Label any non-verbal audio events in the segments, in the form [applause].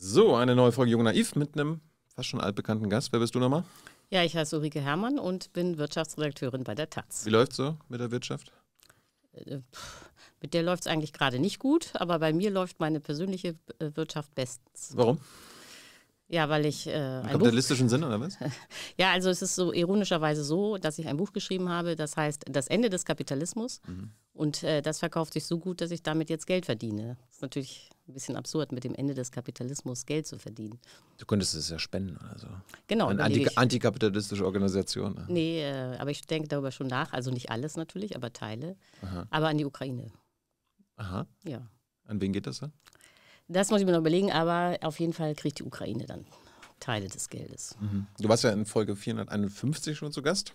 So, eine neue Folge Jung Naiv mit einem fast schon altbekannten Gast. Wer bist du nochmal? Ja, ich heiße Ulrike Hermann und bin Wirtschaftsredakteurin bei der Taz. Wie läuft's so mit der Wirtschaft? Äh, mit der läuft es eigentlich gerade nicht gut, aber bei mir läuft meine persönliche äh, Wirtschaft bestens. Warum? Ja, weil ich. Äh, Im kapitalistischen Sinn, oder was? [laughs] ja, also es ist so ironischerweise so, dass ich ein Buch geschrieben habe, das heißt Das Ende des Kapitalismus. Mhm. Und äh, das verkauft sich so gut, dass ich damit jetzt Geld verdiene. Das ist natürlich ein bisschen absurd, mit dem Ende des Kapitalismus Geld zu verdienen. Du könntest es ja spenden oder so. Also. Genau. Eine anti antikapitalistische Organisation. Nee, äh, aber ich denke darüber schon nach. Also nicht alles natürlich, aber Teile. Aha. Aber an die Ukraine. Aha. Ja. An wen geht das dann? Das muss ich mir noch überlegen, aber auf jeden Fall kriegt die Ukraine dann Teile des Geldes. Mhm. Du warst ja in Folge 451 schon zu Gast.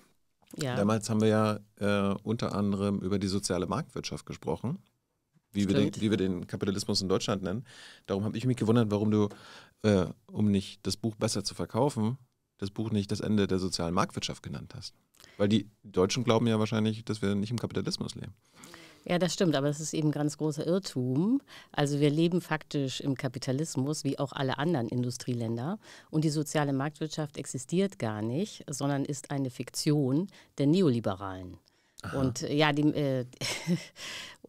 Ja. Damals haben wir ja äh, unter anderem über die soziale Marktwirtschaft gesprochen wie wir, den, wie wir, den, Kapitalismus in Deutschland nennen. Darum habe ich mich gewundert, warum du, äh, um nicht das Buch besser zu verkaufen, das Buch nicht das Ende der sozialen Marktwirtschaft genannt hast. Weil die Deutschen glauben ja wahrscheinlich, dass wir nicht im Kapitalismus leben. Ja, das stimmt, aber das ist eben ein ganz großer Irrtum. Also wir leben faktisch im Kapitalismus, wie auch alle anderen Industrieländer. Und die soziale Marktwirtschaft existiert gar nicht, sondern ist eine Fiktion der Neoliberalen. Aha. Und äh, ja, die, äh,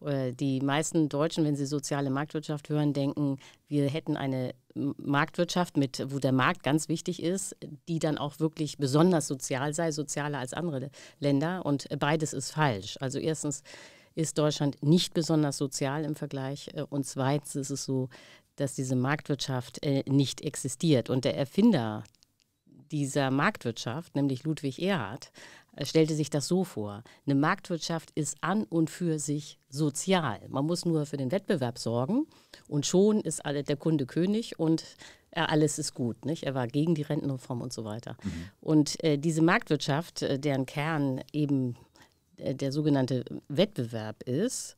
[laughs] äh, die meisten Deutschen, wenn sie soziale Marktwirtschaft hören, denken, wir hätten eine Marktwirtschaft, mit, wo der Markt ganz wichtig ist, die dann auch wirklich besonders sozial sei, sozialer als andere Länder. Und äh, beides ist falsch. Also erstens ist Deutschland nicht besonders sozial im Vergleich. Und zweitens ist es so, dass diese Marktwirtschaft nicht existiert. Und der Erfinder dieser Marktwirtschaft, nämlich Ludwig Erhard, er äh, stellte sich das so vor. Eine Marktwirtschaft ist an und für sich sozial. Man muss nur für den Wettbewerb sorgen und schon ist der Kunde König und äh, alles ist gut. Nicht? Er war gegen die Rentenreform und so weiter. Mhm. Und äh, diese Marktwirtschaft, äh, deren Kern eben der sogenannte Wettbewerb ist,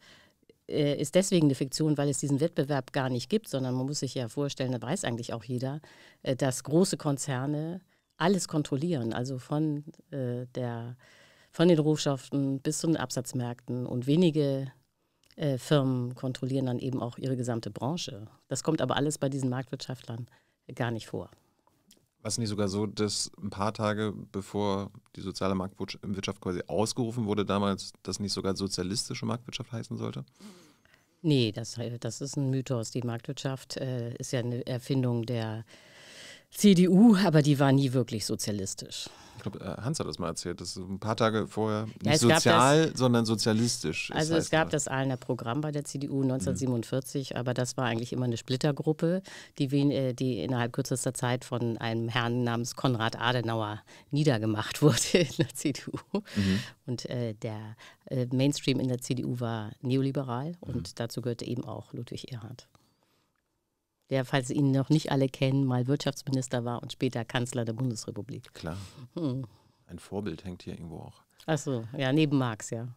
ist deswegen eine Fiktion, weil es diesen Wettbewerb gar nicht gibt, sondern man muss sich ja vorstellen, da weiß eigentlich auch jeder, dass große Konzerne alles kontrollieren, also von, äh, der, von den Rufschaften bis zu den Absatzmärkten und wenige äh, Firmen kontrollieren dann eben auch ihre gesamte Branche. Das kommt aber alles bei diesen Marktwirtschaftlern gar nicht vor. War es nicht sogar so, dass ein paar Tage bevor die soziale Marktwirtschaft quasi ausgerufen wurde, damals das nicht sogar sozialistische Marktwirtschaft heißen sollte? Nee, das, das ist ein Mythos. Die Marktwirtschaft äh, ist ja eine Erfindung der äh, CDU, aber die war nie wirklich sozialistisch. Ich glaube, äh, Hans hat das mal erzählt, das ein paar Tage vorher nicht ja, sozial, das, sondern sozialistisch. Also es gab das Ahlener Programm bei der CDU 1947, mhm. aber das war eigentlich immer eine Splittergruppe, die, äh, die innerhalb kürzester Zeit von einem Herrn namens Konrad Adenauer niedergemacht [laughs] wurde in der CDU. Mhm. Und äh, der äh, Mainstream in der CDU war neoliberal mhm. und dazu gehörte eben auch Ludwig Erhard der, falls Sie ihn noch nicht alle kennen, mal Wirtschaftsminister war und später Kanzler der Bundesrepublik. Klar. Hm. Ein Vorbild hängt hier irgendwo auch. Ach so, ja, neben Marx, ja.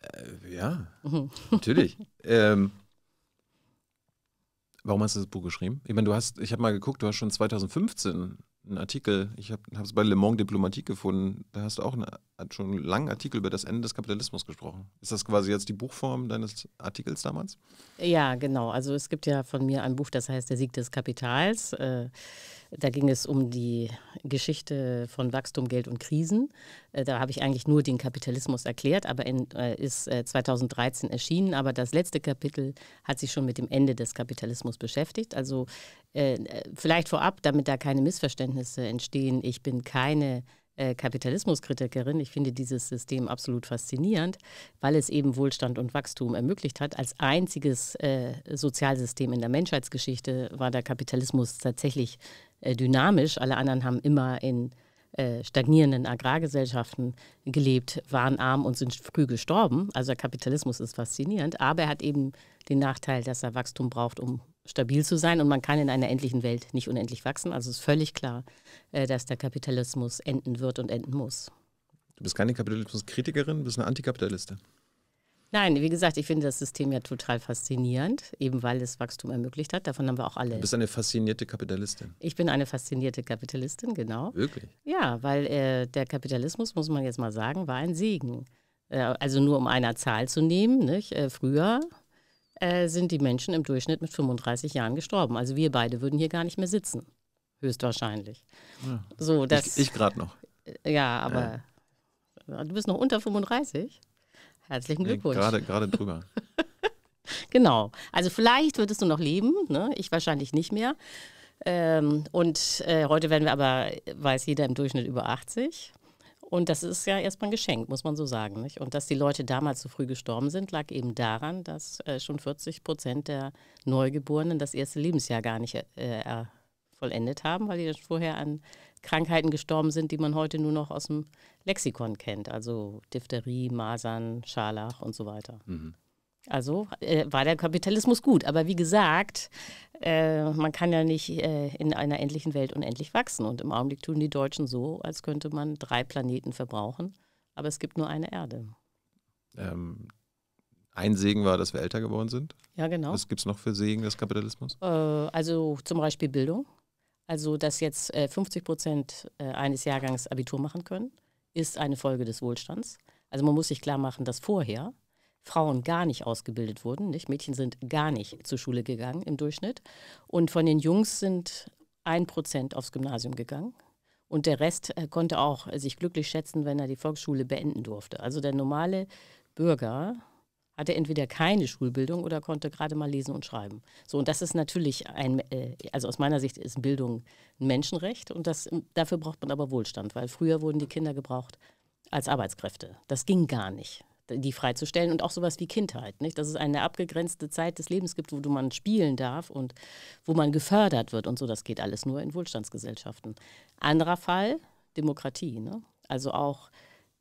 Äh, ja, mhm. natürlich. [laughs] ähm, warum hast du das Buch geschrieben? Ich meine, du hast, ich habe mal geguckt, du hast schon 2015 einen Artikel, ich habe es bei Le Monde Diplomatique gefunden, da hast du auch eine hat schon einen langen Artikel über das Ende des Kapitalismus gesprochen. Ist das quasi jetzt die Buchform deines Artikels damals? Ja, genau. Also es gibt ja von mir ein Buch, das heißt Der Sieg des Kapitals. Äh, da ging es um die Geschichte von Wachstum, Geld und Krisen. Äh, da habe ich eigentlich nur den Kapitalismus erklärt, aber in, äh, ist 2013 erschienen. Aber das letzte Kapitel hat sich schon mit dem Ende des Kapitalismus beschäftigt. Also vielleicht vorab, damit da keine Missverständnisse entstehen. Ich bin keine äh, Kapitalismuskritikerin. Ich finde dieses System absolut faszinierend, weil es eben Wohlstand und Wachstum ermöglicht hat. Als einziges äh, Sozialsystem in der Menschheitsgeschichte war der Kapitalismus tatsächlich äh, dynamisch. Alle anderen haben immer in äh, stagnierenden Agrargesellschaften gelebt, waren arm und sind früh gestorben. Also der Kapitalismus ist faszinierend, aber er hat eben den Nachteil, dass er Wachstum braucht, um stabil zu sein. Und man kann in einer endlichen Welt nicht unendlich wachsen. Also ist völlig klar, äh, dass der Kapitalismus enden wird und enden muss. Du bist keine Kapitalismuskritikerin, du bist eine Antikapitalistin. Nein, wie gesagt, ich finde das System ja total faszinierend, eben weil es Wachstum ermöglicht hat. Davon haben wir auch alle. Du bist eine faszinierte Kapitalistin. Ich bin eine faszinierte Kapitalistin, genau. Wirklich? Ja, weil äh, der Kapitalismus, muss man jetzt mal sagen, war ein Segen. Äh, also nur um einer Zahl zu nehmen, nicht? Äh, früher äh, sind die Menschen im Durchschnitt mit 35 Jahren gestorben. Also wir beide würden hier gar nicht mehr sitzen, höchstwahrscheinlich. Ja. So, das, ich ich gerade noch. Äh, ja, aber ja. du bist noch unter 35. Herzlichen Glückwunsch. Nee, gerade drüber. [laughs] genau. Also vielleicht würdest du noch leben, ne? ich wahrscheinlich nicht mehr. Ähm, und äh, heute werden wir aber, weiß jeder, im Durchschnitt über 80. Und das ist ja erstmal ein Geschenk, muss man so sagen. Nicht? Und dass die Leute damals so früh gestorben sind, lag eben daran, dass äh, schon 40 Prozent der Neugeborenen das erste Lebensjahr gar nicht äh, äh vollendet haben, weil die vorher an Krankheiten gestorben sind, die man heute nur noch aus dem Lexikon kennt. Also Diphtherie, Masern, Scharlach und so weiter. Mhm. Also äh, war der Kapitalismus gut. Aber wie gesagt, äh, man kann ja nicht äh, in einer endlichen Welt unendlich wachsen. Und im Augenblick tun die Deutschen so, als könnte man drei Planeten verbrauchen. Aber es gibt nur eine Erde. Ähm, ein Segen war, dass wir älter geworden sind. Ja, genau. Was gibt es noch für Segen des Kapitalismus? Äh, also zum Beispiel Bildung. Also, dass jetzt 50 äh, Prozent äh, eines Jahrgangs Abitur machen können, ist eine Folge des Wohlstands. Also man muss sich klar machen, dass vorher Frauen gar nicht ausgebildet wurden. Nicht? Mädchen sind gar nicht zur Schule gegangen im Durchschnitt. Und von den Jungs sind ein Prozent aufs Gymnasium gegangen. Und der Rest äh, konnte auch sich glücklich schätzen, wenn er die Volksschule beenden durfte. Also der normale Bürger hatte entweder keine Schulbildung oder konnte gerade mal lesen und schreiben. So, und das ist natürlich ein, äh, also aus meiner Sicht ist Bildung ein Menschenrecht und das, dafür braucht man aber Wohlstand, weil früher wurden die Kinder gebraucht als Arbeitskräfte. Das ging gar nicht die freizustellen und auch sowas wie Kindheit, nicht? dass es eine abgegrenzte Zeit des Lebens gibt, wo du man spielen darf und wo man gefördert wird und so, das geht alles nur in Wohlstandsgesellschaften. Anderer Fall, Demokratie. Ne? Also auch,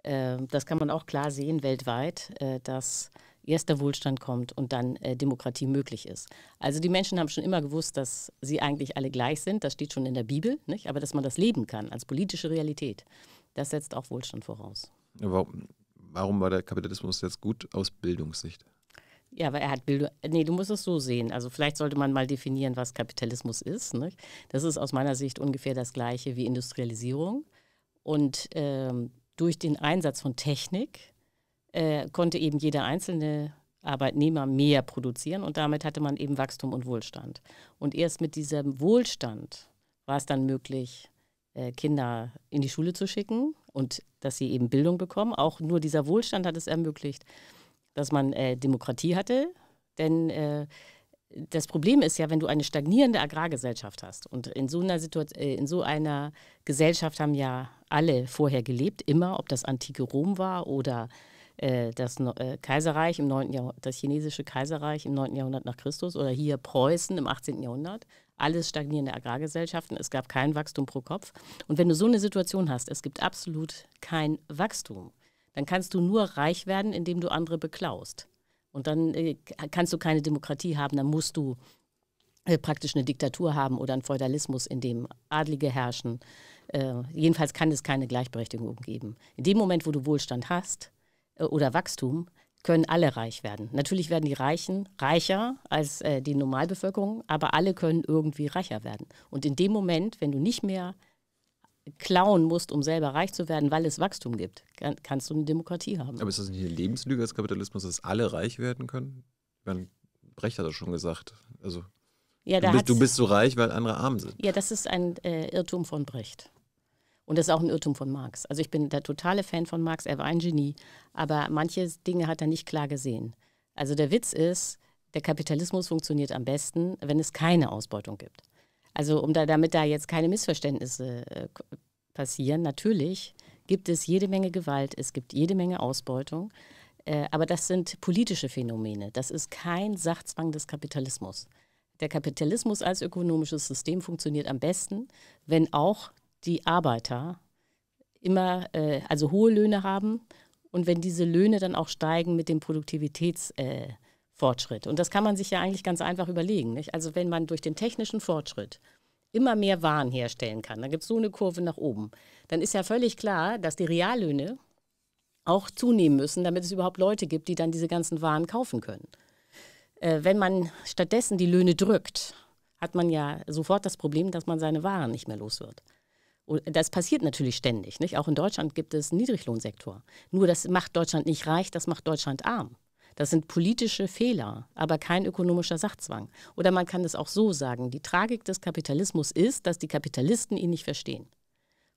äh, das kann man auch klar sehen weltweit, äh, dass erst der Wohlstand kommt und dann äh, Demokratie möglich ist. Also die Menschen haben schon immer gewusst, dass sie eigentlich alle gleich sind, das steht schon in der Bibel, nicht? aber dass man das leben kann als politische Realität, das setzt auch Wohlstand voraus. Warum, warum war der Kapitalismus jetzt gut aus Bildungssicht? Ja, aber er hat Bildung. Nee, du musst es so sehen. Also vielleicht sollte man mal definieren, was Kapitalismus ist. Ne? Das ist aus meiner Sicht ungefähr das gleiche wie Industrialisierung. Und ähm, durch den Einsatz von Technik äh, konnte eben jeder einzelne Arbeitnehmer mehr produzieren und damit hatte man eben Wachstum und Wohlstand. Und erst mit diesem Wohlstand war es dann möglich, äh, Kinder in die Schule zu schicken und dass sie eben Bildung bekommen. Auch nur dieser Wohlstand hat es ermöglicht, dass man äh, Demokratie hatte. Denn äh, das Problem ist ja, wenn du eine stagnierende Agrargesellschaft hast und in so einer Situation, äh, in so einer Gesellschaft haben ja alle vorher gelebt, immer, ob das antike Rom war oder äh, das äh, Kaiserreich im 9. Jahrhundert, das chinesische Kaiserreich im 9. Jahrhundert nach Christus oder hier Preußen im 18. Jahrhundert alles stagnierende Agrargesellschaften, es gab kein Wachstum pro Kopf. Und wenn du so eine Situation hast, es gibt absolut kein Wachstum, dann kannst du nur reich werden, indem du andere beklaust. Und dann äh, kannst du keine Demokratie haben, dann musst du äh, praktisch eine Diktatur haben oder einen Feudalismus, in dem Adlige herrschen. Äh, jedenfalls kann es keine Gleichberechtigung geben. In dem Moment, wo du Wohlstand hast äh, oder Wachstum, können alle reich werden. Natürlich werden die Reichen reicher als äh, die Normalbevölkerung, aber alle können irgendwie reicher werden. Und in dem Moment, wenn du nicht mehr klauen musst, um selber reich zu werden, weil es Wachstum gibt, kann, kannst du eine Demokratie haben. Aber ist das nicht eine Lebenslüge des Kapitalismus, dass alle reich werden können? Meine, Brecht hat das schon gesagt. Also ja, du, bist, du, bist, so reich, weil andere arm sind. Ja, das ist ein äh, Irrtum von Brecht. Und das ist auch ein Irrtum von Marx. Also ich bin der totale Fan von Marx, er war ein Genie, aber manche Dinge hat er nicht klar gesehen. Also der Witz ist, der Kapitalismus funktioniert am besten, wenn es keine Ausbeutung gibt. Also um da, damit da jetzt keine Missverständnisse äh, passieren, natürlich gibt es jede Menge Gewalt, es gibt jede Menge Ausbeutung, äh, aber das sind politische Phänomene, das ist kein Sachzwang des Kapitalismus. Der Kapitalismus als ökonomisches System funktioniert am besten, wenn auch die Arbeiter immer, äh, also hohe Löhne haben und wenn diese Löhne dann auch steigen mit dem Produktivitätsfortschritt. Äh, und das kann man sich ja eigentlich ganz einfach überlegen. Nicht? Also wenn man durch den technischen Fortschritt immer mehr Waren herstellen kann, dann gibt es so eine Kurve nach oben, dann ist ja völlig klar, dass die Reallöhne auch zunehmen müssen, damit es überhaupt Leute gibt, die dann diese ganzen Waren kaufen können. Äh, wenn man stattdessen die Löhne drückt, hat man ja sofort das Problem, dass man seine Waren nicht mehr los wird. Das passiert natürlich ständig. Nicht? Auch in Deutschland gibt es einen Niedriglohnsektor. Nur das macht Deutschland nicht reich, das macht Deutschland arm. Das sind politische Fehler, aber kein ökonomischer Sachzwang. Oder man kann es auch so sagen, die Tragik des Kapitalismus ist, dass die Kapitalisten ihn nicht verstehen.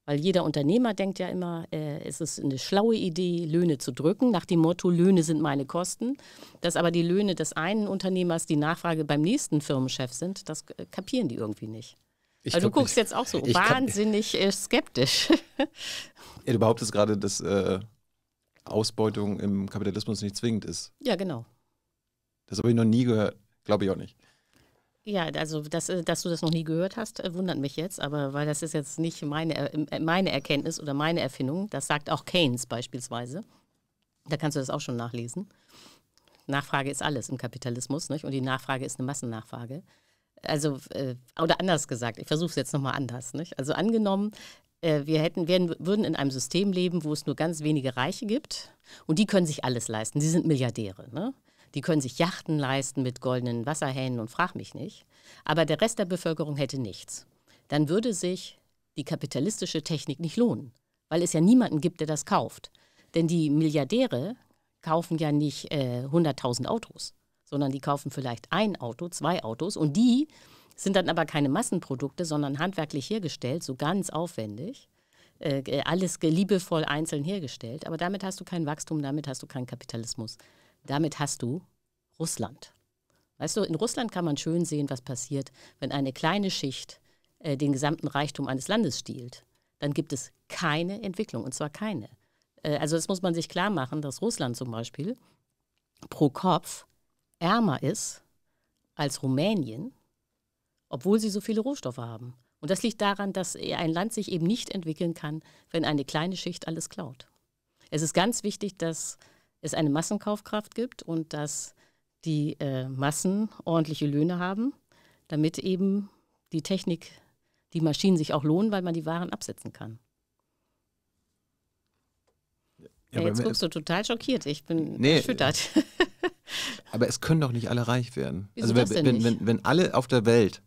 Weil jeder Unternehmer denkt ja immer, äh, es ist eine schlaue Idee, Löhne zu drücken, nach dem Motto, Löhne sind meine Kosten. Dass aber die Löhne des einen Unternehmers die Nachfrage beim nächsten Firmenchef sind, das äh, kapieren die irgendwie nicht. Ich also glaub, du guckst ich, jetzt auch so wahnsinnig kann, äh, skeptisch. [laughs] ja, du behauptest gerade, dass äh, Ausbeutung im Kapitalismus nicht zwingend ist. Ja, genau. Das habe ich noch nie gehört. Glaube ich auch nicht. Ja, also dass, äh, dass du das noch nie gehört hast, äh, wundert mich jetzt, aber weil das ist jetzt nicht meine, meine Erkenntnis oder meine Erfindung. Das sagt auch Keynes beispielsweise. Da kannst du das auch schon nachlesen. Nachfrage ist alles im Kapitalismus, nicht? Und die Nachfrage ist eine Massennachfrage also äh, oder anders gesagt, ich versuche es jetzt nochmal anders. Nicht? Also angenommen, äh, wir hätten, werden, würden in einem System leben, wo es nur ganz wenige Reiche gibt und die können sich alles leisten. Sie sind Milliardäre. Ne? Die können sich Yachten leisten mit goldenen Wasserhähnen und frag mich nicht. Aber der Rest der Bevölkerung hätte nichts. Dann würde sich die kapitalistische Technik nicht lohnen, weil es ja niemanden gibt, der das kauft. Denn die Milliardäre kaufen ja nicht äh, 100.000 Autos sondern die kaufen vielleicht ein Auto, zwei Autos und die sind dann aber keine Massenprodukte, sondern handwerklich hergestellt, so ganz aufwendig, äh, äh alles liebevoll einzeln hergestellt. Aber damit hast du kein Wachstum, damit hast du keinen Kapitalismus, damit hast du Russland. Weißt du, in Russland kann man schön sehen, was passiert, wenn eine kleine Schicht äh, den gesamten Reichtum eines Landes stiehlt. Dann gibt es keine Entwicklung, und zwar keine. Äh, also das muss man sich klar machen, dass Russland zum Beispiel pro Kopf ärmer ist als Rumänien, obwohl sie so viele Rohstoffe haben. Und das liegt daran, dass ein Land sich eben nicht entwickeln kann, wenn eine kleine Schicht alles klaut. Es ist ganz wichtig, dass es eine Massenkaufkraft gibt und dass die äh, Massen ordentliche Löhne haben, damit eben die Technik, die Maschinen sich auch lohnen, weil man die Waren absetzen kann. Ja, ja, äh, jetzt guckst du total schockiert. Ich bin nee, erschüttert. Äh, [laughs] Aber es können doch nicht alle reich werden. Wieso also wenn, das denn wenn, wenn, wenn alle auf der Welt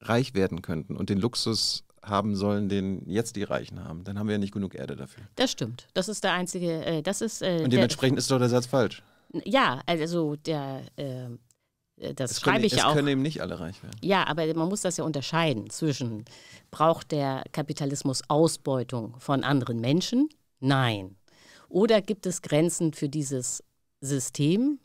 reich werden könnten und den Luxus haben sollen, den jetzt die Reichen haben. Dann haben wir ja nicht genug Erde dafür. Das stimmt. Das ist der einzige, äh, das ist. Äh, und dementsprechend der, ist doch der Satz falsch. Ja, also der, äh, äh das es schreibe können, ich auch. Es können eben nicht alle reich werden. Ja, aber man muss das ja unterscheiden zwischen, braucht der Kapitalismus Ausbeutung von anderen Menschen? Nein. Oder gibt es Grenzen für dieses System,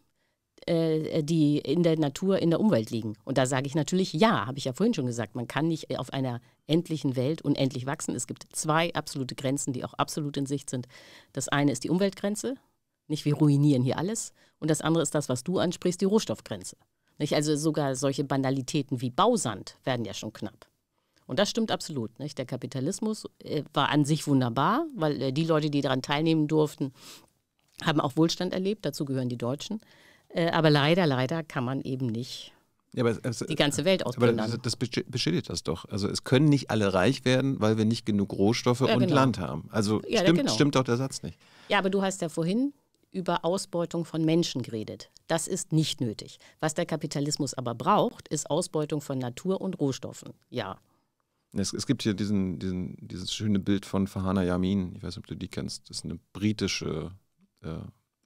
äh, die in der Natur, in der Umwelt liegen. Und da sage ich natürlich ja, habe ich ja vorhin schon gesagt. Man kann nicht auf einer endlichen Welt unendlich wachsen. Es gibt zwei absolute Grenzen, die auch absolut in Sicht sind. Das eine ist die Umweltgrenze, nicht wir ruinieren hier alles. Und das andere ist das, was du ansprichst, die Rohstoffgrenze. Nicht? Also sogar solche Banalitäten wie Bausand werden ja schon knapp. Und das stimmt absolut. Nicht? Der Kapitalismus äh, war an sich wunderbar, weil äh, die Leute, die daran teilnehmen durften, haben auch Wohlstand erlebt, dazu gehören die Deutschen. Äh, aber leider, leider kann man eben nicht ja, aber, also, die ganze äh, Welt ausplündern. Aber das, das beschädigt das doch. Also es können nicht alle reich werden, weil wir nicht genug Rohstoffe ja, und genau. Land haben. Also ja, stimmt, genau. stimmt doch der Satz nicht. Ja, aber du hast ja vorhin über Ausbeutung von Menschen geredet. Das ist nicht nötig. Was der Kapitalismus aber braucht, ist Ausbeutung von Natur und Rohstoffen. Ja. Es, es gibt hier diesen, diesen, dieses schöne Bild von Fahana Yamin. Ich weiß nicht, ob du die kennst. Das ist eine britische äh,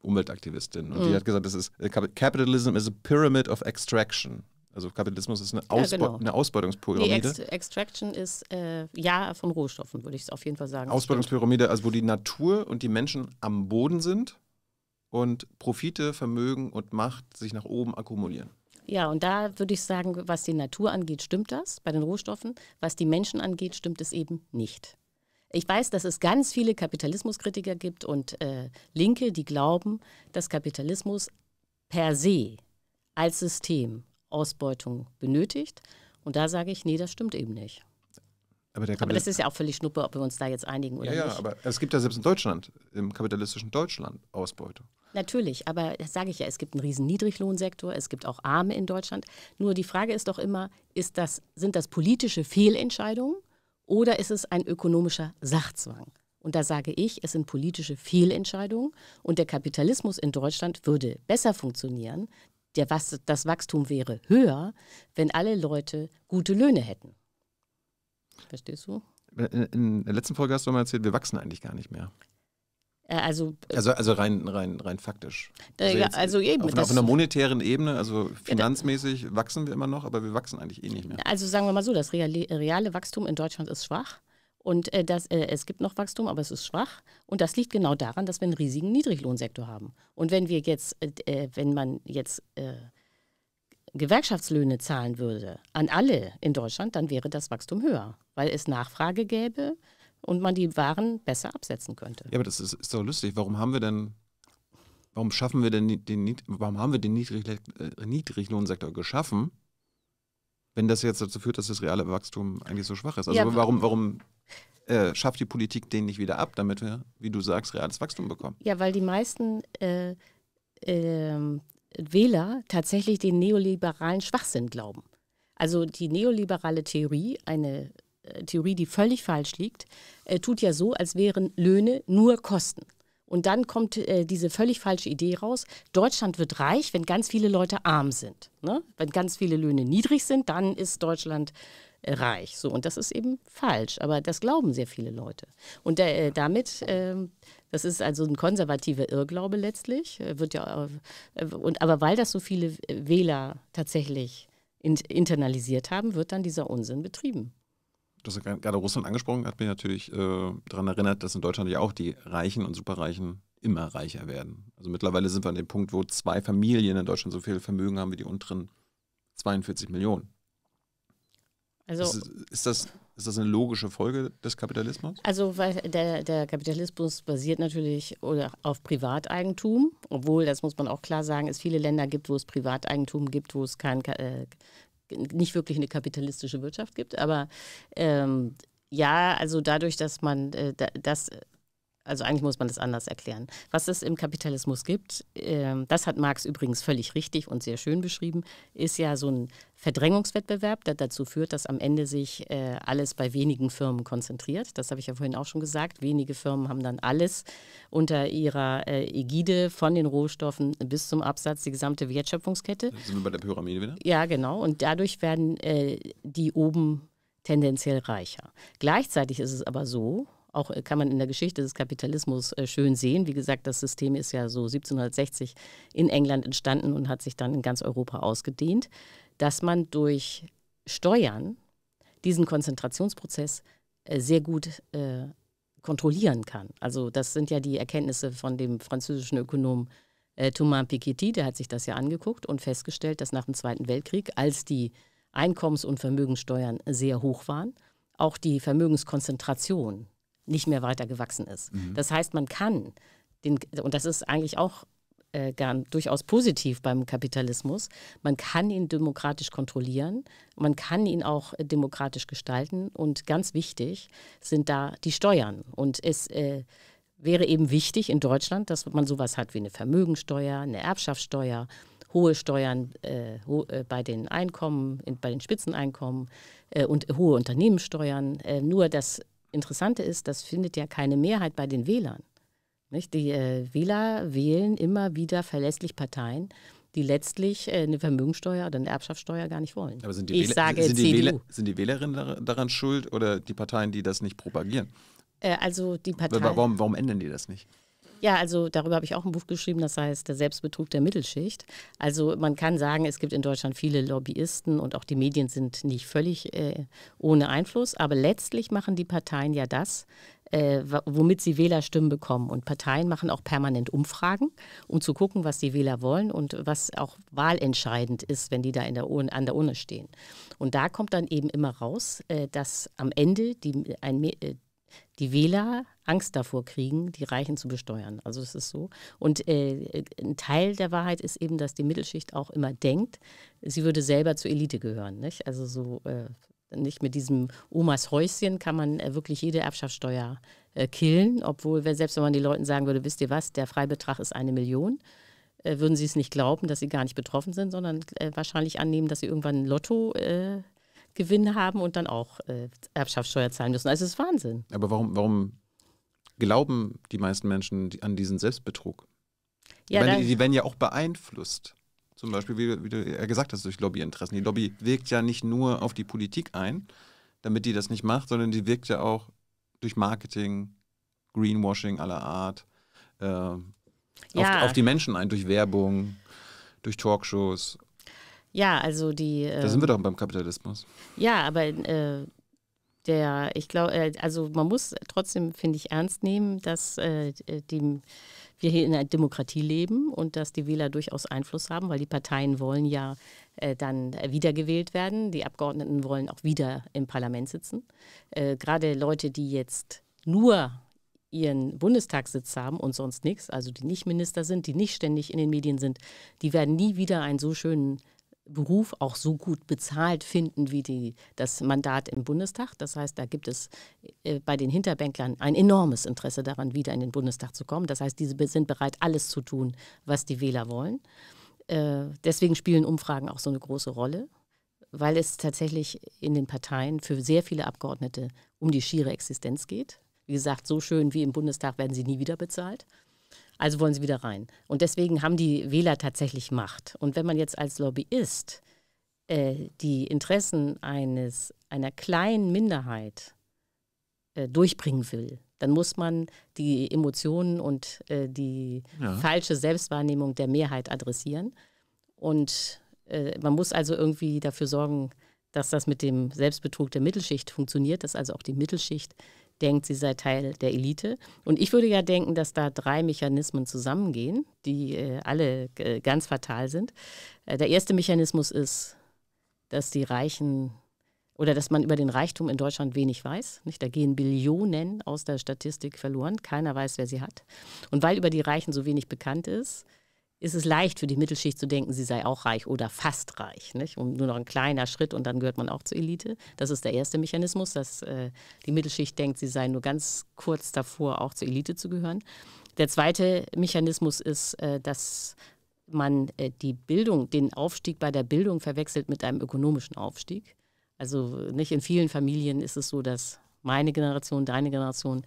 Umweltaktivistin. Und mhm. die hat gesagt, das ist äh, Capitalism is a pyramid of extraction. Also Kapitalismus ist eine, Ausbe ja, genau. eine Ausbeutungspyramide. Die Ex Extraction ist äh, ja von Rohstoffen, würde ich es auf jeden Fall sagen. Ausbeutungspyramide, also wo die Natur und die Menschen am Boden sind und Profite, Vermögen und Macht sich nach oben akkumulieren. Ja, und da würde ich sagen, was die Natur angeht, stimmt das bei den Rohstoffen. Was die Menschen angeht, stimmt es eben nicht. Ich weiß, dass es ganz viele Kapitalismuskritiker gibt und äh, Linke, die glauben, dass Kapitalismus per se als System Ausbeutung benötigt. Und da sage ich, nee, das stimmt eben nicht. Aber, aber, das ist ja auch völlig schnuppe, ob wir uns da jetzt einigen oder ja, ja, nicht. Ja, aber es gibt ja selbst in Deutschland, im kapitalistischen Deutschland, Ausbeutung. Natürlich, aber das sage ich ja, es gibt einen riesen Niedriglohnsektor, es gibt auch Arme in Deutschland. Nur die Frage ist doch immer, ist das, sind das politische Fehlentscheidungen oder ist es ein ökonomischer Sachzwang? Und da sage ich, es sind politische Fehlentscheidungen und der Kapitalismus in Deutschland würde besser funktionieren, der Was das Wachstum wäre höher, wenn alle Leute gute Löhne hätten. Verstehst du? In, in der letzten Folge hast du mal erzählt, wir wachsen eigentlich gar nicht mehr. Äh, also, äh, also, also rein, rein, rein faktisch. Äh, also, ja, also eben. Auf, auf, einer monetären Ebene, also finanzmäßig ja, wachsen wir immer noch, aber wir wachsen eigentlich eh nicht mehr. Also sagen wir mal so, das reale, reale Wachstum in Deutschland ist schwach. Und äh, das, äh, es gibt noch Wachstum, aber es ist schwach. Und das liegt genau daran, dass wir einen riesigen Niedriglohnsektor haben. Und wenn wir jetzt, äh, wenn man jetzt Gewerkschaftslöhne zahlen würde an alle in Deutschland, dann wäre das Wachstum höher, weil es Nachfrage gäbe und man die Waren besser absetzen könnte. Ja, aber das ist, ist doch lustig. Warum haben wir denn, warum schaffen wir denn den, warum haben wir den Niedrig, äh, Niedriglohnsektor geschaffen, wenn das jetzt dazu führt, dass das reale Wachstum eigentlich so schwach ist? Also ja, warum, warum äh, schafft die Politik den nicht wieder ab, damit wir, wie du sagst, reales Wachstum bekommen? Ja, weil die meisten äh, ähm, Wähler tatsächlich den neoliberalen Schwachsinn glauben. Also die neoliberale Theorie, eine Theorie, die völlig falsch liegt, äh, tut ja so, als wären Löhne nur Kosten. Und dann kommt äh, diese völlig falsche Idee raus, Deutschland wird reich, wenn ganz viele Leute arm sind. Ne? Wenn ganz viele Löhne niedrig sind, dann ist Deutschland äh, reich. So, und das ist eben falsch, aber das glauben sehr viele Leute. Und äh, damit, ähm, das ist also ein konservativer Irrglaube letztlich, äh, wird ja, äh, und, aber weil das so viele Wähler tatsächlich in, internalisiert haben, wird dann dieser Unsinn betrieben du hast gerade Russland angesprochen hat, mich natürlich äh, daran erinnert, dass in Deutschland ja auch die Reichen und Superreichen immer reicher werden. Also mittlerweile sind wir an dem Punkt, wo zwei Familien in Deutschland so viel Vermögen haben wie die unteren 42 Millionen. Also ist, ist, das, ist das eine logische Folge des Kapitalismus? Also weil der, der Kapitalismus basiert natürlich auf Privateigentum, obwohl, das muss man auch klar sagen, es viele Länder gibt, wo es Privateigentum gibt, wo es kein äh, nicht wirklich eine kapitalistische Wirtschaft gibt. Aber ähm, ja, also dadurch, dass man äh, das also eigentlich muss man das anders erklären. Was es im Kapitalismus gibt, ähm, das hat Marx übrigens völlig richtig und sehr schön beschrieben, ist ja so ein Verdrängungswettbewerb, der dazu führt, dass am Ende sich äh, alles bei wenigen Firmen konzentriert. Das habe ich ja vorhin auch schon gesagt. Wenige Firmen haben dann alles unter ihrer äh, Ägide von den Rohstoffen bis zum Absatz, die gesamte Wertschöpfungskette. Sind wir bei der Pyramide wieder? Ja, genau. Und dadurch werden äh, die oben tendenziell reicher. Gleichzeitig ist es aber so, auch äh, kann man in der Geschichte des Kapitalismus äh, schön sehen. Wie gesagt, das System ist ja so 1760 in England entstanden und hat sich dann in ganz Europa ausgedehnt, dass man durch Steuern diesen Konzentrationsprozess äh, sehr gut kontrollieren kann. Also das sind ja die Erkenntnisse von dem französischen Ökonomen Thomas Piketty, der hat sich das ja angeguckt und festgestellt, dass nach dem Zweiten Weltkrieg, als die Einkommens- und Vermögenssteuern sehr hoch waren, auch die Vermögenskonzentration nicht mehr weiter gewachsen ist. Mhm. Das heißt, man kann, den, und das ist eigentlich auch äh, gern, durchaus positiv beim Kapitalismus, man kann ihn demokratisch kontrollieren, man kann ihn auch äh, demokratisch gestalten und ganz wichtig sind da die Steuern. Und es äh, wäre eben wichtig in Deutschland, dass man sowas hat wie eine Vermögensteuer, eine Erbschaftssteuer, hohe Steuern äh, ho äh, bei den Einkommen, in, bei den Spitzeneinkommen äh, und hohe Unternehmenssteuern. Äh, nur das Interessante ist, das findet ja keine Mehrheit bei den Wählern. Nicht? Die äh, Wähler wählen immer wieder verlässlich Parteien, die letztlich äh, eine Vermögensteuer oder eine Erbschaftssteuer gar nicht wollen. Aber sind die, ich Wähler, sage sind, die Wähler, sind die Wählerinnen daran schuld oder die Parteien, die das nicht propagieren? Äh, also die Parteien. Warum, warum ändern die das nicht? Ja, also darüber habe ich auch ein Buch geschrieben, das heißt Der Selbstbetrug der Mittelschicht. Also man kann sagen, es gibt in Deutschland viele Lobbyisten und auch die Medien sind nicht völlig äh, ohne Einfluss, aber letztlich machen die Parteien ja das, äh, womit sie Wählerstimmen bekommen. Und Parteien machen auch permanent Umfragen, um zu gucken, was die Wähler wollen und was auch wahlentscheidend ist, wenn die da der Urne, an der Urne stehen. Und da kommt dann eben immer raus, äh, dass am Ende die, ein, äh, die Wähler Angst davor kriegen, die Reichen zu besteuern. Also das ist so. Und äh, ein Teil der Wahrheit ist eben, dass die Mittelschicht auch immer denkt, sie würde selber zur Elite gehören. Nicht? Also so äh, nicht mit diesem Omas Häuschen kann man äh, wirklich jede Erbschaftssteuer äh, killen, obwohl selbst wenn man den Leuten sagen würde, wisst ihr was, der Freibetrag ist eine Million, äh, würden sie es nicht glauben, dass sie gar nicht betroffen sind, sondern äh, wahrscheinlich annehmen, dass sie irgendwann ein Lotto Gewinn haben und dann auch äh, Erbschaftssteuer zahlen müssen. Also es ist Wahnsinn. Aber warum, warum glauben die meisten Menschen an diesen Selbstbetrug? Ja, meine, die werden ja auch beeinflusst. Zum Beispiel, wie, wie du ja gesagt hast, durch Lobbyinteressen. Die Lobby wirkt ja nicht nur auf die Politik ein, damit die das nicht macht, sondern die wirkt ja auch durch Marketing, Greenwashing aller Art, äh, ja. auf, auf die Menschen ein, durch Werbung, durch Talkshows ja, also die. Ähm, da sind wir ähm, doch beim Kapitalismus. Ja, aber äh, der, ich glaube, äh, also man muss trotzdem, finde ich, ernst nehmen, dass äh, die, wir hier in einer Demokratie leben und dass die Wähler durchaus Einfluss haben, weil die Parteien wollen ja äh, dann wiedergewählt werden. Die Abgeordneten wollen auch wieder im Parlament sitzen. Äh, gerade Leute, die jetzt nur ihren Bundestagssitz haben und sonst nichts, also die nicht Minister sind, die nicht ständig in den Medien sind, die werden nie wieder einen so schönen Beruf auch so gut bezahlt finden wie die, das Mandat im Bundestag. Das heißt, da gibt es äh, bei den Hinterbänklern ein enormes Interesse daran, wieder in den Bundestag zu kommen. Das heißt, diese sind bereit, alles zu tun, was die Wähler wollen. Äh, deswegen spielen Umfragen auch so eine große Rolle, weil es tatsächlich in den Parteien für sehr viele Abgeordnete um die schiere Existenz geht. Wie gesagt, so schön wie im Bundestag werden sie nie wieder bezahlt. Also wollen sie wieder rein. Und deswegen haben die Wähler tatsächlich Macht. Und wenn man jetzt als Lobbyist äh, die Interessen eines, einer kleinen Minderheit äh, durchbringen will, dann muss man die Emotionen und äh, die ja. falsche Selbstwahrnehmung der Mehrheit adressieren. Und äh, man muss also irgendwie dafür sorgen, dass das mit dem Selbstbetrug der Mittelschicht funktioniert, dass also auch die Mittelschicht denkt, sie sei Teil der Elite. Und ich würde ja denken, dass da drei Mechanismen zusammengehen, die äh, alle äh, ganz fatal sind. Äh, der erste Mechanismus ist, dass die Reichen oder dass man über den Reichtum in Deutschland wenig weiß. Nicht? Da gehen Billionen aus der Statistik verloren. Keiner weiß, wer sie hat. Und weil über die Reichen so wenig bekannt ist, ist es leicht für die Mittelschicht zu denken, sie sei auch reich oder fast reich. Nicht? Und nur noch ein kleiner Schritt und dann gehört man auch zur Elite. Das ist der erste Mechanismus, dass äh, die Mittelschicht denkt, sie sei nur ganz kurz davor, auch zur Elite zu gehören. Der zweite Mechanismus ist, äh, dass man äh, die Bildung, den Aufstieg bei der Bildung verwechselt mit einem ökonomischen Aufstieg. Also nicht in vielen Familien ist es so, dass meine Generation, deine Generation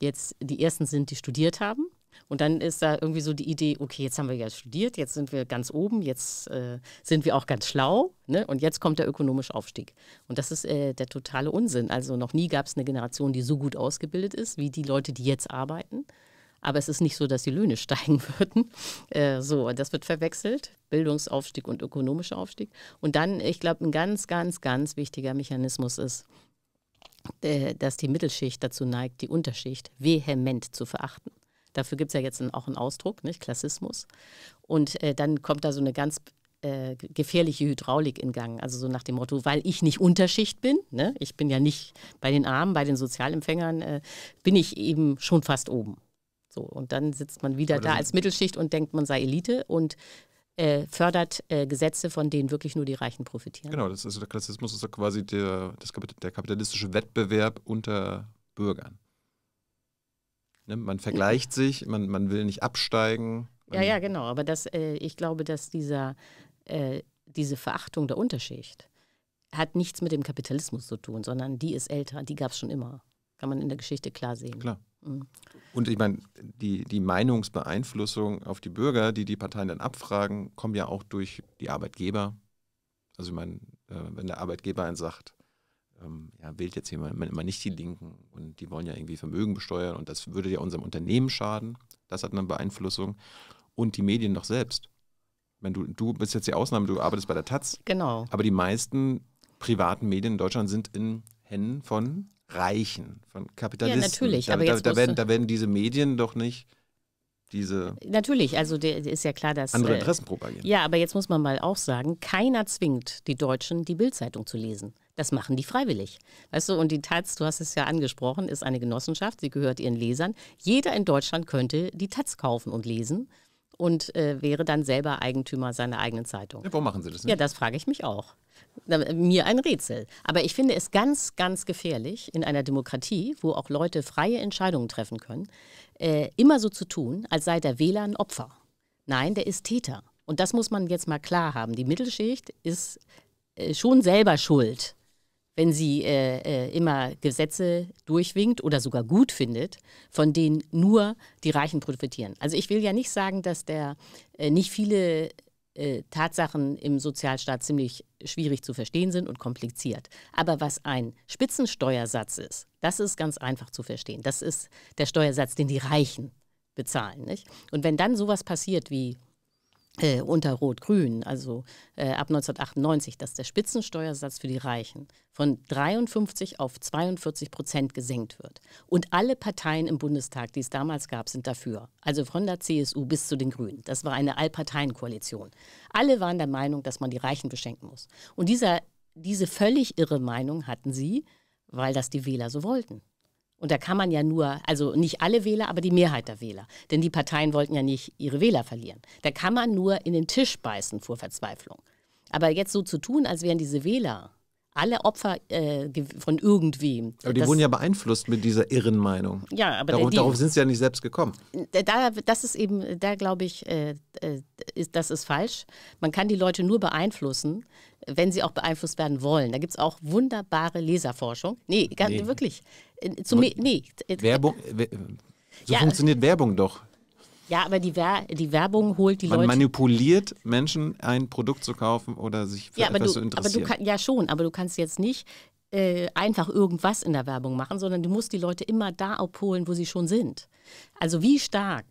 jetzt die ersten sind, die studiert haben und dann ist da irgendwie so die Idee, okay, jetzt haben wir ja studiert, jetzt sind wir ganz oben, jetzt äh, sind wir auch ganz schlau ne? und jetzt kommt der ökonomische Aufstieg. Und das ist äh, der totale Unsinn. Also noch nie gab es eine Generation, die so gut ausgebildet ist wie die Leute, die jetzt arbeiten. Aber es ist nicht so, dass die Löhne [laughs] steigen würden. Äh, so, das wird verwechselt. Bildungsaufstieg und ökonomischer Aufstieg. Und dann, ich glaube, ein ganz, ganz, ganz wichtiger Mechanismus ist, äh, dass die Mittelschicht dazu neigt, die Unterschicht vehement zu verachten. Dafür gibt es ja jetzt auch einen Ausdruck, nicht? Klassismus. Und äh, dann kommt da so eine ganz äh, gefährliche Hydraulik in Gang. Also so nach dem Motto, weil ich nicht Unterschicht bin, ne? ich bin ja nicht bei den Armen, bei den Sozialempfängern, äh, bin ich eben schon fast oben. So, und dann sitzt man wieder Oder da als Mittelschicht und denkt, man sei Elite und äh, fördert äh, Gesetze, von denen wirklich nur die Reichen profitieren. Genau, das ist, der Klassismus ist quasi der, das, der kapitalistische Wettbewerb unter Bürgern. Ne? Man vergleicht sich, man, man will nicht absteigen. Ja, ja, genau. Aber das, äh, ich glaube, dass dieser, äh, diese Verachtung der Unterschicht hat nichts mit dem Kapitalismus zu tun, sondern die ist älter, die gab es schon immer. Kann man in der Geschichte klar sehen. Klar. Mhm. Und ich meine, die, die Meinungsbeeinflussung auf die Bürger, die die Parteien dann abfragen, kommt ja auch durch die Arbeitgeber. Also ich meine, äh, wenn der Arbeitgeber einen sagt, ähm, ja, wählt jetzt jemand immer nicht die Linken und die wollen ja irgendwie Vermögen besteuern und das würde ja unserem Unternehmen schaden. Das hat eine Beeinflussung. Und die Medien doch selbst. Wenn du, du bist jetzt die Ausnahme, du arbeitest bei der Taz. Genau. Aber die meisten privaten Medien in Deutschland sind in Händen von Reichen, von Kapitalisten. Ja, natürlich. Da, aber da, jetzt da, werden, da werden diese Medien doch nicht diese. Natürlich, also ist ja klar, dass. Andere äh, Interessen propagieren. Ja, aber jetzt muss man mal auch sagen, keiner zwingt die Deutschen, die Bildzeitung zu lesen. Das machen die freiwillig. Weißt du, und die Taz, du hast es ja angesprochen, ist eine Genossenschaft, sie gehört ihren Lesern. Jeder in Deutschland könnte die Taz kaufen und lesen und äh, wäre dann selber Eigentümer seiner eigenen Zeitung. Ja, warum machen Sie das nicht? Ja, das frage ich mich auch. Mir ein Rätsel. Aber ich finde es ganz, ganz gefährlich in einer Demokratie, wo auch Leute freie Entscheidungen treffen können, äh, immer so zu tun, als sei der Wähler ein Opfer. Nein, der ist Täter. Und das muss man jetzt mal klar haben. Die Mittelschicht ist äh, schon selber schuld, wenn sie äh, äh immer Gesetze durchwinkt oder sogar gut findet, von denen nur die Reichen profitieren. Also ich will ja nicht sagen, dass der äh, nicht viele Tatsachen im Sozialstaat ziemlich schwierig zu verstehen sind und kompliziert. Aber was ein Spitzensteuersatz ist, das ist ganz einfach zu verstehen. Das ist der Steuersatz, den die Reichen bezahlen. Nicht? Und wenn dann sowas passiert wie äh, unter Rot-Grün, also äh, ab 1998, dass der Spitzensteuersatz für die Reichen von 53 auf 42 Prozent gesenkt wird. Und alle Parteien im Bundestag, die es damals gab, sind dafür. Also von der CSU bis zu den Grünen. Das war eine Allparteienkoalition. Alle waren der Meinung, dass man die Reichen beschenken muss. Und dieser, diese völlig irre Meinung hatten sie weil das die Wähler so wollten. Und da kann man ja nur, also nicht alle Wähler, aber die Mehrheit der Wähler. Denn die Parteien wollten ja nicht ihre Wähler verlieren. Da kann man nur in den Tisch beißen vor Verzweiflung. Aber jetzt so zu tun, als wären diese Wähler alle Opfer äh, von irgendwem. Aber die das, wurden ja beeinflusst mit dieser irren Meinung. Ja, aber darauf, die, darauf sind sie ja nicht selbst gekommen. Äh, da, das ist eben, da glaube ich, äh, äh, ist, das ist falsch. Man kann die Leute nur beeinflussen wenn sie auch beeinflusst werden wollen. Da gibt es auch wunderbare Leserforschung. Nee, gar, nee. wirklich. Äh, zum, nee. Äh, äh, Werbung, so ja. funktioniert Werbung doch. Ja, aber die, Wer die Werbung holt die Man Leute. Man manipuliert Menschen, ein Produkt zu kaufen oder sich für ja, etwas du, zu interessieren. Aber du kann, ja, schon, aber du kannst jetzt nicht äh, einfach irgendwas in der Werbung machen, sondern du musst die Leute immer da abholen, wo sie schon sind. Also wie stark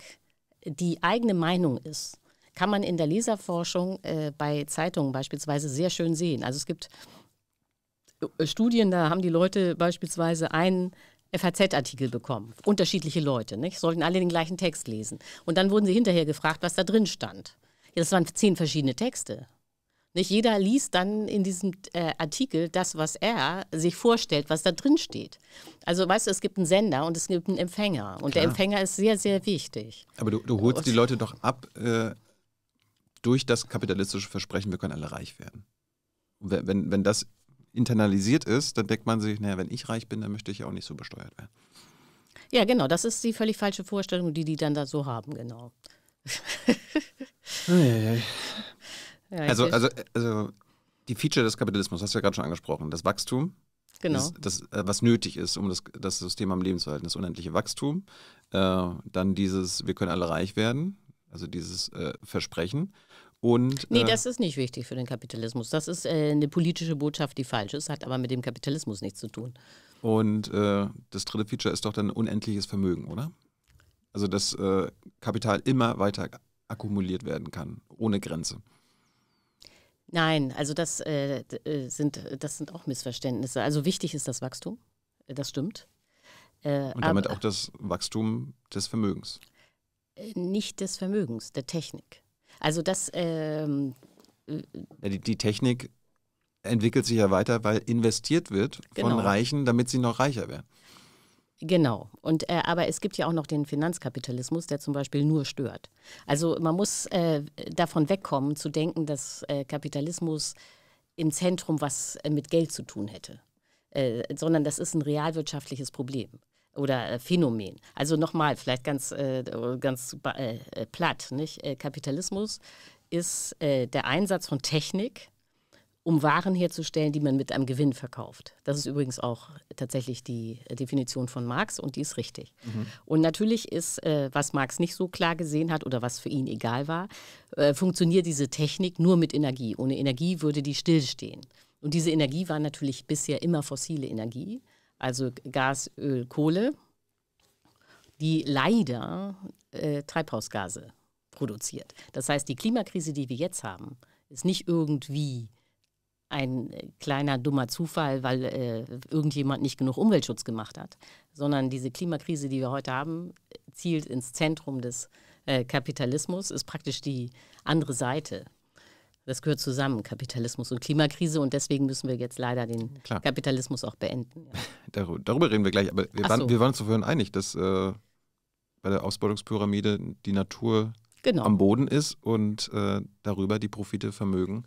die eigene Meinung ist, kann man in der Leserforschung äh, bei Zeitungen beispielsweise sehr schön sehen. Also es gibt äh, Studien, da haben die Leute beispielsweise einen FAZ-Artikel bekommen, unterschiedliche Leute, nicht? sollten alle den gleichen Text lesen. Und dann wurden sie hinterher gefragt, was da drin stand. Ja, das waren zehn verschiedene Texte. Nicht jeder liest dann in diesem äh, Artikel das, was er sich vorstellt, was da drin steht. Also weißt du, es gibt einen Sender und es gibt einen Empfänger. Und Klar. der Empfänger ist sehr, sehr wichtig. Aber du, du holst und, die Leute doch ab, äh, durch das kapitalistische Versprechen, wir können alle reich werden. Und wenn, wenn das internalisiert ist, dann denkt man sich, naja, wenn ich reich bin, dann möchte ich ja auch nicht so besteuert werden. Ja, genau, das ist die völlig falsche Vorstellung, die die dann da so haben, genau. also, also, also die Feature des Kapitalismus, hast du ja gerade schon angesprochen, das Wachstum, genau. das, das, äh, was nötig ist, um das, das System am Leben zu halten, das unendliche Wachstum, äh, dann dieses, wir können alle reich werden, also dieses äh, Versprechen. Und, nee, äh, das ist nicht wichtig für den Kapitalismus. Das ist äh, eine politische Botschaft, die falsch ist, hat aber mit dem Kapitalismus nichts zu tun. Und äh, das dritte Feature ist doch dann unendliches Vermögen, oder? Also, dass äh, Kapital immer weiter akkumuliert werden kann, ohne Grenze. Nein, also das, äh, sind, das sind auch Missverständnisse. Also wichtig ist das Wachstum, das stimmt. Und damit aber, auch das Wachstum des Vermögens nicht des Vermögens, der Technik. Also das. Ähm, die, die, Technik entwickelt sich ja weiter, weil investiert wird genau. von Reichen, damit sie noch reicher werden. Genau. Und äh, aber es gibt ja auch noch den Finanzkapitalismus, der zum Beispiel nur stört. Also man muss äh, davon wegkommen, zu denken, dass äh, Kapitalismus im Zentrum was äh, mit Geld zu tun hätte, äh, sondern das ist ein realwirtschaftliches Problem oder äh, Phänomen. Also nochmal, vielleicht ganz, äh, ganz äh, äh, platt, nicht? Äh, Kapitalismus ist der Einsatz von Technik, um Waren herzustellen, die man mit einem Gewinn verkauft. Das ist übrigens auch tatsächlich die Definition von Marx und die ist richtig. Mhm. Und natürlich ist, was Marx nicht so klar gesehen hat oder was für ihn egal war, funktioniert diese Technik nur mit Energie. Ohne Energie würde die stillstehen. Und diese Energie war natürlich bisher immer fossile Energie also Gas, Öl, Kohle, die leider äh, Treibhausgase produziert. Das heißt, die Klimakrise, die wir jetzt haben, ist nicht irgendwie ein äh, kleiner dummer Zufall, weil äh, irgendjemand nicht genug Umweltschutz gemacht hat, sondern diese Klimakrise, die wir heute haben, zielt ins Zentrum des äh, Kapitalismus, ist praktisch die andere Seite das gehört zusammen, Kapitalismus und Klimakrise. Und deswegen müssen wir jetzt leider den Klar. Kapitalismus auch beenden. Ja. [laughs] Darüber reden wir gleich. Aber wir, waren, so. wir waren, uns vorhin einig, dass äh, bei der Ausbeutungspyramide die Natur genau. am Boden ist und äh, darüber die Profite, Vermögen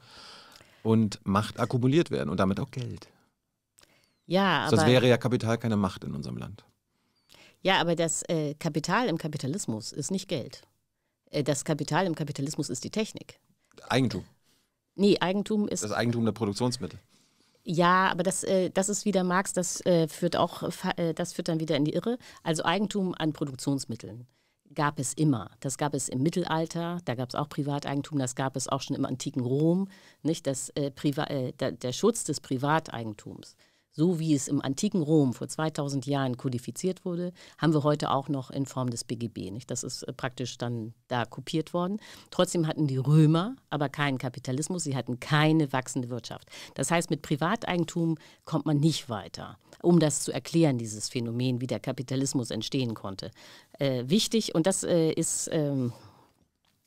und Macht akkumuliert werden und damit auch Geld. Ja, Sonst wäre ja Kapital keine Macht in unserem Land. Ja, aber das äh, Kapital im Kapitalismus ist nicht Geld. Äh, das Kapital im Kapitalismus ist die Technik. Eigentum. Nee, Eigentum ist. Das Eigentum der Produktionsmittel. Ja, aber das, äh, das ist wieder Marx, das äh, führt auch, äh, das führt dann wieder in die Irre. Also Eigentum an Produktionsmitteln gab es immer. Das gab es im Mittelalter, da gab es auch Privateigentum, das gab es auch schon im antiken Rom, nicht? Das, äh, Priva äh, der, der, Schutz des Privateigentums so wie es im antiken Rom vor 2000 Jahren kodifiziert wurde, haben wir heute auch noch in Form des BGB. Nicht? Das ist äh, praktisch dann da kopiert worden. Trotzdem hatten die Römer aber keinen Kapitalismus, sie hatten keine wachsende Wirtschaft. Das heißt, mit Privateigentum kommt man nicht weiter, um das zu erklären, dieses Phänomen, wie der Kapitalismus entstehen konnte. Äh, wichtig, und das äh, ist... Ähm,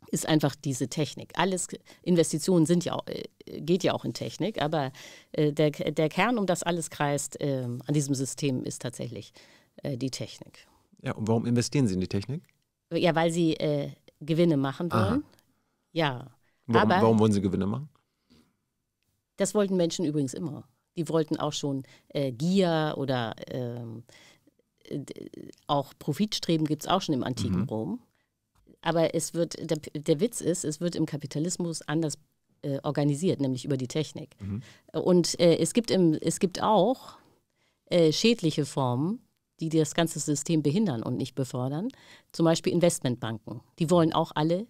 ist einfach diese Technik. Alles Investitionen sind ja auch, äh, geht ja auch in Technik, aber äh, der, der Kern, um das alles kreist, ähm, an diesem System ist tatsächlich äh, die Technik. Ja, und warum investieren Sie in die Technik? Ja, weil Sie äh, Gewinne machen wollen. Aha. Ja. Warum, aber, warum wollen Sie Gewinne machen? Das wollten Menschen übrigens immer. Die wollten auch schon äh, Gier oder äh, auch Profitstreben gibt es auch schon im antiken mhm. Rom aber es wird, der, der Witz ist, es wird im Kapitalismus anders äh, organisiert, nämlich über die Technik. Mhm. Und äh, es, gibt im, es gibt auch äh, schädliche Formen, die das ganze System behindern und nicht befördern. Zum Beispiel Investmentbanken. Die wollen auch alle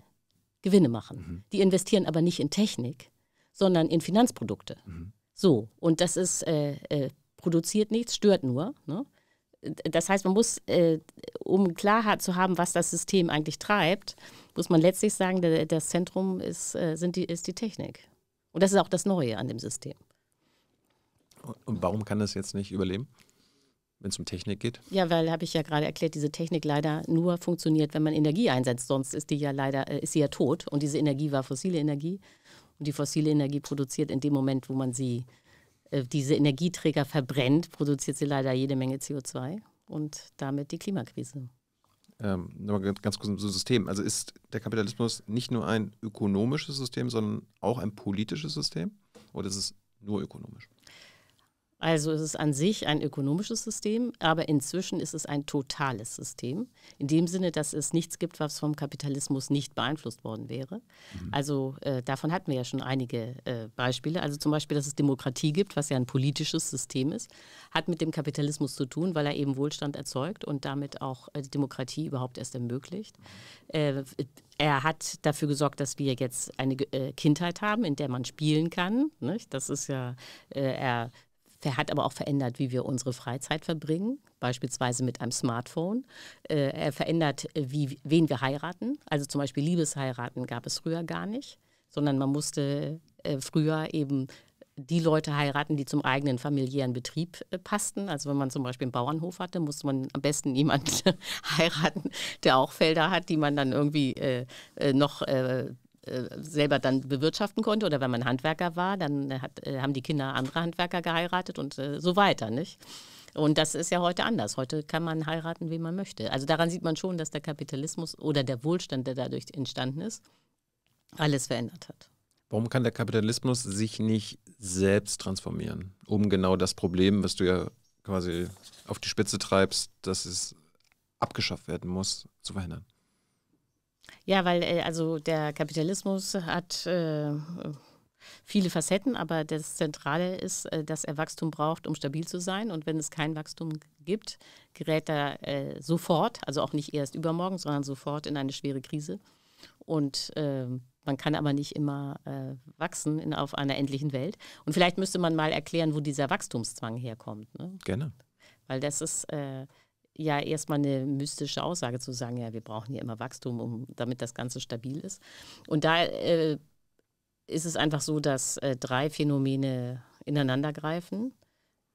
Gewinne machen. Mhm. Die investieren aber nicht in Technik, sondern in Finanzprodukte. Mhm. So, und das ist, äh, äh, produziert nichts, stört nur. Ne? das heißt, man muss, äh, um Klarheit zu haben, was das System eigentlich treibt, muss man letztlich sagen, das Zentrum ist, äh, sind die, ist die Technik. Und das ist auch das Neue an dem System. Und warum kann das jetzt nicht überleben, wenn es um Technik geht? Ja, weil, habe ich ja gerade erklärt, diese Technik leider nur funktioniert, wenn man Energie einsetzt. Sonst ist die ja leider, äh, ist sie ja tot. Und diese Energie war fossile Energie. Und die fossile Energie produziert in dem Moment, wo man sie äh, äh, diese Energieträger verbrennt, produziert sie leider jede Menge CO2 und damit die Klimakrise. Ähm, nochmal ganz kurz zum System. Also ist der Kapitalismus nicht nur ein ökonomisches System, sondern auch ein politisches System? Oder ist es nur ökonomisch? Also es ist an sich ein ökonomisches System, aber inzwischen ist es ein totales System. In dem Sinne, dass es nichts gibt, was vom Kapitalismus nicht beeinflusst worden wäre. Mhm. Also äh, davon hatten wir ja schon einige äh, Beispiele. Also zum Beispiel, dass es Demokratie gibt, was ja ein politisches System ist, hat mit dem Kapitalismus zu tun, weil er eben Wohlstand erzeugt und damit auch äh, Demokratie überhaupt erst ermöglicht. Mhm. Er hat dafür gesorgt, dass wir jetzt eine äh, Kindheit haben, in der man spielen kann. Nicht? Das ist ja, äh, er hat aber auch verändert, wie wir unsere Freizeit verbringen, beispielsweise mit einem Smartphone. Äh, er verändert, äh, wie, wen wir heiraten. Also zum Beispiel Liebesheiraten gab es früher gar nicht, sondern man musste äh, früher eben die Leute heiraten, die zum eigenen familiären Betrieb passten. Also wenn man zum Beispiel einen Bauernhof hatte, musste man am besten [laughs] jemanden heiraten, der auch Felder hat, die man dann irgendwie äh, noch äh, äh, selber dann bewirtschaften konnte oder wenn man Handwerker war, dann hat, äh, haben die Kinder andere Handwerker geheiratet und äh, so weiter, nicht? Und das ist ja heute anders. Heute kann man heiraten, wie man möchte. Also daran sieht man schon, dass der Kapitalismus oder der Wohlstand, der dadurch entstanden ist, alles verändert hat. Warum kann der Kapitalismus sich nicht selbst transformieren, um genau das Problem, was du ja quasi auf die Spitze treibst, dass es abgeschafft werden muss, zu verhindern? Ja, weil äh, also der Kapitalismus hat äh, viele Facetten, aber das Zentrale ist, äh, dass er Wachstum braucht, um stabil zu sein. Und wenn es kein Wachstum gibt, gerät er äh, sofort, also auch nicht erst übermorgen, sondern sofort in eine schwere Krise. Und äh, man kann aber nicht immer äh, wachsen in, auf einer endlichen Welt. Und vielleicht müsste man mal erklären, wo dieser Wachstumszwang herkommt. Ne? Gerne. Weil das ist äh, ja erstmal eine mystische Aussage zu sagen, ja, wir brauchen ja immer Wachstum, um, damit das Ganze stabil ist. Und da äh, ist es einfach so, dass äh, drei Phänomene ineinander greifen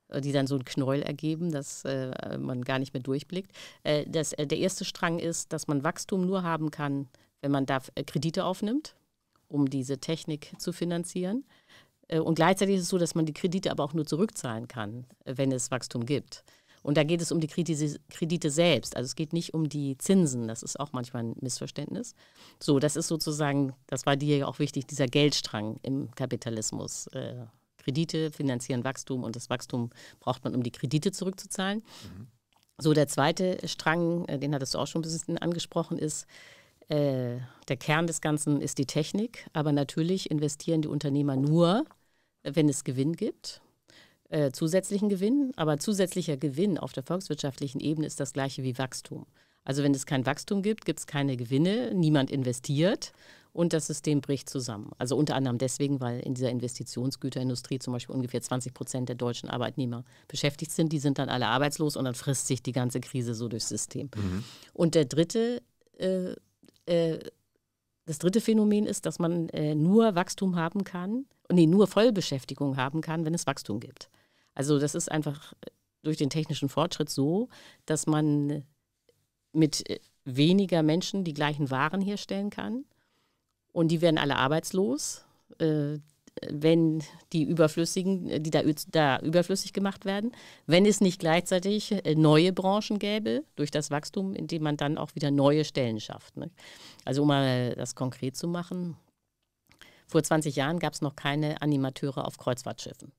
äh, die dann so ein Knäuel ergeben, dass äh, man gar nicht mehr durchblickt. Äh, das, äh, der erste Strang ist, dass man Wachstum nur haben kann, wenn man da äh, Kredite aufnimmt, um diese Technik zu finanzieren. Äh, und gleichzeitig ist es so, dass man die Kredite aber auch nur zurückzahlen kann, wenn es Wachstum gibt. Und da geht es um die Kredite selbst. Also es geht nicht um die Zinsen. Das ist auch manchmal ein Missverständnis. So, das ist sozusagen, das war dir ja auch wichtig, dieser Geldstrang im Kapitalismus. Äh, Kredite finanzieren Wachstum und das Wachstum braucht man, um die Kredite zurückzuzahlen. Mhm. So, der zweite Strang, äh, den hattest du auch schon ein bisschen angesprochen, ist, äh, der Kern des Ganzen ist die Technik. Aber natürlich investieren die Unternehmer nur, wenn es Gewinn gibt. Äh, zusätzlichen Gewinn, aber zusätzlicher Gewinn auf der volkswirtschaftlichen Ebene ist das gleiche wie Wachstum. Also wenn es kein Wachstum gibt, gibt es keine Gewinne, niemand investiert und das System bricht zusammen. Also unter anderem deswegen, weil in dieser Investitionsgüterindustrie zum Beispiel ungefähr 20 Prozent der deutschen Arbeitnehmer beschäftigt sind. Die sind dann alle arbeitslos und dann frisst sich die ganze Krise so durchs System. Mhm. Und der dritte, äh, äh, das dritte Phänomen ist, dass man äh, nur Wachstum haben kann, nee, nur Vollbeschäftigung haben kann, wenn es Wachstum gibt. Also das ist einfach äh, durch den technischen Fortschritt so, dass man äh, mit äh, weniger Menschen die gleichen Waren herstellen kann und die werden alle arbeitslos. Äh, wenn die Überflüssigen, die da, da, überflüssig gemacht werden, wenn es nicht gleichzeitig neue Branchen gäbe durch das Wachstum, indem man dann auch wieder neue Stellen schafft. Ne? Also um mal das konkret zu machen, vor 20 Jahren gab es noch keine Animateure auf Kreuzfahrtschiffen.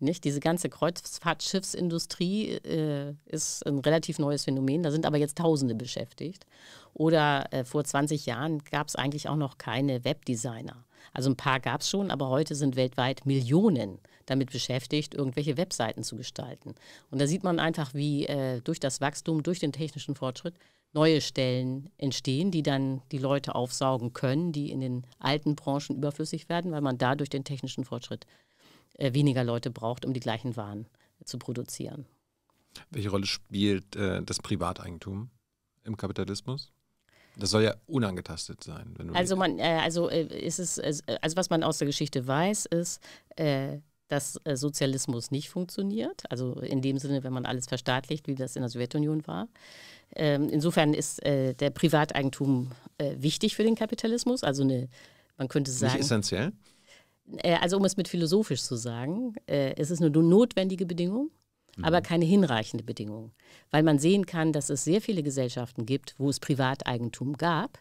Nicht? Diese ganze Kreuzfahrtschiffsindustrie äh, ist ein relativ neues Phänomen. Da sind aber jetzt Tausende beschäftigt. Oder äh, vor 20 Jahren gab es eigentlich auch noch keine Webdesigner. Also ein paar gab es schon, aber heute sind weltweit Millionen damit beschäftigt, irgendwelche Webseiten zu gestalten. Und da sieht man einfach, wie äh, durch das Wachstum, durch den technischen Fortschritt neue Stellen entstehen, die dann die Leute aufsaugen können, die in den alten Branchen überflüssig werden, weil man dadurch den technischen Fortschritt äh, weniger Leute braucht, um die gleichen Waren zu produzieren. Welche Rolle spielt äh, das Privateigentum im Kapitalismus? Das soll ja unangetastet sein. also man, äh, also äh, ist es, äh, also was man aus der Geschichte weiß, ist, äh, dass Sozialismus nicht funktioniert. Also in dem Sinne, wenn man alles verstaatlicht, wie das in der Sowjetunion war. Ähm, insofern ist äh, der Privateigentum äh, wichtig für den Kapitalismus, also eine, man könnte sagen. Nicht essentiell? Äh, also um es mit philosophisch zu sagen, es ist eine notwendige Bedingung, mhm. aber keine hinreichende Bedingung, weil man sehen kann, dass es sehr viele Gesellschaften gibt, wo es Privateigentum gab,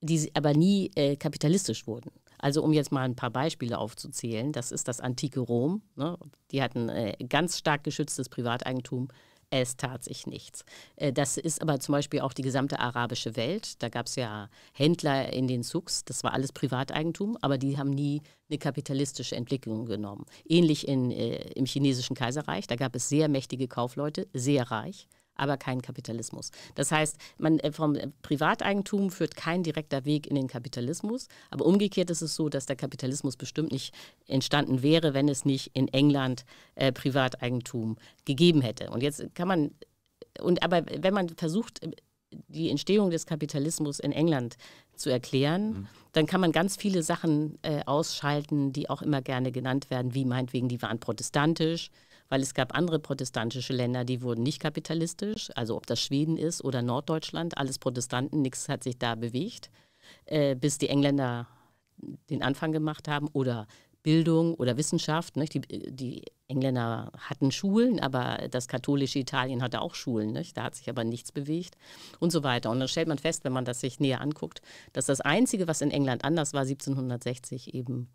die aber nie kapitalistisch wurden. Also um jetzt mal ein paar Beispiele aufzuzählen, das ist das antike Rom. Ne? Die hatten äh, ganz stark geschütztes Privateigentum es tat sich nichts. Äh, das ist aber zum Beispiel auch die gesamte arabische Welt. Da gab es ja Händler in den Zugs, das war alles Privateigentum, aber die haben nie eine kapitalistische Entwicklung genommen. Ähnlich in, äh, im chinesischen Kaiserreich, da gab es sehr mächtige Kaufleute, sehr reich aber kein Kapitalismus. Das heißt, man, äh, vom äh, Privateigentum führt kein direkter Weg in den Kapitalismus, aber umgekehrt ist es so, dass der Kapitalismus bestimmt nicht entstanden wäre, wenn es nicht in England äh, Privateigentum gegeben hätte. Und jetzt kann man, und aber wenn man versucht, äh, die Entstehung des Kapitalismus in England zu erklären, mhm. dann kann man ganz viele Sachen äh, ausschalten, die auch immer gerne genannt werden, wie meinetwegen, die waren protestantisch, weil es gab andere protestantische Länder, die wurden nicht kapitalistisch, also ob das Schweden ist oder Norddeutschland, alles Protestanten, nichts hat sich da bewegt, äh, bis die Engländer den Anfang gemacht haben oder Bildung oder Wissenschaft. Nicht? Die, die Engländer hatten Schulen, aber das katholische Italien hatte auch Schulen. Nicht? Da hat sich aber nichts bewegt und so weiter. Und dann stellt man fest, wenn man das sich näher anguckt, dass das Einzige, was in England anders war, 1760 eben,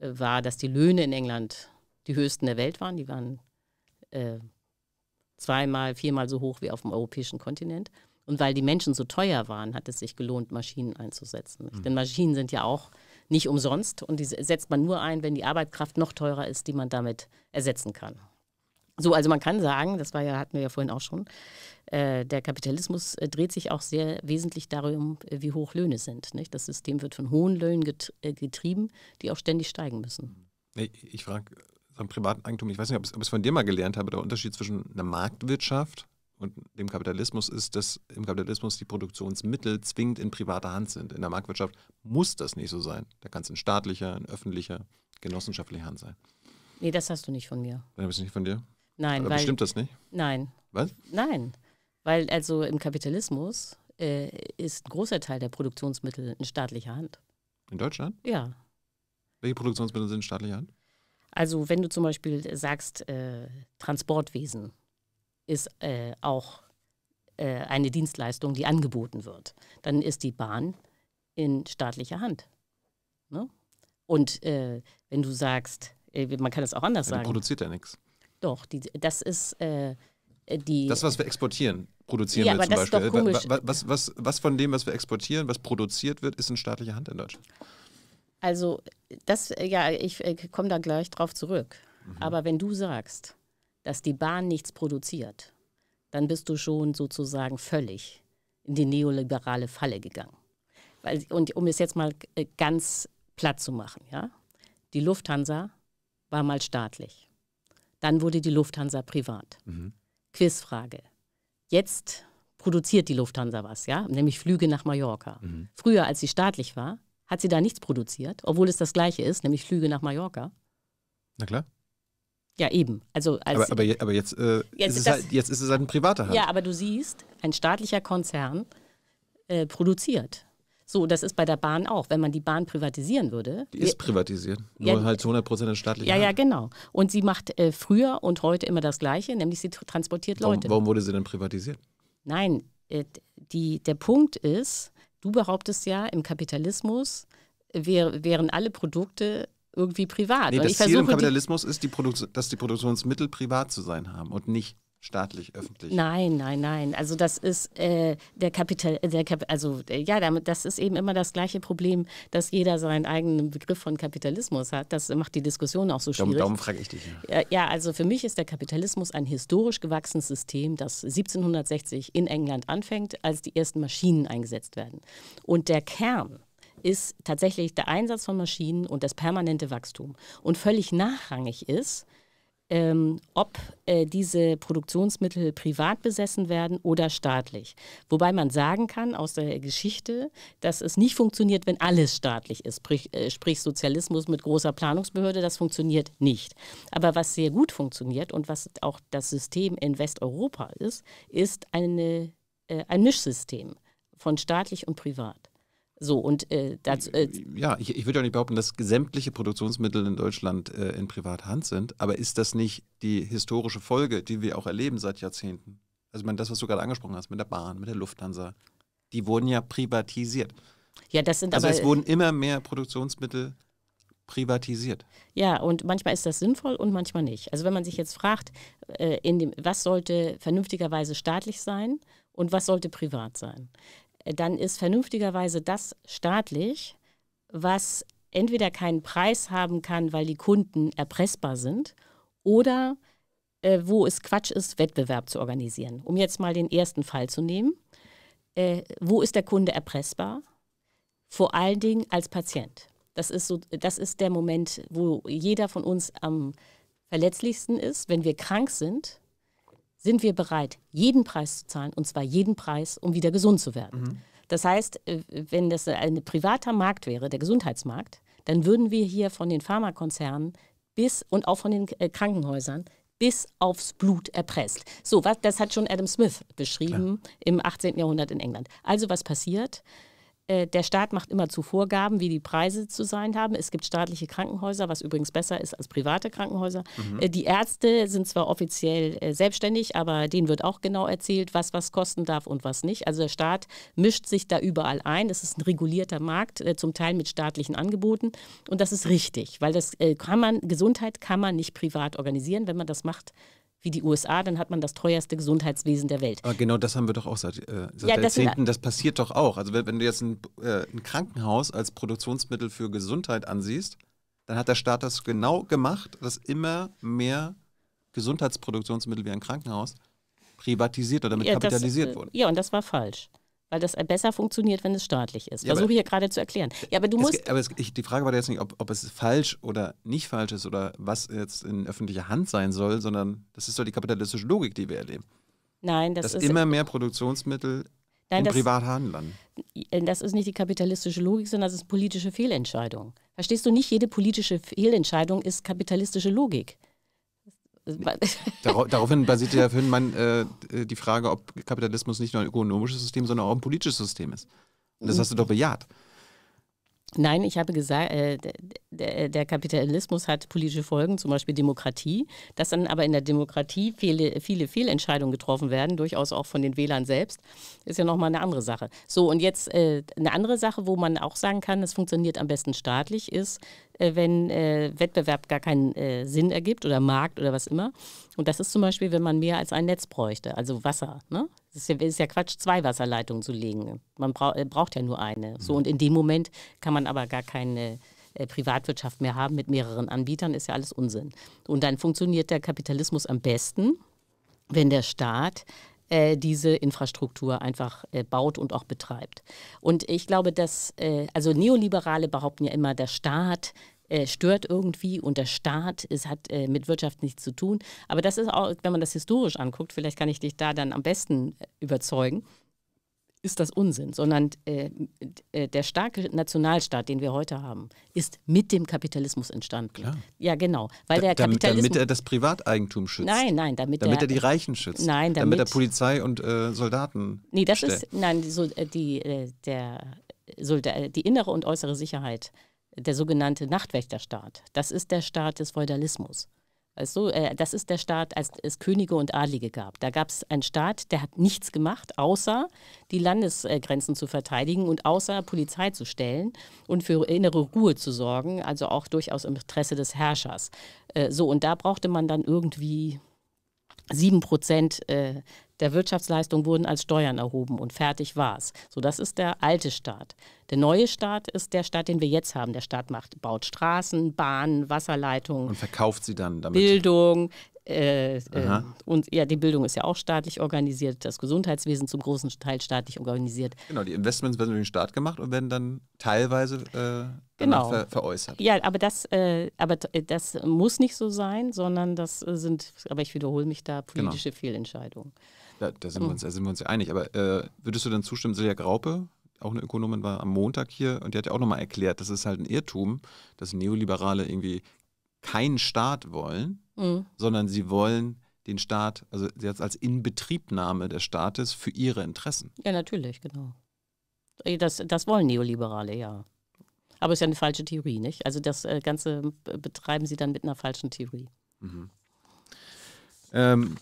äh, war, dass die Löhne in England die höchsten der Welt waren. Die waren äh, zweimal, viermal so hoch wie auf dem europäischen Kontinent. Und weil die Menschen so teuer waren, hat es sich gelohnt, Maschinen einzusetzen. Mhm. Denn Maschinen sind ja auch nicht umsonst und die setzt man nur ein, wenn die Arbeitskraft noch teurer ist, die man damit ersetzen kann. So, also man kann sagen, das war ja, hatten wir ja vorhin auch schon, äh, der Kapitalismus äh, dreht sich auch sehr wesentlich darum, äh, wie hoch Löhne sind. Nicht? Das System wird von hohen Löhnen getrieben, die auch ständig steigen müssen. Ich, ich frage am privaten Eigentum, ich weiß nicht, ob ich es von dir mal gelernt habe, der Unterschied zwischen einer Marktwirtschaft und dem Kapitalismus ist, dass im Kapitalismus die Produktionsmittel zwingend in privater Hand sind. In der Marktwirtschaft muss das nicht so sein. Da kann es in staatlicher, in öffentlicher, genossenschaftlicher Hand sein. Nee, das hast du nicht von mir. Dann habe ich es nicht von dir? Nein. Aber weil, stimmt das nicht? Nein. Was? Nein. Weil also im Kapitalismus äh, ist ein großer Teil der Produktionsmittel in staatlicher Hand. In Deutschland? Ja. Welche Produktionsmittel sind in staatlicher Hand? Also wenn du zum Beispiel sagst, äh, Transportwesen ist äh, auch äh, eine Dienstleistung, die angeboten wird, dann ist die Bahn in staatlicher Hand. Ne? Und äh, wenn du sagst, äh, man kann es auch anders ja, sagen. Produziert ja nichts. Doch, die, das ist äh, die. Das, was wir exportieren, produzieren ja, wir zum Beispiel. Was, was, was, was von dem, was wir exportieren, was produziert wird, ist in staatlicher Hand in Deutschland. Also das, äh, ja, ich äh, komme da gleich drauf zurück. Mhm. Aber wenn du sagst, dass die Bahn nichts produziert, dann bist du schon sozusagen völlig in die neoliberale Falle gegangen. Weil, und um es jetzt mal äh, ganz platt zu machen, ja, die Lufthansa war mal staatlich. Dann wurde die Lufthansa privat. Mhm. Quizfrage. Jetzt produziert die Lufthansa was, ja, nämlich Flüge nach Mallorca. Mhm. Früher, als sie staatlich war, hat sie da nichts produziert, obwohl es das gleiche ist, nämlich Flüge nach Mallorca? Na klar. Ja, eben. Also als aber, aber, aber jetzt, äh, jetzt, ist es das, halt, jetzt ist es ein halt privater halt. Ja, aber du siehst, ein staatlicher Konzern äh, produziert. So, das ist bei der Bahn auch. Wenn man die Bahn privatisieren würde. Die ist privatisiert, nur halt zu 100 Prozent staatlicher Ja, ja, genau. Und sie macht äh, früher und heute immer das Gleiche, nämlich sie transportiert Leute. Warum, warum wurde sie denn privatisiert? Nein, äh, die, der Punkt ist, Du behauptest ja, im Kapitalismus wär, wären alle Produkte irgendwie privat. Nee, das Ziel im Kapitalismus ist, die dass die Produktionsmittel privat zu sein haben und nicht staatlich, öffentlich? Nein, nein, nein. Also das ist äh, der Kapital, äh, der Kap also äh, ja, damit, das ist eben immer das gleiche Problem, dass jeder seinen eigenen Begriff von Kapitalismus hat. Das macht die Diskussion auch so schwierig. Darum, darum frage ich dich. Ja. ja, also für mich ist der Kapitalismus ein historisch gewachsenes System, das 1760 in England anfängt, als die ersten Maschinen eingesetzt werden. Und der Kern ist tatsächlich der Einsatz von Maschinen und das permanente Wachstum. Und völlig nachrangig ist, ähm, ob äh, diese Produktionsmittel privat besessen werden oder staatlich. Wobei man sagen kann aus der Geschichte, dass es nicht funktioniert, wenn alles staatlich ist, sprich, äh, sprich Sozialismus mit großer Planungsbehörde, das funktioniert nicht. Aber was sehr gut funktioniert und was auch das System in Westeuropa ist, ist eine, äh, ein Mischsystem von staatlich und privat. So und äh, das, äh, ja, ich, ich würde ja nicht behaupten, dass sämtliche Produktionsmittel in Deutschland äh, in Privathand sind, aber ist das nicht die historische Folge, die wir auch erleben seit Jahrzehnten? Also ich meine, das, was du gerade angesprochen hast mit der Bahn, mit der Lufthansa, die wurden ja privatisiert. Ja, das sind also aber, es wurden immer mehr Produktionsmittel privatisiert. Ja, und manchmal ist das sinnvoll und manchmal nicht. Also wenn man sich jetzt fragt, äh, in dem, was sollte vernünftigerweise staatlich sein und was sollte privat sein, dann ist vernünftigerweise das staatlich, was entweder keinen Preis haben kann, weil die Kunden erpressbar sind, oder äh, wo es Quatsch ist, Wettbewerb zu organisieren. Um jetzt mal den ersten Fall zu nehmen, äh, wo ist der Kunde erpressbar? Vor allen Dingen als Patient. Das ist, so, das ist der Moment, wo jeder von uns am verletzlichsten ist, wenn wir krank sind sind wir bereit, jeden Preis zu zahlen, und zwar jeden Preis, um wieder gesund zu werden. Mhm. Das heißt, äh, wenn das ein privater Markt wäre, der Gesundheitsmarkt, dann würden wir hier von den Pharmakonzernen bis und auch von den äh, Krankenhäusern bis aufs Blut erpresst. So, was, das hat schon Adam Smith beschrieben ja. im 18. Jahrhundert in England. Also was passiert? Äh, der Staat macht immer zu Vorgaben, wie die Preise zu sein haben. Es gibt staatliche Krankenhäuser, was übrigens besser ist als private Krankenhäuser. Mhm. Äh, die Ärzte sind zwar offiziell äh, selbstständig, aber denen wird auch genau erzählt, was was kosten darf und was nicht. Also der Staat mischt sich da überall ein. Das ist ein regulierter Markt, zum Teil mit staatlichen Angeboten. Und das ist richtig, weil das kann man, Gesundheit kann man nicht privat organisieren. Wenn man das macht, wie die USA, dann hat man das teuerste Gesundheitswesen der Welt. Aber genau das haben wir doch auch seit, äh, seit ja, Jahrzehnten. Das, das, passiert doch auch. Also wenn, wenn du jetzt ein, äh, ein, Krankenhaus als Produktionsmittel für Gesundheit ansiehst, dann hat der Staat das genau gemacht, dass immer mehr Gesundheitsproduktionsmittel wie ein Krankenhaus privatisiert oder damit ja, kapitalisiert das, äh, wurden. Ja, und das war falsch weil das besser funktioniert, wenn es staatlich ist. Ja, Versuche hier gerade zu erklären. Ja, aber du musst. aber es, ich, die Frage war jetzt nicht, ob, ob, es falsch oder nicht falsch ist oder was jetzt in öffentlicher Hand sein soll, sondern das ist doch die kapitalistische Logik, die wir erleben. Nein, das Dass ist immer mehr Produktionsmittel Nein, in das, Privathandel landen. Das ist nicht die kapitalistische Logik, sondern das ist politische Fehlentscheidung. Verstehst du nicht, jede politische Fehlentscheidung ist kapitalistische Logik. [laughs] Dar daraufhin basiert ja für mein, äh, die Frage, ob Kapitalismus nicht nur ein ökonomisches System, sondern auch ein politisches System ist. Und das mhm. hast du doch bejaht. Nein, ich habe gesagt, äh, der, äh, der, Kapitalismus hat politische Folgen, zum Beispiel Demokratie. Dass dann aber in der Demokratie viele, viele Fehlentscheidungen getroffen werden, durchaus auch von den Wählern selbst, ist ja nochmal eine andere Sache. So, und jetzt äh, eine andere Sache, wo man auch sagen kann, es funktioniert am besten staatlich, ist äh, wenn äh, Wettbewerb gar keinen äh, Sinn ergibt oder Markt oder was immer. Und das ist zum Beispiel, wenn man mehr als ein Netz bräuchte, also Wasser. Ne? Es ist, ja, ist ja, Quatsch, zwei Wasserleitungen zu legen. Man bra braucht ja nur eine. So, und in dem Moment kann man aber gar keine Privatwirtschaft mehr haben mit mehreren Anbietern, ist ja alles Unsinn. Und dann funktioniert der Kapitalismus am besten, wenn der Staat äh, diese Infrastruktur einfach äh, baut und auch betreibt. Und ich glaube, dass, äh, also Neoliberale behaupten ja immer, der Staat äh, stört irgendwie und der Staat es hat äh, mit Wirtschaft nichts zu tun. Aber das ist auch, wenn man das historisch anguckt, vielleicht kann ich dich da dann am besten überzeugen ist das Unsinn, sondern äh, äh, der starke Nationalstaat, den wir heute haben, ist mit dem Kapitalismus entstanden. Klar. Ja, genau. Weil da, der Kapitalismus, damit er das Privateigentum schützt. Nein, nein, damit, damit der, er die Reichen schützt. Nein, damit, damit er Polizei und äh, Soldaten. Nee, das stellt. ist nein, so, äh, die, äh, der, so, der, die innere und äußere Sicherheit, der sogenannte Nachtwächterstaat. Das ist der Staat des Feudalismus. Weißt äh, das ist der Staat, als es Könige und Adlige gab. Da gab es einen Staat, der hat nichts gemacht, außer die Landesgrenzen zu verteidigen und außer Polizei zu stellen und für innere Ruhe zu sorgen, also auch durchaus im Interesse des Herrschers. Äh, so, und da brauchte man dann irgendwie sieben Prozent äh, der Wirtschaftsleistung wurden als Steuern erhoben und fertig war's. So, das ist der alte Staat. Der neue Staat ist der Staat, den wir jetzt haben. Der Staat macht, baut Straßen, Bahnen, Wasserleitungen. Und verkauft sie dann damit. Bildung, äh, äh, und ja, die Bildung ist ja auch staatlich organisiert, das Gesundheitswesen zum großen Teil staatlich organisiert. Genau, die Investments werden durch den Staat gemacht und werden dann teilweise äh, genau. ver veräußert. Ja, aber das, äh, aber äh, das muss nicht so sein, sondern das äh, sind, aber ich wiederhole mich da, genau. politische genau. Fehlentscheidungen. Da, da, sind wir uns, da sind wir uns ja einig. Aber würdest du dann zustimmen, Silja Graupe, auch eine Ökonomin, war am Montag hier und die hat ja auch nochmal erklärt, das ist halt ein Irrtum, dass Neoliberale irgendwie keinen Staat wollen mhm. sondern sie wollen den Staat, also sie hat es als Inbetriebnahme des Staates für ihre Interessen. Ja, natürlich, genau. Äh, das, das wollen Neoliberale, ja. Aber es ist ja eine falsche Theorie, nicht? Also das äh, Ganze betreiben sie dann mit einer falschen Theorie. Mhm. Ähm,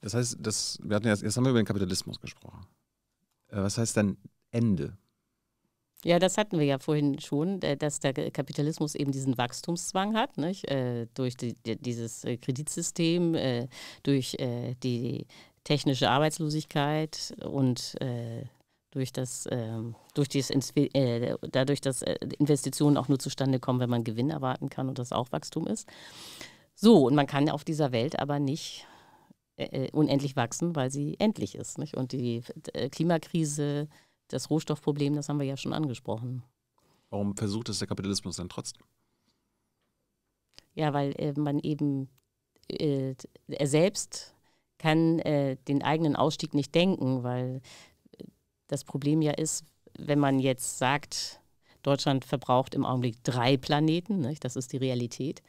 das heißt, das, wir hatten ja, jetzt haben wir über den Kapitalismus gesprochen. Äh, was heißt dann Ende ja, das hatten wir ja vorhin schon, äh, dass der Kapitalismus eben diesen Wachstumszwang hat, nicht? Äh, durch die, dieses äh, Kreditsystem, durch die technische Arbeitslosigkeit und durch das, ähm, durch dieses, dadurch, dass Investitionen auch nur zustande kommen, wenn man Gewinn erwarten kann und das auch Wachstum ist. So, und man kann auf dieser Welt aber nicht unendlich wachsen, weil sie endlich ist. Nicht? Und die Klimakrise das Rohstoffproblem, das haben wir ja schon angesprochen. Warum versucht es der Kapitalismus dann trotzdem? Ja, weil äh, man eben, äh, er selbst kann äh, den eigenen Ausstieg nicht denken, weil äh, das Problem ja ist, wenn man jetzt sagt, Deutschland verbraucht im Augenblick drei Planeten, nicht? das ist die Realität,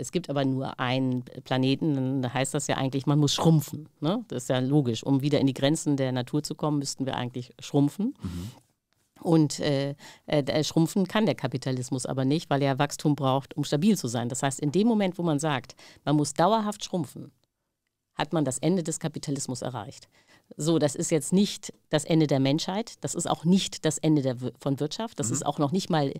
es gibt aber nur einen Planeten, dann heißt das ja eigentlich, man muss schrumpfen. Ne? Das ist ja logisch. Um wieder in die Grenzen der Natur zu kommen, müssten wir eigentlich schrumpfen. Mhm. Und äh, äh, schrumpfen kann der Kapitalismus aber nicht, weil er Wachstum braucht, um stabil zu sein. Das heißt, in dem Moment, wo man sagt, man muss dauerhaft schrumpfen, hat man das Ende des Kapitalismus erreicht. So, das ist jetzt nicht das Ende der Menschheit, das ist auch nicht das Ende der, von Wirtschaft, das mhm. ist auch noch nicht mal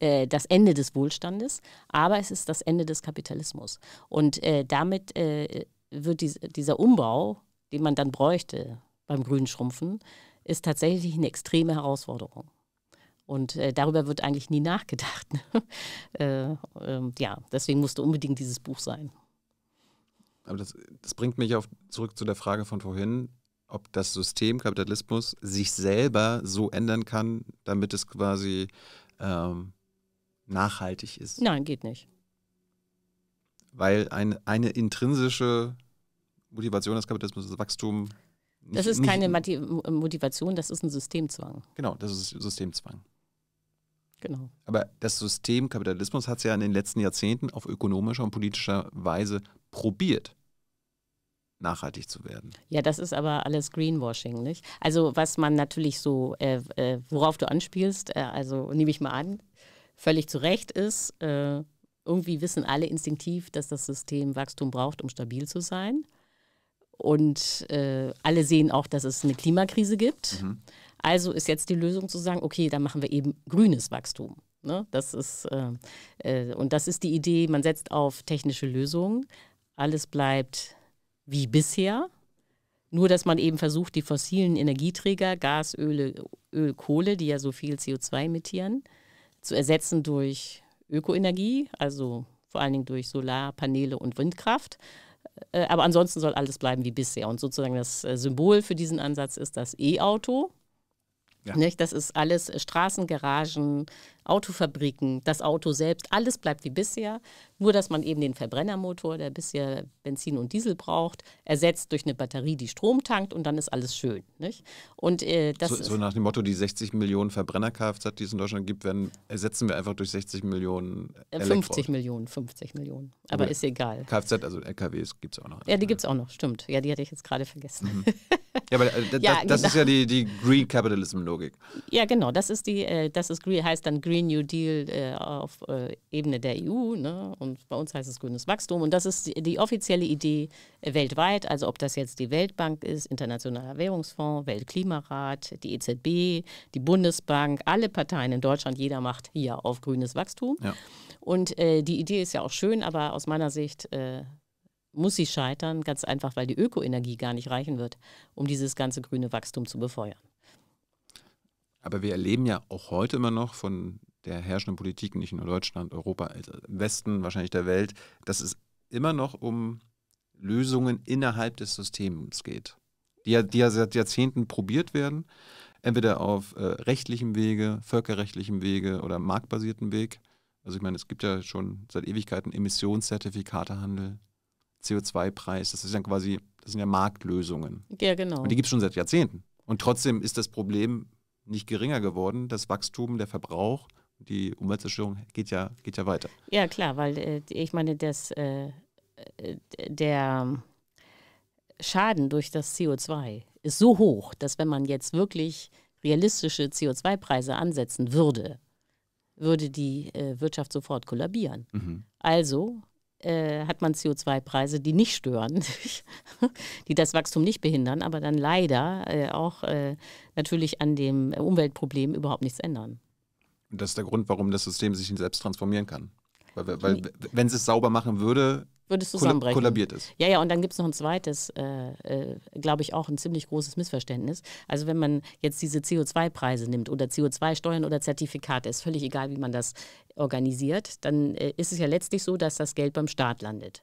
äh, das Ende des Wohlstandes, aber es ist das Ende des Kapitalismus. Und äh, damit äh, wird dies, dieser Umbau, den man dann bräuchte beim grünen Schrumpfen, ist tatsächlich eine extreme Herausforderung. Und äh, darüber wird eigentlich nie nachgedacht. Ne? [laughs] äh, ähm, ja, deswegen musste unbedingt dieses Buch sein. Aber das, das bringt mich auf, zurück zu der Frage von vorhin, ob das System Kapitalismus sich selber so ändern kann, damit es quasi ähm, nachhaltig ist. Nein, geht nicht. Weil ein, eine intrinsische Motivation des Kapitalismus ist Wachstum. Nicht, das ist keine nicht, Motivation, das ist ein Systemzwang. Genau, das ist Systemzwang. Genau. Aber das System Kapitalismus hat es ja in den letzten Jahrzehnten auf ökonomischer und politischer Weise probiert nachhaltig zu werden. Ja, das ist aber alles Greenwashing, nicht? Also was man natürlich so, äh, äh, worauf du anspielst, äh, also nehme ich mal an, völlig zu Recht ist. Äh, irgendwie wissen alle instinktiv, dass das System Wachstum braucht, um stabil zu sein. Und äh, alle sehen auch, dass es eine Klimakrise gibt. Mhm. Also ist jetzt die Lösung zu sagen, okay, dann machen wir eben grünes Wachstum. Ne? Das ist, äh, äh und das ist die Idee, man setzt auf technische Lösungen. Alles bleibt wie bisher. Nur, dass man eben versucht, die fossilen Energieträger, Gas, Öle, Öl, Kohle, die ja so viel CO2 emittieren, zu ersetzen durch Ökoenergie, also vor allen Dingen durch Solarpaneele und Windkraft. Äh, aber ansonsten soll alles bleiben wie bisher. Und sozusagen das äh, Symbol für diesen Ansatz ist das E-Auto. Ja. Das ist alles äh, Straßen, Garagen, Autofabriken, das Auto selbst, alles bleibt wie bisher. Nur, dass man eben den Verbrennermotor, der bisher Benzin und Diesel braucht, ersetzt durch eine Batterie, die Strom tankt und dann ist alles schön. Nicht? Und, äh, das so, so, nach dem Motto, die 60 Millionen Verbrenner-Kfz, die es in Deutschland gibt, werden, ersetzen wir einfach durch 60 Millionen äh, Elektro 50 Millionen, 50 Millionen. Aber okay. ist egal. Kfz, also LKWs gibt es auch noch. Ja, die gibt es auch noch, stimmt. Ja, die hatte ich jetzt gerade vergessen. Mhm. [laughs] Ja, aber äh, das, ja, das genau. ist ja die, die Green Capitalism-Logik. Ja, genau. Das ist die, äh, das ist heißt dann Green Green New Deal äh, auf äh, Ebene der EU. Ne? Und bei uns heißt es grünes Wachstum. Und das ist die, die offizielle Idee weltweit. Also ob das jetzt die Weltbank ist, Internationaler Währungsfonds, Weltklimarat, die EZB, die Bundesbank, alle Parteien in Deutschland, jeder macht hier auf grünes Wachstum. Ja. Und äh, die Idee ist ja auch schön, aber aus meiner Sicht äh, muss sie scheitern, ganz einfach, weil die Ökoenergie gar nicht reichen wird, um dieses ganze grüne Wachstum zu befeuern. Aber wir erleben ja auch heute immer noch von der herrschenden Politik, nicht nur Deutschland, Europa, äh, Westen, wahrscheinlich der Welt, dass es immer noch um Lösungen innerhalb des Systems geht, die ja, die ja seit Jahrzehnten probiert werden, entweder auf äh, rechtlichem Wege, völkerrechtlichem Wege oder marktbasierten Weg. Also ich meine, es gibt ja schon seit Ewigkeiten Emissionszertifikatehandel, CO2-Preis, das ist dann quasi, das sind ja Marktlösungen. Ja, genau. Und die gibt es schon seit Jahrzehnten. Und trotzdem ist das Problem nicht geringer geworden, das Wachstum, der Verbrauch die Umweltzerstörung geht ja, geht ja weiter. Ja, klar, weil äh, ich meine, das, äh, äh der Schaden durch das CO2 ist so hoch, dass wenn man jetzt wirklich realistische CO2-Preise ansetzen würde, würde die äh, Wirtschaft sofort kollabieren. Mhm. Also äh, hat man CO2-Preise, die nicht stören, [laughs] die das Wachstum nicht behindern, aber dann leider äh, auch äh, natürlich an dem Umweltproblem überhaupt nichts ändern das ist der Grund, warum das System sich nicht selbst transformieren kann. Weil, weil hm. wenn es es sauber machen würde, würde es zusammenbrechen. kollabiert ist. Ja, ja, und dann gibt es noch ein zweites, äh, äh, glaube ich, auch ein ziemlich großes Missverständnis. Also wenn man jetzt diese CO2-Preise nimmt oder CO2-Steuern oder Zertifikate, ist völlig egal, wie man das organisiert, dann äh, ist es ja letztlich so, dass das Geld beim Staat landet.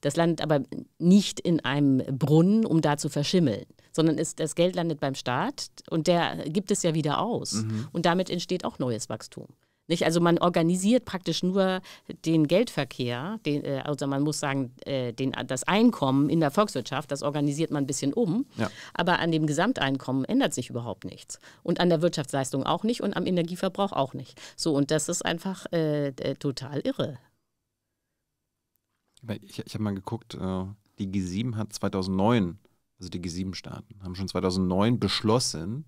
Das landet aber nicht in einem Brunnen, um da zu verschimmeln sondern ist, das Geld landet beim Staat und der gibt es ja wieder aus. Mhm. Und damit entsteht auch neues Wachstum. Nicht? Also man organisiert praktisch nur den Geldverkehr, den, äh, also man muss sagen, äh, den, das Einkommen in der Volkswirtschaft, das organisiert man ein bisschen um, ja. aber an dem Gesamteinkommen ändert sich überhaupt nichts. Und an der Wirtschaftsleistung auch nicht und am Energieverbrauch auch nicht. So, und das ist einfach äh, äh total irre. Ich, ich habe mal geguckt, die G7 hat 2009 also die G7-Staaten, haben schon 2009 beschlossen,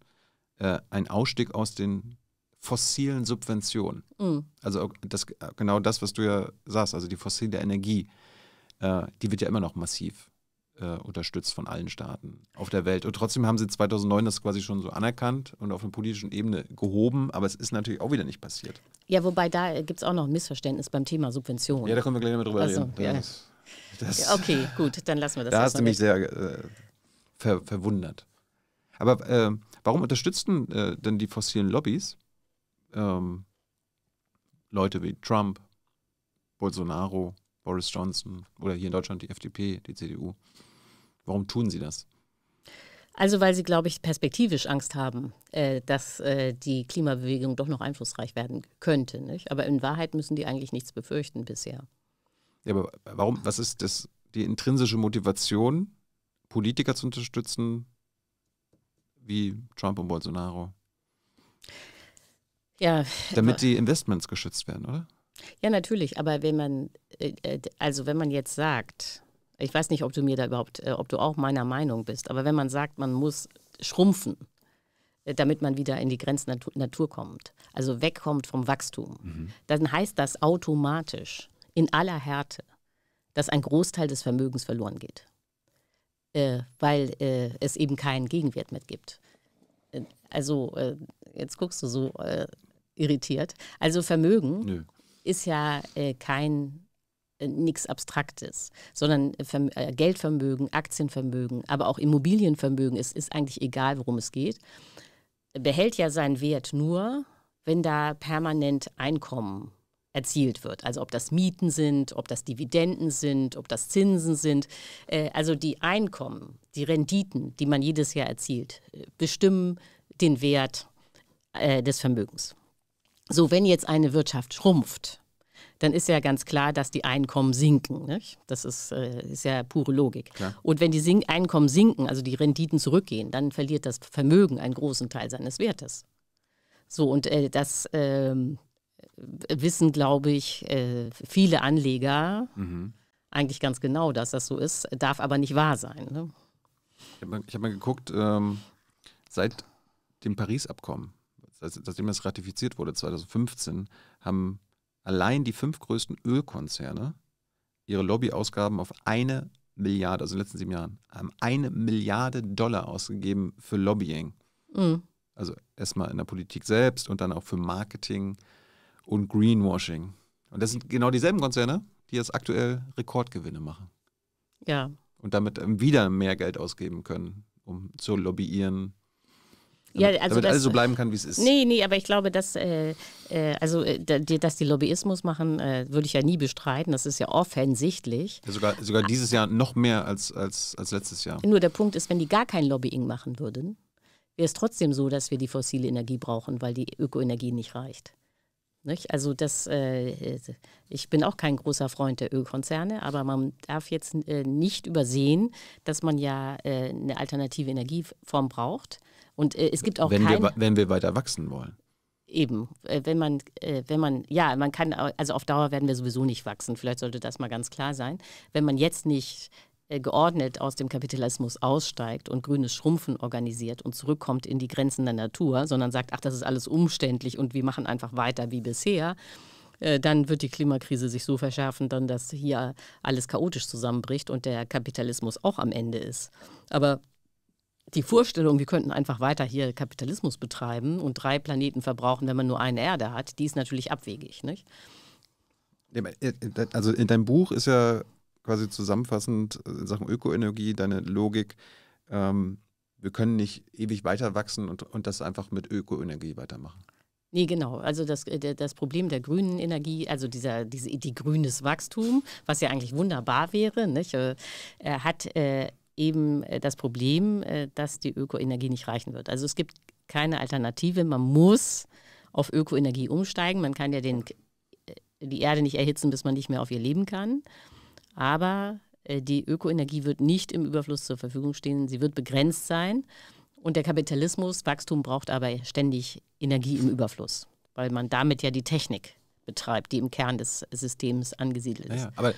äh, einen Ausstieg aus den fossilen Subventionen. Mhm. Also das, äh, genau das, was du ja sagst, also die fossile Energie, äh, die wird ja immer noch massiv äh, unterstützt von allen Staaten auf der Welt. Und trotzdem haben sie 2009 das quasi schon so anerkannt und auf einer politischen Ebene gehoben, aber es ist natürlich auch wieder nicht passiert. Ja, wobei da äh, gibt es auch noch ein Missverständnis beim Thema Subventionen. Ja, da können wir gleich nochmal drüber also, reden. Ja. Das, okay, gut, dann lassen wir das. Da hast du mich sehr... Äh, ver verwundert. Aber äh, warum unterstützten äh, denn die fossilen Lobbys ähm, Leute wie Trump, Bolsonaro, Boris Johnson oder hier in Deutschland die FDP, die CDU? Warum tun sie das? Also weil sie, glaube ich, perspektivisch Angst haben, äh, dass äh, die Klimabewegung doch noch einflussreich werden könnte. Nicht? Aber in Wahrheit müssen die eigentlich nichts befürchten bisher. Ja, aber warum, was ist das, die intrinsische Motivation Politiker zu unterstützen, wie Trump und Bolsonaro. Ja. Damit die Investments geschützt werden, oder? Ja, natürlich. Aber wenn man, äh, äh, also wenn man jetzt sagt, ich weiß nicht, ob du mir da überhaupt, äh, ob du auch meiner Meinung bist, aber wenn man sagt, man muss schrumpfen, damit man wieder in die Grenzen Natur, Natur kommt, also wegkommt vom Wachstum, mhm. dann heißt das automatisch in aller Härte, dass ein Großteil des Vermögens verloren geht äh, weil äh, es eben keinen Gegenwert mehr gibt. Äh, also, äh, jetzt guckst du so äh, irritiert. Also, Vermögen Nö. ist ja äh, kein nichts Abstraktes, sondern Geldvermögen, Aktienvermögen, aber auch Immobilienvermögen, es ist eigentlich egal, worum es geht, behält ja seinen Wert nur, wenn da permanent Einkommen erzielt wird. Also ob das Mieten sind, ob das Dividenden sind, ob das Zinsen sind. Äh, also die Einkommen, die Renditen, die man jedes Jahr erzielt, äh, bestimmen den Wert äh, des Vermögens. So, wenn jetzt eine Wirtschaft schrumpft, dann ist ja ganz klar, dass die Einkommen sinken. Nicht? Das ist, ist ja pure Logik. Klar. Und wenn die Einkommen sinken, also die Renditen zurückgehen, dann verliert das Vermögen einen großen Teil seines Wertes. So, und äh, das ähm, wissen, glaube ich, äh, viele Anleger mhm. eigentlich ganz genau, dass das so ist, darf aber nicht wahr sein. Ne? Ich habe mal, hab mal, geguckt, ähm, seit dem Paris-Abkommen, seitdem es ratifiziert wurde, 2015, haben allein die fünf größten Ölkonzerne ihre Lobbyausgaben auf eine Milliarde, also in den letzten sieben Jahren, haben eine Milliarde Dollar ausgegeben für Lobbying. Mhm. Also erstmal in der Politik selbst und dann auch für Marketing, und Greenwashing. Und das sind genau dieselben Konzerne, die jetzt aktuell Rekordgewinne machen. Ja. Und damit ähm, wieder mehr Geld ausgeben können, um zu lobbyieren, damit, ja, also damit das, alles so bleiben kann, wie es ist. Nee, nee, aber ich glaube, dass, äh, äh, also, äh, dass die Lobbyismus machen, äh, würde ich ja nie bestreiten. Das ist ja offensichtlich. Ja, sogar, sogar dieses Jahr noch mehr als, als, als letztes Jahr. Nur der Punkt ist, wenn die gar kein Lobbying machen würden, wäre es trotzdem so, dass wir die fossile Energie brauchen, weil die Ökoenergie nicht reicht. Nicht? Also das, äh, ich bin auch kein großer Freund der Ölkonzerne, aber man darf jetzt äh, nicht übersehen, dass man ja äh, eine alternative Energieform braucht. Und äh, es gibt auch wenn kein, wir, wenn wir weiter wachsen wollen. Eben, äh, wenn man, äh, wenn man, ja, man kann, also auf Dauer werden wir sowieso nicht wachsen. Vielleicht sollte das mal ganz klar sein. Wenn man jetzt nicht äh, geordnet aus dem Kapitalismus aussteigt und grünes Schrumpfen organisiert und zurückkommt in die Grenzen der Natur, sondern sagt, ach, das ist alles umständlich und wir machen einfach weiter wie bisher, äh, dann wird die Klimakrise sich so verschärfen, dann, dass hier alles chaotisch zusammenbricht und der Kapitalismus auch am Ende ist. Aber die Vorstellung, wir könnten einfach weiter hier Kapitalismus betreiben und drei Planeten verbrauchen, wenn man nur eine Erde hat, die ist natürlich abwegig. Nicht? Äh, also in deinem Buch ist ja quasi zusammenfassend äh, in Sachen Ökoenergie, deine Logik, ähm, wir können nicht ewig weiter wachsen und, und das einfach mit Ökoenergie weitermachen. Nee, genau. Also das, äh, das Problem der grünen Energie, also dieser, diese Idee grünes Wachstum, was ja eigentlich wunderbar wäre, nicht, äh, hat äh, eben äh, das Problem, äh, dass die Ökoenergie nicht reichen wird. Also es gibt keine Alternative. Man muss auf Ökoenergie umsteigen. Man kann ja den, die Erde nicht erhitzen, bis man nicht mehr auf ihr leben kann. Aber äh, die Ökoenergie wird nicht im Überfluss zur Verfügung stehen. Sie wird begrenzt sein. Und der Kapitalismus, Wachstum braucht aber ständig Energie im Überfluss, weil man damit ja die Technik betreibt, die im Kern des Systems angesiedelt ist. Ja, aber äh,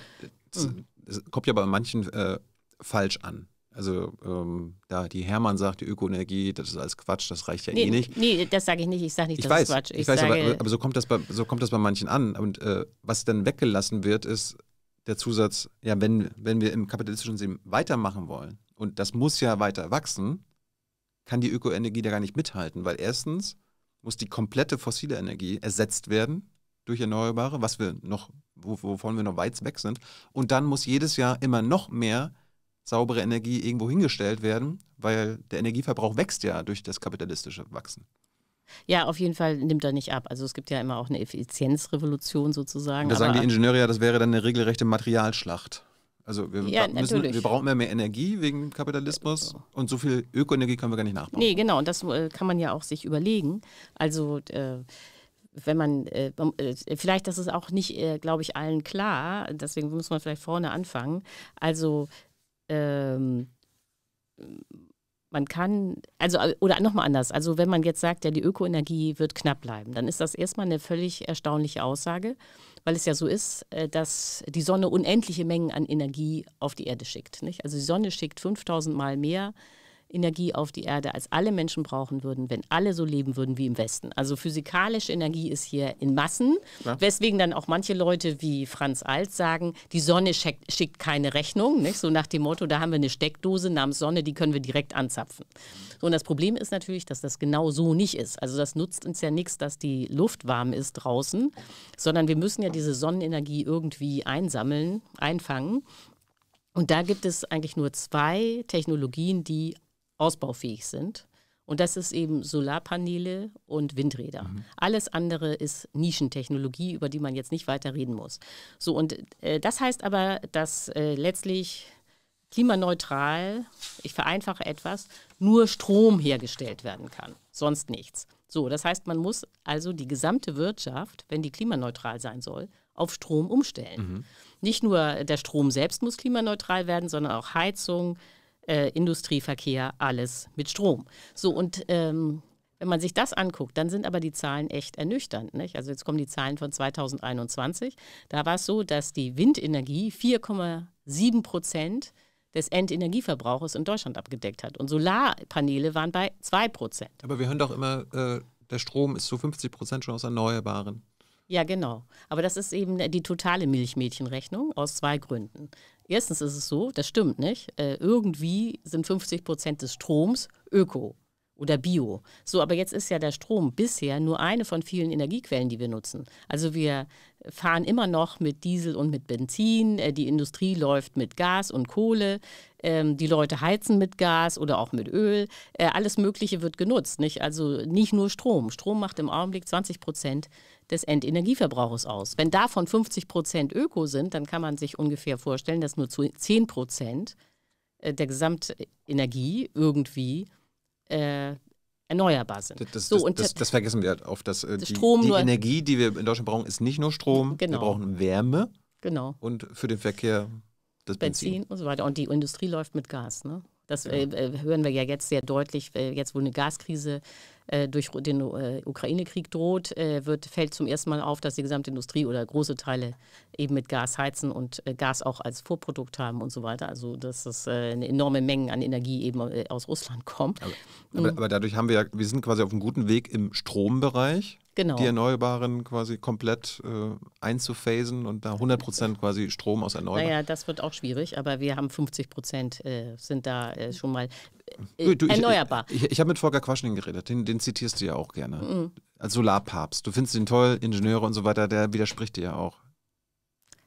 das, hm. das, kommt ja bei manchen äh, falsch an. Also ähm, da die Hermann sagt, die Ökoenergie, das ist alles Quatsch, das reicht ja eh nee, eh nicht. Nee, das sage ich nicht. Ich sage nicht, ich das weiß, ist Quatsch. Ich, ich weiß, sage, aber, aber, so kommt das bei so kommt das bei manchen an. Und äh, was dann weggelassen wird, ist der Zusatz, ja, wenn, wenn wir im kapitalistischen System weitermachen wollen, und das muss ja weiter wachsen, kann die Ökoenergie da gar nicht mithalten, weil erstens muss die komplette fossile Energie ersetzt werden durch erneuerbare, was wir noch, wovon wir noch weit weg sind. Und dann muss jedes Jahr immer noch mehr saubere Energie irgendwo hingestellt werden, weil der Energieverbrauch wächst ja durch das kapitalistische Wachsen. Ja, auf jeden Fall nimmt er nicht ab. Also es gibt ja immer auch eine Effizienzrevolution sozusagen. Da sagen die Ingenieure ja, das wäre dann eine regelrechte Materialschlacht. Also wir, ja, müssen, wir brauchen immer mehr Energie wegen Kapitalismus genau. und so viel Ökoenergie können wir gar nicht nachbauen. Nee, genau. Und das äh, kann man ja auch sich überlegen. Also äh, wenn man, äh, vielleicht das ist auch nicht, glaube ich, allen klar, deswegen muss man vielleicht vorne anfangen. Also ähm, man kann, also oder nochmal anders, also wenn man jetzt sagt, ja, die Ökoenergie wird knapp bleiben, dann ist das erstmal eine völlig erstaunliche Aussage, weil es ja so ist, äh, dass die Sonne unendliche Mengen an Energie auf die Erde schickt. Nicht? Also die Sonne schickt 5000 Mal mehr Energie auf die Erde als alle Menschen brauchen würden, wenn alle so leben würden wie im Westen. Also physikalische Energie ist hier in Massen, ja. weswegen dann auch manche Leute wie Franz Alt sagen, die Sonne schickt, schickt keine Rechnung, nicht? so nach dem Motto, da haben wir eine Steckdose namens Sonne, die können wir direkt anzapfen. So, und das Problem ist natürlich, dass das genau so nicht ist. Also das nutzt uns ja nichts, dass die Luft warm ist draußen, sondern wir müssen ja diese Sonnenenergie irgendwie einsammeln, einfangen. Und da gibt es eigentlich nur zwei Technologien, die ausbaufähig sind. Und das ist eben Solarpaneele und Windräder. Mhm. Alles andere ist Nischentechnologie, über die man jetzt nicht weiter reden muss. So, und äh, das heißt aber, dass äh, letztlich klimaneutral, ich vereinfache etwas, nur Strom hergestellt werden kann, sonst nichts. So, das heißt, man muss also die gesamte Wirtschaft, wenn die klimaneutral sein soll, auf Strom umstellen. Mhm. Nicht nur der Strom selbst muss klimaneutral werden, sondern auch Heizung, äh, Industrieverkehr, alles mit Strom. So, und ähm, wenn man sich das anguckt, dann sind aber die Zahlen echt ernüchternd. Nicht? Also jetzt kommen die Zahlen von 2021. Da war es so, dass die Windenergie 4,7 Prozent des Endenergieverbrauchs in Deutschland abgedeckt hat. Und Solarpaneele waren bei 2 Prozent. Aber wir hören doch immer, äh, der Strom ist zu 50 Prozent schon aus Erneuerbaren. Ja, genau. Aber das ist eben die totale Milchmädchenrechnung aus zwei Gründen. Erstens ist es so, das stimmt nicht. Äh, irgendwie sind 50 Prozent des Stroms Öko oder Bio. So, aber jetzt ist ja der Strom bisher nur eine von vielen Energiequellen, die wir nutzen. Also wir fahren immer noch mit Diesel und mit Benzin, äh, die Industrie läuft mit Gas und Kohle, ähm, die Leute heizen mit Gas oder auch mit Öl. Äh, alles Mögliche wird genutzt, nicht? Also nicht nur Strom. Strom macht im Augenblick 20 Prozent des Endenergieverbrauchs aus. Wenn davon 50 Prozent Öko sind, dann kann man sich ungefähr vorstellen, dass nur zu 10 Prozent äh, der Gesamtenergie irgendwie äh, erneuerbar sind. Das, so, das, das, das, vergessen wir halt oft, dass äh, die, die Energie, die wir in Deutschland brauchen, ist nicht nur Strom, genau. wir brauchen Wärme genau. und für den Verkehr das Benzin. Benzin und so weiter. Und die Industrie läuft mit Gas. Ne? Das ja. äh, äh hören wir ja jetzt sehr deutlich, äh, jetzt wo eine Gaskrise äh, durch den äh, Ukraine-Krieg droht, äh, wird, fällt zum ersten Mal auf, dass die gesamte Industrie oder große Teile eben mit Gas heizen und äh, Gas auch als Vorprodukt haben und so weiter. Also dass es äh, eine enorme Menge an Energie eben aus Russland kommt. Aber, aber, aber, dadurch haben wir ja, wir sind quasi auf einem guten Weg im Strombereich genau. die Erneuerbaren quasi komplett äh, einzuphasen und da 100 quasi Strom aus Erneuerbaren. Naja, das wird auch schwierig, aber wir haben 50 Prozent äh, sind da äh, schon mal äh, du, erneuerbar. Ich, ich, ich habe mit Volker Quaschning geredet, den, den, zitierst du ja auch gerne. Mhm. Als Solarpapst. Du findest ihn toll, Ingenieure und so weiter, der widerspricht dir ja auch.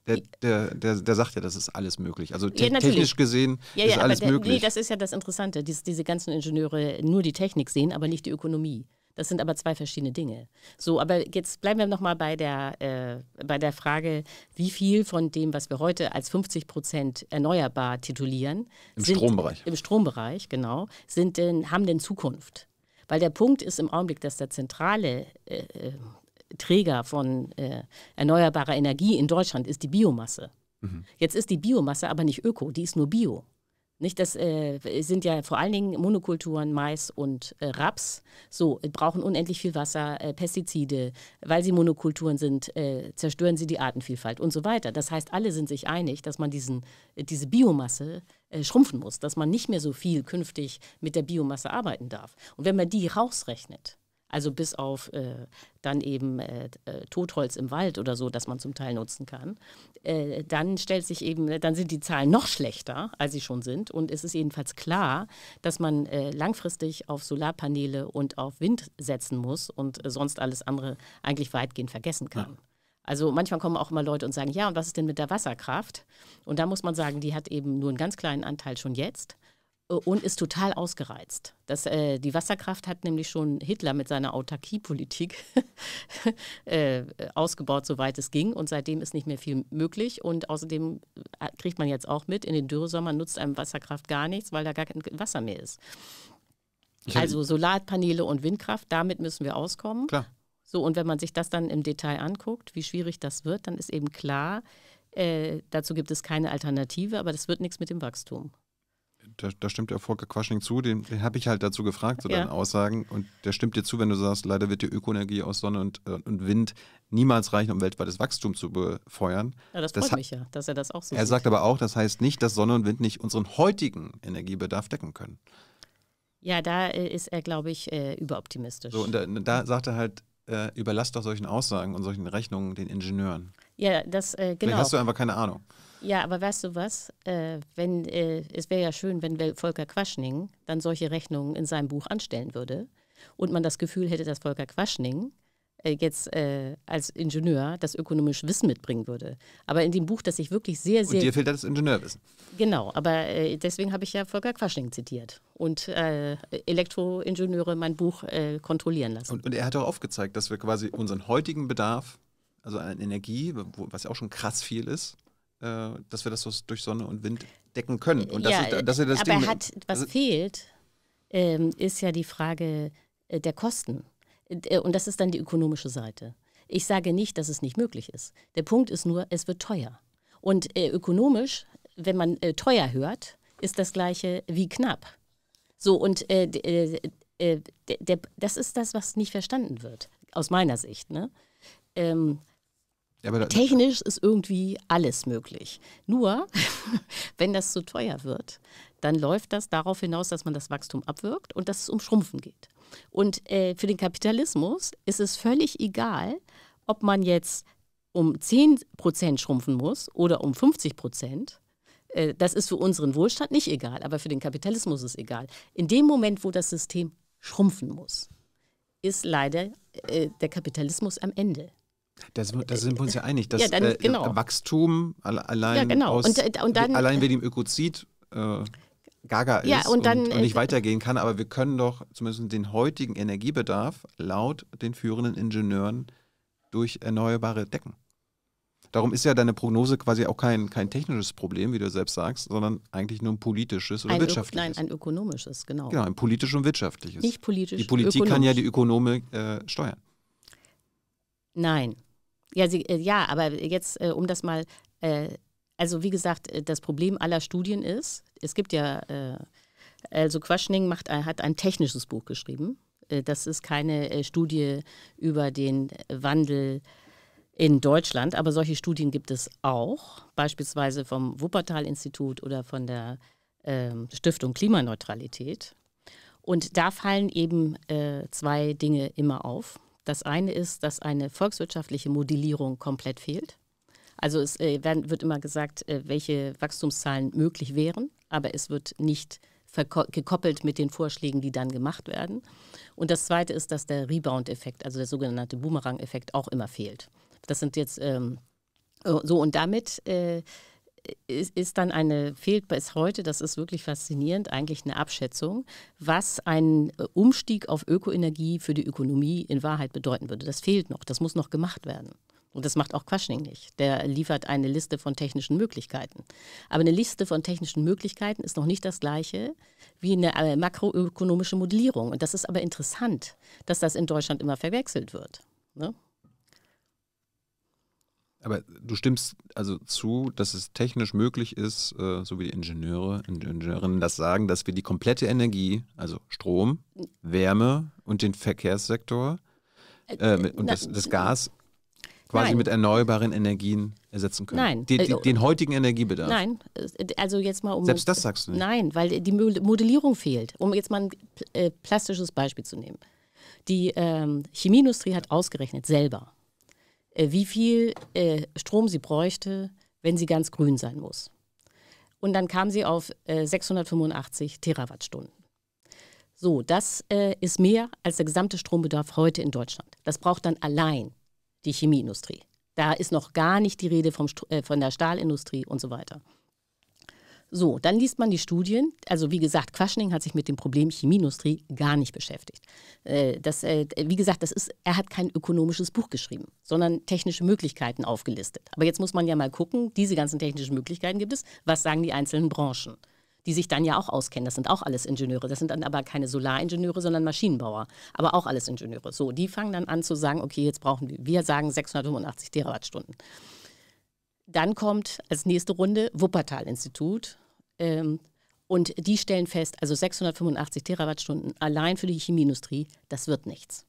Der, der, der, der, sagt ja, das ist alles möglich. Also te ja, technisch gesehen ja, ja, ist alles möglich. Nee, das ist ja das Interessante, dass diese ganzen Ingenieure nur die Technik sehen, aber nicht die Ökonomie. Das sind aber zwei verschiedene Dinge. So, aber jetzt bleiben wir nochmal bei, der, äh, bei der Frage, wie viel von dem, was wir heute als 50 Prozent erneuerbar titulieren, im sind, Strombereich. Im Strombereich, genau, sind denn, haben denn Zukunft. Weil der Punkt ist im Augenblick, dass der zentrale äh, äh Träger von äh, erneuerbarer Energie in Deutschland ist die Biomasse. Mhm. Jetzt ist die Biomasse aber nicht öko, die ist nur bio. Nicht, das äh, sind ja vor allen Dingen Monokulturen, Mais und äh, Raps. So, äh, brauchen unendlich viel Wasser, äh, Pestizide. Weil sie Monokulturen sind, äh, zerstören sie die Artenvielfalt und so weiter. Das heißt, alle sind sich einig, dass man diesen, äh, diese Biomasse schrumpfen muss, dass man nicht mehr so viel künftig mit der Biomasse arbeiten darf. Und wenn man die rausrechnet, also bis auf äh, dann eben äh, äh, Totholz im Wald oder so, das man zum Teil nutzen kann. Äh, dann stellt sich eben, dann sind die Zahlen noch schlechter, als sie schon sind. Und es ist jedenfalls klar, dass man äh, langfristig auf Solarpaneele und auf Wind setzen muss und sonst alles andere eigentlich weitgehend vergessen kann. Ja. Also manchmal kommen auch immer Leute und sagen, ja, und was ist denn mit der Wasserkraft? Und da muss man sagen, die hat eben nur einen ganz kleinen Anteil schon jetzt und ist total ausgereizt. Das, äh, die Wasserkraft hat nämlich schon Hitler mit seiner Autarkiepolitik [laughs] äh, ausgebaut, soweit es ging. Und seitdem ist nicht mehr viel möglich. Und außerdem äh, kriegt man jetzt auch mit, in den Dürresommern nutzt einem Wasserkraft gar nichts, weil da gar kein Wasser mehr ist. Also Solarpaneele und Windkraft, damit müssen wir auskommen. Klar. So, und wenn man sich das dann im Detail anguckt, wie schwierig das wird, dann ist eben klar, äh, dazu gibt es keine Alternative, aber das wird nichts mit dem Wachstum da, da, stimmt ja Volker Quaschning zu, den, den habe ich halt dazu gefragt, zu so ja. deinen Aussagen. Und der stimmt dir zu, wenn du sagst, leider wird die Ökoenergie aus Sonne und, äh, und Wind niemals reichen, um weltweites Wachstum zu befeuern. Ja, das freut mich ja, dass er das auch so Er sieht. sagt aber auch, das heißt nicht, dass Sonne und Wind nicht unseren heutigen Energiebedarf decken können. Ja, da äh, ist er, glaube ich, äh, überoptimistisch. So, und da, da sagt er halt, äh, überlass doch solchen Aussagen und solchen Rechnungen den Ingenieuren. Ja, das, äh, genau. Vielleicht hast du einfach keine Ahnung. Ja, aber weißt du was? Äh, wenn, äh, es wäre ja schön, wenn Volker Quaschning dann solche Rechnungen in seinem Buch anstellen würde und man das Gefühl hätte, dass Volker Quaschning äh, jetzt äh, als Ingenieur das ökonomische Wissen mitbringen würde. Aber in dem Buch, das ich wirklich sehr, sehr... Und dir fehlt das Ingenieurwissen. Genau, aber äh, deswegen habe ich ja Volker Quaschning zitiert und äh, Elektroingenieure mein Buch kontrollieren lassen. Und, und er hat auch aufgezeigt, dass wir quasi unseren heutigen Bedarf, also an Energie, was ja auch schon krass viel ist, äh, dass wir das so durch Sonne und Wind decken können. Und ja, ist, das ist das aber Ding. Hat, was also fehlt, ähm, ist ja die Frage äh, der Kosten. Äh, und das ist dann die ökonomische Seite. Ich sage nicht, dass es nicht möglich ist. Der Punkt ist nur, es wird teuer. Und ökonomisch, wenn man teuer hört, ist das gleiche wie knapp. So, und äh, äh, das ist das, was nicht verstanden wird, aus meiner Sicht. Ne? Ähm, ja, da, Technisch ist irgendwie alles möglich. Nur, [laughs] wenn das zu teuer wird, dann läuft das darauf hinaus, dass man das Wachstum abwirkt und dass es um Schrumpfen geht. Und äh, für den Kapitalismus ist es völlig egal, ob man jetzt um 10% schrumpfen muss oder um 50 Prozent äh, das ist für unseren Wohlstand nicht egal, aber für den Kapitalismus ist es egal. In dem Moment, wo das System schrumpfen muss, ist leider äh, der Kapitalismus am Ende. Da sind, sind wir uns ja einig, dass ja, dann, äh, genau. Wachstum allein, ja, genau. aus, und, äh, und dann, allein wegen dem Ökozid äh, gaga ist und, dann, und, nicht äh, weitergehen kann. Aber wir können doch zumindest den heutigen Energiebedarf laut den führenden Ingenieuren durch Erneuerbare decken. Darum ist ja deine Prognose quasi auch kein, kein technisches Problem, wie du selbst sagst, sondern eigentlich nur ein politisches oder ein wirtschaftliches. Öko, nein, ein ökonomisches, genau. Genau, ein politisches und wirtschaftliches. Nicht politisch. Die Politik kann ja die Ökonomik äh, steuern. Nein. Ja, sie, äh, ja, aber jetzt, äh, um das mal, äh, also wie gesagt, das Problem aller Studien ist, es gibt ja, also Quaschning macht, hat ein technisches Buch geschrieben. Das ist keine Studie über den Wandel in Deutschland, aber solche Studien gibt es auch, beispielsweise vom Wuppertal-Institut oder von der ähm, Stiftung Klimaneutralität. Und da fallen eben zwei Dinge immer auf. Das eine ist, dass eine volkswirtschaftliche Modellierung komplett fehlt. Also es äh, werden, wird immer gesagt, äh, welche Wachstumszahlen möglich wären, aber es wird nicht gekoppelt mit den Vorschlägen, die dann gemacht werden. Und das Zweite ist, dass der Rebound-Effekt, also der sogenannte Boomerang-Effekt, auch immer fehlt. Das sind jetzt ähm, äh, so und damit äh, ist, ist dann eine, fehlt bis heute, das ist wirklich faszinierend, eigentlich eine Abschätzung, was ein äh, Umstieg auf Ökoenergie für die Ökonomie in Wahrheit bedeuten würde. Das fehlt noch, das muss noch gemacht werden. Und das macht auch Quaschning nicht. Der liefert eine Liste von technischen Möglichkeiten. Aber eine Liste von technischen Möglichkeiten ist noch nicht das gleiche wie eine äh, makroökonomische Modellierung. Und das ist aber interessant, dass das in Deutschland immer verwechselt wird. Ne? Aber du stimmst also zu, dass es technisch möglich ist, äh, so wie die Ingenieure und Ingenieurinnen das sagen, dass wir die komplette Energie, also Strom, Wärme und den Verkehrssektor äh, äh und das, das Gas quasi Nein. mit erneuerbaren Energien ersetzen können. Nein. Den, also den, heutigen Energiebedarf. Nein, äh, also jetzt mal um. Selbst das sagst du nicht. Nein, weil die Modellierung fehlt. Um jetzt mal ein plastisches Beispiel zu nehmen. Die ähm, Chemieindustrie hat ausgerechnet selber, äh, wie viel äh, Strom sie bräuchte, wenn sie ganz grün sein muss. Und dann kam sie auf 685 äh, Terawattstunden. So, das ist mehr als der gesamte Strombedarf heute in Deutschland. Das braucht dann allein die Chemieindustrie. Da ist noch gar nicht die Rede vom, von der Stahlindustrie und so weiter. So, dann liest man die Studien. Also wie gesagt, Quaschning hat sich mit dem Problem Chemieindustrie gar nicht beschäftigt. Äh, das, äh, wie gesagt, das ist, er hat kein ökonomisches Buch geschrieben, sondern technische Möglichkeiten aufgelistet. Aber jetzt muss man ja mal gucken, diese ganzen technischen Möglichkeiten gibt es. Was sagen die einzelnen Branchen? die sich dann ja auch auskennen. Das sind auch alles Ingenieure. Das sind dann aber keine Solaringenieure, sondern Maschinenbauer. Aber auch alles Ingenieure. So, die fangen dann an zu sagen, okay, jetzt brauchen wir, wir sagen 685 Terawattstunden. Dann kommt als nächste Runde Wuppertal-Institut, ähm, und die stellen fest, also 685 Terawattstunden allein für die Chemieindustrie, das wird nichts.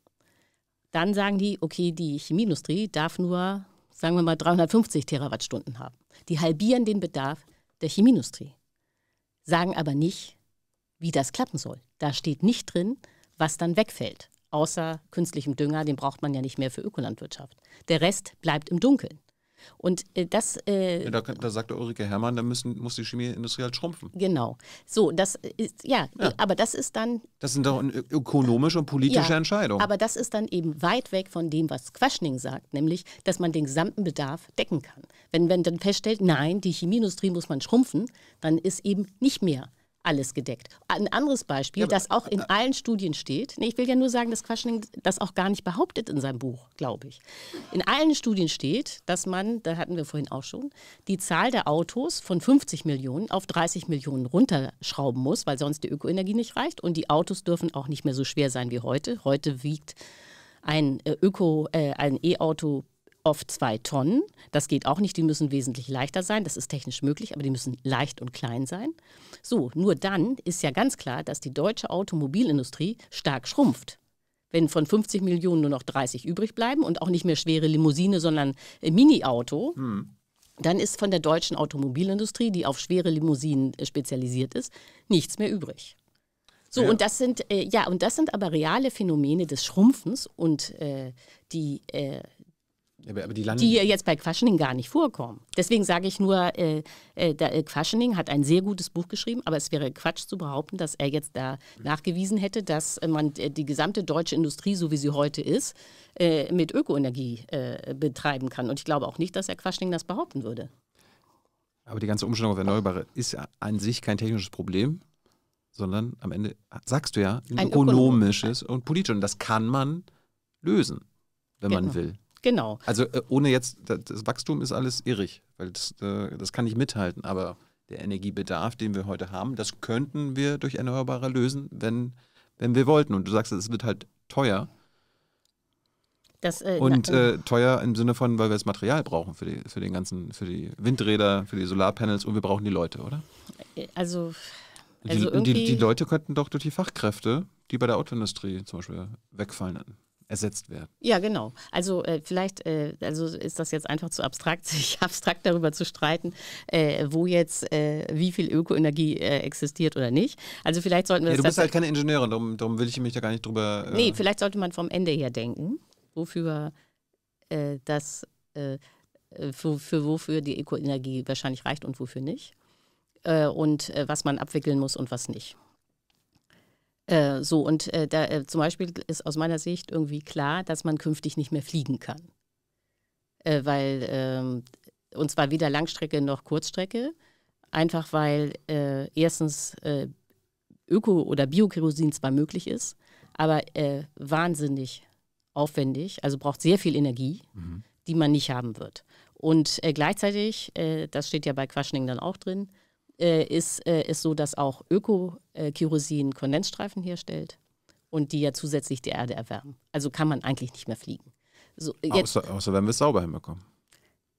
Dann sagen die, okay, die Chemieindustrie darf nur, sagen wir mal, 350 Terawattstunden haben. Die halbieren den Bedarf der Chemieindustrie, sagen aber nicht, wie das klappen soll. Da steht nicht drin, was dann wegfällt, außer künstlichem Dünger, den braucht man ja nicht mehr für Ökolandwirtschaft. Der Rest bleibt im Dunkeln. Und äh, das. Äh, ja, da, da sagte Ulrike Herrmann, da müssen, muss die Chemieindustrie halt schrumpfen. Genau. So, das ist, ja, ja. aber das ist dann. Das sind doch äh, ökonomische und politische ja, Entscheidungen. Aber das ist dann eben weit weg von dem, was Quaschning sagt, nämlich, dass man den gesamten Bedarf decken kann. Wenn man dann feststellt, nein, die Chemieindustrie muss man schrumpfen, dann ist eben nicht mehr alles gedeckt. Ein anderes Beispiel, ja, das auch in äh, äh, allen Studien steht. Nee, ich will ja nur sagen, dass Quaschning das auch gar nicht behauptet in seinem Buch, glaube ich. In allen Studien steht, dass man, da hatten wir vorhin auch schon, die Zahl der Autos von 50 Millionen auf 30 Millionen runterschrauben muss, weil sonst die Ökoenergie nicht reicht. Und die Autos dürfen auch nicht mehr so schwer sein wie heute. Heute wiegt ein äh, Öko, äh, ein E-Auto oft zwei Tonnen. Das geht auch nicht, die müssen wesentlich leichter sein. Das ist technisch möglich, aber die müssen leicht und klein sein. So, nur dann ist ja ganz klar, dass die deutsche Automobilindustrie stark schrumpft. Wenn von 50 Millionen nur noch 30 übrig bleiben und auch nicht mehr schwere Limousine, sondern äh, Mini-Auto, hm. dann ist von der deutschen Automobilindustrie, die auf schwere Limousinen äh, spezialisiert ist, nichts mehr übrig. So, ja. und das sind, äh, ja, und das sind aber reale Phänomene des Schrumpfens und äh, die äh, aber, aber die, die, jetzt bei Quaschening gar nicht vorkommen. Deswegen sage ich nur, äh, äh, äh, Quaschening hat ein sehr gutes Buch geschrieben, aber es wäre Quatsch zu behaupten, dass er jetzt da nachgewiesen hätte, dass äh, man äh, die gesamte deutsche Industrie, so wie sie heute ist, äh, mit Ökoenergie betreiben kann. Und ich glaube auch nicht, dass Herr Quaschening das behaupten würde. Aber die ganze Umstellung auf Erneuerbare ist an sich kein technisches Problem, sondern am Ende, sagst du ja, ein ökonomisches Ökonom. und politisches. Und das kann man lösen, wenn genau. man will. Genau. Also äh, ohne jetzt, das Wachstum ist alles irrig, weil das, äh, das kann nicht mithalten, aber der Energiebedarf, den wir heute haben, das könnten wir durch Erneuerbare lösen, wenn, wenn wir wollten. Und du sagst, es wird halt teuer. Das, äh, und äh, teuer im Sinne von, weil wir das Material brauchen für die, für den ganzen, für die Windräder, für die Solarpanels und wir brauchen die Leute, oder? Also, also die, also die, die, Leute könnten doch durch die Fachkräfte, die bei der Autoindustrie zum Beispiel wegfallen, ersetzt werden. Ja, genau. Also äh, vielleicht, äh, also ist das jetzt einfach zu abstrakt, [laughs] sich abstrakt darüber zu streiten, äh, wo jetzt äh, wie viel Ökoenergie äh, existiert oder nicht. Also vielleicht sollten wir ja, das. Du bist halt keine Ingenieurin, darum, darum will ich mich da gar nicht drüber. Äh nee, vielleicht sollte man vom Ende her denken, wofür äh, das, für, für, wofür die Ökoenergie wahrscheinlich reicht und wofür nicht. und was man abwickeln muss und was nicht. Äh, so, und äh, da, äh, zum Beispiel ist aus meiner Sicht irgendwie klar, dass man künftig nicht mehr fliegen kann. Äh, weil, ähm, und zwar weder Langstrecke noch Kurzstrecke, einfach weil äh, erstens Öko- oder Biokerosin zwar möglich ist, aber wahnsinnig aufwendig, also braucht sehr viel Energie, mhm. die man nicht haben wird. Und gleichzeitig, das steht ja bei Quaschning dann auch drin, äh, ist es äh, so, dass auch Öko-Kerosin Kondensstreifen herstellt und die ja zusätzlich die Erde erwärmen. Also kann man eigentlich nicht mehr fliegen. So, äh, jetzt, außer, außer, wenn wir es sauber hinbekommen.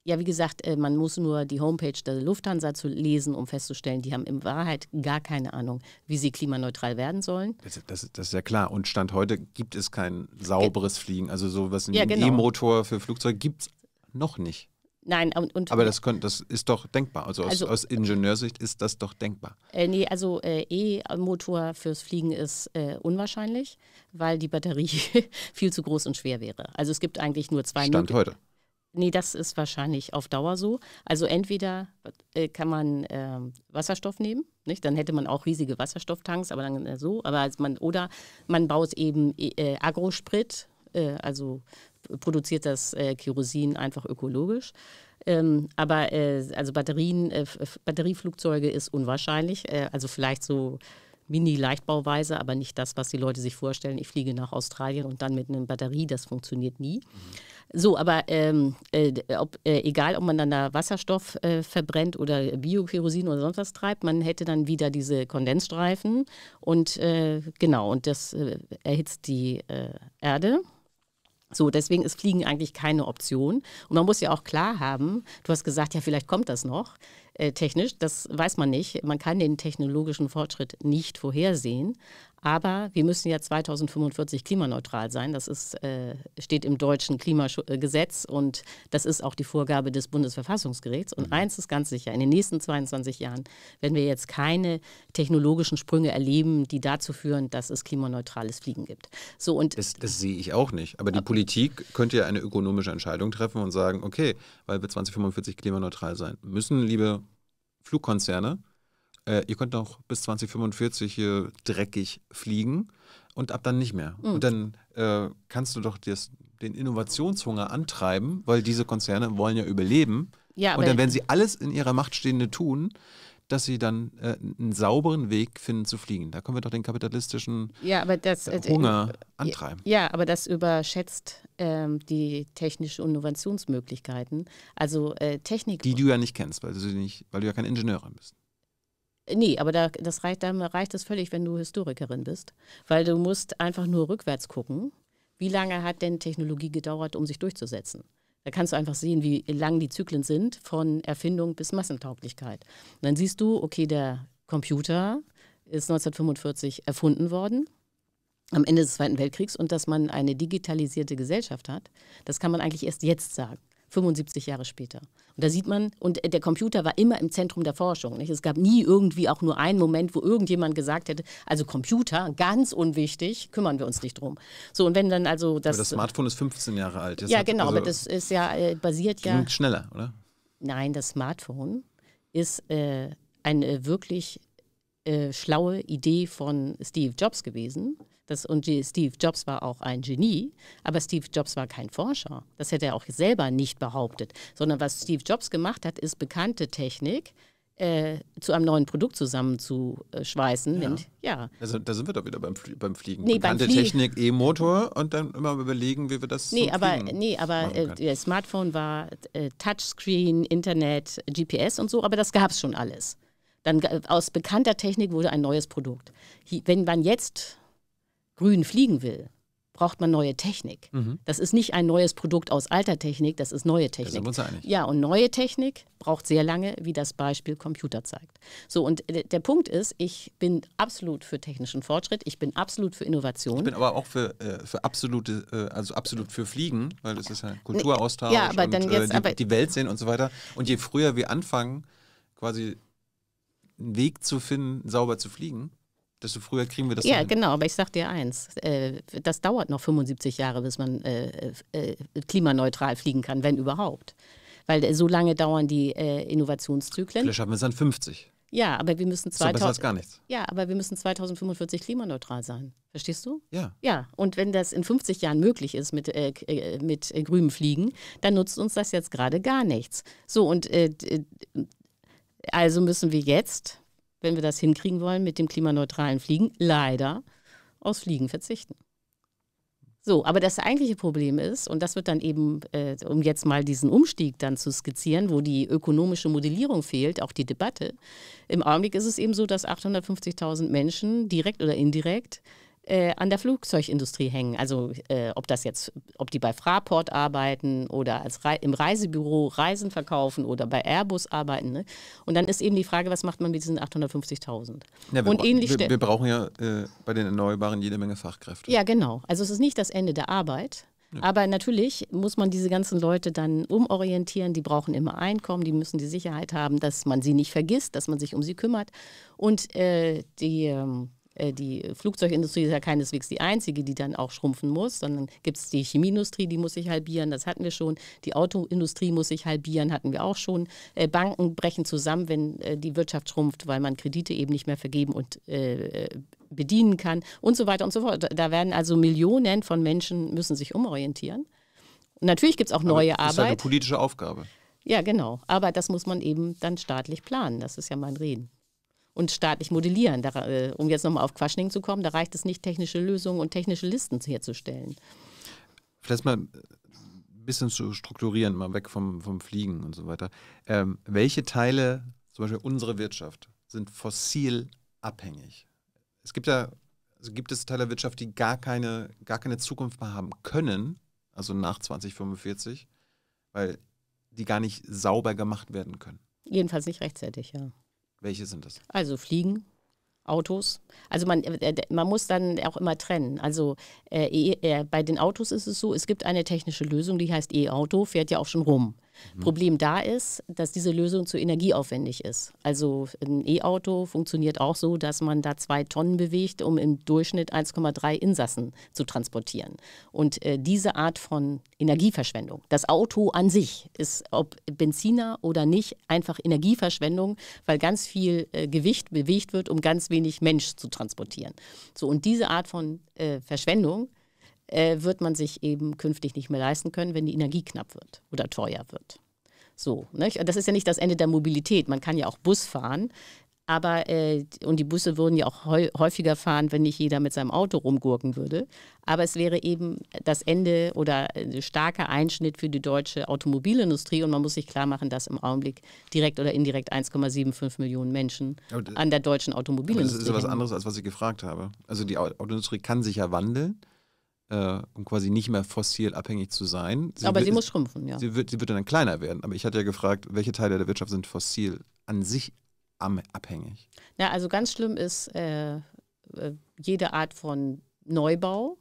Ja, wie gesagt, man muss nur die Homepage der Lufthansa zu lesen, um festzustellen, die haben in Wahrheit gar keine Ahnung, wie sie klimaneutral werden sollen. Das, das, das ist ja klar. Und Stand heute gibt es kein sauberes Fliegen. Also sowas wie ja, genau. ein E-Motor für Flugzeuge gibt es noch nicht. Nein, und, und aber das, können, das ist doch denkbar. Also aus, also, aus Ingenieursicht ist das doch denkbar. Äh, nee, also äh, E-Motor fürs Fliegen ist äh, unwahrscheinlich, weil die Batterie [laughs] viel zu groß und schwer wäre. Also es gibt eigentlich nur zwei Stand heute. Nee, das ist wahrscheinlich auf Dauer so. Also entweder äh, kann man äh, Wasserstoff nehmen, nicht? dann hätte man auch riesige Wasserstofftanks, aber dann äh, so. Aber man, oder man baut eben äh, Agrosprit, äh, also produziert das äh, Kerosin einfach ökologisch. Ähm, aber äh, also Batterien, äh, Batterieflugzeuge ist unwahrscheinlich. Äh, also vielleicht so Mini-Leichtbauweise, aber nicht das, was die Leute sich vorstellen. Ich fliege nach Australien und dann mit einer Batterie, das funktioniert nie. Mhm. So, aber ähm, äh, ob, äh, egal, ob man dann da Wasserstoff äh, verbrennt oder Biokerosin oder sonst was treibt, man hätte dann wieder diese Kondensstreifen und äh, genau, und das äh, erhitzt die Erde so, deswegen ist Fliegen eigentlich keine Option. Und man muss ja auch klar haben, du hast gesagt, ja, vielleicht kommt das noch äh, technisch. Das weiß man nicht. Man kann den technologischen Fortschritt nicht vorhersehen. Aber wir müssen ja 2045 klimaneutral sein. Das ist, äh, steht im deutschen Klimagesetz äh, und das ist auch die Vorgabe des Bundesverfassungsgerichts. Und mhm. eins ist ganz sicher, in den nächsten 22 Jahren werden wir jetzt keine technologischen Sprünge erleben, die dazu führen, dass es klimaneutrales Fliegen gibt. So, und das, das sehe ich auch nicht. Aber die okay. Äh, Politik könnte ja eine ökonomische Entscheidung treffen und sagen, okay, weil wir 2045 klimaneutral sein müssen, liebe Flugkonzerne, äh, ihr könnt noch bis 2045 hier dreckig fliegen und ab dann nicht mehr. Mhm. Und dann äh, kannst du doch das, den Innovationshunger antreiben, weil diese Konzerne wollen ja überleben. Ja, und dann werden sie alles in ihrer Macht Stehende tun, dass sie dann äh, einen sauberen Weg finden zu fliegen. Da können wir doch den kapitalistischen ja, das, äh, äh, Hunger äh, antreiben. Ja, aber das überschätzt ähm, die technischen Innovationsmöglichkeiten. Also äh, Technik. Die du ja nicht kennst, weil du, nicht, weil du ja kein Ingenieurin bist. Nee, aber da, das reicht, dann reicht es völlig, wenn du Historikerin bist, weil du musst einfach nur rückwärts gucken, wie lange hat denn Technologie gedauert, um sich durchzusetzen. Da kannst du einfach sehen, wie lang die Zyklen sind, von Erfindung bis Massentauglichkeit. Und dann siehst du, okay, der Computer ist 1945 erfunden worden, am Ende des Zweiten Weltkriegs, und dass man eine digitalisierte Gesellschaft hat, das kann man eigentlich erst jetzt sagen, 75 Jahre später. Und da sieht man, und der Computer war immer im Zentrum der Forschung. Nicht? Es gab nie irgendwie auch nur einen Moment, wo irgendjemand gesagt hätte, also Computer, ganz unwichtig, kümmern wir uns nicht drum. So, und wenn dann also das. Aber das Smartphone ist 15 Jahre alt. Das ja, hat, genau, also, aber das ist ja äh, basiert ja. schneller, oder? Nein, das Smartphone ist äh, eine wirklich äh, schlaue Idee von Steve Jobs gewesen das, und Steve Jobs war auch ein Genie, aber Steve Jobs war kein Forscher. Das hätte er auch selber nicht behauptet, sondern was Steve Jobs gemacht hat, ist bekannte Technik äh, zu einem neuen Produkt zusammenzuschweißen. Ja. Und, ja. Also, da sind wir doch wieder beim, Fl beim Fliegen. Nee, Bekannte beim Flie Technik, E-Motor und dann immer überlegen, wie wir das Nee, aber, nee, aber äh, Smartphone war äh, Touchscreen, Internet, GPS und so, aber das gab es schon alles. Dann äh, aus bekannter Technik wurde ein neues Produkt. Wenn man jetzt grün fliegen will, braucht man neue Technik. Mhm. Das ist nicht ein neues Produkt aus alter Technik, das ist neue Technik. Das sind wir uns ja, und neue Technik braucht sehr lange, wie das Beispiel Computer zeigt. So, und der Punkt ist, ich bin absolut für technischen Fortschritt, ich bin absolut für Innovation. Ich bin aber auch für, äh, für absolute, äh, also absolut für Fliegen, weil das ist ja Kulturaustausch ja, aber und dann äh, jetzt, äh, die, die Welt sehen und so weiter. Und je früher wir anfangen, quasi einen Weg zu finden, sauber zu fliegen, desto früher kriegen wir das. Ja, dahin. genau, aber ich sag dir eins, äh, das dauert noch 75 Jahre, bis man äh, äh, äh, klimaneutral fliegen kann, wenn überhaupt. Weil äh, so lange dauern die äh, Innovationszyklen. Vielleicht schaffen wir es dann 50. Ja, aber wir müssen 2000, als gar nichts. Ja, aber wir müssen 2045 klimaneutral sein. Verstehst du? Ja. Ja, und wenn das in 50 Jahren möglich ist mit, äh, mit grünem Fliegen, dann nutzt uns das jetzt gerade gar nichts. So, und also müssen wir jetzt wenn wir das hinkriegen wollen mit dem klimaneutralen Fliegen, leider aus Fliegen verzichten. So, aber das eigentliche Problem ist, und das wird dann eben, äh, um jetzt mal diesen Umstieg dann zu skizzieren, wo die ökonomische Modellierung fehlt, auch die Debatte, im Augenblick ist es eben so, dass 850.000 Menschen direkt oder indirekt äh, an der Flugzeugindustrie hängen. Also äh, ob das jetzt, ob die bei Fraport arbeiten oder als Re im Reisebüro Reisen verkaufen oder bei Airbus arbeiten. Ne? Und dann ist eben die Frage, was macht man mit diesen 850.000? Ja, wir, Und ähnlich wir, wir brauchen ja äh, bei den Erneuerbaren jede Menge Fachkräfte. Ja, genau. Also es ist nicht das Ende der Arbeit. Aber natürlich muss man diese ganzen Leute dann umorientieren. Die brauchen immer Einkommen, die müssen die Sicherheit haben, dass man sie nicht vergisst, dass man sich um sie kümmert. Und äh, die, ähm, äh, die Flugzeugindustrie ist ja keineswegs die einzige, die dann auch schrumpfen muss, sondern gibt es die Chemieindustrie, die muss sich halbieren, das hatten wir schon. Die Autoindustrie muss sich halbieren, hatten wir auch schon. Äh, Banken brechen zusammen, wenn äh, die Wirtschaft schrumpft, weil man Kredite eben nicht mehr vergeben und bedienen kann und so weiter und so fort. Da werden also Millionen von Menschen müssen sich umorientieren. Und natürlich gibt es auch neue Aber Arbeit. Das ist eine politische Aufgabe. Ja, genau. Aber das muss man eben dann staatlich planen. Das ist ja mein Reden und staatlich modellieren. Da, äh, um jetzt nochmal auf Quaschning zu kommen, da reicht es nicht, technische Lösungen und technische Listen herzustellen. Vielleicht mal ein bisschen zu strukturieren, mal weg vom, vom Fliegen und so weiter. Ähm, welche Teile, zum Beispiel unsere Wirtschaft, sind fossil abhängig? Es gibt ja also gibt es Teile der Wirtschaft, die gar keine, gar keine Zukunft mehr haben können, also nach 2045, weil die gar nicht sauber gemacht werden können. Jedenfalls nicht rechtzeitig, ja. Welche sind das? Also Fliegen, Autos. Also man, äh, man muss dann auch immer trennen. Also äh, e, äh, bei den Autos ist es so, es gibt eine technische Lösung, die heißt E-Auto, fährt ja auch schon rum. Mhm. Problem da ist, dass diese Lösung zu energieaufwendig ist. Also ein E-Auto funktioniert auch so, dass man da zwei Tonnen bewegt, um im Durchschnitt 1,3 Insassen zu transportieren. Und äh, diese Art von Energieverschwendung, das Auto an sich ist, ob Benziner oder nicht, einfach Energieverschwendung, weil ganz viel äh, Gewicht bewegt wird, um ganz wenig Mensch zu transportieren. So, und diese Art von äh, Verschwendung äh, wird man sich eben künftig nicht mehr leisten können, wenn die Energie knapp wird oder teuer wird. So, nicht? das ist ja nicht das Ende der Mobilität. Man kann ja auch Bus fahren, aber äh, und die Busse würden ja auch häufiger fahren, wenn nicht jeder mit seinem Auto rumgurken würde. Aber es wäre eben das Ende oder ein äh, starker Einschnitt für die deutsche Automobilindustrie und man muss sich klar machen, dass im Augenblick direkt oder indirekt 1,75 Millionen Menschen an der deutschen Automobilindustrie. Aber das ist ja was anderes als was ich gefragt habe. Also die Autoindustrie kann sich ja wandeln äh, um quasi nicht mehr fossil abhängig zu sein. Sie aber sie muss schrumpfen, ja. Sie wird, sie wird dann kleiner werden. Aber ich hatte ja gefragt, welche Teile der Wirtschaft sind fossil an sich abhängig? Na, also ganz schlimm ist äh, äh, jede Art von Neubau,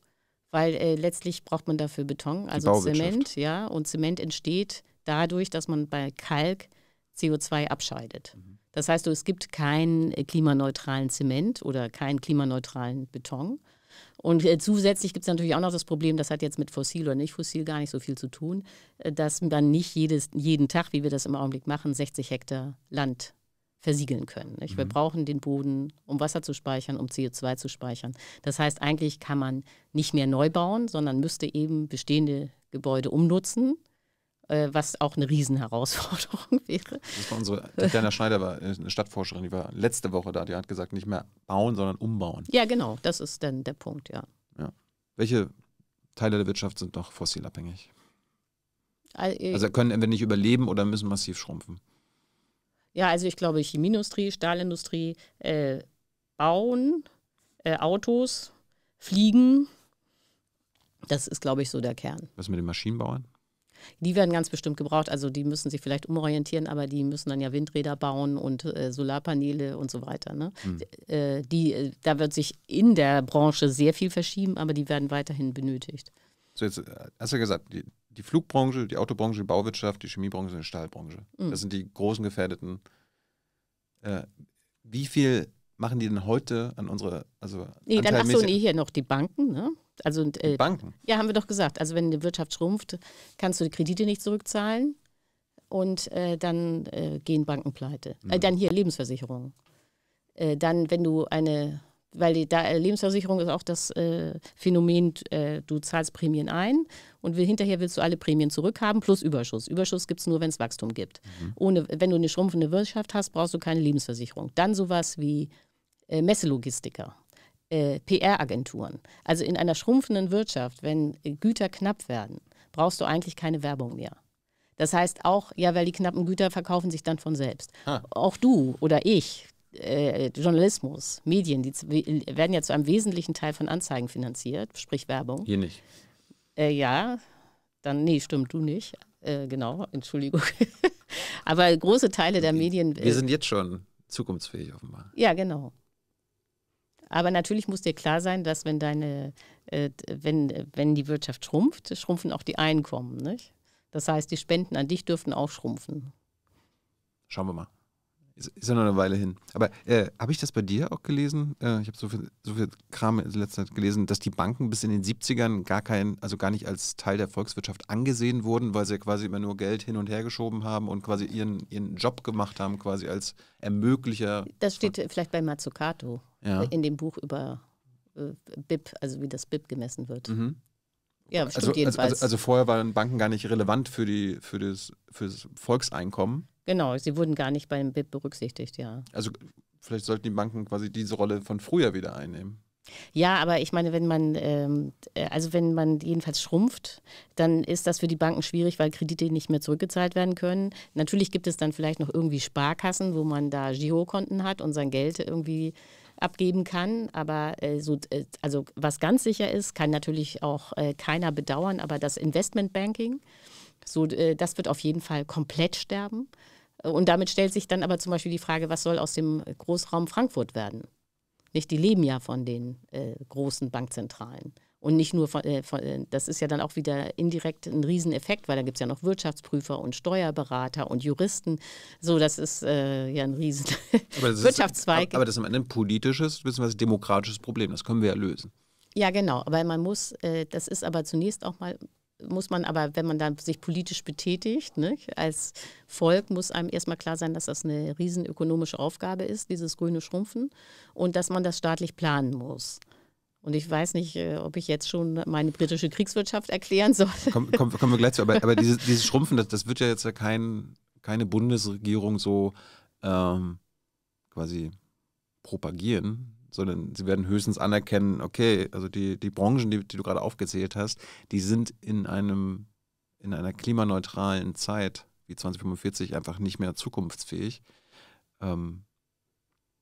weil äh, letztlich braucht man dafür Beton, also Zement, ja. Und Zement entsteht dadurch, dass man bei Kalk CO2 abscheidet. Mhm. Das heißt, es gibt keinen klimaneutralen Zement oder keinen klimaneutralen Beton. Und äh, zusätzlich gibt es natürlich auch noch das Problem, das hat jetzt mit fossil oder nicht fossil gar nicht so viel zu tun, äh, dass man nicht jedes, jeden Tag, wie wir das im Augenblick machen, 60 Hektar Land versiegeln können. Mhm. Wir brauchen den Boden, um Wasser zu speichern, um CO2 zu speichern. Das heißt, eigentlich kann man nicht mehr neu bauen, sondern müsste eben bestehende Gebäude umnutzen äh, was auch eine Riesenherausforderung [laughs] wäre. Das war unsere Tatjana Schneider, war äh, eine Stadtforscherin, die war letzte Woche da, die hat gesagt, nicht mehr bauen, sondern umbauen. Ja, genau, das ist dann der Punkt, ja. ja. Welche Teile der Wirtschaft sind noch fossilabhängig? Äh, also können entweder nicht überleben oder müssen massiv schrumpfen. Ja, also ich glaube, Chemieindustrie, Stahlindustrie, äh, Bauen, äh, Autos, Fliegen, das ist, glaube ich, so der Kern. Was mit den Maschinenbauern? Die werden ganz bestimmt gebraucht. Also die müssen sich vielleicht umorientieren, aber die müssen dann ja Windräder bauen und äh, Solarpaneele und so weiter. Ne? Mhm. Äh, die, äh, da wird sich in der Branche sehr viel verschieben, aber die werden weiterhin benötigt. So, jetzt äh, hast du ja gesagt, die, die Flugbranche, die Autobranche, die Bauwirtschaft, die Chemiebranche und die Stahlbranche. Mhm. Das sind die großen Gefährdeten. Äh, wie viel machen die denn heute an unsere, also nee, dann hast du nee, hier noch die Banken, ne? Also äh, Banken. Ja, haben wir doch gesagt. Also wenn die Wirtschaft schrumpft, kannst du die Kredite nicht zurückzahlen und äh, dann äh, gehen Banken pleite. Äh, mhm. dann hier Lebensversicherungen. Äh, dann, wenn du eine, weil die da, äh, Lebensversicherung ist auch das Phänomen, du zahlst Prämien ein und will, hinterher willst du alle Prämien zurückhaben plus Überschuss. Überschuss gibt es nur, wenn es Wachstum gibt. Mhm. Ohne, wenn du eine schrumpfende Wirtschaft hast, brauchst du keine Lebensversicherung. Dann sowas wie Messelogistiker äh, PR-Agenturen. Also in einer schrumpfenden Wirtschaft, wenn äh, Güter knapp werden, brauchst du eigentlich keine Werbung mehr. Das heißt auch, ja, weil die knappen Güter verkaufen sich dann von selbst. Ah. Auch du oder ich, äh, Journalismus, Medien, die werden ja zu einem wesentlichen Teil von Anzeigen finanziert, sprich Werbung. Hier nicht. Äh, ja, dann, nee, stimmt, du nicht. Äh, genau, Entschuldigung. [laughs] Aber große Teile der Medien. Wir sind äh, jetzt schon zukunftsfähig offenbar. Ja, genau. Aber natürlich muss dir klar sein, dass wenn deine, äh, wenn, wenn die Wirtschaft schrumpft, schrumpfen auch die Einkommen. Nicht? Das heißt, die Spenden an dich dürfen auch schrumpfen. Schauen wir mal. Ist, ist ja noch eine Weile hin. Aber äh, habe ich das bei dir auch gelesen? Äh, ich habe so viel, so viel Kram in letzter Zeit gelesen, dass die Banken bis in den 70ern gar kein, also gar nicht als Teil der Volkswirtschaft angesehen wurden, weil sie quasi immer nur Geld hin und her geschoben haben und quasi ihren, ihren Job gemacht haben, quasi als Ermöglicher. Das steht von, vielleicht bei Mazzucato ja. in dem Buch über äh, BIP, also wie das BIP gemessen wird. Mhm. Ja, also, stimmt also, also jedenfalls. Also, also, vorher waren Banken gar nicht relevant für, die, für, das, für das Volkseinkommen. Genau, sie wurden gar nicht beim BIP berücksichtigt, ja. Also vielleicht sollten die Banken quasi diese Rolle von früher wieder einnehmen. Ja, aber ich meine, wenn man, ähm, äh, also wenn man jedenfalls schrumpft, dann ist das für die Banken schwierig, weil Kredite nicht mehr zurückgezahlt werden können. Natürlich gibt es dann vielleicht noch irgendwie Sparkassen, wo man da Girokonten hat und sein Geld irgendwie abgeben kann. Aber äh, so, äh, also was ganz sicher ist, kann natürlich auch äh, keiner bedauern, aber das Investmentbanking, so, äh, das wird auf jeden Fall komplett sterben. Und damit stellt sich dann aber zum Beispiel die Frage, was soll aus dem Großraum Frankfurt werden? Nicht, die leben ja von den äh, großen Bankzentralen. Und nicht nur von, äh, von, äh, das ist ja dann auch wieder indirekt ein Rieseneffekt, weil da gibt es ja noch Wirtschaftsprüfer und Steuerberater und Juristen. So, das ist äh, ja ein riesen [laughs] [laughs] Wirtschaftszweig. Ist, aber das ist am Ende ein politisches, bzw. demokratisches Problem. Das können wir ja lösen. Ja, genau. Aber man muss, äh, das ist aber zunächst auch mal muss man aber, wenn man dann sich politisch betätigt, ne, als Volk muss einem erstmal klar sein, dass das eine riesen ökonomische Aufgabe ist, dieses grüne Schrumpfen, und dass man das staatlich planen muss. Und ich weiß nicht, äh, ob ich jetzt schon meine britische Kriegswirtschaft erklären soll. Komm, komm, kommen wir gleich zu. Aber, aber dieses, dieses, Schrumpfen, das, das, wird ja jetzt kein, keine Bundesregierung so ähm, quasi propagieren, sondern sie werden höchstens anerkennen, okay, also die, die Branchen, die, die du gerade aufgezählt hast, die sind in einem, in einer klimaneutralen Zeit wie 2045 einfach nicht mehr zukunftsfähig. Ähm,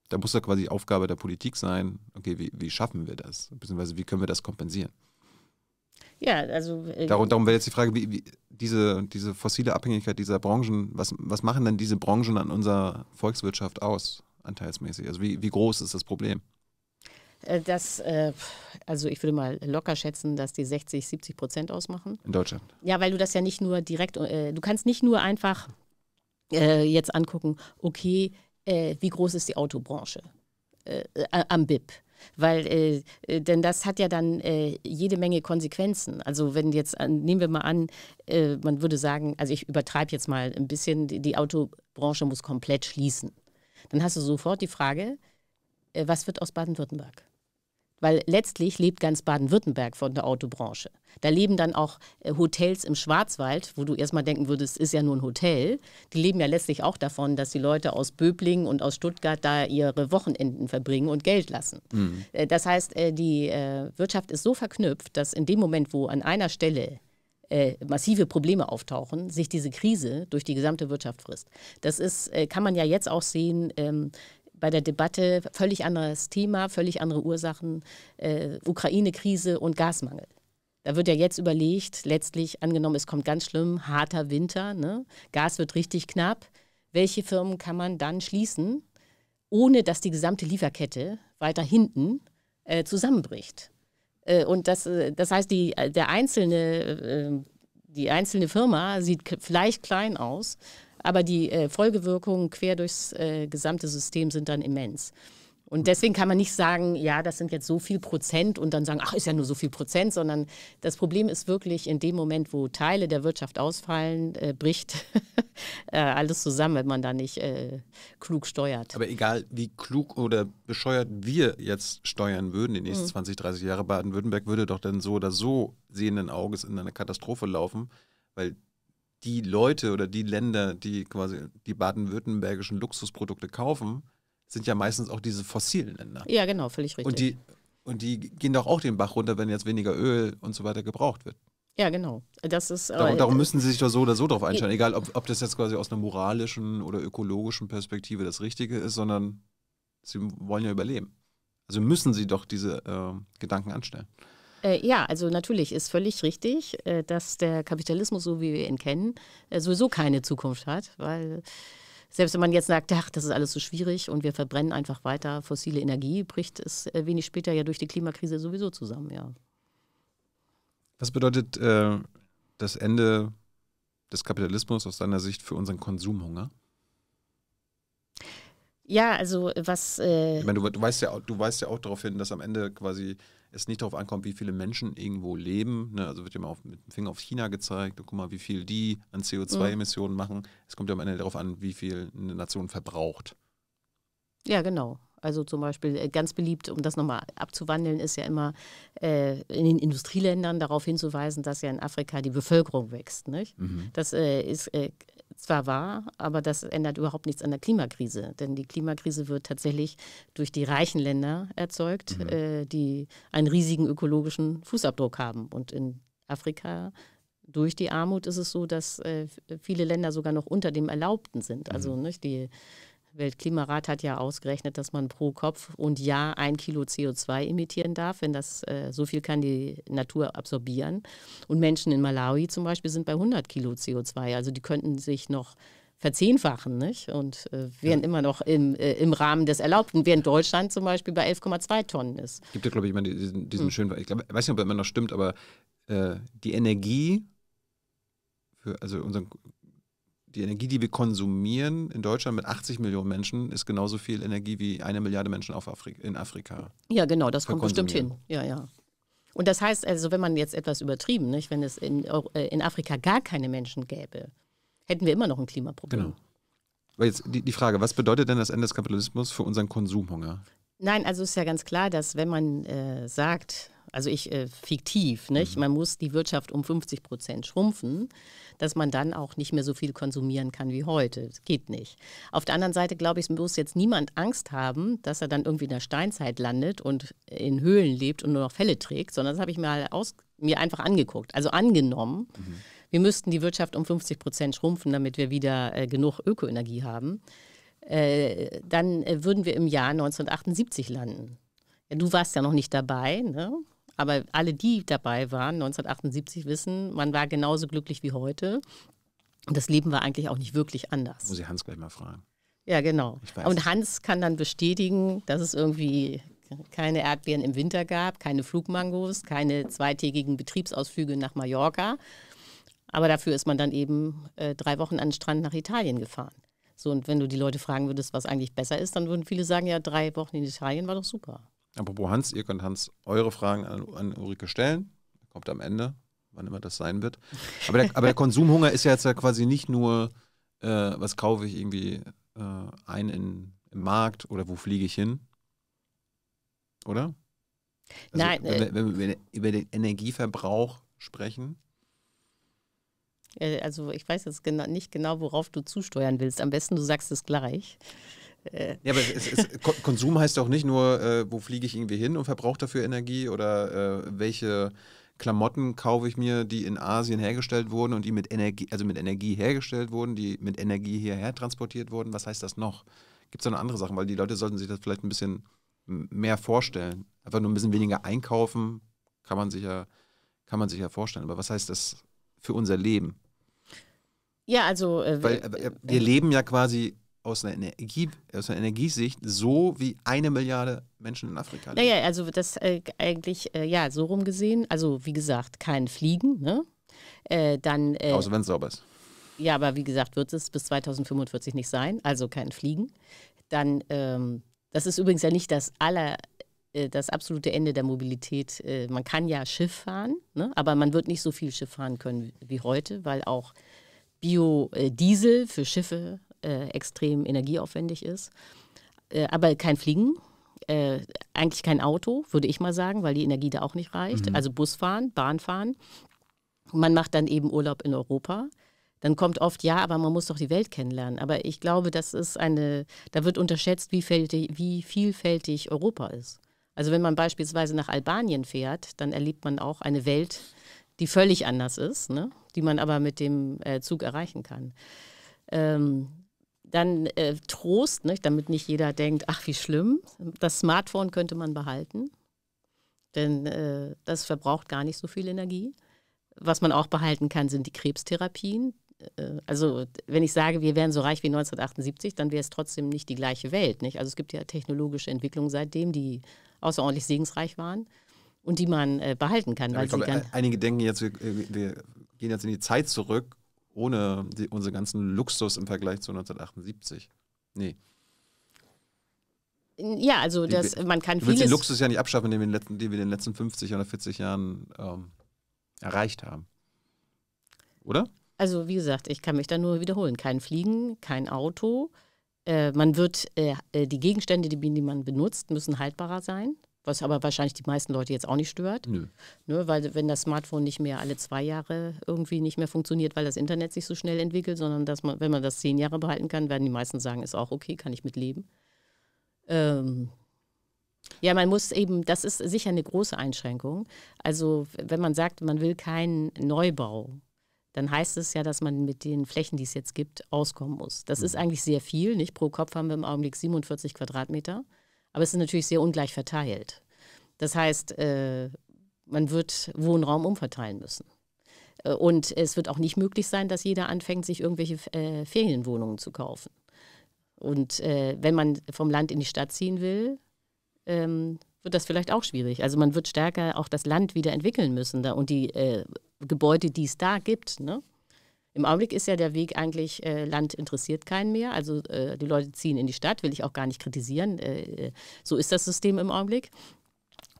da muss ja quasi die Aufgabe der Politik sein, okay, wie, wie schaffen wir das? Beziehungsweise wie können wir das kompensieren? Ja, also. Äh, darum, darum wäre jetzt die Frage, wie, wie, diese, diese fossile Abhängigkeit dieser Branchen, was, was machen denn diese Branchen an unserer Volkswirtschaft aus, anteilsmäßig? Also wie, wie groß ist das Problem? Äh, dass, äh, also ich würde mal locker schätzen, dass die 60, 70 Prozent ausmachen. In Deutschland. Ja, weil du das ja nicht nur direkt, äh, du kannst nicht nur einfach jetzt angucken, okay, wie groß ist die Autobranche am BIP weil denn das hat ja dann jede Menge Konsequenzen. Also wenn jetzt nehmen wir mal an, man würde sagen, also ich übertreibe jetzt mal ein bisschen, die, Autobranche muss komplett schließen. Dann hast du sofort die Frage, was wird aus Baden-Württemberg? weil letztlich lebt ganz Baden-Württemberg von der Autobranche. Da leben dann auch äh, Hotels im Schwarzwald, wo du erstmal denken würdest, ist ja nur ein Hotel. Die leben ja letztlich auch davon, dass die Leute aus Böblingen und aus Stuttgart da ihre Wochenenden verbringen und Geld lassen. Mhm. Äh, das heißt, äh, die Wirtschaft ist so verknüpft, dass in dem Moment, wo an einer Stelle massive Probleme auftauchen, sich diese Krise durch die gesamte Wirtschaft frisst. Das ist, kann man ja jetzt auch sehen, ähm, bei der Debatte völlig anderes Thema, völlig andere Ursachen, äh, Ukraine-Krise und Gasmangel. Da wird ja jetzt überlegt, letztlich angenommen, es kommt ganz schlimm, harter Winter, ne? Gas wird richtig knapp. Welche Firmen kann man dann schließen, ohne dass die gesamte Lieferkette weiter hinten äh, zusammenbricht? Äh, und das, äh, das heißt, die, äh, der einzelne, äh, die einzelne Firma sieht vielleicht klein aus, aber die äh, Folgewirkungen quer durchs äh, gesamte System sind dann immens. Und hm. deswegen kann man nicht sagen, ja, das sind jetzt so viel Prozent und dann sagen, ach, ist ja nur so viel Prozent, sondern das Problem ist wirklich in dem Moment, wo Teile der Wirtschaft ausfallen, äh, bricht [laughs] äh, alles zusammen, wenn man da nicht äh, klug steuert. Aber egal, wie klug oder bescheuert wir jetzt steuern würden, die nächsten mhm. 20, 30 Jahre, Baden-Württemberg würde doch dann so oder so sehenden Auges in eine Katastrophe laufen, weil die Leute oder die Länder, die quasi die baden-württembergischen Luxusprodukte kaufen, sind ja meistens auch diese fossilen Länder. Ja, genau, völlig richtig. Und die, und die gehen doch auch den Bach runter, wenn jetzt weniger Öl und so weiter gebraucht wird. Ja, genau. Das ist, darum, äh, darum müssen Sie sich doch so oder so drauf einstellen, egal ob, ob das jetzt quasi aus einer moralischen oder ökologischen Perspektive das Richtige ist, sondern Sie wollen ja überleben. Also müssen Sie doch diese äh, Gedanken anstellen. Äh, ja, also natürlich ist völlig richtig, äh, dass der Kapitalismus, so wie wir ihn kennen, äh, sowieso keine Zukunft hat, weil selbst wenn man jetzt sagt, ach, das ist alles so schwierig und wir verbrennen einfach weiter fossile Energie, bricht es äh, wenig später ja durch die Klimakrise sowieso zusammen, ja. Was bedeutet äh, das Ende des Kapitalismus aus deiner Sicht für unseren Konsumhunger? Ja, also was. Äh ich meine, du, du, weißt ja du weißt ja auch darauf hin, dass am Ende quasi es nicht darauf ankommt, wie viele Menschen irgendwo leben. Ne? Also wird ja mal mit dem Finger auf China gezeigt, und guck mal, wie viel die an CO2-Emissionen mhm. machen. Es kommt ja am Ende darauf an, wie viel eine Nation verbraucht. Ja, genau. Also zum Beispiel äh, ganz beliebt, um das nochmal abzuwandeln, ist ja immer äh, in den Industrieländern darauf hinzuweisen, dass ja in Afrika die Bevölkerung wächst. Nicht? Mhm. Das äh, ist äh, zwar wahr, aber das ändert überhaupt nichts an der Klimakrise. Denn die Klimakrise wird tatsächlich durch die reichen Länder erzeugt, mhm. äh, die einen riesigen ökologischen Fußabdruck haben. Und in Afrika durch die Armut ist es so, dass äh, viele Länder sogar noch unter dem Erlaubten sind. Also mhm. nicht, die Weltklimarat hat ja ausgerechnet, dass man pro Kopf und Jahr ein Kilo CO2 emittieren darf, wenn das äh, so viel kann die Natur absorbieren. Und Menschen in Malawi zum Beispiel sind bei 100 Kilo CO2, also die könnten sich noch verzehnfachen nicht? und äh, wären ja. immer noch im, äh, im Rahmen des Erlaubten, während Deutschland zum Beispiel bei 11,2 Tonnen ist. Gibt ja, glaube ich, immer diesen, diesen hm. schönen, ich, glaub, ich weiß nicht, ob das immer noch stimmt, aber äh, die Energie für also unseren die Energie, die wir konsumieren in Deutschland mit 80 Millionen Menschen, ist genauso viel Energie wie eine Milliarde Menschen Afri in Afrika. Ja, genau, das kommt bestimmt hin. Ja, ja. Und das heißt also, wenn man jetzt etwas übertrieben, nicht, wenn es in, äh, in Afrika gar keine Menschen gäbe, hätten wir immer noch ein Klimaproblem. Genau. Aber jetzt die, die Frage, was bedeutet denn das Ende des Kapitalismus für unseren Konsumhunger? Nein, also ist ja ganz klar, dass wenn man äh, sagt, also ich äh, fiktiv, nicht? Mhm. man muss die Wirtschaft um 50 Prozent schrumpfen, dass man dann auch nicht mehr so viel konsumieren kann wie heute. Das geht nicht. Auf der anderen Seite glaube ich, muss jetzt niemand Angst haben, dass er dann irgendwie in der Steinzeit landet und in Höhlen lebt und nur noch Fälle trägt, sondern das habe ich mir, halt aus, mir einfach angeguckt. Also angenommen, mhm. wir müssten die Wirtschaft um 50 Prozent schrumpfen, damit wir wieder äh, genug Ökoenergie haben. Äh, dann äh, würden wir im Jahr 1978 landen. du warst ja noch nicht dabei, ne? Aber alle, die dabei waren, 1978 wissen, man war genauso glücklich wie heute. Und das Leben war eigentlich auch nicht wirklich anders. Muss ich Hans gleich mal fragen. Ja, genau. Und Hans kann dann bestätigen, dass es irgendwie keine Erdbeeren im Winter gab, keine Flugmangos, keine zweitägigen Betriebsausflüge nach Mallorca. Aber dafür ist man dann eben äh, drei Wochen an den Strand nach Italien gefahren. So, und wenn du die Leute fragen würdest, was eigentlich besser ist, dann würden viele sagen, ja, drei Wochen in Italien war doch super. Apropos Hans, ihr könnt Hans eure Fragen an, an Ulrike stellen. Kommt am Ende, wann immer das sein wird. Aber der, aber der [laughs] Konsumhunger ist ja jetzt ja quasi nicht nur, äh, was kaufe ich irgendwie äh, ein in, im Markt oder wo fliege ich hin? Oder? Also, Nein. Wenn, wir, äh, wenn wir über den Energieverbrauch sprechen, äh, also ich weiß jetzt genau, nicht genau, worauf du zusteuern willst. Am besten du sagst es gleich. Ja, aber es, es, Konsum heißt auch nicht nur, äh, wo fliege ich irgendwie hin und verbrauche dafür Energie oder äh, welche Klamotten kaufe ich mir, die in Asien hergestellt wurden und die mit Energie, also mit Energie hergestellt wurden, die mit Energie hierher transportiert wurden. Was heißt das noch? Gibt es da noch andere Sachen? Weil die Leute sollten sich das vielleicht ein bisschen mehr vorstellen. Einfach nur ein bisschen weniger einkaufen, kann man sich ja, kann man sich ja vorstellen. Aber was heißt das für unser Leben? Ja, also. Äh, Weil, äh, wir leben ja quasi aus einer, Energie, aus einer Energiesicht so wie eine Milliarde Menschen in Afrika leben. Naja, also das äh, eigentlich, äh, ja, so rumgesehen. also wie gesagt, kein Fliegen, ne? Äh, dann, äh, Außer wenn es sauber ist. Ja, aber wie gesagt, wird es bis 2045 nicht sein, also kein Fliegen. Dann, ähm, das ist übrigens ja nicht das aller äh, das absolute Ende der Mobilität. Äh, man kann ja Schiff fahren, ne? aber man wird nicht so viel Schiff fahren können wie heute, weil auch Biodiesel äh, für Schiffe äh, extrem energieaufwendig ist. Äh, aber kein Fliegen, äh, eigentlich kein Auto, würde ich mal sagen, weil die Energie da auch nicht reicht. Mhm. Also Busfahren, Bahnfahren. Man macht dann eben Urlaub in Europa. Dann kommt oft, ja, aber man muss doch die Welt kennenlernen. Aber ich glaube, das ist eine, da wird unterschätzt, wie, wie vielfältig Europa ist. Also wenn man beispielsweise nach Albanien fährt, dann erlebt man auch eine Welt, die völlig anders ist, ne? die man aber mit dem äh, Zug erreichen kann. Ähm, dann äh, Trost, ne? damit nicht jeder denkt, ach wie schlimm, das Smartphone könnte man behalten, denn äh, das verbraucht gar nicht so viel Energie. Was man auch behalten kann, sind die Krebstherapien. Äh, also wenn ich sage, wir wären so reich wie 1978, dann wäre es trotzdem nicht die gleiche Welt. Nicht? Also es gibt ja technologische Entwicklungen seitdem, die außerordentlich segensreich waren und die man äh, behalten kann. Ja, weil glaube, einige denken jetzt, wir, äh, wir gehen jetzt in die Zeit zurück ohne die, unseren ganzen Luxus im Vergleich zu 1978. Nee. Ja, also das, man kann du willst vieles. den Luxus ja nicht abschaffen, den wir, letzten, den wir, in den letzten 50 oder 40 Jahren ähm, erreicht haben. Oder? Also, wie gesagt, ich kann mich da nur wiederholen. Kein Fliegen, kein Auto. Äh, man wird, äh, äh die Gegenstände, die, die man benutzt, müssen haltbarer sein was aber wahrscheinlich die meisten Leute jetzt auch nicht stört. Nö. Ne, weil wenn das Smartphone nicht mehr alle zwei Jahre irgendwie nicht mehr funktioniert, weil das Internet sich so schnell entwickelt, sondern dass man, wenn man das zehn Jahre behalten kann, werden die meisten sagen, ist auch okay, kann ich mitleben. Ähm, ja, man muss eben, das ist sicher eine große Einschränkung. Also wenn man sagt, man will keinen Neubau, dann heißt es ja, dass man mit den Flächen, die es jetzt gibt, auskommen muss. Das mhm. ist eigentlich sehr viel, nicht? Pro Kopf haben wir im Augenblick 47 Quadratmeter aber es ist natürlich sehr ungleich verteilt. Das heißt, äh, man wird Wohnraum umverteilen müssen. Äh, und es wird auch nicht möglich sein, dass jeder anfängt, sich irgendwelche äh, Ferienwohnungen zu kaufen. Und wenn man vom Land in die Stadt ziehen will, ähm, wird das vielleicht auch schwierig. Also man wird stärker auch das Land wieder entwickeln müssen da und die Gebäude, die es da gibt, ne? Im Augenblick ist ja der Weg eigentlich, äh, Land interessiert keinen mehr. Also äh, die Leute ziehen in die Stadt, will ich auch gar nicht kritisieren. Äh, äh, so ist das System im Augenblick.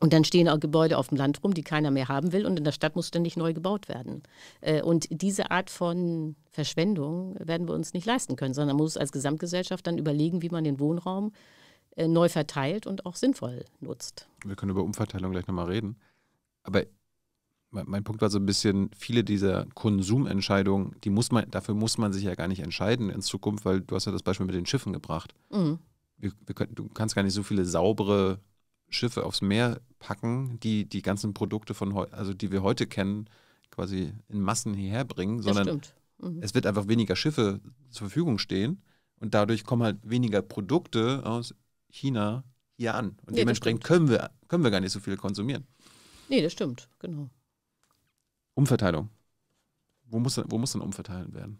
Und dann stehen auch Gebäude auf dem Land rum, die keiner mehr haben will. Und in der Stadt muss ständig neu gebaut werden. Äh, und diese Art von Verschwendung werden wir uns nicht leisten können, sondern man muss als Gesamtgesellschaft dann überlegen, wie man den Wohnraum äh, neu verteilt und auch sinnvoll nutzt. Wir können über Umverteilung gleich nochmal reden. Aber mein Punkt war so ein bisschen, viele dieser Konsumentscheidungen, die muss man, dafür muss man sich ja gar nicht entscheiden in Zukunft, weil du hast ja das Beispiel mit den Schiffen gebracht. Mhm. Wir, wir du kannst gar nicht so viele saubere Schiffe aufs Meer packen, die die ganzen Produkte von heute, also die wir heute kennen, quasi in Massen hierher bringen, sondern mhm. es wird einfach weniger Schiffe zur Verfügung stehen und dadurch kommen halt weniger Produkte aus China hier an. Und nee, dementsprechend können wir, können wir gar nicht so viel konsumieren. Nee, das stimmt, genau. Umverteilung. Wo muss, wo muss dann umverteilen werden?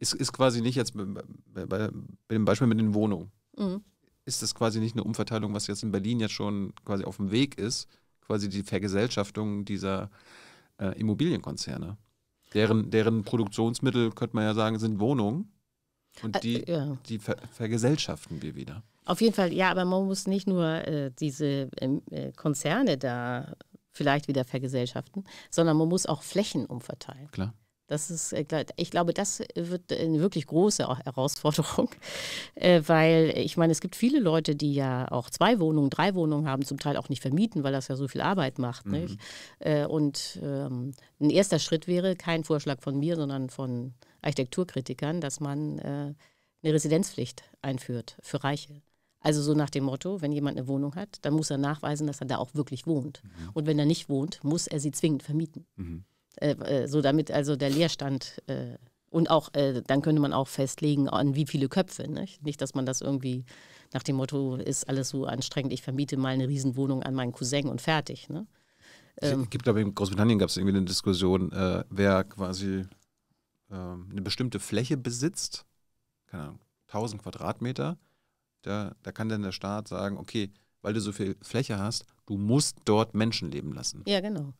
Ist, ist quasi nicht jetzt bei, bei, bei dem Beispiel mit den Wohnungen. Mhm. Ist das quasi nicht eine Umverteilung, was jetzt in Berlin jetzt schon quasi auf dem Weg ist, quasi die Vergesellschaftung dieser äh, Immobilienkonzerne? Deren, deren Produktionsmittel, könnte man ja sagen, sind Wohnungen. Und äh, die, äh, ja. die ver vergesellschaften wir wieder. Auf jeden Fall, ja, aber man muss nicht nur äh, diese ähm, äh, Konzerne da vielleicht wieder vergesellschaften, sondern man muss auch Flächen umverteilen. Klar. Das ist, äh, ich glaube, das wird eine wirklich große Herausforderung, [laughs] äh, weil ich meine, es gibt viele Leute, die ja auch zwei Wohnungen, drei Wohnungen haben, zum Teil auch nicht vermieten, weil das ja so viel Arbeit macht. Mhm. Äh, und ähm, ein erster Schritt wäre kein Vorschlag von mir, sondern von Architekturkritikern, dass man eine Residenzpflicht einführt für Reiche. Also so nach dem Motto, wenn jemand eine Wohnung hat, dann muss er nachweisen, dass er da auch wirklich wohnt. Mhm. Und wenn er nicht wohnt, muss er sie zwingend vermieten. Mhm. Äh, äh, so damit also der Leerstand äh, und auch äh, dann könnte man auch festlegen, an wie viele Köpfe. Nicht? nicht, dass man das irgendwie nach dem Motto ist alles so anstrengend, ich vermiete mal eine Riesenwohnung an meinen Cousin und fertig. Ne? Ähm, es gibt, glaube ich, in Großbritannien gab es irgendwie eine Diskussion, äh, wer quasi ähm, eine bestimmte Fläche besitzt, keine Ahnung, 1000 Quadratmeter, da, da kann dann der Staat sagen, okay, weil du so viel Fläche hast, du musst dort Menschen leben lassen. Ja, genau.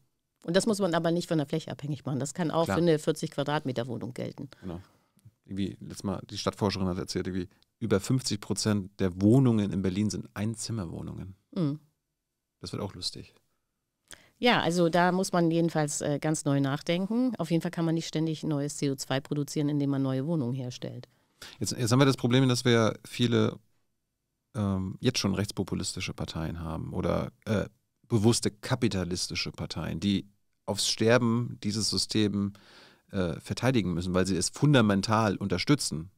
Und das muss man aber nicht von der Fläche abhängig machen. Das kann auch Klar. für eine 40 Quadratmeter Wohnung gelten. Genau. Irgendwie, letztes Mal, die Stadtforscherin hat erzählt, irgendwie über 50 Prozent der Wohnungen in Berlin sind Einzimmerwohnungen. Mhm. Das wird auch lustig. Ja, also da muss man jedenfalls äh, ganz neu nachdenken. Auf jeden Fall kann man nicht ständig neues CO2 produzieren, indem man neue Wohnungen herstellt. Jetzt, jetzt haben wir das Problem, dass wir viele ähm, jetzt schon rechtspopulistische Parteien haben oder äh, bewusste kapitalistische Parteien, die aufs Sterben dieses System äh, verteidigen müssen, weil sie es fundamental unterstützen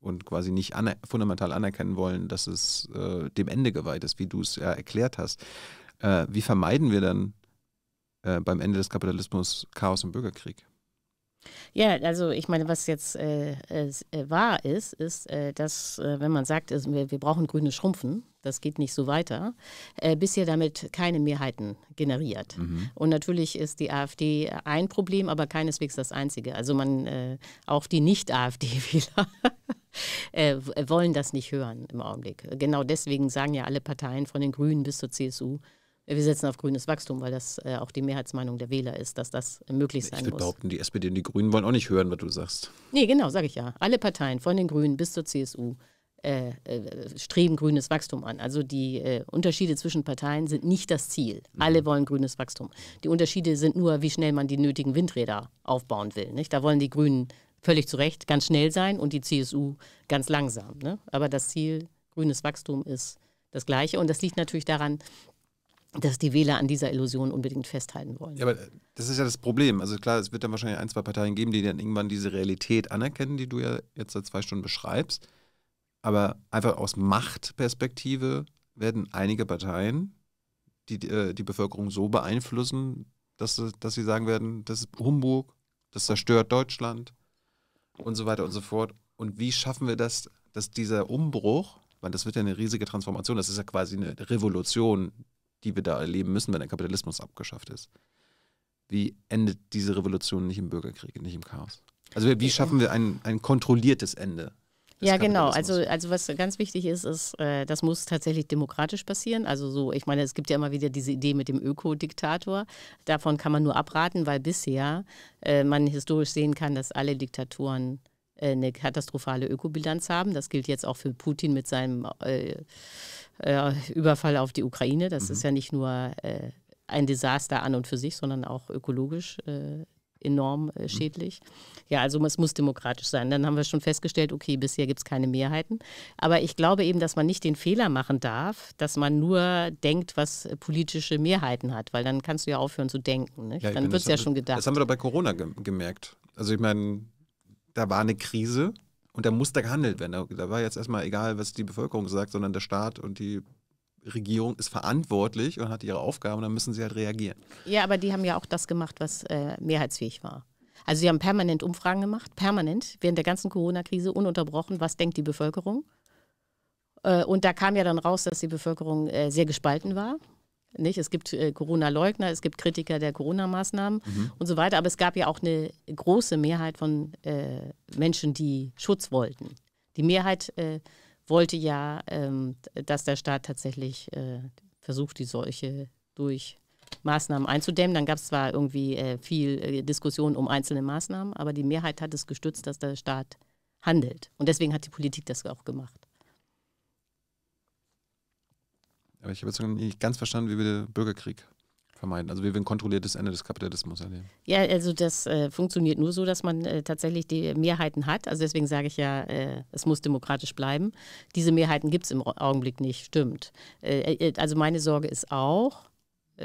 und quasi nicht aner fundamental anerkennen wollen, dass es äh, dem Ende geweiht ist, wie du es ja erklärt hast. Äh, wie vermeiden wir dann äh, beim Ende des Kapitalismus Chaos und Bürgerkrieg? Ja, also ich meine, was jetzt äh, äh, wahr ist, ist, äh, dass äh, wenn man sagt, ist, wir, wir brauchen grüne Schrumpfen, das geht nicht so weiter, äh, bisher damit keine Mehrheiten generiert. Mhm. Und natürlich ist die AfD ein Problem, aber keineswegs das einzige. Also man, äh, auch die Nicht-AfD-Wähler [laughs] äh, wollen das nicht hören im Augenblick. Genau deswegen sagen ja alle Parteien von den Grünen bis zur CSU, wir setzen auf grünes Wachstum, weil das äh, auch die Mehrheitsmeinung der Wähler ist, dass das äh, möglich sein muss. Ich würde muss. behaupten, die SPD und die Grünen wollen auch nicht hören, was du sagst. Nee, genau, sage ich ja. Alle Parteien, von den Grünen bis zur CSU, äh, äh, streben grünes Wachstum an. Also die äh, Unterschiede zwischen Parteien sind nicht das Ziel. Mhm. Alle wollen grünes Wachstum. Die Unterschiede sind nur, wie schnell man die nötigen Windräder aufbauen will. Nicht? Da wollen die Grünen völlig zu Recht ganz schnell sein und die CSU ganz langsam. Ne? Aber das Ziel grünes Wachstum ist das gleiche. Und das liegt natürlich daran, dass die Wähler an dieser Illusion unbedingt festhalten wollen. Ja, aber das ist ja das Problem. Also klar, es wird dann wahrscheinlich ein, zwei Parteien geben, die dann irgendwann diese Realität anerkennen, die du ja jetzt seit zwei Stunden beschreibst. Aber einfach aus Machtperspektive werden einige Parteien die, die äh, Bevölkerung so beeinflussen, dass, dass sie sagen werden, das ist Humbug, das zerstört Deutschland und so weiter und so fort. Und wie schaffen wir das, dass dieser Umbruch, weil das wird ja eine riesige Transformation, das ist ja quasi eine Revolution, die wir da erleben müssen, wenn der Kapitalismus abgeschafft ist. Wie endet diese Revolution nicht im Bürgerkrieg, nicht im Chaos? Also wie schaffen wir ein, ein kontrolliertes Ende? Ja, genau. Also, also was ganz wichtig ist, ist, äh, das muss tatsächlich demokratisch passieren. Also so, ich meine, es gibt ja immer wieder diese Idee mit dem Ökodiktator. Davon kann man nur abraten, weil bisher äh, man historisch sehen kann, dass alle Diktatoren äh, eine katastrophale Ökobilanz haben. Das gilt jetzt auch für Putin mit seinem äh, äh, Überfall auf die Ukraine. Das mhm. ist ja nicht nur äh, ein Desaster an und für sich, sondern auch ökologisch äh, enorm äh, mhm. schädlich. Ja, also es muss demokratisch sein. Dann haben wir schon festgestellt, okay, bisher gibt es keine Mehrheiten. Aber ich glaube eben, dass man nicht den Fehler machen darf, dass man nur denkt, was politische Mehrheiten hat, weil dann kannst du ja aufhören zu denken. Ja, dann wird es ja schon gedacht. Das haben wir doch bei Corona ge gemerkt. Also ich meine, da war eine Krise und da muss da gehandelt werden. Da, war jetzt erstmal egal, was die Bevölkerung sagt, sondern der Staat und die Regierung ist verantwortlich und hat ihre Aufgaben, dann müssen sie halt reagieren. Ja, aber die haben ja auch das gemacht, was äh, mehrheitsfähig war. Also sie haben permanent Umfragen gemacht, permanent, während der ganzen Corona-Krise ununterbrochen, was denkt die Bevölkerung? Äh, und da kam ja dann raus, dass die Bevölkerung äh, sehr gespalten war. Nicht? Es gibt äh, Corona-Leugner, es gibt Kritiker der Corona-Maßnahmen mhm. und so weiter. Aber es gab ja auch eine große Mehrheit von äh, Menschen, die Schutz wollten. Die Mehrheit äh, wollte ja, ähm, dass der Staat tatsächlich äh, versucht, die Seuche durch Maßnahmen einzudämmen. Dann gab es zwar irgendwie äh, viel äh, Diskussion um einzelne Maßnahmen, aber die Mehrheit hat es gestützt, dass der Staat handelt. Und deswegen hat die Politik das auch gemacht. Aber ich habe jetzt noch nicht ganz verstanden, wie wir den Bürgerkrieg vermeiden. Also wie wir ein kontrolliertes Ende des Kapitalismus erleben. Ja, also das äh, funktioniert nur so, dass man äh, tatsächlich die Mehrheiten hat. Also deswegen sage ich ja, äh, es muss demokratisch bleiben. Diese Mehrheiten gibt es im Augenblick nicht, stimmt. Äh, äh, äh, also meine Sorge ist auch,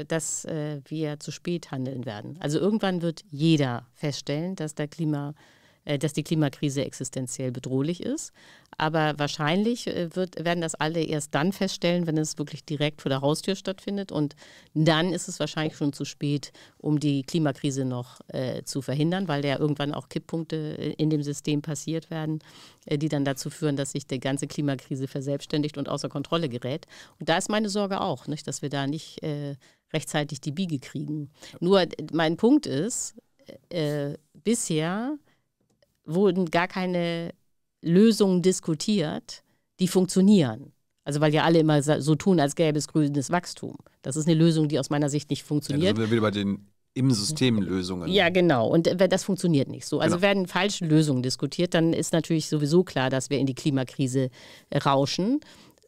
dass wir zu spät handeln werden. Also irgendwann wird jeder feststellen, dass der Klima äh, dass die Klimakrise existenziell bedrohlich ist. Aber wahrscheinlich äh, wird, werden das alle erst dann feststellen, wenn es wirklich direkt vor der Haustür stattfindet. Und dann ist es wahrscheinlich schon zu spät, um die Klimakrise noch äh, zu verhindern, weil ja irgendwann auch Kipppunkte äh, in dem System passiert werden, die dann dazu führen, dass sich die ganze Klimakrise verselbstständigt und außer Kontrolle gerät. Und da ist meine Sorge auch, nicht, dass wir da nicht äh, rechtzeitig die Biege kriegen. Nur mein Punkt ist, äh, bisher wurden gar keine Lösungen diskutiert, die funktionieren. Also weil ja alle immer so tun, als gäbe es grünes Wachstum. Das ist eine Lösung, die aus meiner Sicht nicht funktioniert. Ja, wir wieder bei den im System Lösungen. Ja, genau. Und äh, das funktioniert nicht so. Also genau. werden falsche Lösungen diskutiert, dann ist natürlich sowieso klar, dass wir in die Klimakrise äh, rauschen.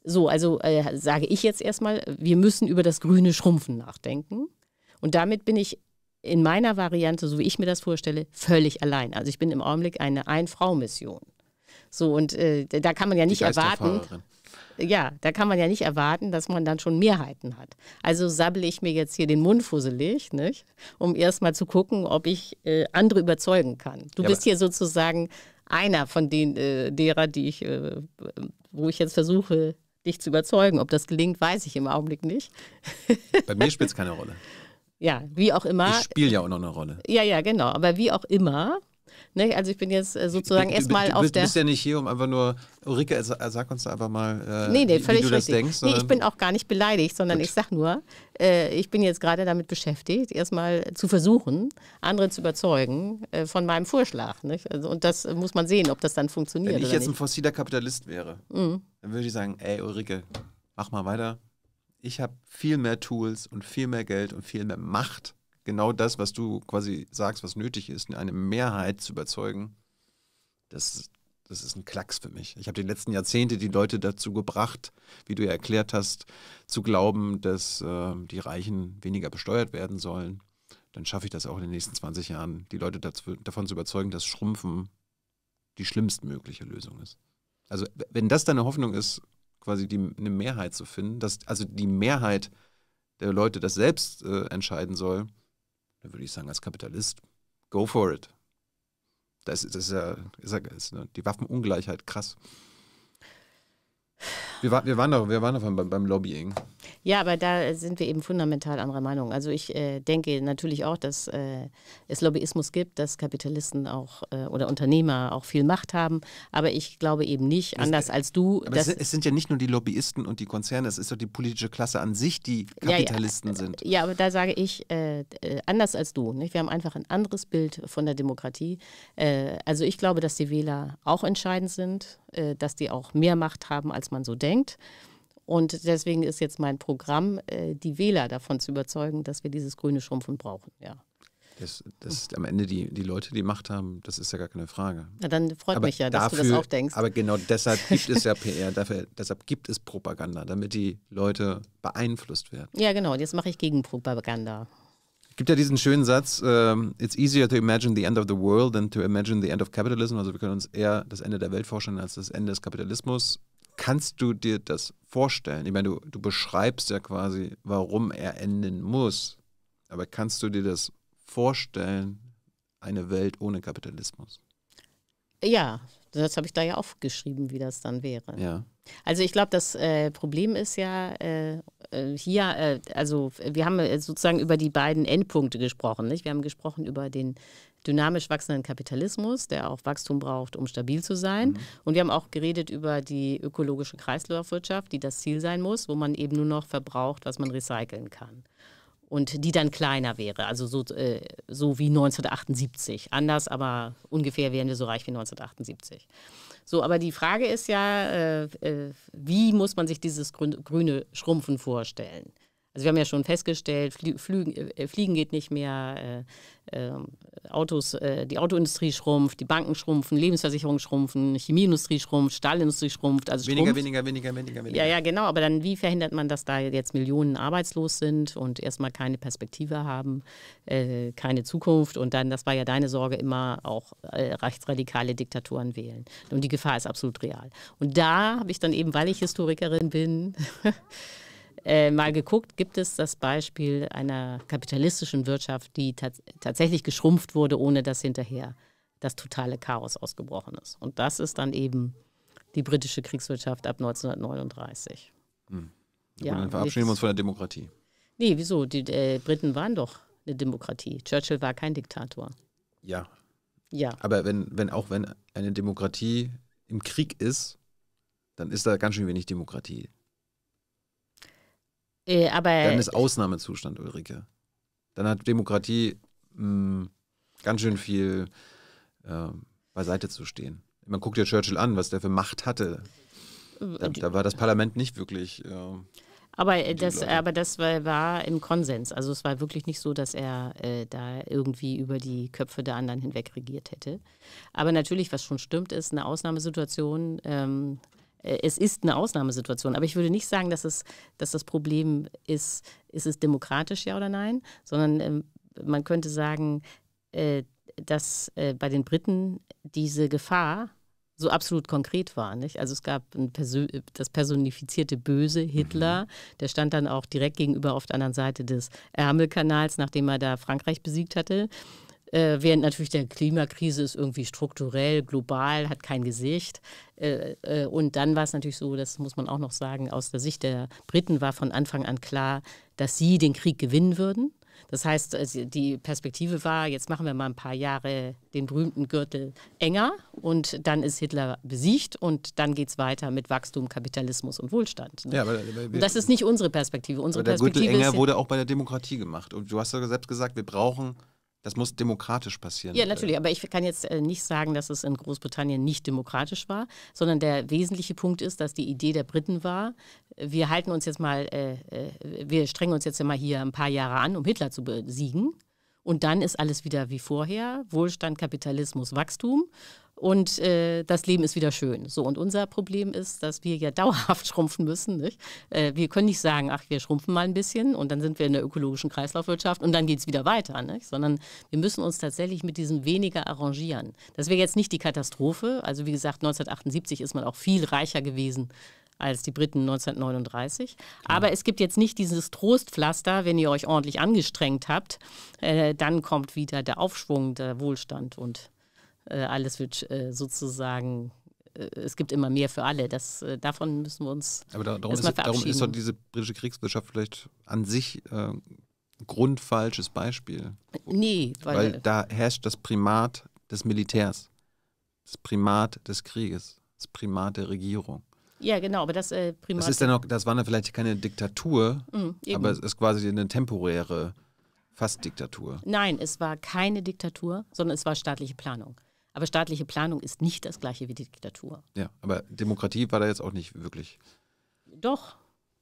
So, also äh, sage ich jetzt erstmal, wir müssen über das grüne Schrumpfen nachdenken. Und damit bin ich in meiner Variante, so wie ich mir das vorstelle, völlig allein. Also ich bin im Augenblick eine Ein-Frau-Mission. So, und äh, da kann man ja nicht erwarten. Ja, da kann man ja nicht erwarten, dass man dann schon Mehrheiten hat. Also sabbel ich mir jetzt hier den Mund fusselig, nicht? um erstmal zu gucken, ob ich äh, andere überzeugen kann. Du ja, bist hier sozusagen einer von den, äh, derer, die ich, äh, wo ich jetzt versuche, dich zu überzeugen. Ob das gelingt, weiß ich im Augenblick nicht. Bei mir spielt es keine Rolle. [laughs] ja, wie auch immer. Ich spiele ja auch noch eine Rolle. Ja, ja, genau. Aber wie auch immer. Ne? Also ich bin jetzt äh, sozusagen erstmal auf der... Du bist ja nicht hier, um einfach nur... Ulrike, sag uns einfach mal, äh, nee, nee, wie, völlig wie du richtig. das denkst. Nee, ich ähm. bin auch gar nicht beleidigt, sondern Gut. ich sag nur, äh, ich bin jetzt gerade damit beschäftigt, erstmal zu versuchen, andere zu überzeugen äh, von meinem Vorschlag. Nicht? Also, und das muss man sehen, ob das dann funktioniert Wenn ich jetzt nicht. ein fossiler Kapitalist wäre, mhm. dann würde ich sagen, ey Ulrike, mach mal weiter, ich habe viel mehr Tools und viel mehr Geld und viel mehr Macht. Genau das, was du quasi sagst, was nötig ist, eine Mehrheit zu überzeugen, das, das ist ein Klacks für mich. Ich habe die letzten Jahrzehnte die Leute dazu gebracht, wie du ja erklärt hast, zu glauben, dass äh, die Reichen weniger besteuert werden sollen. Dann schaffe ich das auch in den nächsten 20 Jahren, die Leute dazu, davon zu überzeugen, dass Schrumpfen die schlimmstmögliche Lösung ist. Also wenn das deine Hoffnung ist, quasi die, eine Mehrheit zu finden, dass also die Mehrheit der Leute das selbst äh, entscheiden soll, dann würde ich sagen, als Kapitalist, go for it. Das, das ist ja, ist ja ist die Waffenungleichheit krass. Wir, wir waren doch, wir waren doch beim, beim Lobbying. Ja, aber da sind wir eben fundamental anderer Meinung. Also ich äh, denke natürlich auch, dass äh, es Lobbyismus gibt, dass Kapitalisten auch äh, oder Unternehmer auch viel Macht haben. Aber ich glaube eben nicht, das anders als du. Aber es, es, sind ja nicht nur die Lobbyisten und die Konzerne, es ist doch die politische Klasse an sich, die Kapitalisten ja, ja, sind. Ja, aber da sage ich äh, äh, anders als du. Nicht? Wir haben einfach ein anderes Bild von der Demokratie. Äh, also ich glaube, dass die Wähler auch entscheidend sind, dass die auch mehr Macht haben, als man so denkt. Und deswegen ist jetzt mein Programm, äh, die Wähler davon zu überzeugen, dass wir dieses grüne Schrumpfen brauchen. Ja. Dass, dass am Ende die, die Leute die Macht haben, das ist ja gar keine Frage. Na, dann freut aber mich ja, dass dafür, du das auch denkst. Aber genau deshalb gibt es ja PR, dafür, deshalb gibt es Propaganda, damit die Leute beeinflusst werden. Ja, genau. Und jetzt mache ich Gegenpropaganda. Es gibt ja diesen schönen Satz, ähm, it's easier to imagine the end of the world than to imagine the end of capitalism. Also wir können uns eher das Ende der Welt vorstellen als das Ende des Kapitalismus. Kannst du dir das vorstellen? Ich meine, du, du beschreibst ja quasi, warum er enden muss. Aber kannst du dir das vorstellen, eine Welt ohne Kapitalismus? Ja, das habe ich da ja aufgeschrieben, wie das dann wäre. Ja. Also ich glaube, das äh, Problem ist ja äh, äh hier, äh, also wir haben äh, sozusagen über die beiden Endpunkte gesprochen. Nicht? Wir haben gesprochen über den dynamisch wachsenden Kapitalismus, der auch Wachstum braucht, um stabil zu sein. Mhm. Und wir haben auch geredet über die ökologische Kreislaufwirtschaft, die das Ziel sein muss, wo man eben nur noch verbraucht, was man recyceln kann. Und die dann kleiner wäre, also so, äh, so wie 1978. Anders, aber ungefähr wären wir so reich wie 1978. So, aber die Frage ist ja, äh, äh wie muss man sich dieses grüne Schrumpfen vorstellen? Also wir haben ja schon festgestellt, Fliegen, äh, Fliegen geht nicht mehr, äh, ähm, Autos, äh, die Autoindustrie schrumpft, die Banken schrumpfen, Lebensversicherungen schrumpfen, Chemieindustrie schrumpft, Stahlindustrie schrumpft. Also weniger, schrumpft. weniger, weniger, weniger, weniger. Ja, ja, genau. Aber dann wie verhindert man, dass da jetzt Millionen arbeitslos sind und erstmal keine Perspektive haben, äh, keine Zukunft und dann, das war ja deine Sorge, immer auch äh, rechtsradikale Diktatoren wählen. Und die Gefahr ist absolut real. Und da habe ich dann eben, weil ich Historikerin bin, [laughs] äh, mal geguckt, gibt es das Beispiel einer kapitalistischen Wirtschaft, die tats tatsächlich geschrumpft wurde, ohne dass hinterher das totale Chaos ausgebrochen ist. Und das ist dann eben die britische Kriegswirtschaft ab 1939. Hm. Ja, dann verabschieden wir uns von der Demokratie. Nee, wieso? Die äh, Briten waren doch eine Demokratie. Churchill war kein Diktator. Ja. Ja. Aber wenn, wenn auch wenn eine Demokratie im Krieg ist, dann ist da ganz schön wenig Demokratie. Äh, aber Dann ist Ausnahmezustand, Ulrike. Dann hat Demokratie mh, hm, ganz schön viel äh, beiseite zu stehen. Man guckt ja Churchill an, was der für Macht hatte. Da, da war das Parlament nicht wirklich. Ähm, äh, aber das, aber das war, war, im Konsens. Also es war wirklich nicht so, dass er äh, da irgendwie über die Köpfe der anderen hinweg regiert hätte. Aber natürlich, was schon stimmt, ist eine Ausnahmesituation. Ähm, äh, es ist eine Ausnahmesituation. Aber ich würde nicht sagen, dass, es, dass das Problem ist, ist es demokratisch, ja oder nein, sondern ähm, man könnte sagen, äh, dass äh, bei den Briten diese Gefahr so absolut konkret war. Nicht? Also es gab Persön das personifizierte Böse Hitler, mhm. der stand dann auch direkt gegenüber auf der anderen Seite des Ärmelkanals, nachdem er da Frankreich besiegt hatte. Äh, während natürlich der Klimakrise ist irgendwie strukturell, global, hat kein Gesicht. Äh, äh, und dann war es natürlich so, das muss man auch noch sagen, aus der Sicht der Briten war von Anfang an klar, dass sie den Krieg gewinnen würden. Das heißt, äh, die Perspektive war, jetzt machen wir mal ein paar Jahre den berühmten Gürtel enger und dann ist Hitler besiegt und dann geht es weiter mit Wachstum, Kapitalismus und Wohlstand. Ne? Ja, aber, aber wir, das ist nicht unsere Perspektive. Unsere aber der Perspektive Gürtel enger wurde auch bei der Demokratie gemacht. Und du hast ja selbst gesagt, wir brauchen das muss demokratisch passieren. Ja, natürlich. Aber ich kann jetzt äh, nicht sagen, dass es in Großbritannien nicht demokratisch war, sondern der wesentliche Punkt ist, dass die Idee der Briten war, wir halten uns jetzt mal, äh, äh, wir strengen uns jetzt mal hier ein paar Jahre an, um Hitler zu besiegen. Und dann ist alles wieder wie vorher. Wohlstand, Kapitalismus, Wachstum und äh, das Leben ist wieder schön. So, und unser Problem ist, dass wir ja [laughs] dauerhaft schrumpfen müssen. Nicht? Äh, wir können nicht sagen, ach, wir schrumpfen mal ein bisschen und dann sind wir in der ökologischen Kreislaufwirtschaft und dann geht es wieder weiter, nicht? sondern wir müssen uns tatsächlich mit diesem weniger arrangieren. Das wäre jetzt nicht die Katastrophe. Also wie gesagt, 1978 ist man auch viel reicher gewesen als die Briten 1939. Genau. Aber es gibt jetzt nicht dieses Trostpflaster, wenn ihr euch ordentlich angestrengt habt, äh, dann kommt wieder der Aufschwung, der Wohlstand und äh, alles wird äh, sozusagen äh, es gibt immer mehr für alle. Das, davon müssen wir uns. Aber da, darum, ist, darum ist doch diese britische Kriegswirtschaft vielleicht an sich äh, grundfalsches Beispiel. Nee, weil, weil da herrscht das Primat des Militärs, das Primat des Krieges, das Primat der Regierung. Ja, genau, aber das äh, Primat. Das, ist dann auch, das war dann vielleicht keine Diktatur, mhm, aber es ist quasi eine temporäre, fast Diktatur. Nein, es war keine Diktatur, sondern es war staatliche Planung. Aber staatliche Planung ist nicht das gleiche wie Diktatur. Ja, aber Demokratie war da jetzt auch nicht wirklich. Doch.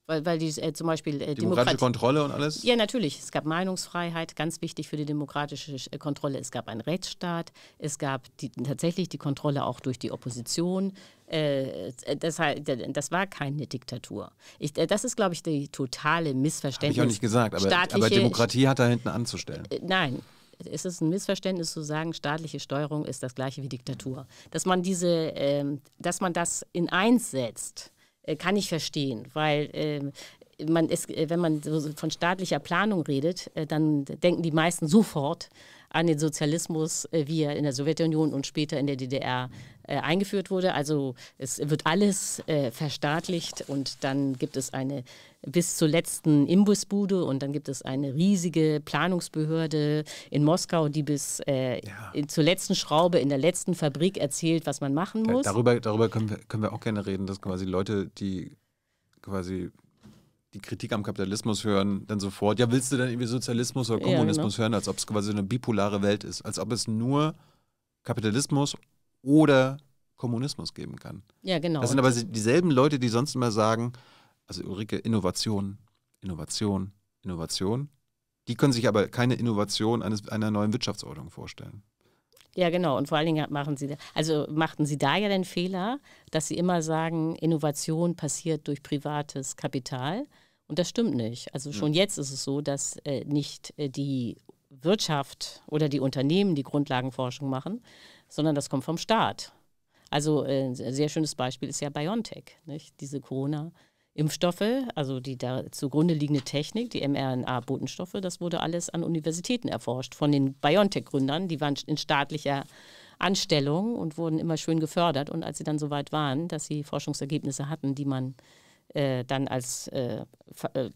Weil, weil die äh, zum Beispiel. Äh, Demokratische Demokrat Kontrolle und alles? Ja, natürlich. Es gab Meinungsfreiheit, ganz wichtig für die demokratische äh, Kontrolle. Es gab einen Rechtsstaat. Es gab die, tatsächlich die Kontrolle auch durch die Opposition. Äh, äh, das, das, war keine Diktatur. Ich, äh, das ist, glaube ich, die totale Missverständnis. Habe ich auch nicht gesagt, aber, aber Demokratie hat da hinten anzustellen. Nein, es ist ein Missverständnis zu sagen, staatliche Steuerung ist das gleiche wie Diktatur. Dass man diese, äh, dass man das in eins setzt, äh, kann ich verstehen, weil äh, man ist, äh, wenn man so von staatlicher Planung redet, äh, dann denken die meisten sofort an den Sozialismus, äh, wie er in der Sowjetunion und später in der DDR äh, eingeführt wurde. Also es wird alles äh, verstaatlicht und dann gibt es eine bis zur letzten Imbusbude und dann gibt es eine riesige Planungsbehörde in Moskau, die bis äh, ja. zur letzten Schraube in der letzten Fabrik erzählt, was man machen muss. Ja, darüber, darüber können, wir, können wir auch gerne reden, dass quasi Leute, die quasi die Kritik am Kapitalismus hören, dann sofort, ja, willst du dann irgendwie Sozialismus oder Kommunismus ja, genau. hören, als ob es quasi eine bipolare Welt ist, als ob es nur Kapitalismus oder Kommunismus geben kann. Ja, genau. Das sind aber dieselben Leute, die sonst immer sagen, also Ulrike, Innovation, Innovation, Innovation. Die können sich aber keine Innovation eines, einer neuen Wirtschaftsordnung vorstellen. Ja, genau. Und vor allen Dingen machen sie, also machten sie da ja den Fehler, dass sie immer sagen, Innovation passiert durch privates Kapital. Und das stimmt nicht. Also schon jetzt ist es so, dass äh, nicht äh, die Wirtschaft oder die Unternehmen die Grundlagenforschung machen, sondern das kommt vom Staat. Also äh, ein sehr schönes Beispiel ist ja BioNTech, nicht? diese Corona. Impfstoffe, also die da zugrunde liegende Technik, die mRNA-Botenstoffe, das wurde alles an Universitäten erforscht von den BioNTech-Gründern. Die waren in staatlicher Anstellung und wurden immer schön gefördert. Und als sie dann so weit waren, dass sie Forschungsergebnisse hatten, die man äh, dann als äh, äh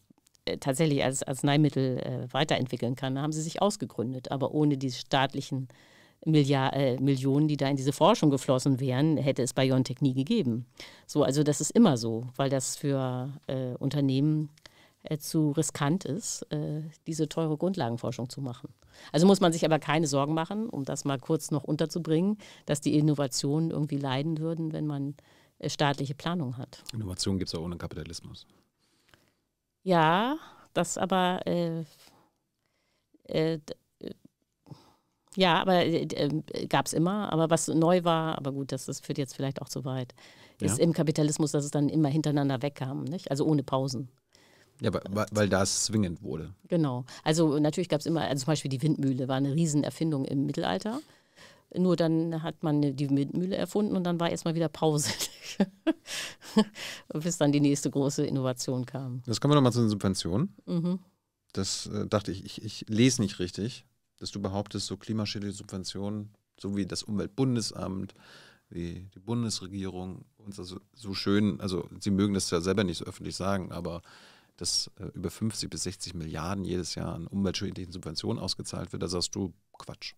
tatsächlich als Arzneimittel äh, weiterentwickeln kann, haben sie sich ausgegründet. Aber ohne die staatlichen Milliard, äh, Millionen, die da in diese Forschung geflossen wären, hätte es Biontech nie gegeben. So, also das ist immer so, weil das für äh, Unternehmen äh, zu riskant ist, diese teure Grundlagenforschung zu machen. Also muss man sich aber keine Sorgen machen, um das mal kurz noch unterzubringen, dass die Innovationen irgendwie leiden würden, wenn man äh, staatliche Planung hat. Innovation gibt es auch ohne Kapitalismus. Ja, das aber äh, äh, äh ja, aber äh, ähm, gab es immer. Aber was neu war, aber gut, das, das führt jetzt vielleicht auch zu weit, ist ja. im Kapitalismus, dass es dann immer hintereinander wegkam, nicht? also ohne Pausen. Ja, weil, weil das zwingend wurde. Genau. Also natürlich gab es immer, also zum Beispiel die Windmühle war eine Riesenerfindung im Mittelalter. Nur dann hat man die Windmühle erfunden und dann war erstmal wieder Pause, [laughs] bis dann die nächste große Innovation kam. Jetzt kommen wir nochmal zu den Subventionen. Mhm. Das äh, dachte ich, ich, ich lese nicht richtig, dass du behauptest, so klimaschädliche Subventionen, so wie das Umweltbundesamt, wie die Bundesregierung uns also so schön, also sie mögen das ja selber nicht so öffentlich sagen, aber dass äh, über 50 bis 60 Milliarden jedes Jahr an umweltschädlichen Subventionen ausgezahlt wird, da sagst du Quatsch.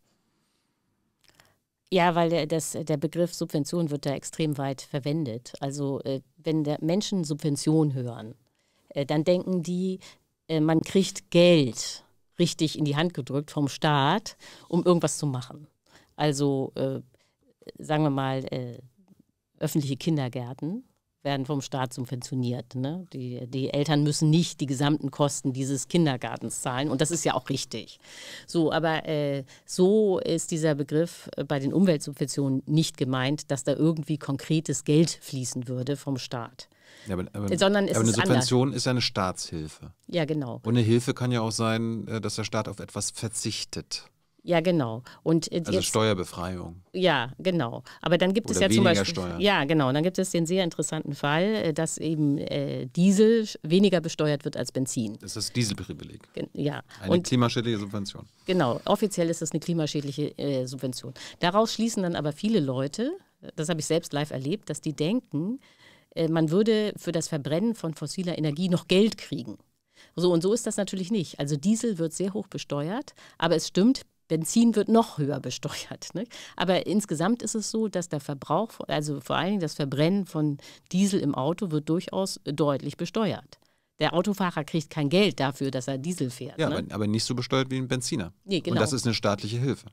Ja, weil der, das, der Begriff Subvention wird da extrem weit verwendet. Also äh, wenn Menschen Subvention hören, äh, dann denken die, äh, man kriegt Geld richtig in die Hand gedrückt vom Staat, um irgendwas zu machen. Also sagen wir mal öffentliche Kindergärten werden vom Staat subventioniert. Ne? Die, die Eltern müssen nicht die gesamten Kosten dieses Kindergartens zahlen und das ist ja auch richtig. So, aber äh, so ist dieser Begriff äh, bei den Umweltsubventionen nicht gemeint, dass da irgendwie konkretes Geld fließen würde vom Staat. Ja, aber, aber, Sondern aber eine Subvention anders. ist ja eine Staatshilfe. Ja, genau. Und eine Hilfe kann ja auch sein, äh, dass der Staat auf etwas verzichtet. Ja, genau. Und äh, also Steuerbefreiung. Ja, genau. Aber dann gibt Oder es ja zum Beispiel. Steuern. Ja, genau. Dann gibt es den sehr interessanten Fall, äh, dass eben äh, Diesel weniger besteuert wird als Benzin. Das ist das Dieselprivileg. Ja. Eine Und, klimaschädliche Subvention. Genau. Offiziell ist das eine klimaschädliche äh, Subvention. Daraus schließen dann aber viele Leute, das habe ich selbst live erlebt, dass die denken, äh, man würde für das Verbrennen von fossiler Energie noch Geld kriegen. So und so ist das natürlich nicht. Also Diesel wird sehr hoch besteuert, aber es stimmt, Benzin wird noch höher besteuert. Ne? Aber insgesamt ist es so, dass der Verbrauch, also vor allen Dingen das Verbrennen von Diesel im Auto, wird durchaus deutlich besteuert. Der Autofahrer kriegt kein Geld dafür, dass er Diesel fährt. Ja, ne? aber, aber nicht so besteuert wie ein Benziner. Nee, genau. Und das genau. ist eine staatliche Hilfe.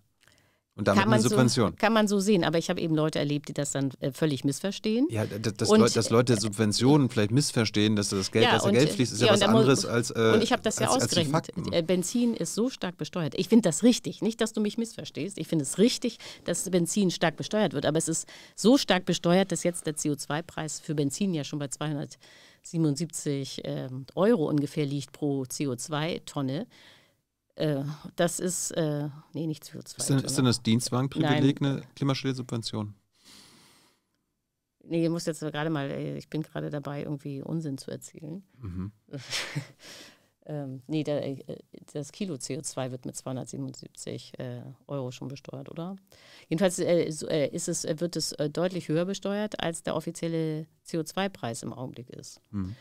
Und damit kann man eine Subvention. So, kann man so sehen, aber ich habe eben Leute erlebt, die das dann äh, völlig missverstehen. Ja, dass, und, Le dass Leute äh, Subventionen vielleicht missverstehen, dass das Geld, ja, dass und, Geld äh, fließt, ist ja, ja was anderes als. Äh, und ich habe das als, ja ausgerechnet. Äh, Benzin ist so stark besteuert. Ich finde das richtig. Nicht, dass du mich missverstehst. Ich finde es richtig, dass Benzin stark besteuert wird. Aber es ist so stark besteuert, dass jetzt der CO2-Preis für Benzin ja schon bei 277 ähm, Euro ungefähr liegt pro CO2-Tonne. Äh, das ist, äh, nee, nicht CO2. Ist denn, ist denn das Dienstwagenprivileg eine Klimaschutzsubvention? Nee, ihr müsst jetzt gerade mal, äh, ich bin gerade dabei, irgendwie Unsinn zu erzielen. Mhm. [laughs] ähm, nee, der, äh, das Kilo CO2 wird mit 277 äh, Euro schon besteuert, oder? Jedenfalls äh, äh ist es, wird es deutlich höher besteuert, als der offizielle CO2-Preis im Augenblick ist. Mhm.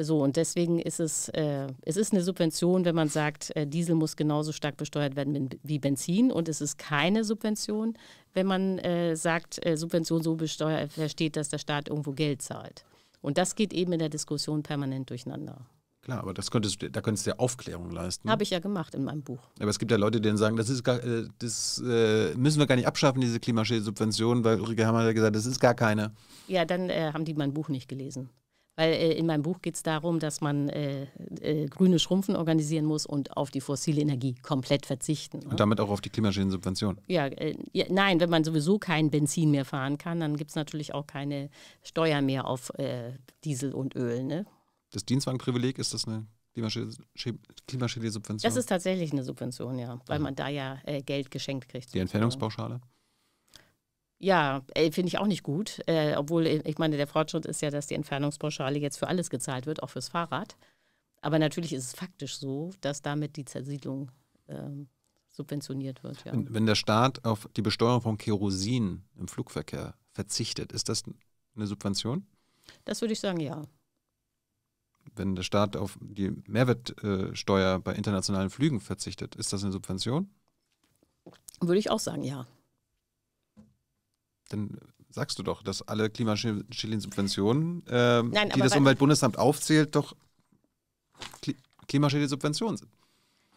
So, und deswegen ist es, äh, es ist eine Subvention, wenn man sagt, äh, Diesel muss genauso stark besteuert werden wie Benzin. Und es ist keine Subvention, wenn man äh, sagt, äh, Subvention so besteuert, versteht, dass der Staat irgendwo Geld zahlt. Und das geht eben in der Diskussion permanent durcheinander. Klar, aber das könntest, da könntest du ja Aufklärung leisten. Habe ich ja gemacht in meinem Buch. Aber es gibt ja Leute, die dann sagen, das, ist gar, äh, das äh, müssen wir gar nicht abschaffen, diese Klimaschädsubventionen, weil Ulrike Hammer hat ja gesagt, das ist gar keine. Ja, dann äh, haben die mein Buch nicht gelesen. Weil äh, in meinem Buch geht es darum, dass man äh, äh, grüne Schrumpfen organisieren muss und auf die fossile Energie komplett verzichten. Ne? Und damit auch auf die klimaschädlichen Subventionen. Ja, äh, ja, nein, wenn man sowieso kein Benzin mehr fahren kann, dann gibt es natürlich auch keine Steuer mehr auf äh, Diesel und Öl. Ne? Das Dienstwagenprivileg, ist das eine klimaschädliche Subvention? Das ist tatsächlich eine Subvention, ja, weil mhm. man da ja äh, Geld geschenkt kriegt. Die Entfernungspauschale? Ja, äh, finde ich auch nicht gut. Äh, obwohl, äh, ich meine, der Fortschritt ist ja, dass die Entfernungspauschale jetzt für alles gezahlt wird, auch fürs Fahrrad. Aber natürlich ist es faktisch so, dass damit die Zersiedlung ähm, subventioniert wird. Ja. Wenn der Staat auf die Besteuerung von Kerosin im Flugverkehr verzichtet, ist das eine Subvention? Das würde ich sagen, ja. Wenn der Staat auf die Mehrwertsteuer äh, bei internationalen Flügen verzichtet, ist das eine Subvention? Würde ich auch sagen, ja dann sagst du doch, dass alle Klimaschädlingssubventionen, äh, Nein, die das Umweltbundesamt aufzählt, doch Kli Klimaschädelsubventionen sind.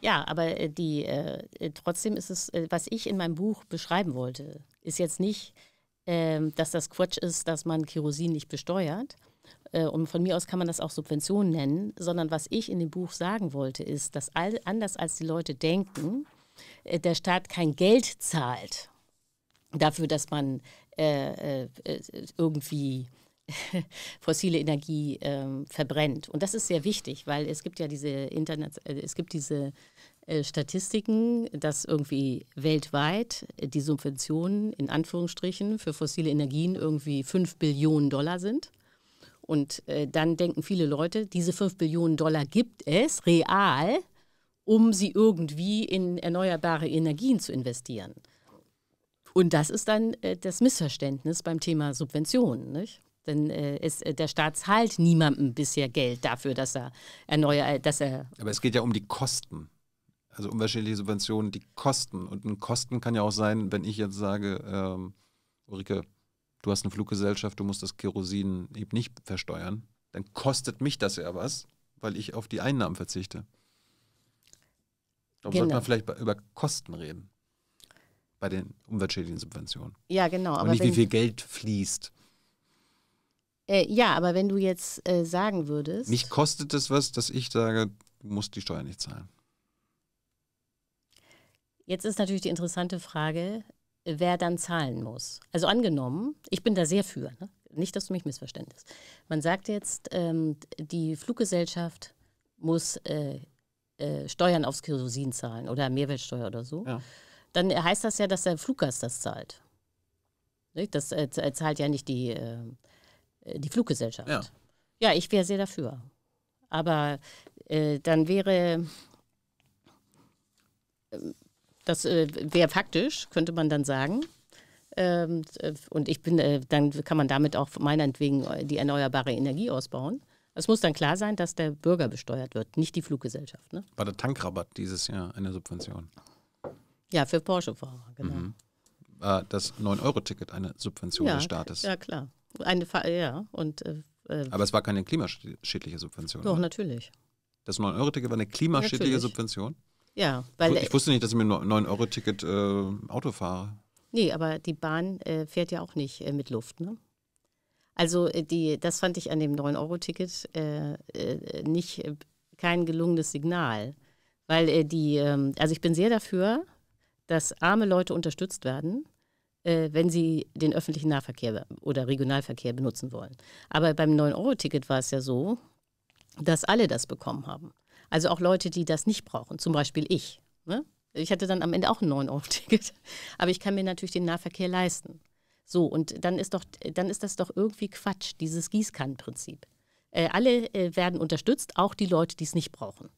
Ja, aber äh, die, äh, trotzdem ist es, äh, was ich in meinem Buch beschreiben wollte, ist jetzt nicht, ähm, dass das Quatsch ist, dass man Kerosin nicht besteuert. Äh, und von mir aus kann man das auch Subventionen nennen, sondern was ich in dem Buch sagen wollte, ist, dass all, anders als die Leute denken, der Staat kein Geld zahlt dafür, dass man äh, äh, äh, irgendwie [laughs] fossile Energie äh, verbrennt. Und das ist sehr wichtig, weil es gibt ja diese Internet, äh, es gibt diese äh, Statistiken, dass irgendwie weltweit die Subventionen in Anführungsstrichen für fossile Energien irgendwie 5 Billionen Dollar sind. Und äh, dann denken viele Leute, diese 5 Billionen Dollar gibt es real, um sie irgendwie in erneuerbare Energien zu investieren. Und das ist dann äh, das Missverständnis beim Thema Subventionen. Nicht? Denn äh, es, äh, der Staat zahlt niemandem bisher Geld dafür, dass er erneuert, äh, dass er. Aber es geht ja um die Kosten. Also unterschiedliche Subventionen, die Kosten. Und ein Kosten kann ja auch sein, wenn ich jetzt sage, ähm, Ulrike, du hast eine Fluggesellschaft, du musst das Kerosin eben nicht versteuern, dann kostet mich das ja was, weil ich auf die Einnahmen verzichte. Darum genau. sollte man genau. vielleicht über Kosten reden bei den umweltschädlichen Subventionen. Ja, genau. Und nicht, wie viel Geld fließt. Äh, ja, aber wenn du jetzt äh, sagen würdest. Mich kostet es was, dass ich sage, du musst die Steuer nicht zahlen. Jetzt ist natürlich die interessante Frage, wer dann zahlen muss. Also angenommen, ich bin da sehr für, ne? nicht, dass du mich missverständest. Man sagt jetzt, ähm, die Fluggesellschaft muss äh, äh Steuern aufs Kerosin zahlen oder Mehrwertsteuer oder so. Ja dann heißt das ja, dass der Fluggast das zahlt. Das äh, äh, zahlt ja nicht die, äh, die Fluggesellschaft. Ja, ja ich wäre sehr dafür. Aber äh, dann wäre, ähm, das äh, wäre faktisch, könnte man dann sagen. Ähm, und ich bin, äh, dann kann man damit auch meinetwegen die erneuerbare Energie ausbauen. Es muss dann klar sein, dass der Bürger besteuert wird, nicht die Fluggesellschaft. Ne? War der Tankrabatt dieses Jahr eine Subvention? Ja, für Porsche-Fahrer, genau. Mhm. Äh, das 9-Euro-Ticket eine Subvention ja, des Staates. Ja, klar. Eine, ja, und, äh, äh, Aber es war keine klimaschädliche Subvention. Doch, oder? Ne? natürlich. Das 9-Euro-Ticket war eine klimaschädliche natürlich. Subvention? Ja, weil. Ich wusste nicht, dass ich mit einem 9-Euro-Ticket äh, Auto fahre. Nee, aber die Bahn äh, fährt ja auch nicht äh, mit Luft, ne? Also die, das fand ich an dem 9-Euro-Ticket äh, nicht kein gelungenes Signal. Weil die, ähm, also ich bin sehr dafür, dass arme Leute unterstützt werden, äh, wenn sie den öffentlichen Nahverkehr oder Regionalverkehr benutzen wollen. Aber beim 9-Euro-Ticket war es ja so, dass alle das bekommen haben. Also auch Leute, die das nicht brauchen, zum Beispiel ich. Ne? Ich hatte dann am Ende auch ein 9-Euro-Ticket, [laughs] aber ich kann mir natürlich den Nahverkehr leisten. So, und dann ist, doch, dann ist das doch irgendwie Quatsch, dieses Gießkannenprinzip. Äh, alle äh, werden unterstützt, auch die Leute, die es nicht brauchen.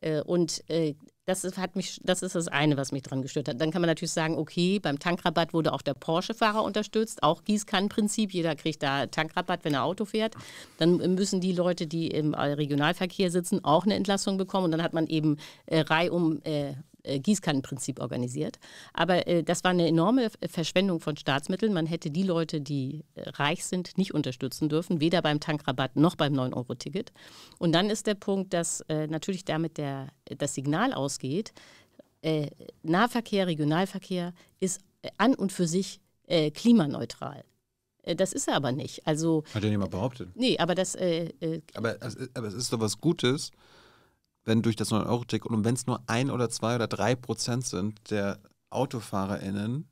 Äh, und äh, das ist, hat mich, das ist das eine, was mich daran gestört hat. Dann kann man natürlich sagen, okay, beim Tankrabatt wurde auch der Porsche-Fahrer unterstützt, auch Gießkannenprinzip, jeder kriegt da Tankrabatt, wenn er Auto fährt. Dann äh, müssen die Leute, die im Regionalverkehr sitzen, auch eine Entlastung bekommen und dann hat man eben äh, reihum äh, äh, Gießkannenprinzip organisiert. Aber äh, das war eine enorme Verschwendung von Staatsmitteln. Man hätte die Leute, die äh, reich sind, nicht unterstützen dürfen, weder beim Tankrabatt noch beim 9-Euro-Ticket. Und dann ist der Punkt, dass natürlich damit der, das Signal ausgeht, Nahverkehr, Regionalverkehr ist an und für sich klimaneutral. Das ist er aber nicht. Also, Hat ja niemand behauptet. Nee, aber das. Äh, aber, aber es ist doch was Gutes, wenn durch das 9-Euro-Ticket und wenn es nur ein oder zwei oder drei Prozent sind der AutofahrerInnen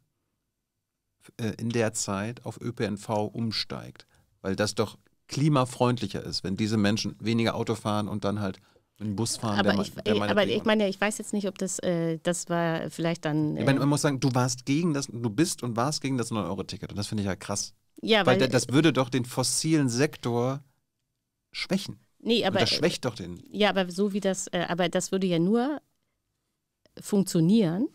äh, in der Zeit auf ÖPNV umsteigt, weil das doch klimafreundlicher ist, wenn diese Menschen weniger Auto fahren und dann halt einen Bus fahren. Aber, ich, ey, äh, aber ich, meine, ich weiß jetzt nicht, ob das, äh, das war vielleicht dann. Äh, ich meine, äh man muss sagen, du warst gegen das, du bist und warst gegen das 9-Euro-Ticket und das finde ich ja krass. Ja, weil, weil das würde doch den fossilen Sektor schwächen. Nee, aber, das äh, schwächt doch den. Ja, aber so wie das, äh, aber das würde ja nur funktionieren,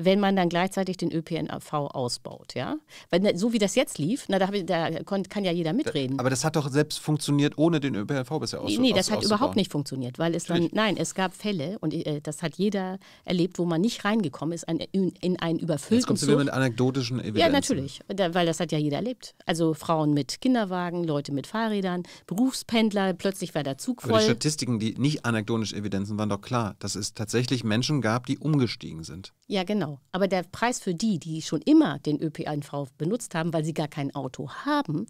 wenn man dann gleichzeitig den ÖPNV ausbaut, ja? Weil ne, so wie das jetzt lief, na, da, ich, da kann ja jeder mitreden. aber das hat doch selbst funktioniert ohne den ÖPNV bisher auszubauen. Nee, nee aus, das hat überhaupt nicht funktioniert, weil es dann, nein, es gab Fälle und äh, das hat jeder erlebt, wo man nicht reingekommen ist ein, in, in einen überfüllten Jetzt kommst du wieder mit anekdotischen Evidenzen. Ja, natürlich, da, weil das hat ja jeder erlebt. Also Frauen mit Kinderwagen, Leute mit Fahrrädern, Berufspendler, plötzlich war der Zug voll. Aber die Statistiken, die nicht anekdotisch Evidenzen waren doch klar, dass es tatsächlich Menschen gab, die umgestiegen sind. Ja, genau. Genau. Aber der Preis für die, die schon immer den ÖPNV benutzt haben, weil sie gar kein Auto haben,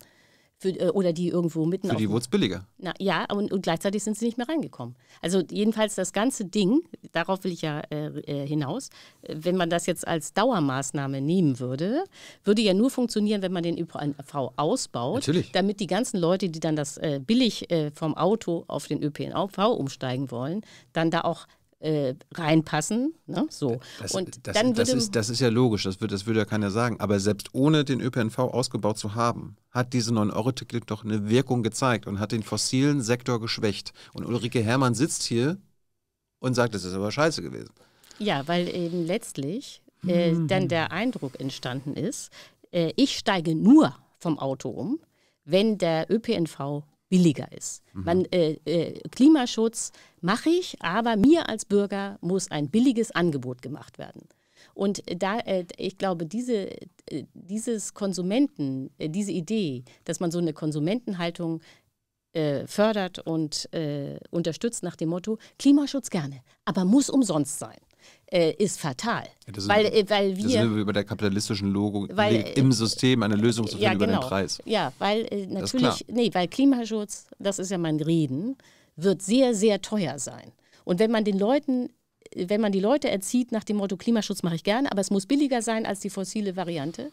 für, äh, oder die irgendwo mitten. Für die wurde es billiger. Na, ja, und, und, gleichzeitig sind sie nicht mehr reingekommen. Also jedenfalls das ganze Ding, darauf will ich ja äh, äh hinaus, äh, wenn man das jetzt als Dauermaßnahme nehmen würde, würde ja nur funktionieren, wenn man den ÖPNV ausbaut, Natürlich. damit die ganzen Leute, die dann das äh, billig äh, vom Auto auf den ÖPNV umsteigen wollen, dann da auch äh, reinpassen. Ne? So. Äh, das, und das, dann das, ist, das ist ja logisch, das, wird, das würde ja keiner sagen. Aber selbst ohne den ÖPNV ausgebaut zu haben, hat diese 9-Euro-Ticket doch eine Wirkung gezeigt und hat den fossilen Sektor geschwächt. Und Ulrike Herrmann sitzt hier und sagt, das ist aber scheiße gewesen. Ja, weil eben letztlich äh, mhm. dann der Eindruck entstanden ist, äh, ich steige nur vom Auto um, wenn der ÖPNV billiger ist. Mhm. Man, äh, äh, Klimaschutz mache ich, aber mir als Bürger muss ein billiges Angebot gemacht werden. Und da, äh, ich glaube, diese, äh, dieses Konsumenten, äh, diese Idee, dass man so eine Konsumentenhaltung fördert und unterstützt nach dem Motto, Klimaschutz gerne, aber muss umsonst sein äh, ist fatal. Ja, weil, äh, weil wir, das sind wir bei der kapitalistischen Logik äh, im System eine Lösung zu äh, finden ja, über den Preis. Genau. Ja, weil äh, natürlich, nee, weil Klimaschutz, das ist ja mein Reden, wird sehr, sehr teuer sein. Und wenn man den Leuten äh, wenn man die Leute erzieht nach dem Motto Klimaschutz mache ich gerne, aber es muss billiger sein als die fossile Variante,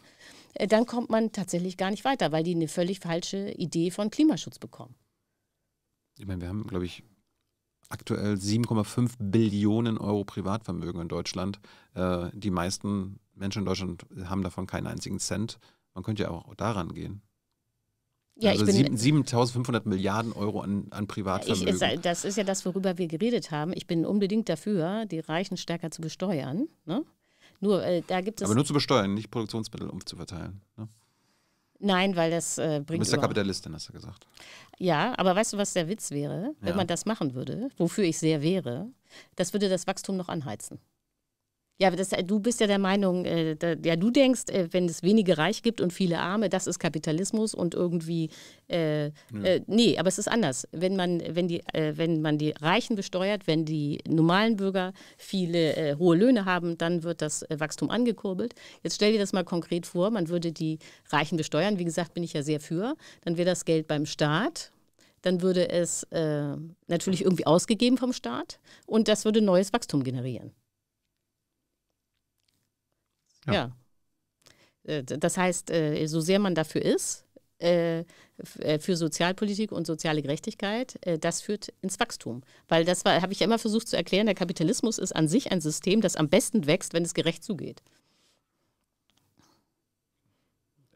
dann kommt man tatsächlich gar nicht weiter, weil die eine völlig falsche Idee von Klimaschutz bekommen. Ich meine, wir haben, glaube ich, aktuell 7,5 Billionen Euro Privatvermögen in Deutschland. Äh, die meisten Menschen in Deutschland haben davon keinen einzigen Cent. Man könnte ja auch daran gehen. Ja, also 7.500 Milliarden Euro an, an Privatvermögen. Ich, das ist ja das, worüber wir geredet haben. Ich bin unbedingt dafür, die Reichen stärker zu besteuern. Ne? Nur, äh, da gibt es Aber nur zu besteuern, nicht Produktionsmittel umzuverteilen. Ne? Nein, weil das äh, bringt. Du bist ja Kapitalistin, hast du gesagt. Ja, aber weißt du, was der Witz wäre, wenn ja. man das machen würde, wofür ich sehr wäre? Das würde das Wachstum noch anheizen. Ja, das, äh, du bist ja der Meinung, äh, da, ja, du denkst, äh, wenn es wenige Reich gibt und viele Arme, das ist Kapitalismus und irgendwie äh, ja. Äh, nee, aber es ist anders. Wenn man, wenn die, äh, wenn man die Reichen besteuert, wenn die normalen Bürger viele hohe Löhne haben, dann wird das Wachstum angekurbelt. Jetzt stell dir das mal konkret vor, man würde die Reichen besteuern. Wie gesagt, bin ich ja sehr für. Dann wäre das Geld beim Staat dann würde es äh, natürlich irgendwie ausgegeben vom Staat und das würde neues Wachstum generieren. Ja. ja. Äh, das heißt, äh, so sehr man dafür ist, äh, für Sozialpolitik und soziale Gerechtigkeit, das führt ins Wachstum. Weil das habe ich ja immer versucht zu erklären, der Kapitalismus ist an sich ein System, das am besten wächst, wenn es gerecht zugeht.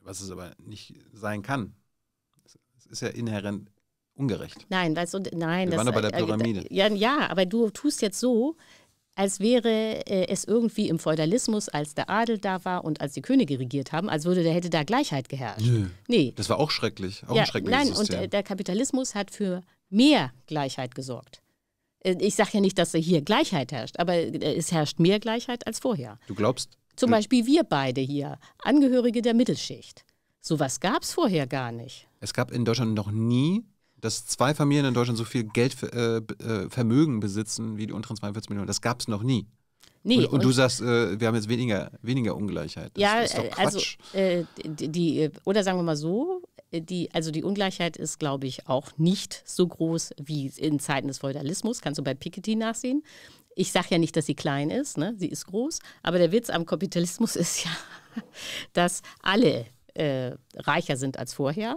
Was es aber nicht sein kann. Es ist ja inhärent ungerecht. Nein, weißt du, nein. Wir das, ist. bei der Pyramide. Ja, ja, aber du tust jetzt so, als wäre äh, es irgendwie im Feudalismus, als der Adel da war und als die Könige regiert haben, als würde der hätte da Gleichheit geherrscht. Nö. Nee. Das war auch schrecklich, auch ja, ein schreckliches Nein, System. und äh, der Kapitalismus hat für mehr Gleichheit gesorgt. Äh, ich sage ja nicht, dass hier Gleichheit herrscht, aber äh, es herrscht mehr Gleichheit als vorher. Du glaubst? Zum Beispiel wir beide hier, Angehörige der Mittelschicht. Sowas gab es vorher gar nicht. Es gab in Deutschland noch nie dass zwei Familien in Deutschland so viel Geld, äh, äh, Vermögen besitzen wie die unteren 42 Millionen. Das gab es noch nie. Nee, und, und, und, du sagst, äh, wir haben jetzt weniger, weniger Ungleichheit. Das ja, ist doch äh, also äh, die, oder sagen wir mal so, die, also die Ungleichheit ist, glaube ich, auch nicht so groß wie in Zeiten des Feudalismus. Kannst du bei Piketty nachsehen. Ich sage ja nicht, dass sie klein ist, ne? sie ist groß, aber der Witz am Kapitalismus [laughs] ist ja, dass alle äh, reicher sind als vorher.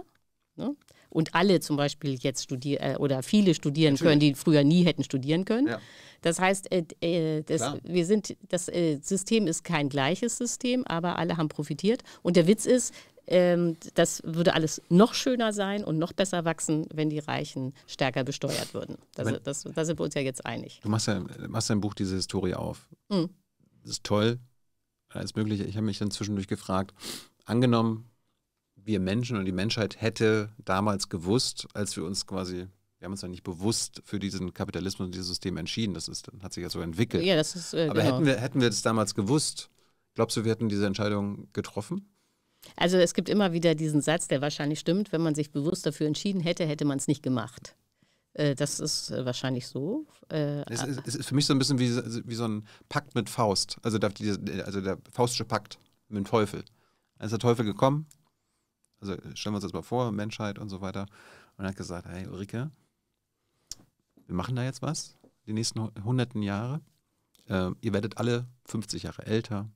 Ne? und alle zum Beispiel jetzt studieren äh, oder viele studieren können, die früher nie hätten studieren können. Ja. Das heißt, äh, äh das, wir sind, das äh, System ist kein gleiches System, aber alle haben profitiert. Und der Witz ist, ähm, das würde alles noch schöner sein und noch besser wachsen, wenn die Reichen stärker besteuert würden. Da sind wir uns ja jetzt einig. Du machst ja machst dein Buch diese Historie auf. Mhm. Das ist toll, alles Mögliche. Ich habe mich dann zwischendurch gefragt, angenommen, wir Menschen und die Menschheit hätte damals gewusst, als wir uns quasi wir haben uns ja nicht bewusst für diesen Kapitalismus und dieses System entschieden. Das ist, hat sich ja so entwickelt. Ja, das ist, äh, Aber genau. hätten, wir, hätten wir das damals gewusst, glaubst du, wir hätten diese Entscheidung getroffen? Also es gibt immer wieder diesen Satz, der wahrscheinlich stimmt, wenn man sich bewusst dafür entschieden hätte, hätte man es nicht gemacht. Äh, das ist äh, wahrscheinlich so. Äh, es ist, es, ist, für mich so ein bisschen wie, wie so ein Pakt mit Faust. Also der, also der faustische Pakt mit dem Teufel. Dann ist der Teufel gekommen, also äh, stellen wir uns das mal vor, Menschheit und so weiter. Und hat gesagt, hey Ulrike, wir machen da jetzt was, die nächsten hunderten Jahre. Ähm, ihr werdet alle 50 Jahre älter,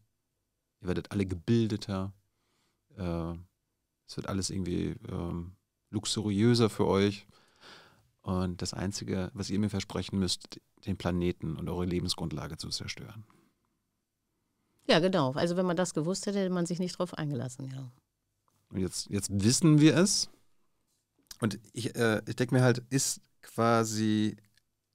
ihr werdet alle gebildeter, äh, es wird alles irgendwie ähm, luxuriöser für euch. Und das Einzige, was ihr mir versprechen müsst, den Planeten und eure Lebensgrundlage zu zerstören. Ja, genau. Also wenn man das gewusst hätte, hätte man sich nicht drauf eingelassen, ja. Jetzt, jetzt wissen wir es. Und ich, äh, ich denke mir halt, ist quasi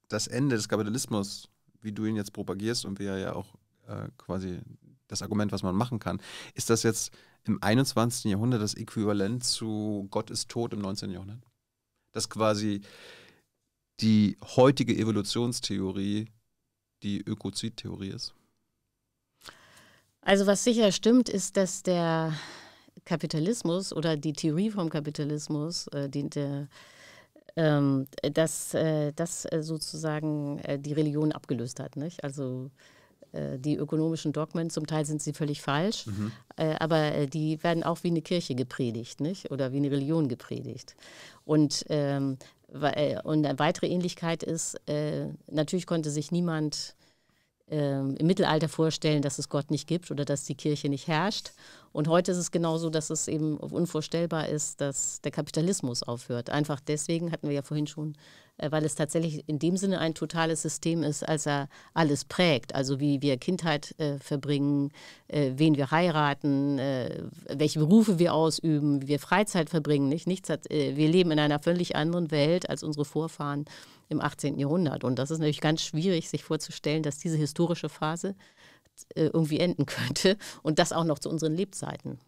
das Ende des Kapitalismus, wie du ihn jetzt propagierst und wie er ja auch äh, quasi das Argument, was man machen kann, ist das jetzt im 21. Jahrhundert das Äquivalent zu Gott ist tot im 19. Jahrhundert? Dass quasi die heutige Evolutionstheorie die Ökozidtheorie ist? Also was sicher stimmt, ist, dass der Kapitalismus oder die Theorie vom Kapitalismus, äh, die, der, ähm, dass äh, das äh, sozusagen äh, die Religion abgelöst hat. Nicht? Also äh, die ökonomischen Dogmen, zum Teil sind sie völlig falsch, mhm. aber die werden auch wie eine Kirche gepredigt nicht? oder wie eine Religion gepredigt. Und, ähm, und eine weitere Ähnlichkeit ist, natürlich konnte sich niemand ähm, im Mittelalter vorstellen, dass es Gott nicht gibt oder dass die Kirche nicht herrscht. Und heute ist es genauso, dass es eben unvorstellbar ist, dass der Kapitalismus aufhört. Einfach deswegen hatten wir ja vorhin schon äh, weil es tatsächlich in dem Sinne ein totales System ist, als er alles prägt. Also wie wir Kindheit äh, verbringen, äh, wen wir heiraten, äh, welche Berufe wir ausüben, wie wir Freizeit verbringen. Nicht? Nichts hat, äh, wir leben in einer völlig anderen Welt als unsere Vorfahren im 18. Jahrhundert. Und das ist natürlich ganz schwierig, sich vorzustellen, dass diese historische Phase äh, irgendwie enden [laughs] könnte und das auch noch zu unseren Lebzeiten.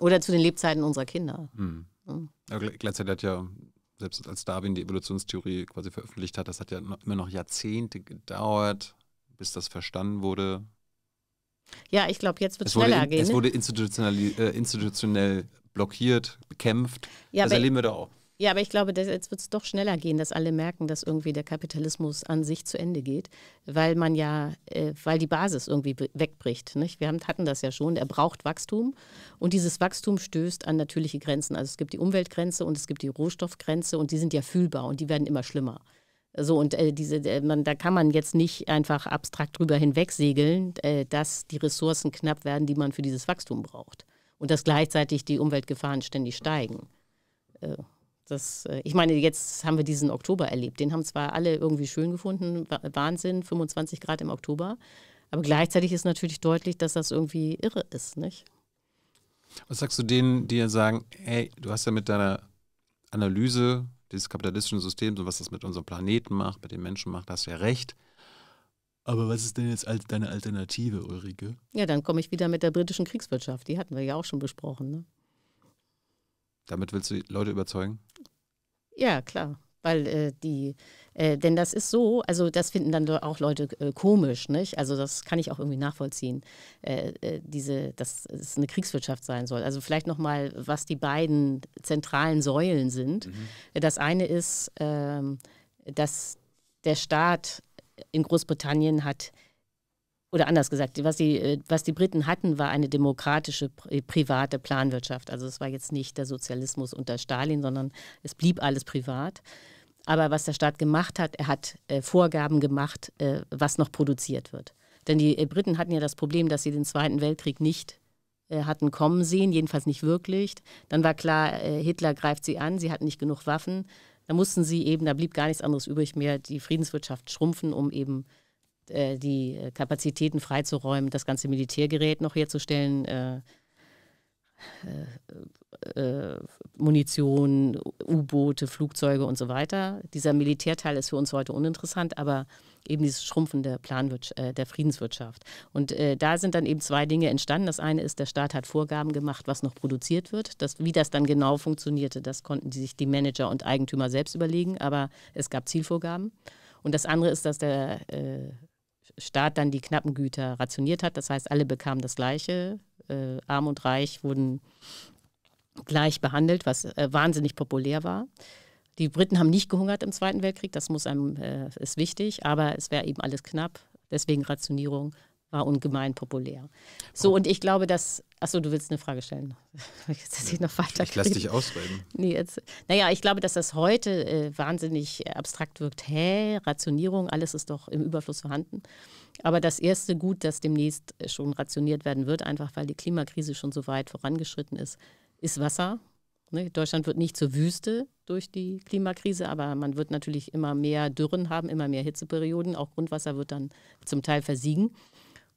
Oder zu den Lebzeiten unserer Kinder. Hm. hm. Ja. Gleichzeitig hat ja selbst als Darwin die Evolutionstheorie quasi veröffentlicht hat, das hat ja noch, immer noch Jahrzehnte gedauert, bis das verstanden wurde. Ja, ich glaube, jetzt wird es schneller in, gehen. Es ne? wurde institutionell, äh, institutionell blockiert, bekämpft. Ja, das erleben wir doch auch. Ja, aber ich glaube, das, jetzt wird es doch schneller gehen, dass alle merken, dass irgendwie der Kapitalismus an sich zu Ende geht, weil man ja, äh, weil die Basis irgendwie wegbricht. Nicht? Wir haben, hatten das ja schon, er braucht Wachstum und dieses Wachstum stößt an natürliche Grenzen. Also es gibt die Umweltgrenze und es gibt die Rohstoffgrenze und die sind ja fühlbar und die werden immer schlimmer. So, und äh, diese, äh, man, da kann man jetzt nicht einfach abstrakt drüber hinwegsegeln, äh, dass die Ressourcen knapp werden, die man für dieses Wachstum braucht. Und dass gleichzeitig die Umweltgefahren ständig steigen. Äh, das, äh, ich meine, jetzt haben wir diesen Oktober erlebt. Den haben zwar alle irgendwie schön gefunden, Wahnsinn, 25 Grad im Oktober. Aber gleichzeitig ist natürlich deutlich, dass das irgendwie irre ist, nicht? Was sagst du denen, die ja sagen, hey, du hast ja mit deiner Analyse dieses kapitalistischen Systems und was das mit unserem Planeten macht, mit den Menschen macht, hast du ja recht. Aber was ist denn jetzt deine Alternative, Ulrike? Ja, dann komme ich wieder mit der britischen Kriegswirtschaft. Die hatten wir ja auch schon besprochen. Ne? Damit willst du die Leute überzeugen? Ja, klar. Weil äh, die, äh, denn das ist so, also das finden dann auch Leute äh, komisch, nicht? Also das kann ich auch irgendwie nachvollziehen, äh, äh, diese, dass es eine Kriegswirtschaft sein soll. Also vielleicht nochmal, was die beiden zentralen Säulen sind. Mhm. Das eine ist, ähm, dass der Staat in Großbritannien hat oder anders gesagt, was die, äh, was die Briten hatten, war eine demokratische äh, private Planwirtschaft. Also es war jetzt nicht der Sozialismus unter Stalin, sondern es blieb alles privat. Aber was der Staat gemacht hat, er hat äh, Vorgaben gemacht, was noch produziert wird. Denn die Briten hatten ja das Problem, dass sie den Zweiten Weltkrieg nicht hatten kommen sehen, jedenfalls nicht wirklich. Dann war klar, Hitler greift sie an, sie hatten nicht genug Waffen. Da mussten sie eben, da blieb gar nichts anderes übrig mehr, die Friedenswirtschaft schrumpfen, um eben äh, die äh, Kapazitäten freizuräumen, das ganze Militärgerät noch herzustellen, äh, äh, Munition, U-Boote, Flugzeuge und so weiter. Dieser Militärteil ist für uns heute uninteressant, aber eben dieses Schrumpfen der, Planwirtschaft, äh, der Friedenswirtschaft. Und äh, da sind dann eben zwei Dinge entstanden. Das eine ist, der Staat hat Vorgaben gemacht, was noch produziert wird. Das, wie das dann genau funktionierte, das konnten sich die Manager und Eigentümer selbst überlegen, aber es gab Zielvorgaben. Und das andere ist, dass der äh, Staat dann die knappen Güter rationiert hat. Das heißt, alle bekamen das Gleiche. Äh, Arm und Reich wurden gleich behandelt, was äh, wahnsinnig populär war. Die Briten haben nicht gehungert im Zweiten Weltkrieg, das muss einem, äh, ist wichtig, aber es wäre eben alles knapp. Deswegen Rationierung, war ungemein populär. So, und ich glaube, dass. Achso, du willst eine Frage stellen. Jetzt [laughs] ich noch weiter. Ich lasse dich ausreden. Nee, jetzt, naja, ich glaube, dass das heute äh, wahnsinnig abstrakt wirkt. Hä, Rationierung, alles ist doch im Überfluss vorhanden. Aber das erste Gut, das demnächst äh, schon rationiert werden wird, einfach weil die Klimakrise schon so weit vorangeschritten ist, ist Wasser. Ne? Deutschland wird nicht zur Wüste durch die Klimakrise, aber man wird natürlich immer mehr Dürren haben, immer mehr Hitzeperioden. Auch Grundwasser wird dann zum Teil versiegen.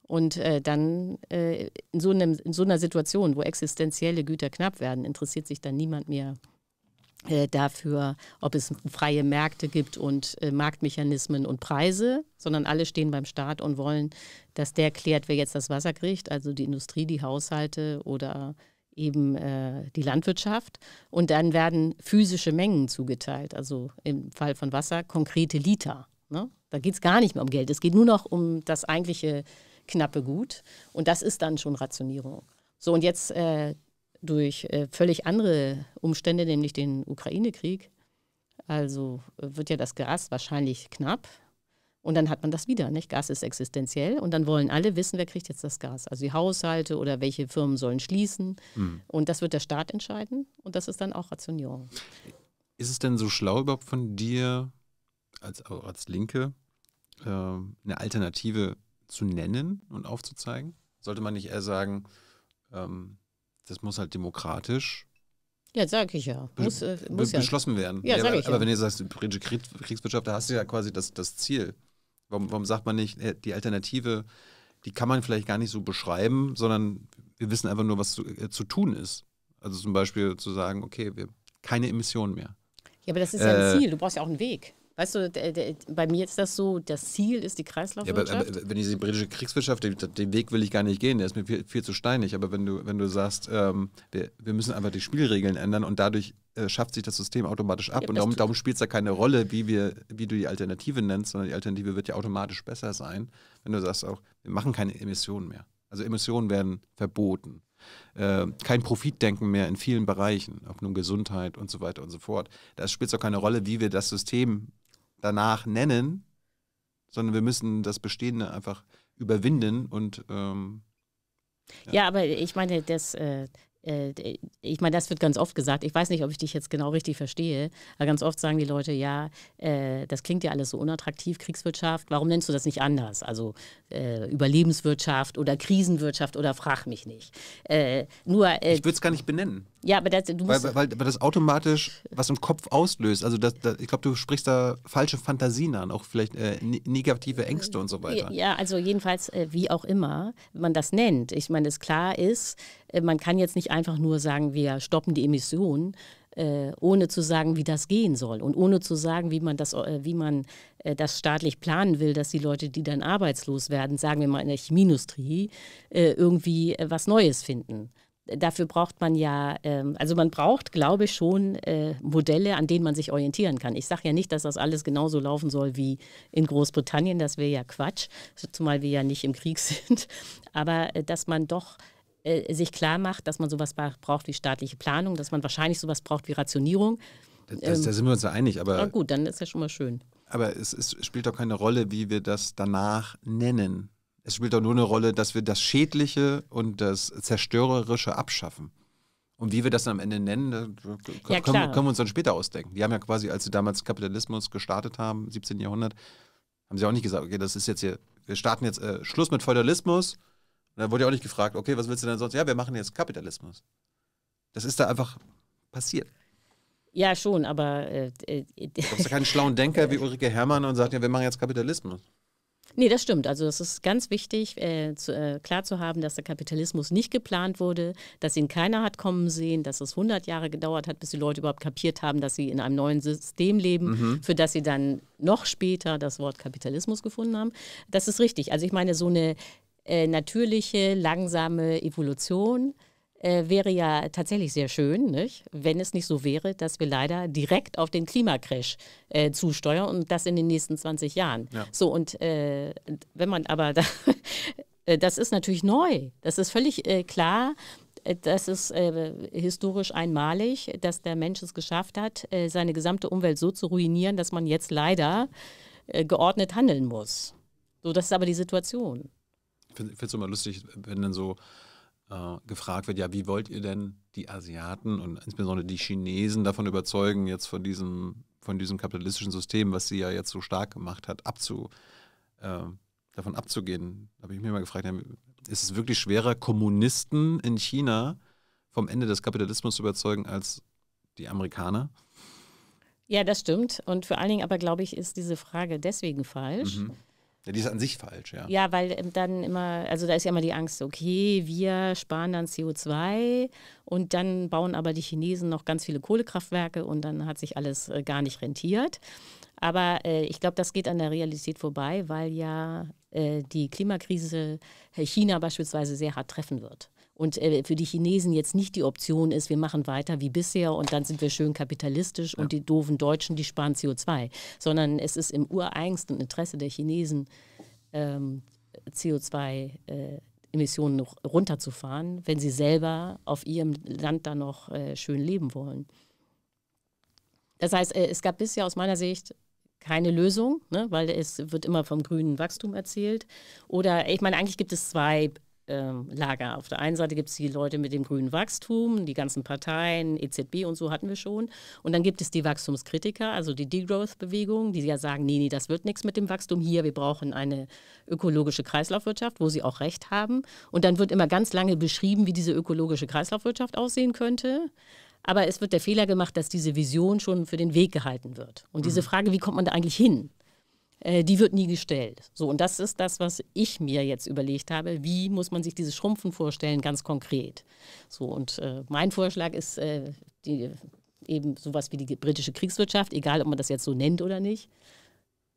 Und äh, dann äh, in, so einem, in so einer Situation, wo existenzielle Güter knapp werden, interessiert sich dann niemand mehr äh, dafür, ob es freie Märkte gibt und äh, Marktmechanismen und Preise, sondern alle stehen beim Staat und wollen, dass der klärt, wer jetzt das Wasser kriegt, also die Industrie, die Haushalte oder eben äh, die Landwirtschaft. Und dann werden physische Mengen zugeteilt, also im Fall von Wasser konkrete Liter. Ne? Da geht es gar nicht mehr um Geld, es geht nur noch um das eigentliche knappe Gut. Und das ist dann schon Rationierung. So, und jetzt äh, durch äh, völlig andere Umstände, nämlich den Ukraine-Krieg, also äh, wird ja das Gas wahrscheinlich knapp. Und dann hat man das wieder, nicht? Gas ist existenziell und dann wollen alle wissen, wer kriegt jetzt das Gas. Also die Haushalte oder welche Firmen sollen schließen. Mhm. Und das wird der Staat entscheiden und das ist dann auch Rationierung. Ist es denn so schlau überhaupt von dir als, als Linke, äh, eine Alternative zu nennen und aufzuzeigen? Sollte man nicht eher sagen, ähm, das muss halt demokratisch ja, sag ich ja. Muss, äh, muss beschlossen ja. werden. Ja, ja, sag aber, ich aber ja. wenn ihr sagt, Kriegswirtschaft, da hast du ja quasi das, das Ziel. Warum, warum sagt man nicht, äh, die Alternative, die kann man vielleicht gar nicht so beschreiben, sondern wir wissen einfach nur, was zu, äh, zu tun ist. Also zum Beispiel zu sagen, okay, wir keine Emissionen mehr. Ja, aber das ist ja ein äh, Ziel, du brauchst ja auch einen Weg. Weißt du, der, der, bei mir ist das so, das Ziel ist die Kreislaufwirtschaft. Ja, aber, aber wenn ich die britische Kriegswirtschaft, den, den, Weg will ich gar nicht gehen, der ist mir viel, viel zu steinig. Aber wenn du, wenn du sagst, ähm, wir, wir, müssen einfach die Spielregeln ändern und dadurch äh, schafft sich das System automatisch ab. Ja, und darum, darum spielt es ja keine Rolle, wie, wir, wie du die Alternative nennst, sondern die Alternative wird ja automatisch besser sein, wenn du sagst auch, wir machen keine Emissionen mehr. Also Emissionen werden verboten. Äh, kein Profitdenken mehr in vielen Bereichen, ob nun Gesundheit und so weiter und so fort. Da spielt es auch keine Rolle, wie wir das System danach nennen, sondern wir müssen das Bestehende einfach überwinden und ähm, ja. ja. aber ich meine, das äh, äh ich meine, das wird ganz oft gesagt. Ich weiß nicht, ob ich dich jetzt genau richtig verstehe, aber ganz oft sagen die Leute, ja, äh, das klingt ja alles so unattraktiv, Kriegswirtschaft. Warum nennst du das nicht anders? Also äh, Überlebenswirtschaft oder Krisenwirtschaft oder frag mich nicht. Äh, nur, äh, ich würde es gar nicht benennen. Ja, aber das, du musst weil, weil, weil das automatisch was im Kopf auslöst. Also das, das, ich glaube, du sprichst da falsche Fantasien an, auch vielleicht äh, ne-, negative Ängste und so weiter. Ja, also jedenfalls, äh, wie auch immer man das nennt. Ich meine, es klar ist, äh, man kann jetzt nicht einfach nur sagen, wir stoppen die Emissionen, äh, ohne zu sagen, wie das gehen soll und ohne zu sagen, wie man das, äh, wie man das staatlich planen will, dass die Leute, die dann arbeitslos werden, sagen wir mal in der Chemieindustrie, irgendwie was Neues finden dafür braucht man ja, ähm, also man braucht, glaube ich, schon äh, Modelle, an denen man sich orientieren kann. Ich sage ja nicht, dass das alles genauso laufen soll wie in Großbritannien, das wäre ja Quatsch, zumal wir ja nicht im Krieg [laughs] sind, aber äh, dass man doch äh, sich klar macht, dass man sowas braucht wie staatliche Planung, dass man wahrscheinlich sowas braucht wie Rationierung. Das, das, da sind wir uns ja einig, aber. Na gut, dann ist ja schon mal schön. Aber es, es spielt doch keine Rolle, wie wir das danach nennen. Es spielt doch nur eine Rolle, dass wir das Schädliche und das Zerstörerische abschaffen. Und wie wir das dann am Ende nennen, können, ja, können, wir uns dann später ausdenken. Die haben ja quasi, als sie damals Kapitalismus gestartet haben, 17. Jahrhundert, haben sie auch nicht gesagt, okay, das ist jetzt hier, wir starten jetzt äh, Schluss mit Feudalismus. Und da wurde ja auch nicht gefragt, okay, was willst du denn sonst? Ja, wir machen jetzt Kapitalismus. Das ist da einfach passiert. Ja, schon, aber. Äh, äh, du hast ja keinen schlauen Denker [laughs] wie Ulrike Herrmann und sagt, ja, wir machen jetzt Kapitalismus. Nee, das stimmt. Also es ist ganz wichtig, äh, zu, äh, klar zu haben, dass der Kapitalismus nicht geplant wurde, dass ihn keiner hat kommen sehen, dass es 100 Jahre gedauert hat, bis die Leute überhaupt kapiert haben, dass sie in einem neuen System leben, mhm. für das sie dann noch später das Wort Kapitalismus gefunden haben. Das ist richtig. Also ich meine, so eine äh, natürliche, langsame Evolution äh, wäre ja tatsächlich sehr schön, nicht? wenn es nicht so wäre, dass wir leider direkt auf den Klimacrash äh, zusteuern und das in den nächsten 20 Jahren. Ja. So, und äh, wenn man aber, da, [laughs] äh, das ist natürlich neu, das ist völlig äh, klar. Äh, das ist historisch einmalig, dass der Mensch es geschafft hat, seine gesamte Umwelt so zu ruinieren, dass man jetzt leider geordnet handeln muss. So, das ist aber die Situation. Ich finde es immer lustig, wenn dann so äh, gefragt wird, ja, wie wollt ihr denn die Asiaten und insbesondere die Chinesen davon überzeugen, jetzt von diesem, von diesem kapitalistischen System, was sie ja jetzt so stark gemacht hat, abzu, äh, davon abzugehen? Da habe ich mich mal gefragt, ist es wirklich schwerer, Kommunisten in China vom Ende des Kapitalismus zu überzeugen als die Amerikaner? Ja, das stimmt. Und vor allen Dingen aber, glaube ich, ist diese Frage deswegen falsch. Mhm ja, die ist an sich falsch, ja. Ja, weil ähm, dann immer, also da ist ja immer die Angst, okay, wir sparen dann CO2 und dann bauen aber die Chinesen noch ganz viele Kohlekraftwerke und dann hat sich alles äh, gar nicht rentiert. Aber äh, ich glaube, das geht an der Realität vorbei, weil ja äh, die Klimakrise China beispielsweise sehr hart treffen wird und äh, für die Chinesen jetzt nicht die Option ist, wir machen weiter wie bisher und dann sind wir schön kapitalistisch ja. und die doofen Deutschen, die sparen CO2, sondern es ist im ureigensten Interesse der Chinesen, ähm, CO2 äh, Emissionen runterzufahren, wenn sie selber auf ihrem Land dann noch äh, schön leben wollen. Das heißt, äh, es gab bisher aus meiner Sicht keine Lösung, ne, weil es wird immer vom grünen Wachstum erzählt. Oder ich meine, eigentlich gibt es zwei ähm, Lager. Auf der einen Seite gibt es die Leute mit dem grünen Wachstum, die ganzen Parteien, EZB und so hatten wir schon. Und dann gibt es die Wachstumskritiker, also die Degrowth-Bewegung, die ja sagen, nee, nee, das wird nichts mit dem Wachstum hier, wir brauchen eine ökologische Kreislaufwirtschaft, wo sie auch recht haben. Und dann wird immer ganz lange beschrieben, wie diese ökologische Kreislaufwirtschaft aussehen könnte. Aber es wird der Fehler gemacht, dass diese Vision schon für den Weg gehalten wird. Und mhm. diese Frage, wie kommt man da eigentlich hin? Äh, die wird nie gestellt. So, und das ist das, was ich mir jetzt überlegt habe. Wie muss man sich dieses Schrumpfen vorstellen, ganz konkret? So, und äh, mein Vorschlag ist äh, die, eben sowas wie die britische Kriegswirtschaft, egal ob man das jetzt so nennt oder nicht.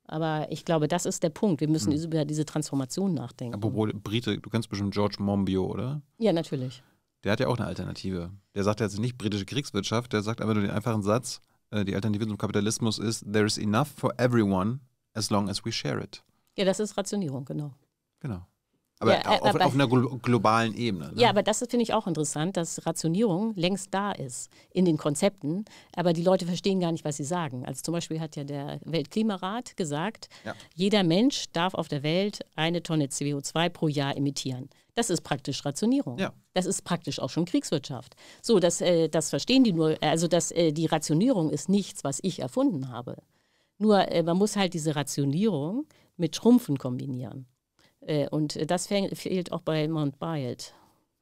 Aber ich glaube, das ist der Punkt. Wir müssen hm. über diese Transformation nachdenken. Apropos Brite, du kennst bestimmt George Monbiot, oder? Ja, natürlich. Der hat ja auch eine Alternative. Der sagt ja jetzt nicht britische Kriegswirtschaft, der sagt einfach nur den einfachen Satz, äh, die Alternative zum Kapitalismus ist, there is enough for everyone as long as we share it. Ja, das ist Rationierung, genau. Genau. Aber, ja, äh, auf, aber, auf, einer globalen Ebene. Ne? Ja, aber das finde ich auch interessant, dass Rationierung längst da ist in den Konzepten, aber die Leute verstehen gar nicht, was sie sagen. Also zum Beispiel hat ja der Weltklimarat gesagt, ja. jeder Mensch darf auf der Welt eine Tonne CO2 pro Jahr emittieren. Das ist praktisch Rationierung. Ja. Das ist praktisch auch schon Kriegswirtschaft. So, das, äh, das verstehen die nur. Also das, äh, die Rationierung ist nichts, was ich erfunden habe. Nur äh, man muss halt diese Rationierung mit Schrumpfen kombinieren. Äh, und äh, das fehlt auch bei Montbiot.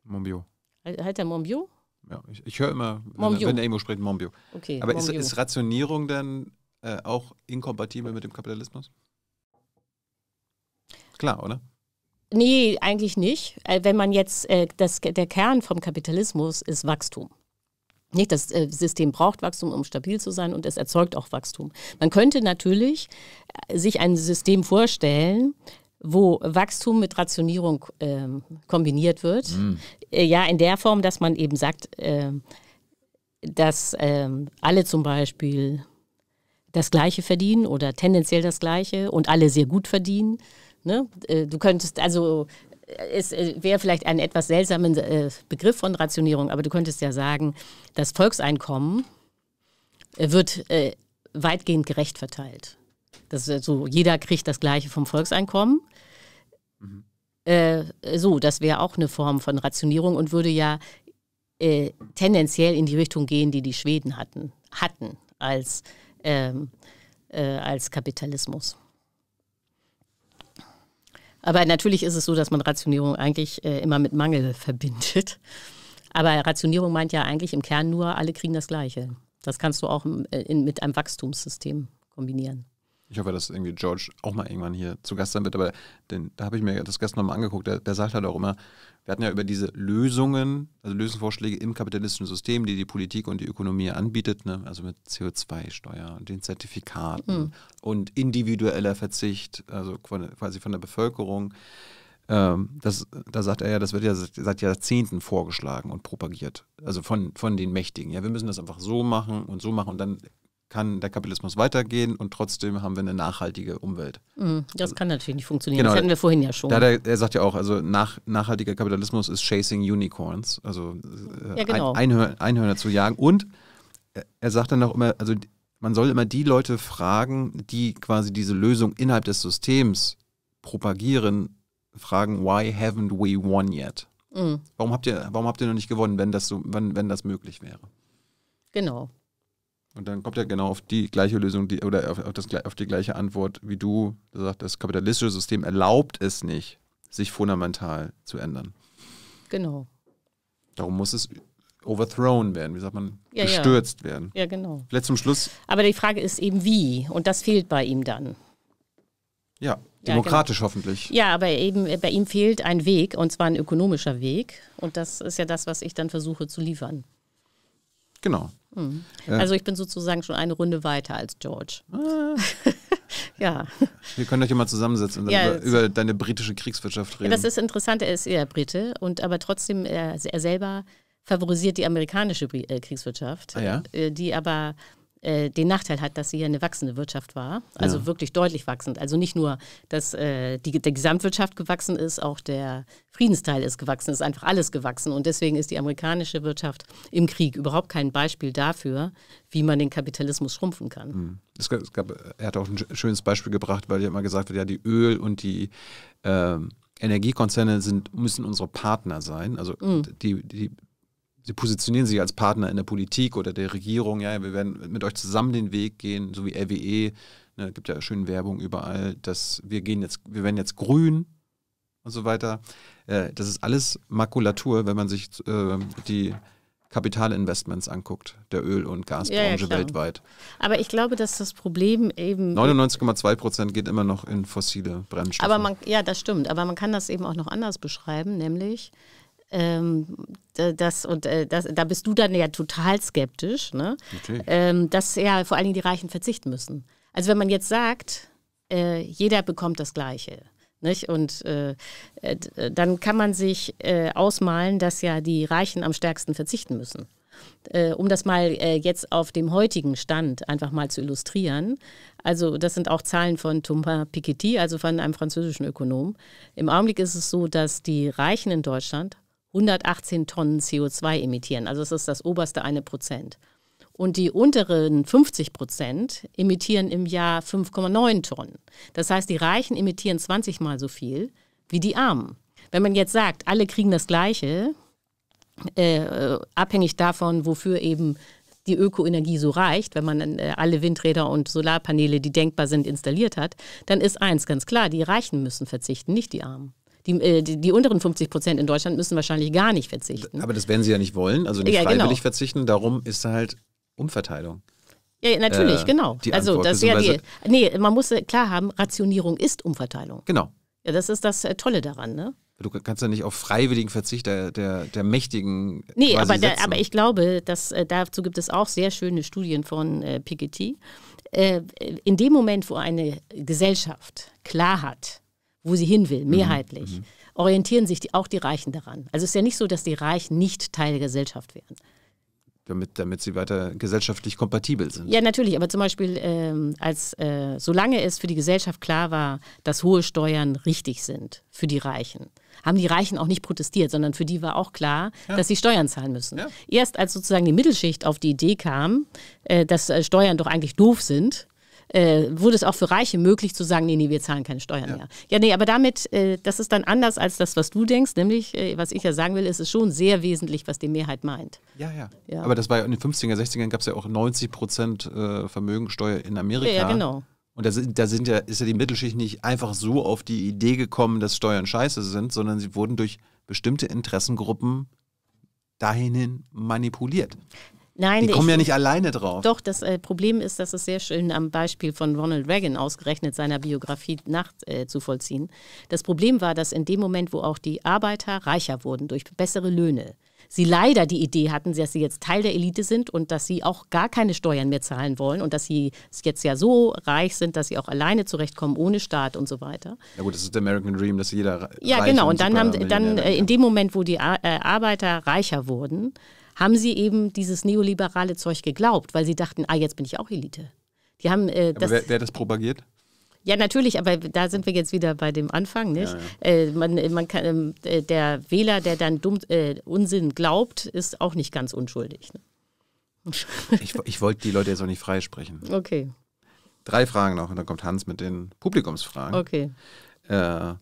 Monbiot. Halt, halt der Monbiot? Ja, ich, ich höre immer, wenn, der Emo spricht, Monbiot. Okay, Aber Monbiot. Ist, ist Rationierung denn äh, auch inkompatibel mit dem Kapitalismus? Klar, oder? Nee, eigentlich nicht. Äh, wenn man jetzt, äh, das, der Kern vom Kapitalismus ist Wachstum. Nicht, das äh, System braucht Wachstum, um stabil zu sein und es erzeugt auch Wachstum. Man könnte natürlich äh, sich ein System vorstellen, wo Wachstum mit Rationierung äh, kombiniert wird. Mhm. Äh, ja, in der Form, dass man eben sagt, äh, dass äh, alle zum Beispiel das Gleiche verdienen oder tendenziell das Gleiche und alle sehr gut verdienen. Ne? Du könntest also es äh, wäre vielleicht ein etwas seltsamer äh, Begriff von Rationierung, aber du könntest ja sagen, das Volkseinkommen äh, wird weitgehend gerecht verteilt. Das so, jeder kriegt das Gleiche vom Volkseinkommen. Mhm. so, das wäre auch eine Form von Rationierung und würde ja tendenziell in die Richtung gehen, die die Schweden hatten, hatten als, ähm, äh, als Kapitalismus. Aber natürlich ist es so, dass man Rationierung eigentlich äh, immer mit Mangel verbindet. Aber Rationierung meint ja eigentlich im Kern nur, alle kriegen das Gleiche. Das kannst du auch in, äh, in, mit einem Wachstumssystem kombinieren. Ich hoffe, dass irgendwie George auch mal irgendwann hier zu Gast sein wird, aber den, da habe ich mir das Gast nochmal angeguckt. Der, der sagt halt auch immer, wir hatten ja über diese Lösungen, also Lösungsvorschläge im kapitalistischen System, die die Politik und die Ökonomie anbietet, ne? also mit CO2-Steuer und den Zertifikaten mhm. und individueller Verzicht, also quasi von der Bevölkerung. Ähm, das, da sagt er ja, das wird ja seit Jahrzehnten vorgeschlagen und propagiert, also von, von den Mächtigen. Ja, wir müssen das einfach so machen und so machen und dann kann der Kapitalismus weitergehen und trotzdem haben wir eine nachhaltige Umwelt. Mhm, das also kann natürlich nicht funktionieren. Genau, das hatten wir vorhin ja schon. Da der, er sagt ja auch, also nach, nachhaltiger Kapitalismus ist Chasing Unicorns, also äh, ja, genau. ein, Einhör, Einhörner zu jagen. Und er sagt dann auch immer, also man soll immer die Leute fragen, die quasi diese Lösung innerhalb des Systems propagieren, fragen, why haven't we won yet? Mm. Warum, habt ihr, warum habt ihr noch nicht gewonnen, wenn das, so, wenn, wenn das möglich wäre? Genau. Und dann kommt er genau auf die gleiche Lösung die, oder auf, auf, das, auf die gleiche Antwort wie du. Er sagt, das kapitalistische System erlaubt es nicht, sich fundamental zu ändern. Genau. Darum muss es overthrown werden, wie sagt man, ja, gestürzt ja. werden. Ja, genau. Vielleicht zum Schluss. Aber die Frage ist eben wie und das fehlt bei ihm dann. Ja, demokratisch ja, genau. hoffentlich. Ja, aber eben äh, bei ihm fehlt ein Weg und zwar ein ökonomischer Weg und das ist ja das, was ich dann versuche zu liefern. Genau. Mhm. Also ich bin sozusagen schon eine Runde weiter als George. Ah. [laughs] ja. Wir können euch ja mal zusammensetzen und ja, über, über, deine britische Kriegswirtschaft reden. Ja, das ist interessant, er ist eher Brite und aber trotzdem, er, er selber favorisiert die amerikanische äh, Kriegswirtschaft, ah, ja? Äh, die aber äh, den Nachteil hat, dass sie ja eine wachsende Wirtschaft war, also ja. wirklich deutlich wachsend. Also nicht nur, dass äh, die, der Gesamtwirtschaft gewachsen ist, auch der Friedensteil ist gewachsen, ist einfach alles gewachsen. Und deswegen ist die amerikanische Wirtschaft im Krieg überhaupt kein Beispiel dafür, wie man den Kapitalismus schrumpfen kann. Mhm. Es gab, es gab, er hat auch ein schönes Beispiel gebracht, weil ja immer gesagt wird, ja, die Öl- und die äh, Energiekonzerne sind, müssen unsere Partner sein. Also mhm. die, die Sie positionieren sich als Partner in der Politik oder der Regierung. Ja, wir werden mit euch zusammen den Weg gehen, so wie RWE. Ne, gibt ja schöne Werbung überall, dass wir gehen jetzt, wir werden jetzt grün und so weiter. Äh, das ist alles Makulatur, wenn man sich äh, die Kapitalinvestments anguckt, der Öl- und Gasbranche ja, ja, weltweit. Aber ich glaube, dass das Problem eben. 99,2 Prozent geht immer noch in fossile Brennstoffe. Aber man, ja, das stimmt. Aber man kann das eben auch noch anders beschreiben, nämlich ähm, das und äh, das, da bist du dann ja total skeptisch, ne? ähm, dass ja vor allen Dingen die Reichen verzichten müssen. Also wenn man jetzt sagt, äh, jeder bekommt das Gleiche. Nicht? Und äh, äh, äh dann kann man sich äh, ausmalen, dass ja die Reichen am stärksten verzichten müssen. um das mal jetzt auf dem heutigen Stand einfach mal zu illustrieren. Also das sind auch Zahlen von Thomas Piketty, also von einem französischen Ökonom. Im Augenblick ist es so, dass die Reichen in Deutschland 118 Tonnen CO2 emittieren. Also es ist das oberste eine Prozent. Und die unteren 50 Prozent emittieren im Jahr 5,9 Tonnen. Das heißt, die Reichen emittieren 20 mal so viel wie die Armen. Wenn man jetzt sagt, alle kriegen das Gleiche, äh, abhängig davon, wofür eben die Ökoenergie so reicht, wenn man äh, alle Windräder und Solarpaneele, die denkbar sind, installiert hat, dann ist eins ganz klar, die Reichen müssen verzichten, nicht die Armen. Die, äh, die, die, unteren 50 Prozent in Deutschland müssen wahrscheinlich gar nicht verzichten. Aber das werden sie ja nicht wollen, also nicht ja, genau. freiwillig genau. verzichten. Darum ist halt Umverteilung. Ja, natürlich, äh, genau. also Antwort, das ja die, nee, man muss äh, klar haben, Rationierung ist Umverteilung. Genau. Ja, das ist das äh, Tolle daran, ne? Du kannst ja nicht auf freiwilligen Verzicht der, der, der Mächtigen. Nee, aber, da, aber ich glaube, dass dazu gibt es auch sehr schöne Studien von äh, Piketty. Äh, in dem Moment, wo eine Gesellschaft klar hat, wo sie hin will, mhm. mehrheitlich, mhm. orientieren sich die, auch die Reichen daran. Also es ist ja nicht so, dass die Reichen nicht Teil der Gesellschaft werden. Damit, damit sie weiter gesellschaftlich kompatibel sind. Ja, natürlich, aber zum Beispiel, ähm, als, äh, solange es für die Gesellschaft klar war, dass hohe Steuern richtig sind für die Reichen, haben die Reichen auch nicht protestiert, sondern für die war auch klar, ja. dass sie Steuern zahlen müssen. Ja. Erst als sozusagen die Mittelschicht auf die Idee kam, äh, dass äh, Steuern doch eigentlich doof sind, äh, wurde es auch für Reiche möglich zu sagen, nee, nee, wir zahlen keine Steuern ja. mehr. Ja, nee, aber damit, äh, das ist dann anders als das, was du denkst, nämlich, äh, was ich ja sagen will, ist es schon sehr wesentlich, was die Mehrheit meint. Ja, ja. ja. Aber das war ja in den 50er, 60ern gab es ja auch 90 Prozent äh, Vermögensteuer in Amerika. Ja, ja genau. Und da, sind, da sind ja, ist ja die Mittelschicht nicht einfach so auf die Idee gekommen, dass Steuern scheiße sind, sondern sie wurden durch bestimmte Interessengruppen dahin manipuliert. Nein, die kommen ja nicht alleine drauf. Doch, das äh, Problem ist, dass es sehr schön am Beispiel von Ronald Reagan ausgerechnet seiner Biografie nachzuvollziehen. Äh, das Problem war, dass in dem Moment, wo auch die Arbeiter reicher wurden durch bessere Löhne, sie leider die Idee hatten, dass sie jetzt Teil der Elite sind und dass sie auch gar keine Steuern mehr zahlen wollen und dass sie jetzt ja so reich sind, dass sie auch alleine zurechtkommen, ohne Staat und so weiter. Ja gut, das ist der American Dream, dass jeder Ja, genau. Und, und dann haben dann äh, in dem Moment, wo die äh, Arbeiter reicher wurden, haben sie eben dieses neoliberale Zeug geglaubt, weil sie dachten, ah, jetzt bin ich auch Elite. Die haben äh, das. Wer, wer das propagiert? Ja, natürlich, aber da sind wir jetzt wieder bei dem Anfang, nicht? Ja, ja. Äh, man, äh, man kann, ähm, äh, der Wähler, der dann dumm, äh, Unsinn glaubt, ist auch nicht ganz unschuldig. Ne? [laughs] ich, ich wollte die Leute jetzt auch nicht freisprechen. Okay. Drei Fragen noch und dann kommt Hans mit den Publikumsfragen. Okay. Äh,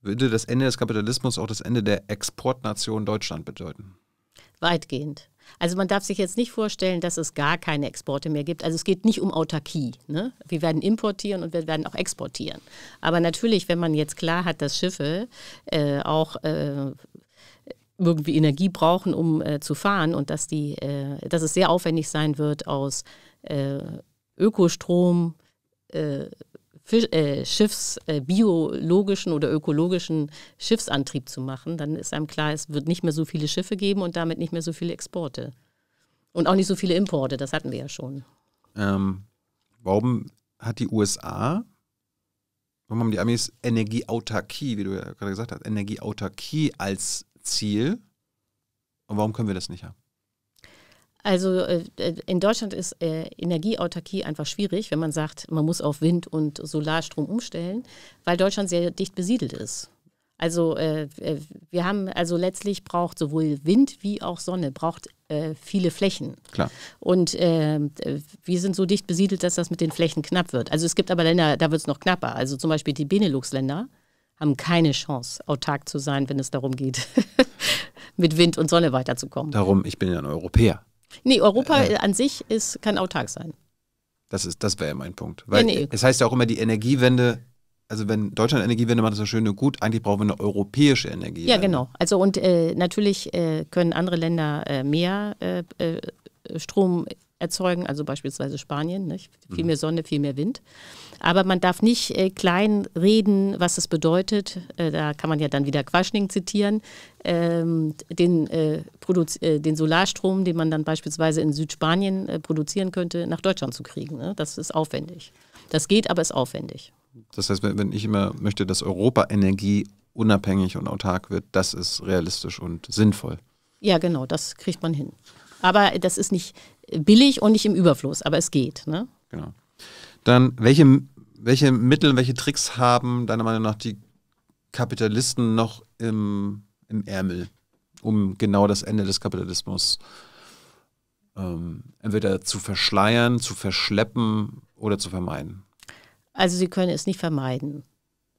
würde das Ende des Kapitalismus auch das Ende der Exportnation Deutschland bedeuten? Weitgehend. Also man darf sich jetzt nicht vorstellen, dass es gar keine Exporte mehr gibt. Also es geht nicht um Autarkie. Ne? Wir werden importieren und wir werden auch exportieren. Aber natürlich, wenn man jetzt klar hat, dass Schiffe äh, auch äh, irgendwie Energie brauchen, um äh, zu fahren und dass, die, äh, dass es sehr aufwendig sein wird, aus äh, Ökostrom äh, Fisch, äh, Schiffs, äh, biologischen oder ökologischen Schiffsantrieb zu machen, dann ist einem klar, es wird nicht mehr so viele Schiffe geben und damit nicht mehr so viele Exporte. Und auch nicht so viele Importe, das hatten wir ja schon. Ähm, warum hat die USA, warum haben die Amis Energieautarkie, wie du ja gerade gesagt hast, Energieautarkie als Ziel? Und warum können wir das nicht haben? Also äh, äh, in Deutschland ist äh, Energieautarkie einfach schwierig, wenn man sagt, man muss auf Wind- und Solarstrom umstellen, weil Deutschland sehr dicht besiedelt ist. Also äh, äh, wir haben, also letztlich braucht sowohl Wind wie auch Sonne, braucht äh, viele Flächen. Klar. Und äh, wir sind so dicht besiedelt, dass das mit den Flächen knapp wird. Also es gibt aber Länder, da wird es noch knapper. Also zum Beispiel die Benelux-Länder haben keine Chance, autark zu sein, wenn es darum geht, [laughs] mit Wind und Sonne weiterzukommen. Darum, ich bin ja ein Europäer. Nee, Europa äh, an sich ist, kann autark sein. Das, das wäre ja mein Punkt. Weil ja, nee. es heißt ja auch immer, die Energiewende also wenn Deutschland Energiewende macht, ist das schön und gut. Eigentlich brauchen wir eine europäische Energiewende. Ja, genau. Also und äh, natürlich äh, können andere Länder äh, mehr äh, äh, Strom erzeugen, also beispielsweise Spanien. Nicht? Viel mhm. mehr Sonne, viel mehr Wind. Aber man darf nicht äh, klein reden, was es bedeutet. Äh, da kann man ja dann wieder Quaschning zitieren. Ähm, den, äh, äh den Solarstrom, den man dann beispielsweise in Südspanien äh, produzieren könnte, nach Deutschland zu kriegen. Ne? Das ist aufwendig. Das geht, aber ist aufwendig. Das heißt, wenn ich immer möchte, dass Europa Energie unabhängig und autark wird, das ist realistisch und sinnvoll. Ja, genau, das kriegt man hin. Aber das ist nicht billig und nicht im Überfluss, aber es geht. Ne? Genau dann welche, welche Mittel, welche Tricks haben deiner Meinung nach die Kapitalisten noch im, im Ärmel, um genau das Ende des Kapitalismus ähm, entweder zu verschleiern, zu verschleppen oder zu vermeiden? Also sie können es nicht vermeiden,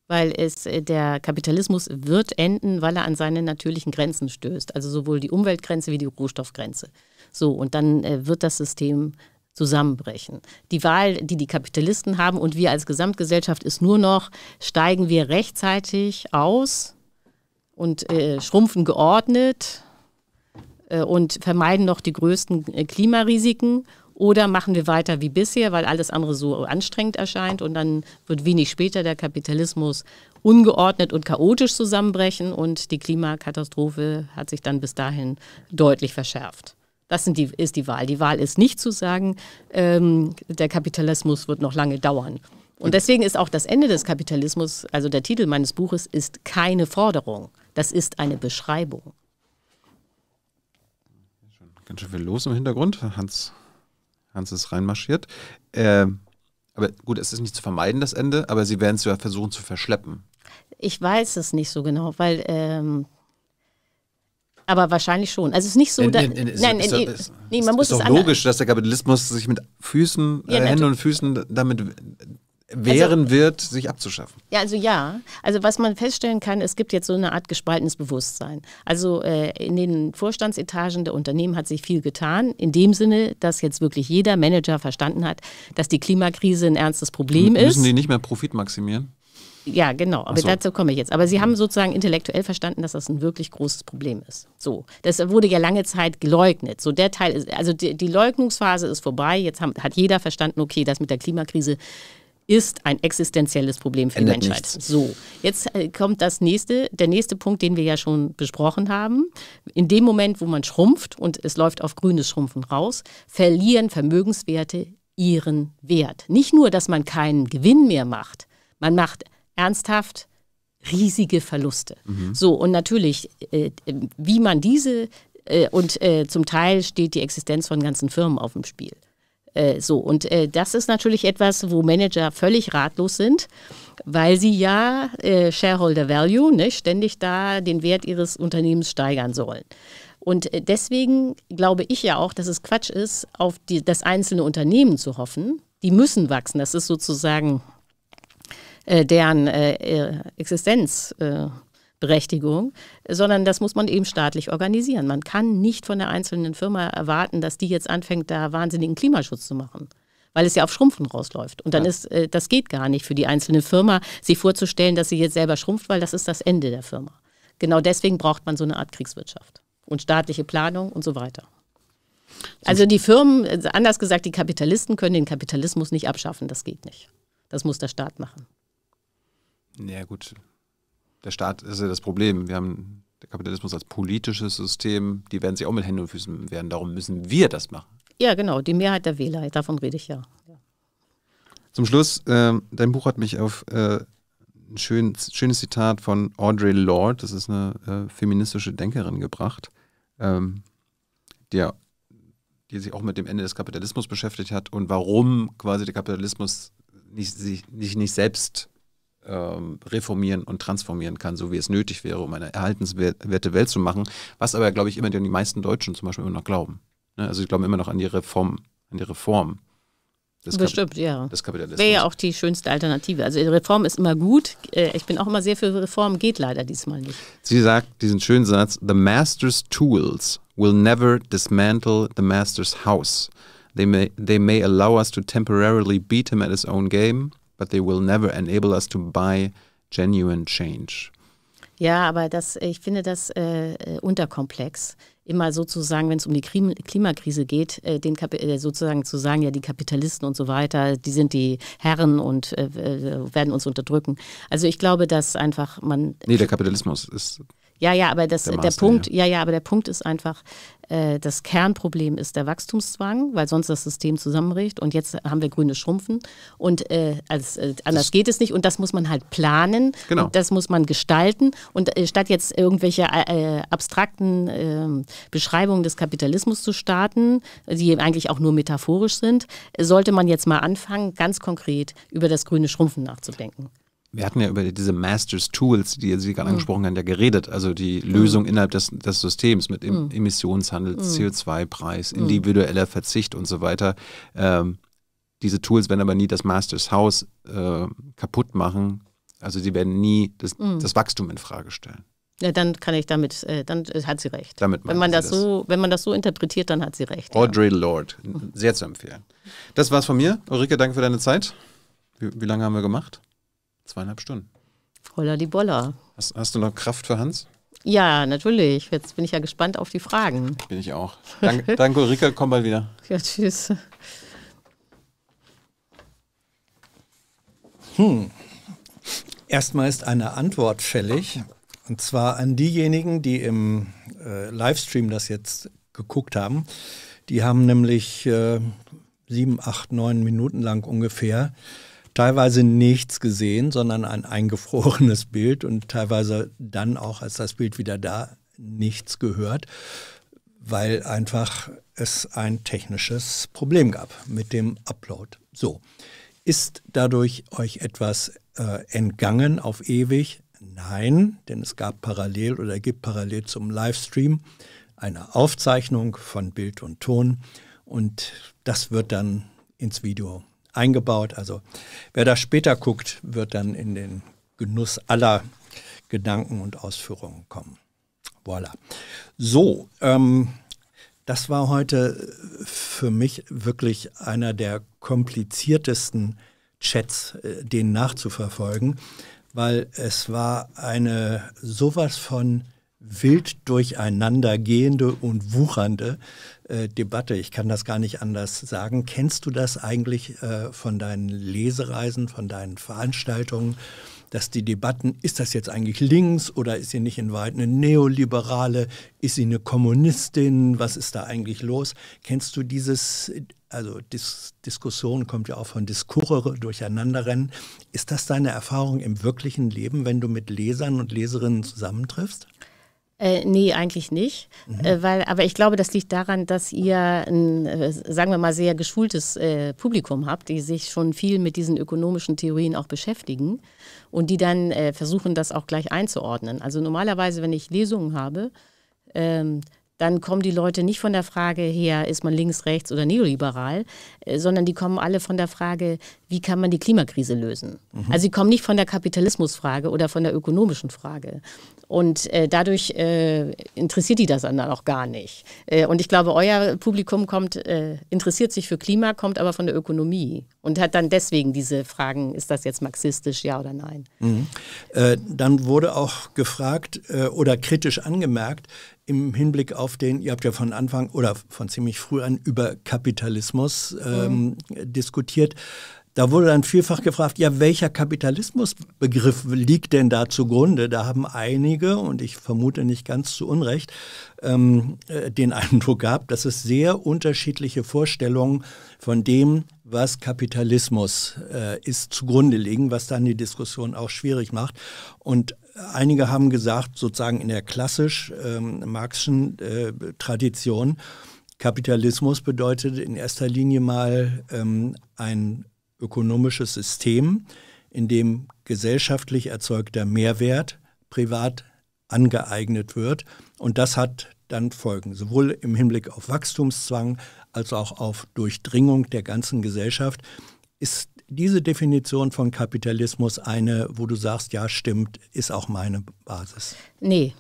weil es äh, der Kapitalismus wird enden, weil er an seine natürlichen Grenzen stößt, also sowohl die Umweltgrenze wie die Rohstoffgrenze. So und dann äh, wird das System zusammenbrechen. Die Wahl, die die Kapitalisten haben und wir als Gesamtgesellschaft, ist nur noch, steigen wir rechtzeitig aus und äh, schrumpfen geordnet äh, und vermeiden noch die größten äh, Klimarisiken oder machen wir weiter wie bisher, weil alles andere so anstrengend erscheint und dann wird wenig später der Kapitalismus ungeordnet und chaotisch zusammenbrechen und die Klimakatastrophe hat sich dann bis dahin deutlich verschärft. Das die, ist die Wahl. Die Wahl ist nicht zu sagen, ähm, der Kapitalismus wird noch lange dauern. Und deswegen ist auch das Ende des Kapitalismus, also der Titel meines Buches, ist keine Forderung. Das ist eine Beschreibung. Ganz schön viel los im Hintergrund. Hans, Hans ist reinmarschiert. Ähm, aber gut, es ist nicht zu vermeiden, das Ende, aber Sie werden es ja versuchen zu verschleppen. Ich weiß es nicht so genau, weil ähm, aber wahrscheinlich schon. Also es ist nicht so, dass. Nein, ist, ist, nee, man muss ist es logisch, dass der Kapitalismus sich mit Füßen, äh, ja, äh, Händen und Füßen damit also- wehren also, wird, sich abzuschaffen. Ja, also ja. Also was man feststellen kann, es gibt jetzt so eine Art gespaltenes Bewusstsein. Also äh, in den Vorstandsetagen der Unternehmen hat sich viel getan, in dem Sinne, dass jetzt wirklich jeder Manager verstanden hat, dass die Klimakrise ein ernstes Problem M müssen ist. Müssen die nicht mehr Profit maximieren? Ja, genau, aber so. dazu komme ich jetzt. Aber Sie haben sozusagen intellektuell verstanden, dass das ein wirklich großes Problem ist. So, das wurde ja lange Zeit geleugnet. So der Teil ist, also die, die Leugnungsphase ist vorbei. Jetzt haben, hat jeder verstanden, okay, das mit der Klimakrise ist ein existenzielles Problem für Ändert die Menschheit. Nichts. So, jetzt äh, kommt das nächste, der nächste Punkt, den wir ja schon besprochen haben. In dem Moment, wo man schrumpft und es läuft auf grünes Schrumpfen raus, verlieren Vermögenswerte ihren Wert. Nicht nur, dass man keinen Gewinn mehr macht, man macht ernsthaft riesige Verluste. Mhm. So, und natürlich, äh, wie man diese, äh, und äh, zum Teil steht die Existenz von ganzen Firmen auf dem Spiel. Äh, so, und äh, das ist natürlich etwas, wo Manager völlig ratlos sind, weil sie ja äh, Shareholder Value ne, ständig da den Wert ihres Unternehmens steigern sollen. Und deswegen glaube ich ja auch, dass es Quatsch ist, auf die, das einzelne Unternehmen zu hoffen. Die müssen wachsen. Das ist sozusagen äh, deren äh, äh Existenzberechtigung, äh, sondern das muss man eben staatlich organisieren. Man kann nicht von der einzelnen Firma erwarten, dass die jetzt anfängt, da wahnsinnigen Klimaschutz zu machen weil es ja auf Schrumpfen rausläuft. Und dann ja. ist, äh, das geht gar nicht für die einzelne Firma, sich vorzustellen, dass sie jetzt selber schrumpft, weil das ist das Ende der Firma. Genau deswegen braucht man so eine Art Kriegswirtschaft und staatliche Planung und so weiter. Also die Firmen, äh, anders gesagt, die Kapitalisten können den Kapitalismus nicht abschaffen, das geht nicht. Das muss der Staat machen. Ja, gut. Der Staat ist ja das Problem. Wir haben der Kapitalismus als politisches System, die werden sich auch mit Händen und Füßen wehren. Darum müssen wir das machen. Ja, genau, die Mehrheit der Wähler, davon rede ich ja. Zum Schluss, äh, dein Buch hat mich auf äh, ein schön, schönes Zitat von Audre Lorde, das ist eine äh, feministische Denkerin, gebracht, ähm, der, die sich auch mit dem Ende des Kapitalismus beschäftigt hat und warum quasi der Kapitalismus nicht, sich, nicht, nicht selbst ähm, reformieren und transformieren kann, so wie es nötig wäre, um eine erhaltenswerte Welt zu machen, was aber, glaube ich, immer die meisten Deutschen zum Beispiel immer noch glauben. Ne? Also sie glauben immer noch an die Reform, an die Reform. Des Bestimmt, Kap ja. Das Kapitalismus. Wäre ja auch die schönste Alternative. Also Reform ist immer gut. Äh, ich bin auch immer sehr für Reform, geht leider diesmal nicht. Sie sagt diesen schönen Satz, The master's tools will never dismantle the master's house. They may, they may allow us to temporarily beat him at his own game, but they will never enable us to buy genuine change. Ja, aber das, ich finde das äh, äh unterkomplex, immer sozusagen, wenn es um die Klimakrise geht, äh, den Kap äh, sozusagen zu sagen, ja, die Kapitalisten und so weiter, die sind die Herren und äh, äh, werden uns unterdrücken. Also ich glaube, dass einfach man. Nee, der Kapitalismus ist ja, ja, aber das, der, der Punkt, ja. ja, aber der Punkt ist einfach, äh, das Kernproblem ist der Wachstumszwang, weil sonst das System zusammenbricht. Und jetzt haben wir grüne Schrumpfen. Und äh, als, äh, anders das geht es nicht. Und das muss man halt planen. Genau. Und das muss man gestalten. Und äh, statt jetzt irgendwelche äh, abstrakten ähm, Beschreibungen des Kapitalismus zu starten, die eigentlich auch nur metaphorisch sind, sollte man jetzt mal anfangen, ganz konkret über das grüne Schrumpfen nachzudenken wir hatten ja über diese Masters Tools, die Sie gerade mhm. angesprochen haben, ja geredet. Also die Lösung mhm. innerhalb des, des Systems mit mhm. Emissionshandel, mhm. CO2-Preis, mhm. individueller Verzicht und so weiter. Ähm, diese Tools werden aber nie das Masters House äh, kaputt machen. Also sie werden nie das, mhm. das Wachstum in Frage stellen. Ja, dann kann ich damit, äh, dann äh, hat sie recht. Damit wenn man das, das, so, wenn man das so interpretiert, dann hat sie recht. Audrey ja. Lord, sehr zu empfehlen. Das war's von mir. Ulrike, danke für deine Zeit. wie, wie lange haben wir gemacht? Zweieinhalb Stunden. Holla die Boller. Hast, hast du noch Kraft für Hans? Ja, natürlich. Jetzt bin ich ja gespannt auf die Fragen. Bin ich auch. Dank, [laughs] danke, Ulrike. Komm bald wieder. Ja, tschüss. Hm. Erstmal ist eine Antwort fällig. Und zwar an diejenigen, die im äh, Livestream das jetzt geguckt haben. Die haben nämlich äh, sieben, acht, neun Minuten lang ungefähr teilweise nichts gesehen, sondern ein eingefrorenes [laughs] Bild und teilweise dann auch, als das Bild wieder da, nichts gehört, weil einfach es ein technisches Problem gab mit dem Upload. So, ist dadurch euch etwas äh, entgangen auf ewig? Nein, denn es gab parallel oder gibt parallel zum Livestream eine Aufzeichnung von Bild und Ton und das wird dann ins Video eingebaut. Also wer da später guckt, wird dann in den Genuss aller Gedanken und Ausführungen kommen. Voilà. So, ähm, das war heute für mich wirklich einer der kompliziertesten Chats, äh, den nachzuverfolgen, weil es war eine sowas von wild durcheinandergehende und wuchernde äh, Debatte. Ich kann das gar nicht anders sagen. Kennst du das eigentlich äh, von deinen Lesereisen, von deinen Veranstaltungen? dass die Debatten, ist das jetzt eigentlich links oder ist sie nicht in Wahrheit eine Neoliberale, ist sie eine Kommunistin, was ist da eigentlich los? Kennst du dieses, also Dis Diskussion kommt ja auch von Diskurre, Durcheinanderrennen. Ist das deine Erfahrung im wirklichen Leben, wenn du mit Lesern und Leserinnen zusammentriffst? Äh, nee, eigentlich nicht. Mhm. Äh, weil, aber ich glaube, das liegt daran, dass ihr ein, äh, sagen wir mal, sehr geschultes äh, Publikum habt, die sich schon viel mit diesen ökonomischen Theorien auch beschäftigen und die dann äh, versuchen, das auch gleich einzuordnen. Also normalerweise, wenn ich Lesungen habe, ähm, dann kommen die Leute nicht von der Frage her, ist man links, rechts oder neoliberal, äh, sondern die kommen alle von der Frage, wie kann man die Klimakrise lösen. Mhm. Also sie kommen nicht von der Kapitalismusfrage oder von der ökonomischen Frage. Und äh, dadurch äh, interessiert die das dann auch gar nicht. Äh, und ich glaube, euer Publikum kommt, äh, interessiert sich für Klima, kommt aber von der Ökonomie und hat dann deswegen diese Fragen, ist das jetzt marxistisch, ja oder nein? Mhm. Äh, dann wurde auch gefragt äh, oder kritisch angemerkt, im Hinblick auf den, ihr habt ja von Anfang oder von ziemlich früh an über Kapitalismus mhm. ähm, mhm. diskutiert. Da wurde dann vielfach gefragt, ja, welcher Kapitalismusbegriff liegt denn da zugrunde? Da haben einige, und ich vermute nicht ganz zu Unrecht, ähm, äh, den Eindruck gehabt, dass es sehr unterschiedliche Vorstellungen von dem, was Kapitalismus äh, ist, zugrunde liegen, was dann die Diskussion auch schwierig macht. Und einige haben gesagt, sozusagen in der klassisch ähm, marxischen äh, Tradition, Kapitalismus bedeutet in erster Linie mal ähm, ein ökonomisches System, in dem gesellschaftlich erzeugter Mehrwert privat angeeignet wird. Und das hat dann Folgen, sowohl im Hinblick auf Wachstumszwang als auch auf Durchdringung der ganzen Gesellschaft. Ist diese Definition von Kapitalismus eine, wo du sagst, ja, stimmt, ist auch meine Basis? Nee,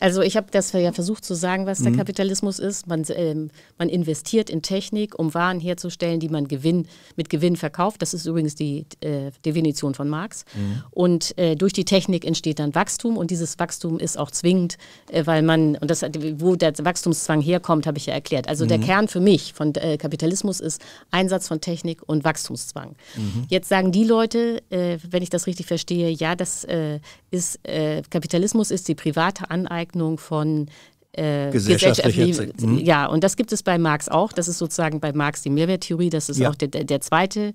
also ich habe das ja versucht zu sagen, was der mhm. Kapitalismus ist. Man, ähm, man, investiert in Technik, um Waren herzustellen, die man Gewinn, mit Gewinn verkauft. Das ist übrigens die äh, Definition von Marx. Mhm. Und äh, durch die Technik entsteht dann Wachstum und dieses Wachstum ist auch zwingend, äh, weil man, und das, wo der Wachstumszwang herkommt, habe ich ja erklärt. Also mhm. der Kern für mich von äh, Kapitalismus ist Einsatz von Technik und Wachstumszwang. Mhm. Jetzt sagen die Leute, äh, wenn ich das richtig verstehe, ja, das äh, ist Kapitalismus ist die private Aneignung Aneignung von äh, gesellschaftliche Ja, und das gibt es bei Marx auch. Das ist sozusagen bei Marx die Mehrwerttheorie. Das ist ja. auch der, der zweite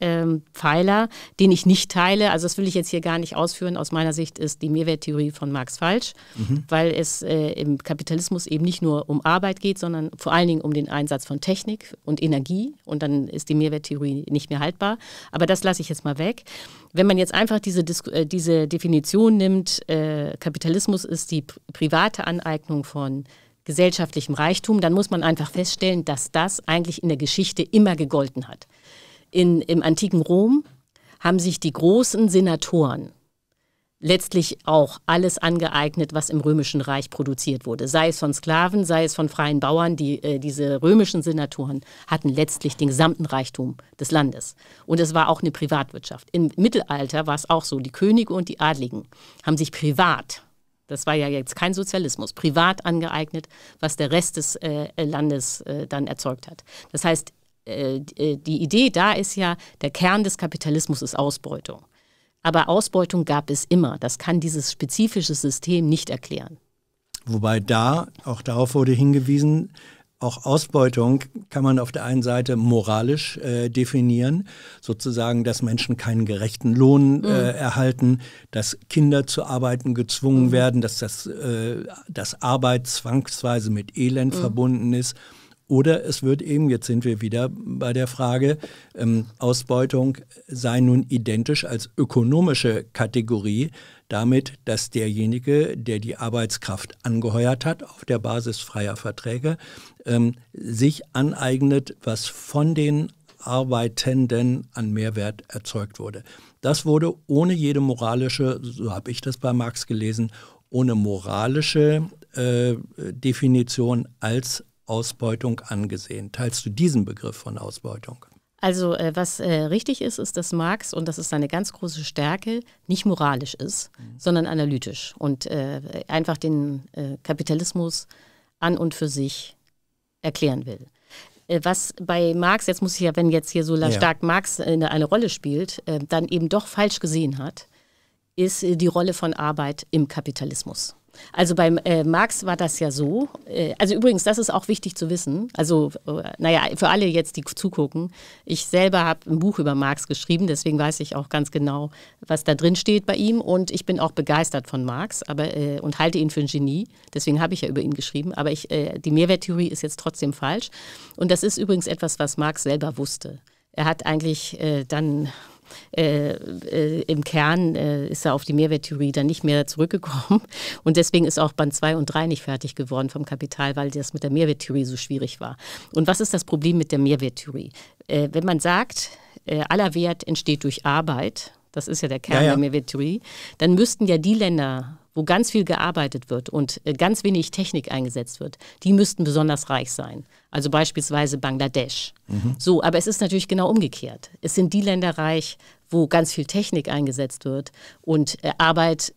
ähm, Pfeiler, den ich nicht teile, also das will ich jetzt hier gar nicht ausführen, aus meiner Sicht ist die Mehrwerttheorie von Marx falsch, mhm. weil es äh, im Kapitalismus eben nicht nur um Arbeit geht, sondern vor allen Dingen um den Einsatz von Technik und Energie und dann ist die Mehrwerttheorie nicht mehr haltbar. Aber das lasse ich jetzt mal weg. Wenn man jetzt einfach diese, Dis äh, diese Definition nimmt, äh, Kapitalismus ist die private Aneignung von gesellschaftlichem Reichtum, dann muss man einfach feststellen, dass das eigentlich in der Geschichte immer gegolten hat in, im antiken Rom haben sich die großen Senatoren letztlich auch alles angeeignet, was im römischen Reich produziert wurde. Sei es von Sklaven, sei es von freien Bauern. Die, äh, diese römischen Senatoren hatten letztlich den gesamten Reichtum des Landes. Und es war auch eine Privatwirtschaft. Im Mittelalter war es auch so. Die Könige und die Adligen haben sich privat, das war ja jetzt kein Sozialismus, privat angeeignet, was der Rest des äh, Landes äh, dann erzeugt hat. Das heißt, äh, äh, die Idee da ist ja, der Kern des Kapitalismus ist Ausbeutung. Aber Ausbeutung gab es immer. Das kann dieses spezifische System nicht erklären. Wobei da, auch darauf wurde hingewiesen, auch Ausbeutung kann man auf der einen Seite moralisch äh, definieren, sozusagen, dass Menschen keinen gerechten Lohn äh, mhm. äh, erhalten, dass Kinder zu arbeiten gezwungen mhm. werden, dass das, äh, das Arbeit zwangsweise mit Elend mhm. verbunden ist. Oder es wird eben, jetzt sind wir wieder bei der Frage, ähm, Ausbeutung sei nun identisch als ökonomische Kategorie damit, dass derjenige, der die Arbeitskraft angeheuert hat, auf der Basis freier Verträge, ähm, sich aneignet, was von den Arbeitenden an Mehrwert erzeugt wurde. Das wurde ohne jede moralische, so habe ich das bei Marx gelesen, ohne moralische äh, Definition als Ausbeutung angesehen. Teilst du diesen Begriff von Ausbeutung? Also äh, was äh, richtig ist, ist, dass Marx, und das ist seine ganz große Stärke, nicht moralisch ist, mhm. sondern analytisch und äh, einfach den äh, Kapitalismus an und für sich erklären will. Äh, was bei Marx, jetzt muss ich ja, wenn jetzt hier so ja. stark Marx äh, eine, eine Rolle spielt, dann eben doch falsch gesehen hat, ist die Rolle von Arbeit im Kapitalismus. Also beim äh, Marx war das ja so. Äh, also übrigens, das ist auch wichtig zu wissen. Also, äh, naja, für alle jetzt, die zugucken. Ich selber habe ein Buch über Marx geschrieben, deswegen weiß ich auch ganz genau, was da drin steht bei ihm. Und ich bin auch begeistert von Marx aber, äh, und halte ihn für ein Genie. Deswegen habe ich ja über ihn geschrieben. Aber ich, äh, die Mehrwerttheorie ist jetzt trotzdem falsch. Und das ist übrigens etwas, was Marx selber wusste. Er hat eigentlich äh, dann äh, äh, im Kern äh, ist er auf die Mehrwerttheorie dann nicht mehr zurückgekommen. [laughs] Und deswegen ist auch Band 2 und 3 nicht fertig geworden vom Kapital, weil das mit der Mehrwerttheorie so schwierig war. Und was ist das Problem mit der Mehrwerttheorie? Äh, wenn man sagt, äh, aller Wert entsteht durch Arbeit das ist ja der Kern ja, ja. der Mehrwerttheorie, dann müssten ja die Länder, wo ganz viel gearbeitet wird und äh, ganz wenig Technik eingesetzt wird, die müssten besonders reich sein. Also beispielsweise Bangladesch. Mhm. So, aber es ist natürlich genau umgekehrt. Es sind die Länder reich, wo ganz viel Technik eingesetzt wird und äh, Arbeit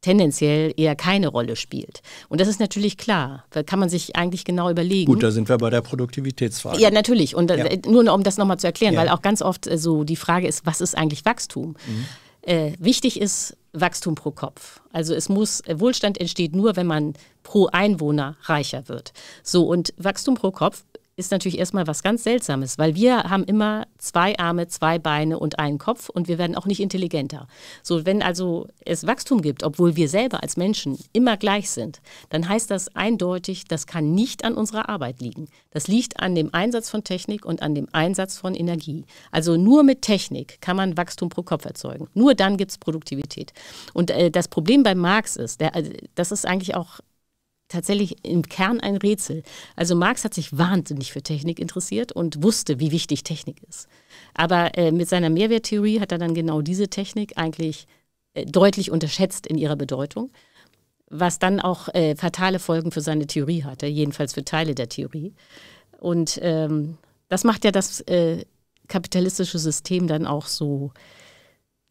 tendenziell eher keine Rolle spielt. Und das ist natürlich klar. Da kann man sich eigentlich genau überlegen. Gut, da sind wir bei der Produktivitätsfrage. Ja, natürlich. Und äh, ja. nur um das nochmal zu erklären, ja. weil auch ganz oft äh, so die Frage ist, was ist eigentlich Wachstum? Mhm. Äh, wichtig ist Wachstum pro Kopf. Also es muss, äh, Wohlstand entsteht nur, wenn man pro Einwohner reicher wird. So, und Wachstum pro Kopf ist natürlich erstmal was ganz Seltsames, weil wir haben immer zwei Arme, zwei Beine und einen Kopf und wir werden auch nicht intelligenter. So, wenn also es Wachstum gibt, obwohl wir selber als Menschen immer gleich sind, dann heißt das eindeutig, das kann nicht an unserer Arbeit liegen. Das liegt an dem Einsatz von Technik und an dem Einsatz von Energie. Also nur mit Technik kann man Wachstum pro Kopf erzeugen. Nur dann gibt es Produktivität. Und äh, das Problem bei Marx ist, der, also, das ist eigentlich auch tatsächlich im Kern ein Rätsel. Also Marx hat sich wahnsinnig für Technik interessiert und wusste, wie wichtig Technik ist. Aber äh, mit seiner Mehrwerttheorie hat er dann genau diese Technik eigentlich äh, deutlich unterschätzt in ihrer Bedeutung, was dann auch äh, fatale Folgen für seine Theorie hatte, jedenfalls für Teile der Theorie. Und ähm, das macht ja das äh, kapitalistische System dann auch so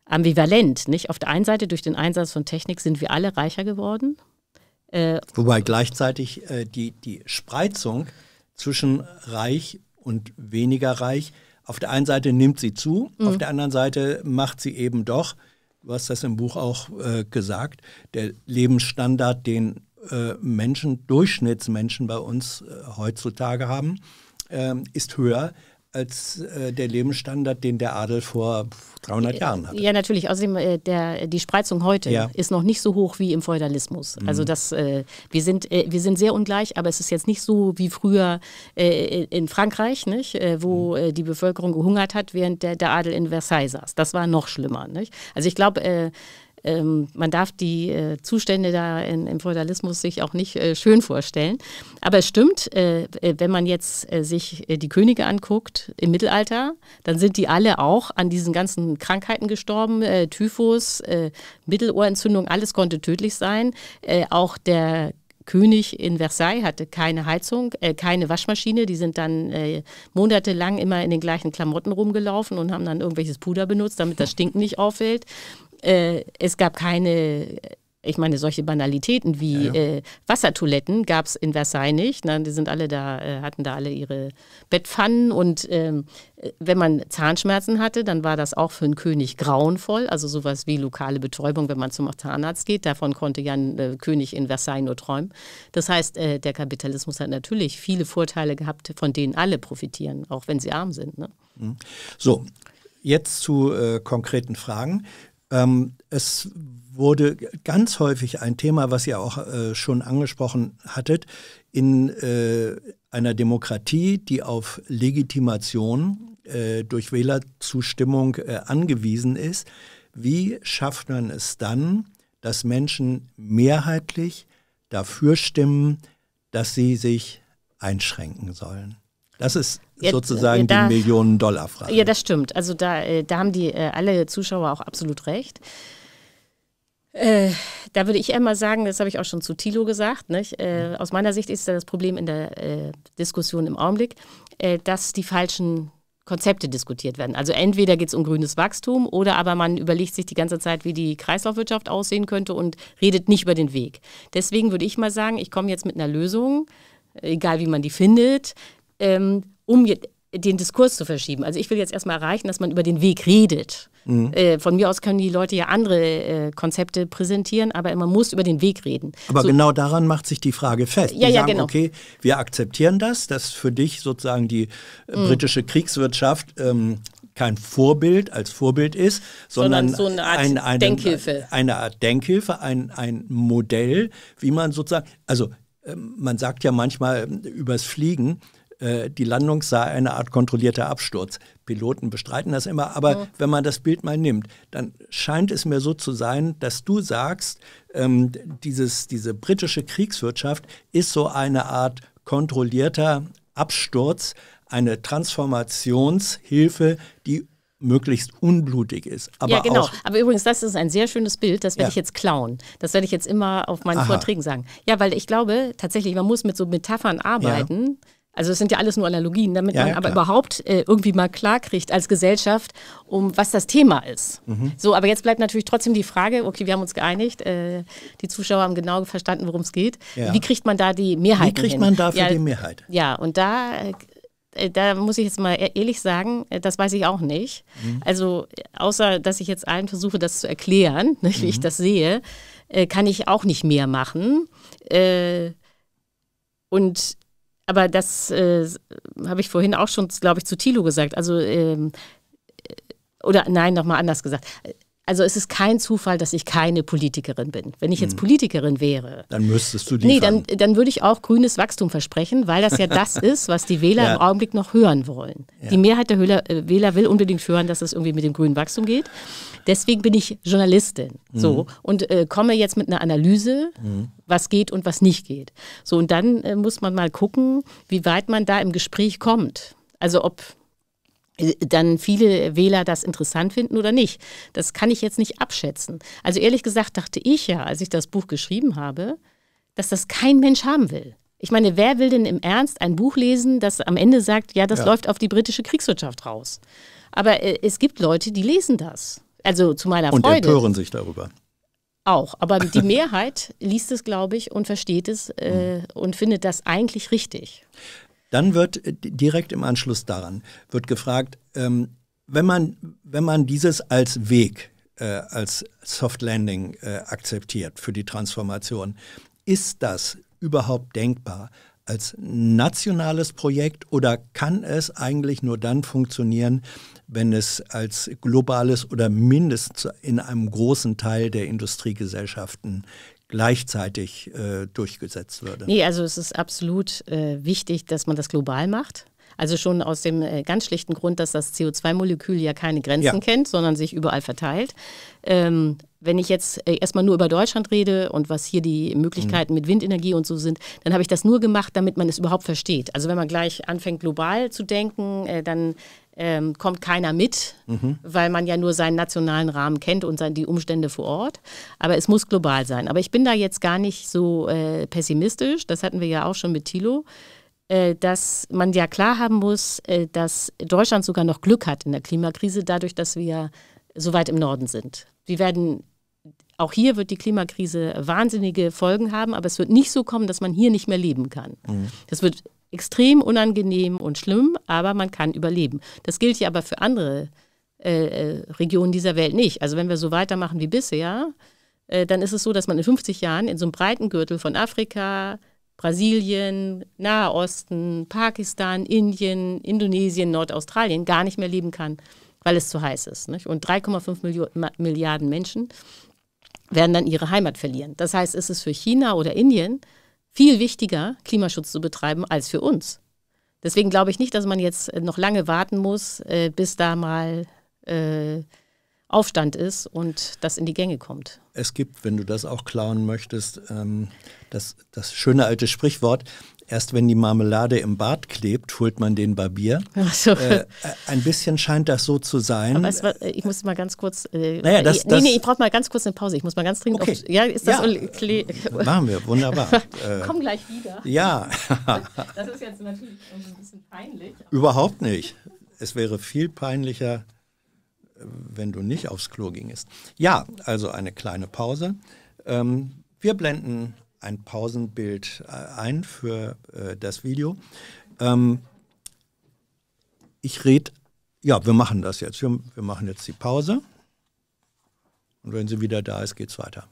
ambivalent. Nicht? Auf der einen Seite durch den Einsatz von Technik sind wir alle reicher geworden äh, Wobei gleichzeitig äh, die, die Spreizung zwischen reich und weniger reich, auf der einen Seite nimmt sie zu, mhm. auf der anderen Seite macht sie eben doch, du hast das im Buch auch äh, gesagt, der Lebensstandard, den äh, Menschen, Durchschnittsmenschen bei uns äh, heutzutage haben, ähm, ist höher als äh, der Lebensstandard, den der Adel vor 300 äh, Jahren hatte. Ja, natürlich. Außerdem, äh, der, die Spreizung heute ja. ist noch nicht so hoch wie im Feudalismus. Mhm. Also das, äh, wir, sind, äh, wir sind sehr ungleich, aber es ist jetzt nicht so wie früher äh, in Frankreich, nicht? wo mhm. die Bevölkerung gehungert hat, während der, der, Adel in Versailles saß. Das war noch schlimmer. Nicht? Also ich glaube, ähm, man darf die äh, Zustände da in, im Feudalismus sich auch nicht äh, schön vorstellen. Aber es stimmt, äh, äh wenn man jetzt äh, sich äh, die Könige anguckt im Mittelalter, dann sind die alle auch an diesen ganzen Krankheiten gestorben. Typhus, Mittelohrentzündung, alles konnte tödlich sein. auch der König in Versailles hatte keine Heizung, äh, keine Waschmaschine. Die sind dann äh, monatelang immer in den gleichen Klamotten rumgelaufen und haben dann irgendwelches Puder benutzt, damit das Stinken nicht auffällt. Äh, es gab keine ich meine, solche Banalitäten wie ja, ja. Äh, Wassertoiletten gab es in Versailles nicht. Na, ne? die sind alle da, äh, hatten da alle ihre Bettpfannen und ähm, wenn man Zahnschmerzen hatte, dann war das auch für einen König grauenvoll. Also sowas wie lokale Betäubung, wenn man zum Zahnarzt geht. Davon konnte ja ein äh, König in Versailles nur träumen. Das heißt, äh, der Kapitalismus hat natürlich viele Vorteile gehabt, von denen alle profitieren, auch wenn sie arm sind. Ne? Mhm. So, jetzt zu äh, konkreten Fragen. Ähm, es wurde ganz häufig ein Thema, was ihr auch äh, schon angesprochen hattet, in äh, einer Demokratie, die auf Legitimation äh, durch Wählerzustimmung äh, angewiesen ist. Wie schafft man es dann, dass Menschen mehrheitlich dafür stimmen, dass sie sich einschränken sollen? Das ist Jetzt, sozusagen ja, da, die Millionen-Dollar-Frage. Ja, das stimmt. Also da, äh, da haben die äh, alle Zuschauer auch absolut recht. Äh, da würde ich einmal sagen, das habe ich auch schon zu Thilo gesagt. Äh, mhm. aus meiner Sicht ist das Problem in der äh, Diskussion im Augenblick, äh, dass die falschen Konzepte diskutiert werden. Also entweder geht es um grünes Wachstum oder aber man überlegt sich die ganze Zeit, wie die Kreislaufwirtschaft aussehen könnte und redet nicht über den Weg. Deswegen würde ich mal sagen, ich komme jetzt mit einer Lösung, egal wie man die findet, ähm, um den Diskurs zu verschieben. Also ich will jetzt erstmal erreichen, dass man über den Weg redet Mhm. Äh, von mir aus können die Leute ja andere äh, Konzepte präsentieren, aber man muss über den Weg reden. Aber so, genau daran macht sich die Frage fest. Ja, die ja, sagen, genau. okay, wir akzeptieren das, dass für dich sozusagen die äh, mhm. britische Kriegswirtschaft ähm, kein Vorbild als Vorbild ist, sondern, sondern so eine Art ein, eine, Denkhilfe. Eine Art Denkhilfe, ein, ein Modell, wie man sozusagen, also ähm, man sagt ja manchmal ähm, übers Fliegen, äh, die Landung sei eine Art kontrollierter Absturz. Piloten bestreiten das immer, aber ja. wenn man das Bild mal nimmt, dann scheint es mir so zu sein, dass du sagst, ähm, dieses, diese britische Kriegswirtschaft ist so eine Art kontrollierter Absturz, eine Transformationshilfe, die möglichst unblutig ist. Aber ja, genau. Aber übrigens, das ist ein sehr schönes Bild. Das werde ja. ich jetzt klauen. Das werde ich jetzt immer auf meinen Aha. Vorträgen sagen. Ja, weil ich glaube tatsächlich, man muss mit so Metaphern arbeiten. Ja also es sind ja alles nur Analogien, damit ja, man ja, aber überhaupt äh, irgendwie mal klarkriegt als Gesellschaft, um was das Thema ist. Mhm. So, aber jetzt bleibt natürlich trotzdem die Frage, okay, wir haben uns geeinigt, äh, die Zuschauer haben genau verstanden, worum es geht. Ja. Wie kriegt man da die Mehrheit? Wie kriegt hin? man dafür die Mehrheit? Ja, und da äh, da muss ich jetzt mal e-, ehrlich sagen, äh, das weiß ich auch nicht. Mhm. Also außer, dass ich jetzt allen versuche, das zu erklären, [laughs] ne, wie mhm. ich das sehe, äh, kann ich auch nicht mehr machen. Äh, und aber das äh, habe ich vorhin auch schon, glaube ich, zu Thilo gesagt. Also, ähm, äh, oder nein, nochmal anders gesagt. Also es ist kein Zufall, dass ich keine Politikerin bin. Wenn ich jetzt mhm. Politikerin wäre. Dann müsstest du die. Nee, dann, dann würde ich auch grünes Wachstum versprechen, weil das ja [laughs] das ist, was die Wähler ja. im Augenblick noch hören wollen. Ja. Die Mehrheit der Höhler, äh, Wähler will unbedingt hören, dass es irgendwie mit dem grünen Wachstum geht. Deswegen bin ich Journalistin. Mhm. So. Und äh, komme jetzt mit einer Analyse, mhm. was geht und was nicht geht. So, und dann äh, muss man mal gucken, wie weit man da im Gespräch kommt. Also ob äh, dann viele Wähler das interessant finden oder nicht. Das kann ich jetzt nicht abschätzen. Also ehrlich gesagt dachte ich ja, als ich das Buch geschrieben habe, dass das kein Mensch haben will. Ich meine, wer will denn im Ernst ein Buch lesen, das am Ende sagt, ja, das ja. läuft auf die britische Kriegswirtschaft raus? Aber äh, es gibt Leute, die lesen das. Also zu meiner und Freude. Und empören sich darüber. Auch, aber die [laughs] Mehrheit liest es, glaube ich, und versteht es äh, mhm. und findet das eigentlich richtig. Dann wird äh, direkt im Anschluss daran wird gefragt, ähm, wenn, man, wenn man dieses als Weg, äh, als Soft Landing äh, akzeptiert für die Transformation, ist das überhaupt denkbar als nationales Projekt oder kann es eigentlich nur dann funktionieren, wenn es als globales oder mindestens in einem großen Teil der Industriegesellschaften gleichzeitig äh, durchgesetzt würde. Nee, also es ist absolut äh, wichtig, dass man das global macht. Also schon aus dem äh, ganz schlichten Grund, dass das CO2-Molekül ja keine Grenzen ja. kennt, sondern sich überall verteilt. Ähm, wenn ich jetzt äh, erstmal nur über Deutschland rede und was hier die Möglichkeiten mhm. mit Windenergie und so sind, dann habe ich das nur gemacht, damit man es überhaupt versteht. Also wenn man gleich anfängt, global zu denken, äh, dann ähm, kommt keiner mit, mhm. weil man ja nur seinen nationalen Rahmen kennt und die Umstände vor Ort. Aber es muss global sein. Aber ich bin da jetzt gar nicht so äh, pessimistisch. Das hatten wir ja auch schon mit Thilo äh, dass man ja klar haben muss, äh, dass Deutschland sogar noch Glück hat in der Klimakrise, dadurch, dass wir so weit im Norden sind. Wir werden, auch hier wird die Klimakrise wahnsinnige Folgen haben, aber es wird nicht so kommen, dass man hier nicht mehr leben kann. Mhm. Das wird extrem unangenehm und schlimm, aber man kann überleben. Das gilt ja aber für andere äh, äh, Regionen dieser Welt nicht. Also wenn wir so weitermachen wie bisher, äh, dann ist es so, dass man in 50 Jahren in so einem breiten Gürtel von Afrika, Brasilien, Nahe Osten, Pakistan, Indien, Indonesien, Nordaustralien gar nicht mehr leben kann, weil es zu heiß ist. Nicht? Und 3,5 Milliarden Menschen werden dann ihre Heimat verlieren. Das heißt, ist es für China oder Indien viel wichtiger, Klimaschutz zu betreiben als für uns. Deswegen glaube ich nicht, dass man jetzt äh, noch lange warten muss, äh, bis da mal äh, Aufstand ist und das in die Gänge kommt. Es gibt, wenn du das auch klauen möchtest, ähm, das, das schöne alte Sprichwort, erst wenn die Marmelade im Bad klebt, holt man den Barbier. Ach so. Äh, äh ein bisschen scheint das so zu sein. Aber war, ich muss mal ganz kurz. Äh, naja, das, nee, das, nee, ich brauche mal ganz kurz eine Pause. Ich muss mal ganz dringend. Okay. Auf, ja, ist das. Ja. Waren wir, wunderbar. [laughs] Äh, Komm gleich wieder. Ja. [laughs] [laughs] das ist jetzt natürlich ein bisschen peinlich. Überhaupt nicht. Es wäre viel peinlicher, äh, wenn du nicht aufs Klo gingest. Ja, also eine kleine Pause. Ähm, wir blenden ein Pausenbild äh, ein für äh, das Video. Ähm, ich rede, ja, wir machen das jetzt. Wir, wir machen jetzt die Pause. Und wenn sie wieder da ist, geht es weiter.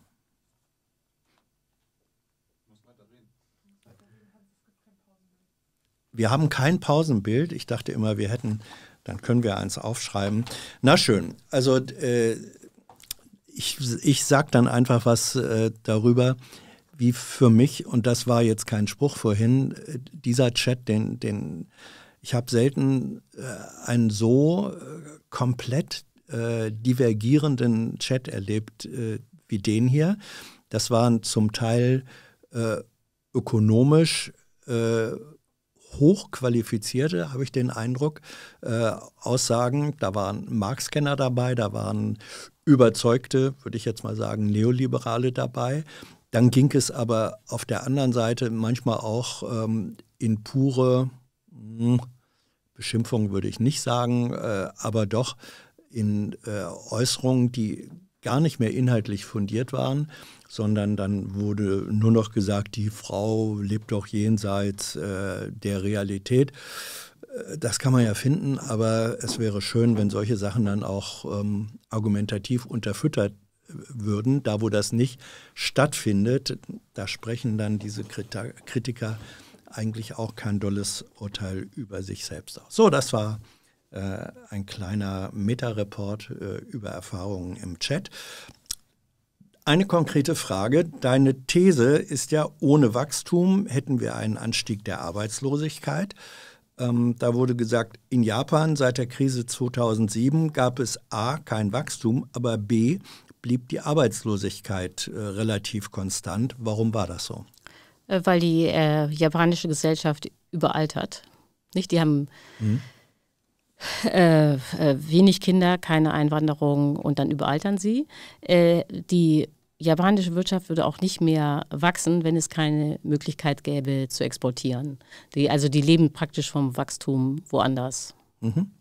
Wir haben kein Pausenbild. Ich dachte immer, wir hätten, dann können wir eins aufschreiben. Na schön, also äh, ich, ich sage dann einfach was äh, darüber wie für mich, und das war jetzt kein Spruch vorhin, dieser Chat, den, den ich habe selten äh, einen so äh, komplett äh, divergierenden Chat erlebt äh, wie den hier. Das waren zum Teil äh, ökonomisch hochqualifizierte, habe ich den Eindruck, Aussagen. Da waren Marx-Kenner dabei, da waren überzeugte, würde ich jetzt mal sagen, Neoliberale dabei. Dann ging es aber auf der anderen Seite manchmal auch ähm, in pure mh, hm, Beschimpfung, würde ich nicht sagen, äh, aber doch in äh, Äußerungen, die gar nicht mehr inhaltlich fundiert waren, sondern dann wurde nur noch gesagt, die Frau lebt doch jenseits äh, der Realität. Äh, das kann man ja finden, aber es wäre schön, wenn solche Sachen dann auch ähm, argumentativ unterfüttert würden. Da, wo das nicht stattfindet, da sprechen dann diese Kritiker eigentlich auch kein dolles Urteil über sich selbst aus. So, das war äh, ein kleiner Meta-Report äh, über Erfahrungen im Chat. Eine konkrete Frage. Deine These ist ja, ohne Wachstum hätten wir einen Anstieg der Arbeitslosigkeit. Ähm, da wurde gesagt, in Japan seit der Krise 2007 gab es a. kein Wachstum, aber b blieb die Arbeitslosigkeit äh, relativ konstant. Warum war das so? Äh, weil die äh, japanische Gesellschaft überaltert. Nicht? Die haben mhm. äh, äh wenig Kinder, keine Einwanderung und dann überaltern sie. Äh, die japanische Wirtschaft würde auch nicht mehr wachsen, wenn es keine Möglichkeit gäbe zu exportieren. Die, also die leben praktisch vom Wachstum woanders. Mhm.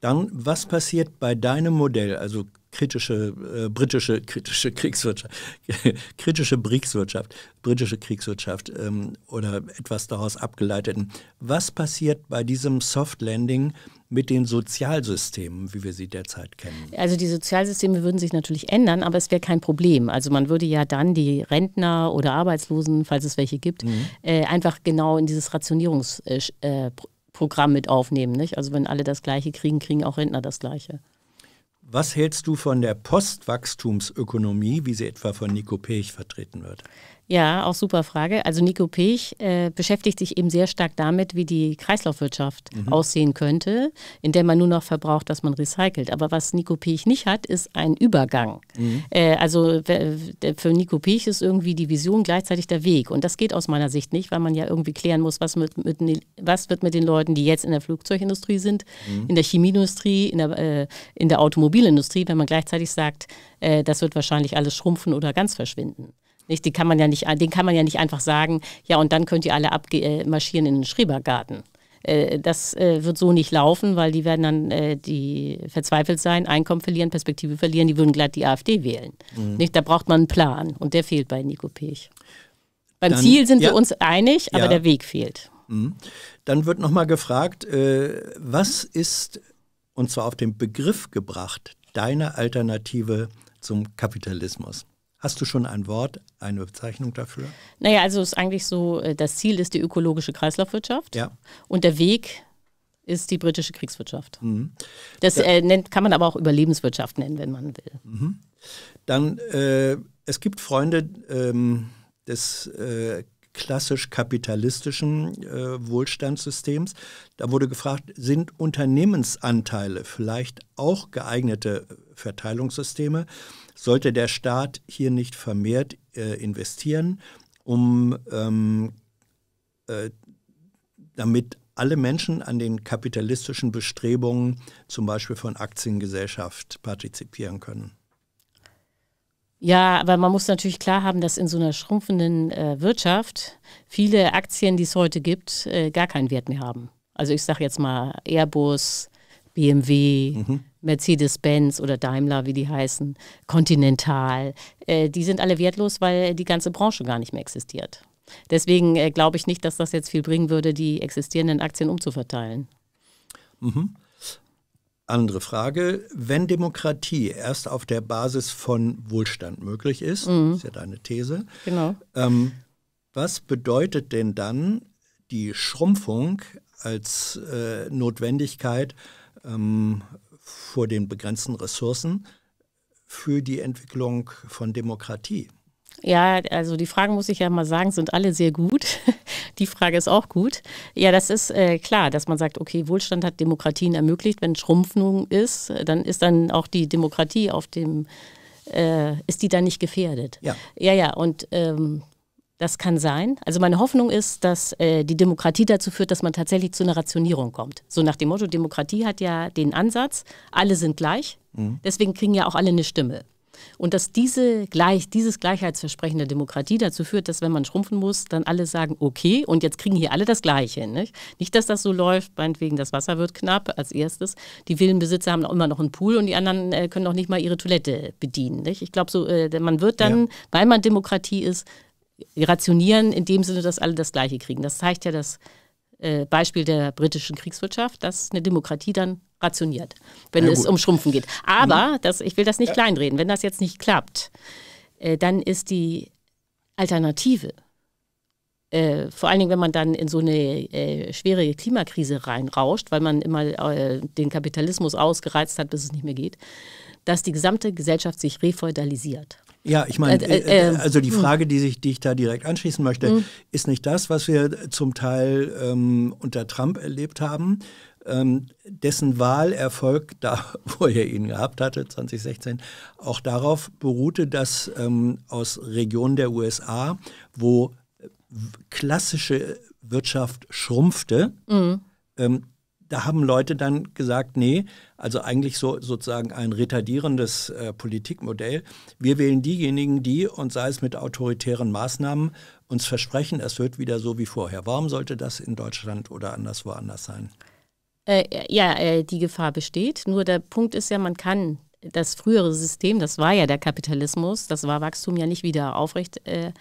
Dann, was passiert bei deinem Modell? Also kritische äh, britische kritische Kriegswirtschaft, [laughs] kritische Kriegswirtschaft, britische Kriegswirtschaft ähm, oder etwas daraus abgeleiteten. Was passiert bei diesem Soft Landing mit den Sozialsystemen, wie wir sie derzeit kennen? Also die Sozialsysteme würden sich natürlich ändern, aber es wäre kein Problem. Also man würde ja dann die Rentner oder Arbeitslosen, falls es welche gibt, mhm. äh, einfach genau in dieses Rationierungsprogramm äh, äh mit aufnehmen. Nicht? Also wenn alle das Gleiche kriegen, kriegen auch Rentner das Gleiche. Was hältst du von der Postwachstumsökonomie, wie sie etwa von Nico Pech vertreten wird? Ja, auch super Frage. Also Nico Pech äh, beschäftigt sich eben sehr stark damit, wie die Kreislaufwirtschaft mhm. aussehen könnte, in der man nur noch verbraucht, was man recycelt. Aber was Nico Pech nicht hat, ist ein Übergang. Mhm. Äh, also für Nico Pech ist irgendwie die Vision gleichzeitig der Weg. Und das geht aus meiner Sicht nicht, weil man ja irgendwie klären muss, was, mit, mit was wird mit den Leuten, die jetzt in der Flugzeugindustrie sind, mhm. in der Chemieindustrie, in der, äh, in der Automobilindustrie, wenn man gleichzeitig sagt, äh, das wird wahrscheinlich alles schrumpfen oder ganz verschwinden. Nicht, die kann man ja nicht, den kann man ja nicht einfach sagen, ja, und dann könnt ihr alle abmarschieren äh, in den Schrebergarten. Äh, das äh, wird so nicht laufen, weil die werden dann die verzweifelt sein, Einkommen verlieren, Perspektive verlieren, die würden glatt die AfD wählen. Mhm. Nicht, da braucht man einen Plan und der fehlt bei Nico Pech. Beim dann, Ziel sind ja, wir uns einig, aber ja. der Weg fehlt. Mhm. Dann wird nochmal gefragt, was ist, und zwar auf den Begriff gebracht, deine Alternative zum Kapitalismus? Hast du schon ein Wort, eine Bezeichnung dafür? Naja, also es ist eigentlich so, äh, das Ziel ist die ökologische Kreislaufwirtschaft ja. und der Weg ist die britische Kriegswirtschaft. Mhm. Das äh, nennt, kann man aber auch Überlebenswirtschaft nennen, wenn man will. Mhm. Dann, äh, es gibt Freunde ähm, des äh, klassisch kapitalistischen äh, Wohlstandssystems. Da wurde gefragt, sind Unternehmensanteile vielleicht auch geeignete äh, Verteilungssysteme? sollte der Staat hier nicht vermehrt äh, investieren, um ähm, äh, damit alle Menschen an den kapitalistischen Bestrebungen zum Beispiel von Aktiengesellschaft partizipieren können. Ja, aber man muss natürlich klar haben, dass in so einer schrumpfenden äh, Wirtschaft viele Aktien, die es heute gibt, äh, gar keinen Wert mehr haben. Also ich sage jetzt mal Airbus, BMW, mhm. Mercedes-Benz oder Daimler, wie die heißen, Continental, äh, die sind alle wertlos, weil die ganze Branche gar nicht mehr existiert. Deswegen äh, glaube ich nicht, dass das jetzt viel bringen würde, die existierenden Aktien umzuverteilen. Mhm. Andere Frage. Wenn Demokratie erst auf der Basis von Wohlstand möglich ist, mhm. ist ja deine These. Genau. Ähm, was bedeutet denn dann die Schrumpfung als äh, Notwendigkeit ähm, vor den begrenzten Ressourcen für die Entwicklung von Demokratie? Ja, also die Fragen muss ich ja mal sagen, sind alle sehr gut. [laughs] Die Frage ist auch gut. Ja, das ist äh, klar, dass man sagt, okay, Wohlstand hat Demokratien ermöglicht. Wenn Schrumpfung ist, dann ist dann auch die Demokratie auf dem, äh, ist die dann nicht gefährdet. Ja, ja, ja und ähm, das kann sein. Also meine Hoffnung ist, dass äh, die Demokratie dazu führt, dass man tatsächlich zu einer Rationierung kommt. So nach dem Motto, Demokratie hat ja den Ansatz, alle sind gleich, mhm. deswegen kriegen ja auch alle eine Stimme. Und dass diese gleich, dieses Gleichheitsversprechen der Demokratie dazu führt, dass wenn man schrumpfen muss, dann alle sagen, okay, und jetzt kriegen hier alle das Gleiche. Nicht, nicht dass das so läuft, meinetwegen das Wasser wird knapp als erstes. Die Villenbesitzer haben auch immer noch einen Pool und die anderen äh, können noch nicht mal ihre Toilette bedienen. Nicht? Ich glaube, so, äh, man wird dann, ja. weil man Demokratie ist, rationieren in dem Sinne, dass alle das Gleiche kriegen. Das zeigt ja das äh, Beispiel der britischen Kriegswirtschaft, dass eine Demokratie dann rationiert, wenn ja, es um Schrumpfen geht. Aber mhm. das, ich will das nicht ja. kleinreden. Wenn das jetzt nicht klappt, äh, dann ist die Alternative, äh, vor allen Dingen, wenn man dann in so eine äh, schwere Klimakrise reinrauscht, weil man immer äh, den Kapitalismus ausgereizt hat, bis es nicht mehr geht, dass die gesamte Gesellschaft sich refeudalisiert. Ja, ich meine, äh, äh, also die Frage, die, sich, die ich da direkt anschließen möchte, ist nicht das, was wir zum Teil ähm, unter Trump erlebt haben, ähm, dessen Wahlerfolg, da wo er ihn gehabt hatte, 2016, auch darauf beruhte, dass ähm, aus Regionen der USA, wo klassische Wirtschaft schrumpfte, mhm. Da haben Leute dann gesagt, nee, also eigentlich so sozusagen ein retardierendes äh, Politikmodell. Wir wählen diejenigen, die, und sei es mit autoritären Maßnahmen, uns versprechen, es wird wieder so wie vorher. Warum sollte das in Deutschland oder anderswo anders sein? Äh, äh, ja, äh, die Gefahr besteht. Nur der Punkt ist ja, man kann das frühere System, das war ja der Kapitalismus, das war Wachstum ja nicht wieder aufrecht äh,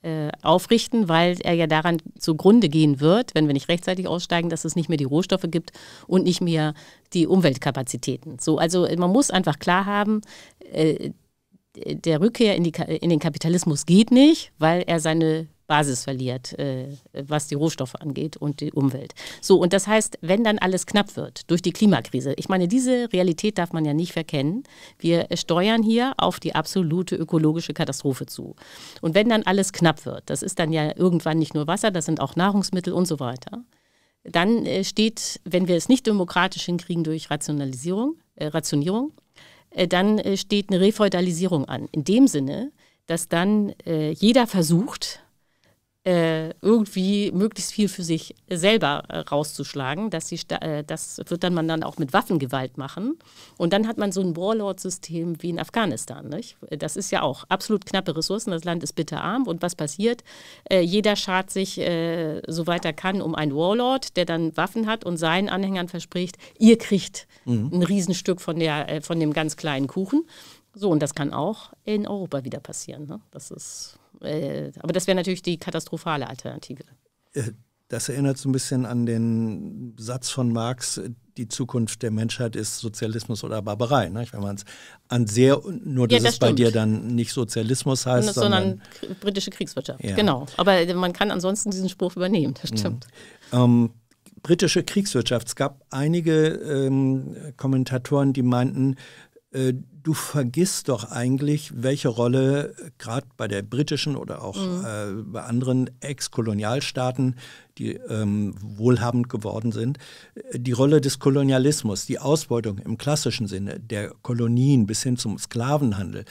äh, aufrichten, weil er ja daran zugrunde gehen wird, wenn wir nicht rechtzeitig aussteigen, dass es nicht mehr die Rohstoffe gibt und nicht mehr die Umweltkapazitäten. So, also äh, man muss einfach klar haben, äh, der Rückkehr in, die, in den Kapitalismus geht nicht, weil er seine Basis verliert, äh, was die Rohstoffe angeht und die Umwelt. So, und das heißt, wenn dann alles knapp wird durch die Klimakrise, ich meine, diese Realität darf man ja nicht verkennen. Wir steuern hier auf die absolute ökologische Katastrophe zu. Und wenn dann alles knapp wird, das ist dann ja irgendwann nicht nur Wasser, das sind auch Nahrungsmittel und so weiter. Dann äh, steht, wenn wir es nicht demokratisch hinkriegen durch Rationalisierung, äh, Rationierung, äh, dann steht eine Refeudalisierung an. In dem Sinne, dass dann äh, jeder versucht, äh, irgendwie möglichst viel für sich selber äh, rauszuschlagen. Dass sie, äh, das wird dann man dann auch mit Waffengewalt machen. Und dann hat man so ein Warlord-System wie in Afghanistan. Nicht? Das ist ja auch absolut knappe Ressourcen. Das Land ist bitterarm. Und was passiert? jeder schart sich, soweit er kann, um einen Warlord, der dann Waffen hat und seinen Anhängern verspricht, ihr kriegt mhm. ein Riesenstück von, der, von dem ganz kleinen Kuchen. So, und das kann auch in Europa wieder passieren. Ne? Das ist äh, aber das wäre natürlich die katastrophale Alternative. Äh, das erinnert so ein bisschen an den Satz von Marx, äh, die Zukunft der Menschheit ist Sozialismus oder Barbarei. Ne? Wenn man es an sehr, nur dass das es bei dir dann nicht Sozialismus heißt, sondern, sondern britische Kriegswirtschaft. Ja. Genau. Aber äh, man kann ansonsten diesen Spruch übernehmen, das mhm. stimmt. Mhm. Ähm, britische Kriegswirtschaft. Es gab einige ähm, Kommentatoren, die meinten, du vergisst doch eigentlich, welche Rolle gerade bei der britischen oder auch mhm. äh, bei anderen Ex-Kolonialstaaten, die ähm, wohlhabend geworden sind, die Rolle des Kolonialismus, die Ausbeutung im klassischen Sinne der Kolonien bis hin zum Sklavenhandel.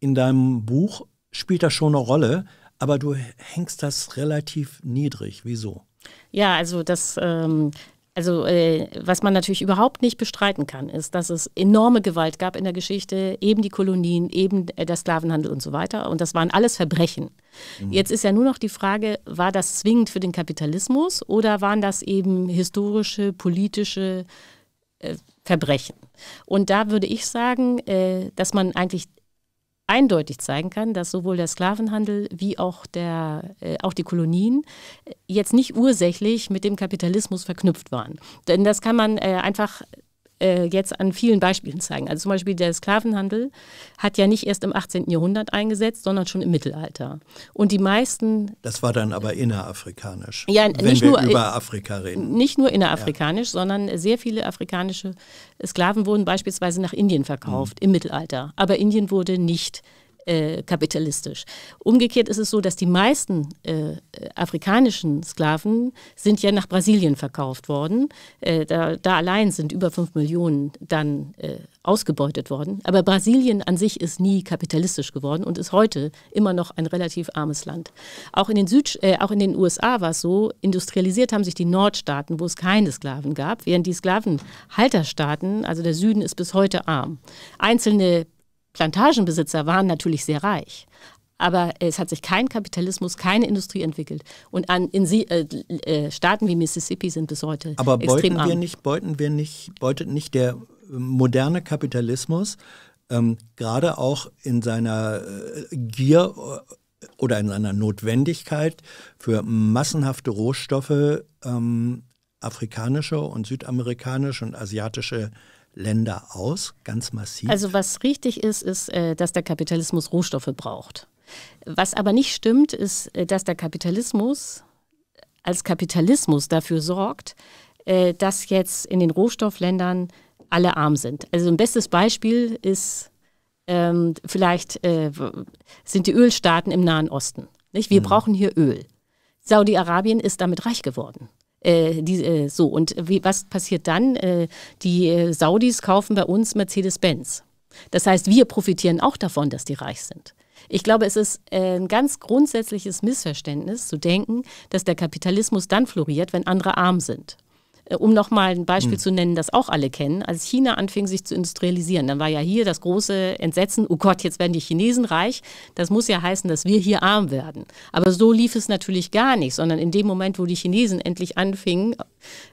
In deinem Buch spielt das schon eine Rolle, aber du hängst das relativ niedrig. Wieso? Ja, also das ähm, also äh, was man natürlich überhaupt nicht bestreiten kann, ist, dass es enorme Gewalt gab in der Geschichte, eben die Kolonien, eben äh, der Sklavenhandel und so weiter. Und das waren alles Verbrechen. Mhm. Jetzt ist ja nur noch die Frage, war das zwingend für den Kapitalismus oder waren das eben historische, politische äh, Verbrechen? Und da würde ich sagen, äh, dass man eigentlich eindeutig zeigen kann, dass sowohl der Sklavenhandel wie auch, der, äh, auch die Kolonien äh, jetzt nicht ursächlich mit dem Kapitalismus verknüpft waren. Denn das kann man äh, einfach äh, jetzt an vielen Beispielen zeigen. Also zum Beispiel der Sklavenhandel hat ja nicht erst im 18. Jahrhundert eingesetzt, sondern schon im Mittelalter. Und die meisten. Das war dann aber innerafrikanisch. Ja, nicht nur äh, über Afrika reden. Nicht nur innerafrikanisch, ja. sondern sehr viele afrikanische Sklaven wurden beispielsweise nach Indien verkauft mhm. im Mittelalter. Aber Indien wurde nicht äh, kapitalistisch. Umgekehrt ist es so, dass die meisten äh, afrikanischen Sklaven sind ja nach Brasilien verkauft worden. Äh, da, da, allein sind über 5 Millionen dann äh, ausgebeutet worden. Aber Brasilien an sich ist nie kapitalistisch geworden und ist heute immer noch ein relativ armes Land. Auch in den, Süd äh, auch in den USA war es so, industrialisiert haben sich die Nordstaaten, wo es keine Sklaven gab, während die Sklavenhalterstaaten, also der Süden ist bis heute arm. Einzelne Plantagenbesitzer waren natürlich sehr reich. Aber es hat sich kein Kapitalismus, keine Industrie entwickelt. Und an, in sie, äh, äh, Staaten wie Mississippi sind bis heute Aber beuten wir arm. nicht, beuten wir nicht, beutet nicht der äh, moderne Kapitalismus ähm, gerade auch in seiner äh, Gier äh, oder in seiner Notwendigkeit für massenhafte Rohstoffe ähm, afrikanische und südamerikanische und asiatische äh, Länder aus, ganz massiv. Also was richtig ist, ist, äh, dass der Kapitalismus Rohstoffe braucht. Was aber nicht stimmt, ist, äh, dass der Kapitalismus als Kapitalismus dafür sorgt, äh, dass jetzt in den Rohstoffländern alle arm sind. Also ein bestes Beispiel ist ähm, vielleicht äh, sind die Ölstaaten im Nahen Osten. Nicht? Wir mhm. brauchen hier Öl. Saudi-Arabien ist damit reich geworden. Äh, die, äh, so, und wie, was passiert dann? Äh, die äh, Saudis kaufen bei uns Mercedes-Benz. Das heißt, wir profitieren auch davon, dass die reich sind. Ich glaube, es ist äh, ein ganz grundsätzliches Missverständnis zu denken, dass der Kapitalismus dann floriert, wenn andere arm sind. Äh, um nochmal ein Beispiel mhm. zu nennen, das auch alle kennen, als China anfing sich zu industrialisieren, dann war ja hier das große Entsetzen, oh Gott, jetzt werden die Chinesen reich, das muss ja heißen, dass wir hier arm werden. Aber so lief es natürlich gar nicht, sondern in dem Moment, wo die Chinesen endlich anfingen,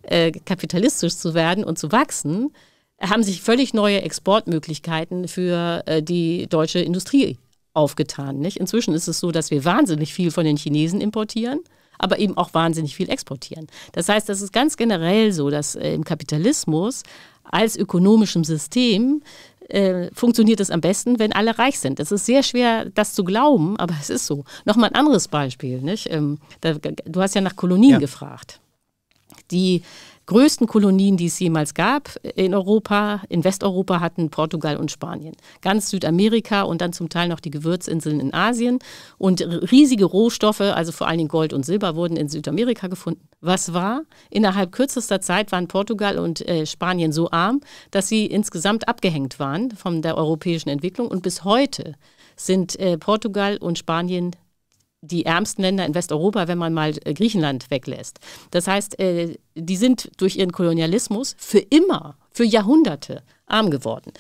äh, kapitalistisch zu werden und zu wachsen, haben sich völlig neue Exportmöglichkeiten für äh, die deutsche Industrie aufgetan. Nicht? Inzwischen ist es so, dass wir wahnsinnig viel von den Chinesen importieren aber eben auch wahnsinnig viel exportieren. Das heißt, das ist ganz generell so, dass äh, im Kapitalismus als ökonomischem System äh, funktioniert es am besten, wenn alle reich sind. Es ist sehr schwer, das zu glauben, aber es ist so. Nochmal ein anderes Beispiel. Nicht? Ähm, da, du hast ja nach Kolonien ja. gefragt. Die größten Kolonien, die es jemals gab in Europa, in Westeuropa hatten Portugal und Spanien. Ganz Südamerika und dann zum Teil noch die Gewürzinseln in Asien. Und riesige Rohstoffe, also vor allen Dingen Gold und Silber, wurden in Südamerika gefunden. Was war? Innerhalb kürzester Zeit waren Portugal und äh, Spanien so arm, dass sie insgesamt abgehängt waren von der europäischen Entwicklung. Und bis heute sind äh, Portugal und Spanien die ärmsten Länder in Westeuropa, wenn man mal äh, Griechenland weglässt. Das heißt, äh, die sind durch ihren Kolonialismus für immer, für Jahrhunderte arm geworden.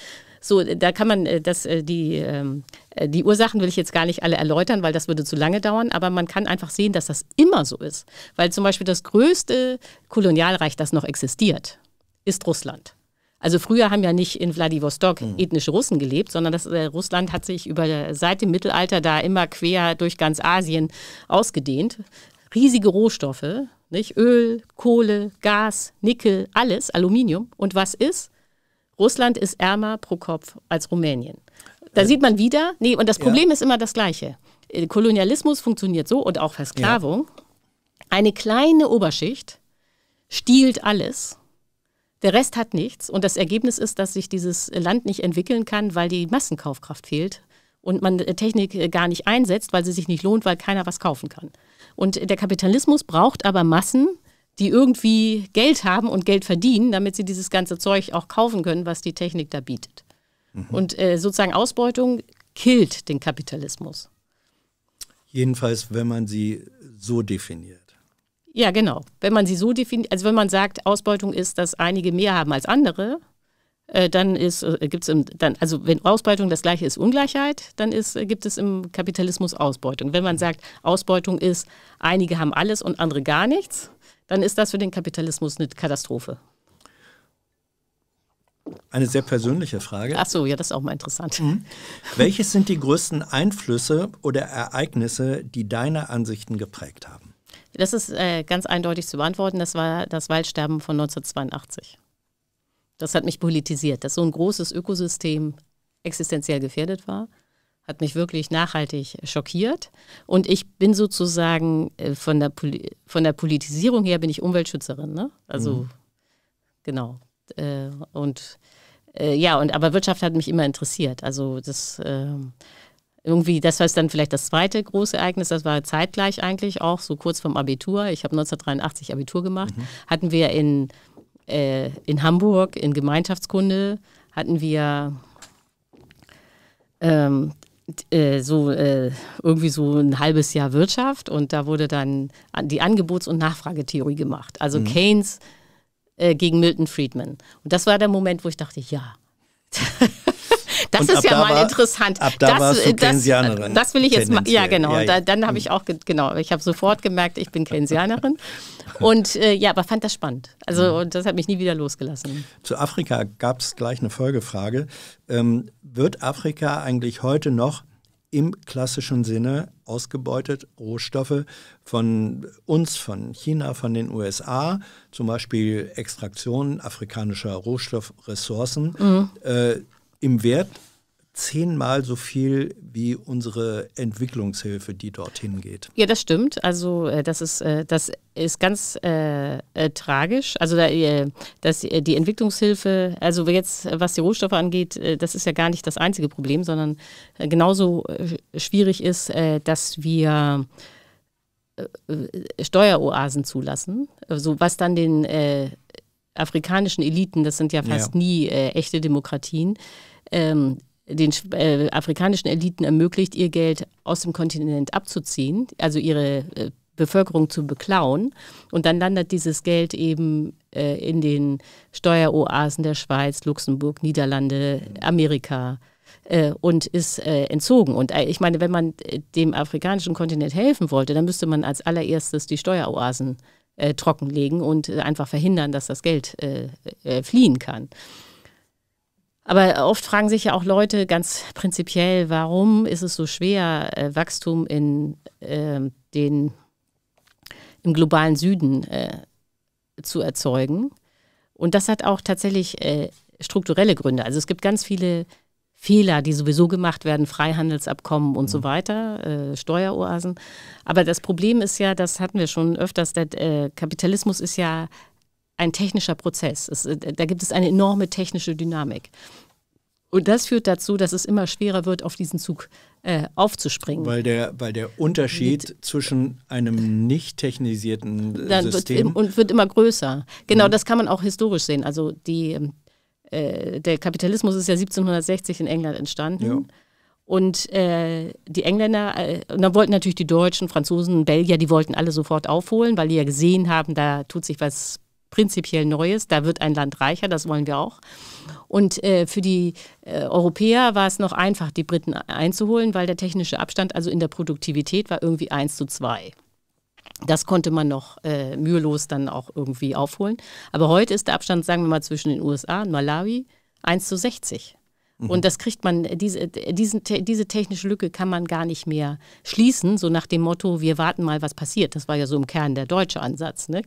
So, äh, da kann man das, die, ähm, die Ursachen will ich jetzt gar nicht alle erläutern, weil das würde zu lange dauern, aber man kann einfach sehen, dass das immer so ist. Weil zum Beispiel das größte Kolonialreich, das noch existiert, ist Russland. Also früher haben ja nicht in Wladiwostok mhm. ethnische Russen gelebt, sondern das äh, Russland hat sich über seit dem Mittelalter da immer quer durch ganz Asien ausgedehnt. Riesige Rohstoffe, nicht? Öl, Kohle, Gas, Nickel, alles, Aluminium. Und was ist? Russland ist ärmer pro Kopf als Rumänien. Da äh, sieht man wieder, nee, und das Problem ja. ist immer das gleiche. Äh, Kolonialismus funktioniert so und auch Versklavung. Ja. Eine kleine Oberschicht stiehlt alles der Rest hat nichts und das Ergebnis ist, dass sich dieses Land nicht entwickeln kann, weil die Massenkaufkraft fehlt und man äh, Technik äh, gar nicht einsetzt, weil sie sich nicht lohnt, weil keiner was kaufen kann. Und der Kapitalismus braucht aber Massen, die irgendwie Geld haben und Geld verdienen, damit sie dieses ganze Zeug auch kaufen können, was die Technik da bietet. Mhm. Und äh, sozusagen Ausbeutung killt den Kapitalismus. Jedenfalls, wenn man sie so definiert. Ja, genau. Wenn man sie so definiert, also wenn man sagt, Ausbeutung ist, dass einige mehr haben als andere, äh, dann ist, äh, gibt es im, dann, also wenn Ausbeutung das gleiche ist Ungleichheit, dann ist, äh, gibt es im Kapitalismus Ausbeutung. Wenn man sagt, Ausbeutung ist, einige haben alles und andere gar nichts, dann ist das für den Kapitalismus eine Katastrophe. Eine sehr persönliche Frage. Ach so, ja, das ist auch mal interessant. Mhm. Welches sind die größten Einflüsse oder Ereignisse, die deine Ansichten geprägt haben? Das ist äh, ganz eindeutig zu beantworten. Das war das Waldsterben von 1982. Das hat mich politisiert, dass so ein großes Ökosystem existenziell gefährdet war hat mich wirklich nachhaltig schockiert. Und ich bin sozusagen äh, von der, von der Politisierung her bin ich Umweltschützerin. Ne? Also mhm. genau. Äh, und äh, ja, und aber Wirtschaft hat mich immer interessiert. Also das äh, irgendwie, das war dann vielleicht das zweite große Ereignis, das war zeitgleich eigentlich auch, so kurz vorm Abitur. Ich habe 1983 Abitur gemacht. Mhm. Hatten wir in, äh, in Hamburg in Gemeinschaftskunde, hatten wir ähm, äh, so äh, irgendwie so ein halbes Jahr Wirtschaft und da wurde dann die Angebots- und Nachfragetheorie gemacht. Also mhm. Keynes äh, gegen Milton Friedman. Und das war der Moment, wo ich dachte, ja. [laughs] Das und ist ja mal war, interessant. Ab da das, du äh, das, Keynesianerin. Das will ich jetzt mal. Ja, genau. Ja, Da, dann habe ich mhm. auch, genau, ich habe sofort gemerkt, ich bin Keynesianerin. [laughs] und äh, ja, aber fand das spannend. Also, mhm. und das hat mich nie wieder losgelassen. Zu Afrika gab es gleich eine Folgefrage. Ähm, wird Afrika eigentlich heute noch im klassischen Sinne ausgebeutet, Rohstoffe von uns, von China, von den USA, zum Beispiel Extraktion afrikanischer Rohstoffressourcen. Mhm. Äh, im Wert zehnmal so viel wie unsere Entwicklungshilfe, die dorthin geht. Ja, das stimmt. Also äh, das ist, äh, das ist ganz äh, äh, tragisch. Also da, äh, dass äh, die Entwicklungshilfe, also jetzt was die Rohstoffe angeht, das ist ja gar nicht das einzige Problem, sondern genauso schwierig ist, dass wir Steueroasen zulassen, also was dann den afrikanischen Eliten, das sind ja fast ja. nie echte Demokratien, ähm, den äh, afrikanischen Eliten ermöglicht, ihr Geld aus dem Kontinent abzuziehen, also ihre äh, Bevölkerung zu beklauen. Und dann landet dieses Geld eben äh, in den Steueroasen der Schweiz, Luxemburg, Niederlande, Amerika äh, und ist äh, entzogen. Und äh, ich meine, wenn man dem afrikanischen Kontinent helfen wollte, dann müsste man als allererstes die Steueroasen trockenlegen und einfach verhindern, dass das Geld fliehen kann. Aber äh, oft fragen sich ja auch Leute ganz prinzipiell, warum ist es so schwer, äh, Wachstum in äh, den, im globalen Süden äh, zu erzeugen? Und das hat auch tatsächlich äh, strukturelle Gründe. Also es gibt ganz viele Fehler, die sowieso gemacht werden, Freihandelsabkommen und mhm. so weiter, äh, Steueroasen. Aber das Problem ist ja, das hatten wir schon öfters, der äh, Kapitalismus ist ja ein technischer Prozess. Es, äh, da gibt es eine enorme technische Dynamik. Und das führt dazu, dass es immer schwerer wird, auf diesen Zug äh, aufzuspringen. Weil der, weil der Unterschied Mit, zwischen einem nicht technisierten äh, System wird, und wird immer größer. Genau, mhm. das kann man auch historisch sehen. Also die, ähm, äh, der Kapitalismus ist ja 1760 in England entstanden. Ja. Und äh, die Engländer, äh, und dann wollten natürlich die Deutschen, Franzosen, Belgier, die wollten alle sofort aufholen, weil die ja gesehen haben, da tut sich was prinzipiell Neues. Da wird ein Land reicher, das wollen wir auch. Und äh, für die äh, Europäer war es noch einfach, die Briten einzuholen, weil der technische Abstand, also in der Produktivität, war irgendwie 1 zu 2. Das konnte man noch äh, mühelos dann auch irgendwie aufholen. Aber heute ist der Abstand, sagen wir mal, zwischen den USA und Malawi 1 zu 60. Und das kriegt man, diese, diesen, diese technische Lücke kann man gar nicht mehr schließen, so nach dem Motto, wir warten mal, was passiert. Das war ja so im Kern der deutsche Ansatz. Ne?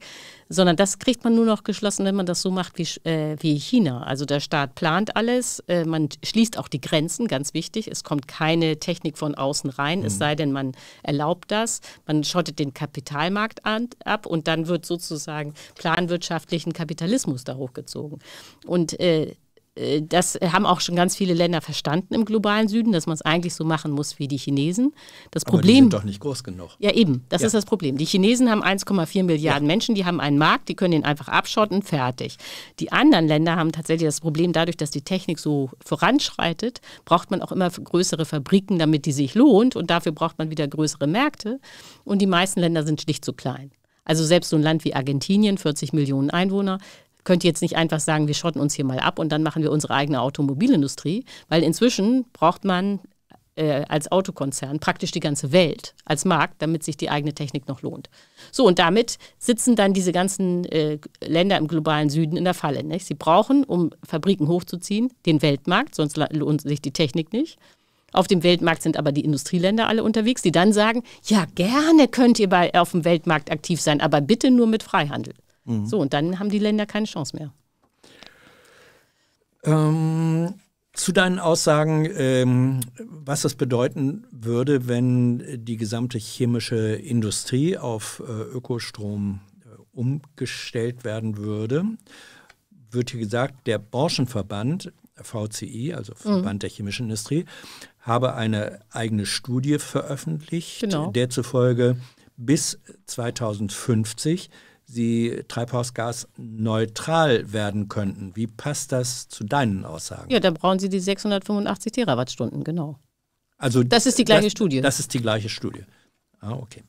Sondern das kriegt man nur noch geschlossen, wenn man das so macht wie, äh, wie China. Also der Staat plant alles, äh, man schließt auch die Grenzen, ganz wichtig. Es kommt keine Technik von außen rein, mhm. es sei denn, man erlaubt das. Man schottet den Kapitalmarkt an, ab und dann wird sozusagen planwirtschaftlichen Kapitalismus da hochgezogen. Und äh, äh, das haben auch schon ganz viele Länder verstanden im globalen Süden, dass man es eigentlich so machen muss wie die Chinesen. Das Aber Problem. Die sind doch nicht groß genug. Ja, eben. Das ja. ist das Problem. Die Chinesen haben 1,4 Milliarden ja. Menschen, die haben einen Markt, die können den einfach abschotten, fertig. Die anderen Länder haben tatsächlich das Problem, dadurch, dass die Technik so voranschreitet, braucht man auch immer größere Fabriken, damit die sich lohnt. Und dafür braucht man wieder größere Märkte. Und die meisten Länder sind schlicht zu klein. Also selbst so ein Land wie Argentinien, 40 Millionen Einwohner, könnt ihr jetzt nicht einfach sagen, wir schotten uns hier mal ab und dann machen wir unsere eigene Automobilindustrie, weil inzwischen braucht man äh, als Autokonzern praktisch die ganze Welt als Markt, damit sich die eigene Technik noch lohnt. So, und damit sitzen dann diese ganzen äh, Länder im globalen Süden in der Falle. Nicht? Sie brauchen, um Fabriken hochzuziehen, den Weltmarkt, sonst lohnt sich die Technik nicht. Auf dem Weltmarkt sind aber die Industrieländer alle unterwegs, die dann sagen, ja, gerne könnt ihr bei, auf dem Weltmarkt aktiv sein, aber bitte nur mit Freihandel. Mhm. So, und dann haben die Länder keine Chance mehr. Ähm, zu deinen Aussagen, ähm, was das bedeuten würde, wenn die gesamte chemische Industrie auf äh, Ökostrom äh, umgestellt werden würde, wird hier gesagt, der Branchenverband VCI, also mhm. Verband mhm. der Chemischen Industrie, habe eine eigene Studie veröffentlicht, genau. der zufolge bis 2050 sie treibhausgasneutral werden könnten. Wie passt das zu deinen Aussagen? Ja, da brauchen sie die 685 Terawattstunden, genau. Also das ist die gleiche das, Studie. Das ist die gleiche Studie. Ah, okay.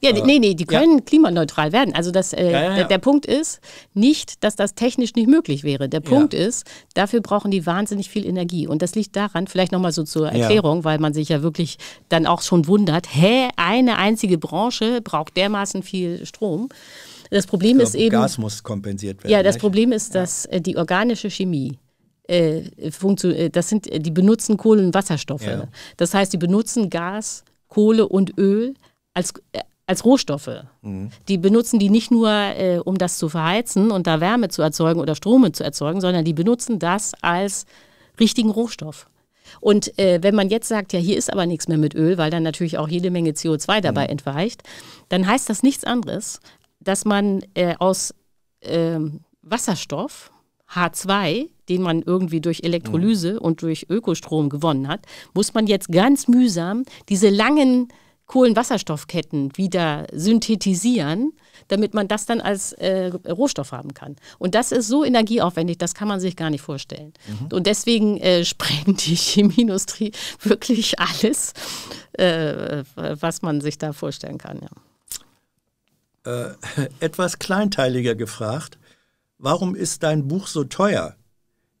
Ja, äh, nee, nee, die können ja. klimaneutral werden. Also das, äh, ja, ja, der, der, Punkt ist nicht, dass das technisch nicht möglich wäre. Der Punkt ist, dafür brauchen die wahnsinnig viel Energie. Und das liegt daran, vielleicht nochmal so zur Erklärung, weil man sich ja wirklich dann auch schon wundert, hä, eine einzige Branche braucht dermaßen viel Strom. Das Problem glaub, ist eben. Gas muss kompensiert werden. Ja, das nicht? Problem ist, dass ja. Äh, die organische Chemie äh, äh, das sind, die benutzen Kohle und Wasserstoffe. Ja. Das heißt, die benutzen Gas, Kohle und Öl als, als Rohstoffe. Mhm. Die benutzen die nicht nur, um das zu verheizen und da Wärme zu erzeugen oder Strome zu erzeugen, sondern die benutzen das als richtigen Rohstoff. Und äh, wenn man jetzt sagt, ja, hier ist aber nichts mehr mit Öl, weil dann natürlich auch jede Menge CO2 dabei mhm. entweicht, dann heißt das nichts anderes, dass man äh, aus äh, Wasserstoff, H2, den man irgendwie durch Elektrolyse mhm. und durch Ökostrom gewonnen hat, muss man jetzt ganz mühsam diese langen Kohlenwasserstoffketten wieder synthetisieren, damit man das dann als äh, Rohstoff haben kann. Und das ist so energieaufwendig, das kann man sich gar nicht vorstellen. Mhm. Und deswegen äh, [laughs] sprengt die Chemieindustrie wirklich alles, äh, was man sich da vorstellen kann. Ja äh, [laughs] etwas kleinteiliger gefragt, warum ist dein Buch so teuer?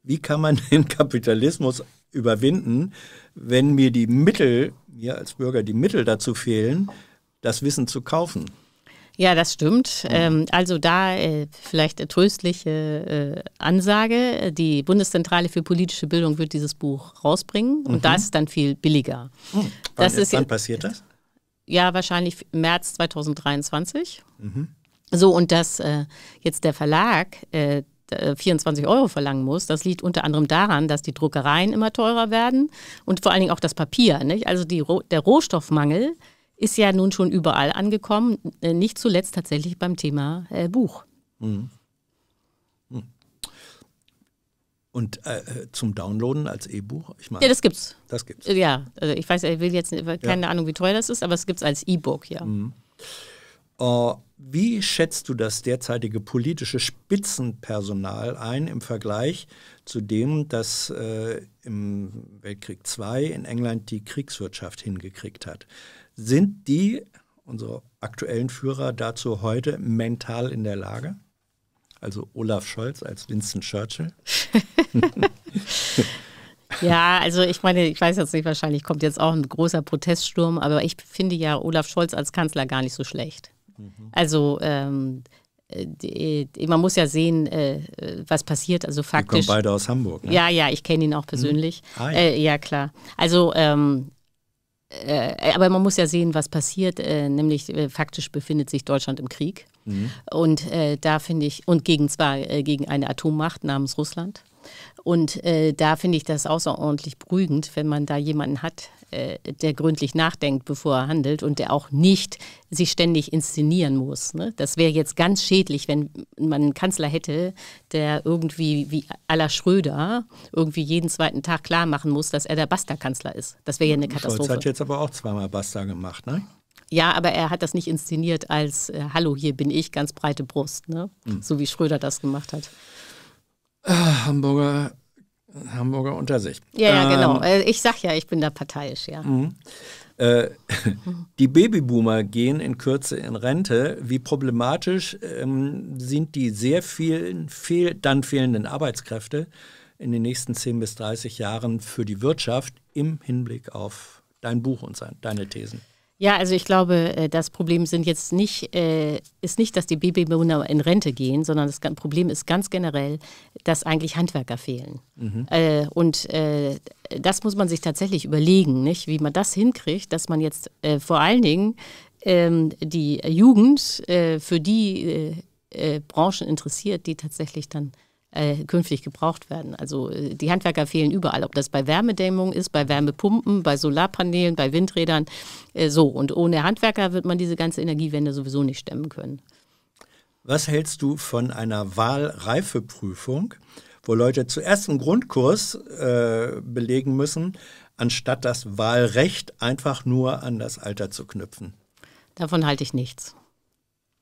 Wie kann man [laughs] den Kapitalismus überwinden, wenn mir die Mittel, mir als Bürger die Mittel dazu fehlen, das Wissen zu kaufen? Ja, das stimmt. Mhm. Ähm, also da äh, vielleicht eine tröstliche äh, Ansage. Die Bundeszentrale für politische Bildung wird dieses Buch rausbringen und mhm. da ist es dann viel billiger. Mhm. Wann, das ist, wann passiert das? ja wahrscheinlich März 2023. Mhm. So, und dass äh, jetzt der Verlag äh, 24 äh, Euro verlangen muss, das liegt unter anderem daran, dass die Druckereien immer teurer werden und vor allen Dingen auch das Papier. Nicht? Also die, der Rohstoffmangel ist ja nun schon überall angekommen, äh, nicht zuletzt tatsächlich beim Thema äh, Buch. Mhm. Und äh, äh, zum Downloaden als E-Buch? Ich meine, ja, das gibt's. Das gibt's. Äh, ja, also ich weiß, ich will jetzt äh, keine ja. Ahnung, wie teuer das ist, aber es gibt's als E-Book, ja. Mhm. Äh, wie schätzt du das derzeitige politische Spitzenpersonal ein im Vergleich zu dem, das äh, im Weltkrieg II in England die Kriegswirtschaft hingekriegt hat? Sind die, unsere aktuellen Führer, dazu heute mental in der Lage? Also Olaf Scholz als Winston Churchill. [laughs] ja, also ich meine, ich weiß jetzt nicht, wahrscheinlich kommt jetzt auch ein großer Proteststurm, aber ich finde ja Olaf Scholz als Kanzler gar nicht so schlecht. Mhm. Also ähm, äh, man muss ja sehen, äh, was passiert. Also faktisch. Wir kommen beide aus Hamburg. Ne? Ja, ja, ich kenne ihn auch hm? persönlich. Mhm. Ah, ja. Äh, ja. klar. Also ähm, äh, äh, aber man muss ja sehen, was passiert, äh, nämlich äh, faktisch befindet sich Deutschland im Krieg. Mhm. Und äh, da finde ich, und gegen zwar äh, gegen eine Atommacht namens Russland. Und äh, da finde ich das außerordentlich prügend, wenn man da jemanden hat, äh, der gründlich nachdenkt, bevor er handelt und der auch nicht sich ständig inszenieren muss. Ne? Das wäre jetzt ganz schädlich, wenn man einen Kanzler hätte, der irgendwie wie aller Schröder irgendwie jeden zweiten Tag klar machen muss, dass er der Basta-Kanzler ist. Das wäre ja eine Katastrophe. Scholz hat jetzt aber auch zweimal Basta gemacht, ne? Ja, aber er hat das nicht inszeniert als äh, Hallo, hier bin ich, ganz breite Brust, ne? Mhm. so wie Schröder das gemacht hat. Ah, Hamburger, Hamburger unter sich. Ja, ja, genau. Ähm, äh, ich sag ja, ich bin da parteiisch, ja. Mhm. Äh, [laughs] die Babyboomer gehen in Kürze in Rente. Wie problematisch ähm, sind die sehr vielen, fehl, dann fehlenden Arbeitskräfte in den nächsten 10 bis 30 Jahren für die Wirtschaft im Hinblick auf dein Buch und seine, deine Thesen? Ja, also ich glaube, äh, das Problem sind jetzt nicht, äh, ist nicht, dass die Babybewohner in Rente gehen, sondern das Problem ist ganz generell, dass eigentlich Handwerker fehlen. Mhm. Äh, und das muss man sich tatsächlich überlegen, nicht? wie man das hinkriegt, dass man jetzt vor allen Dingen ähm, die Jugend für die Branchen interessiert, die tatsächlich dann äh, künftig gebraucht werden. Also äh, die Handwerker fehlen überall, ob das bei Wärmedämmung ist, bei Wärmepumpen, bei Solarpanelen, bei Windrädern. Äh, so, und ohne Handwerker wird man diese ganze Energiewende sowieso nicht stemmen können. Was hältst du von einer Wahlreifeprüfung, wo Leute zuerst einen Grundkurs äh, belegen müssen, anstatt das Wahlrecht einfach nur an das Alter zu knüpfen? Davon halte ich nichts.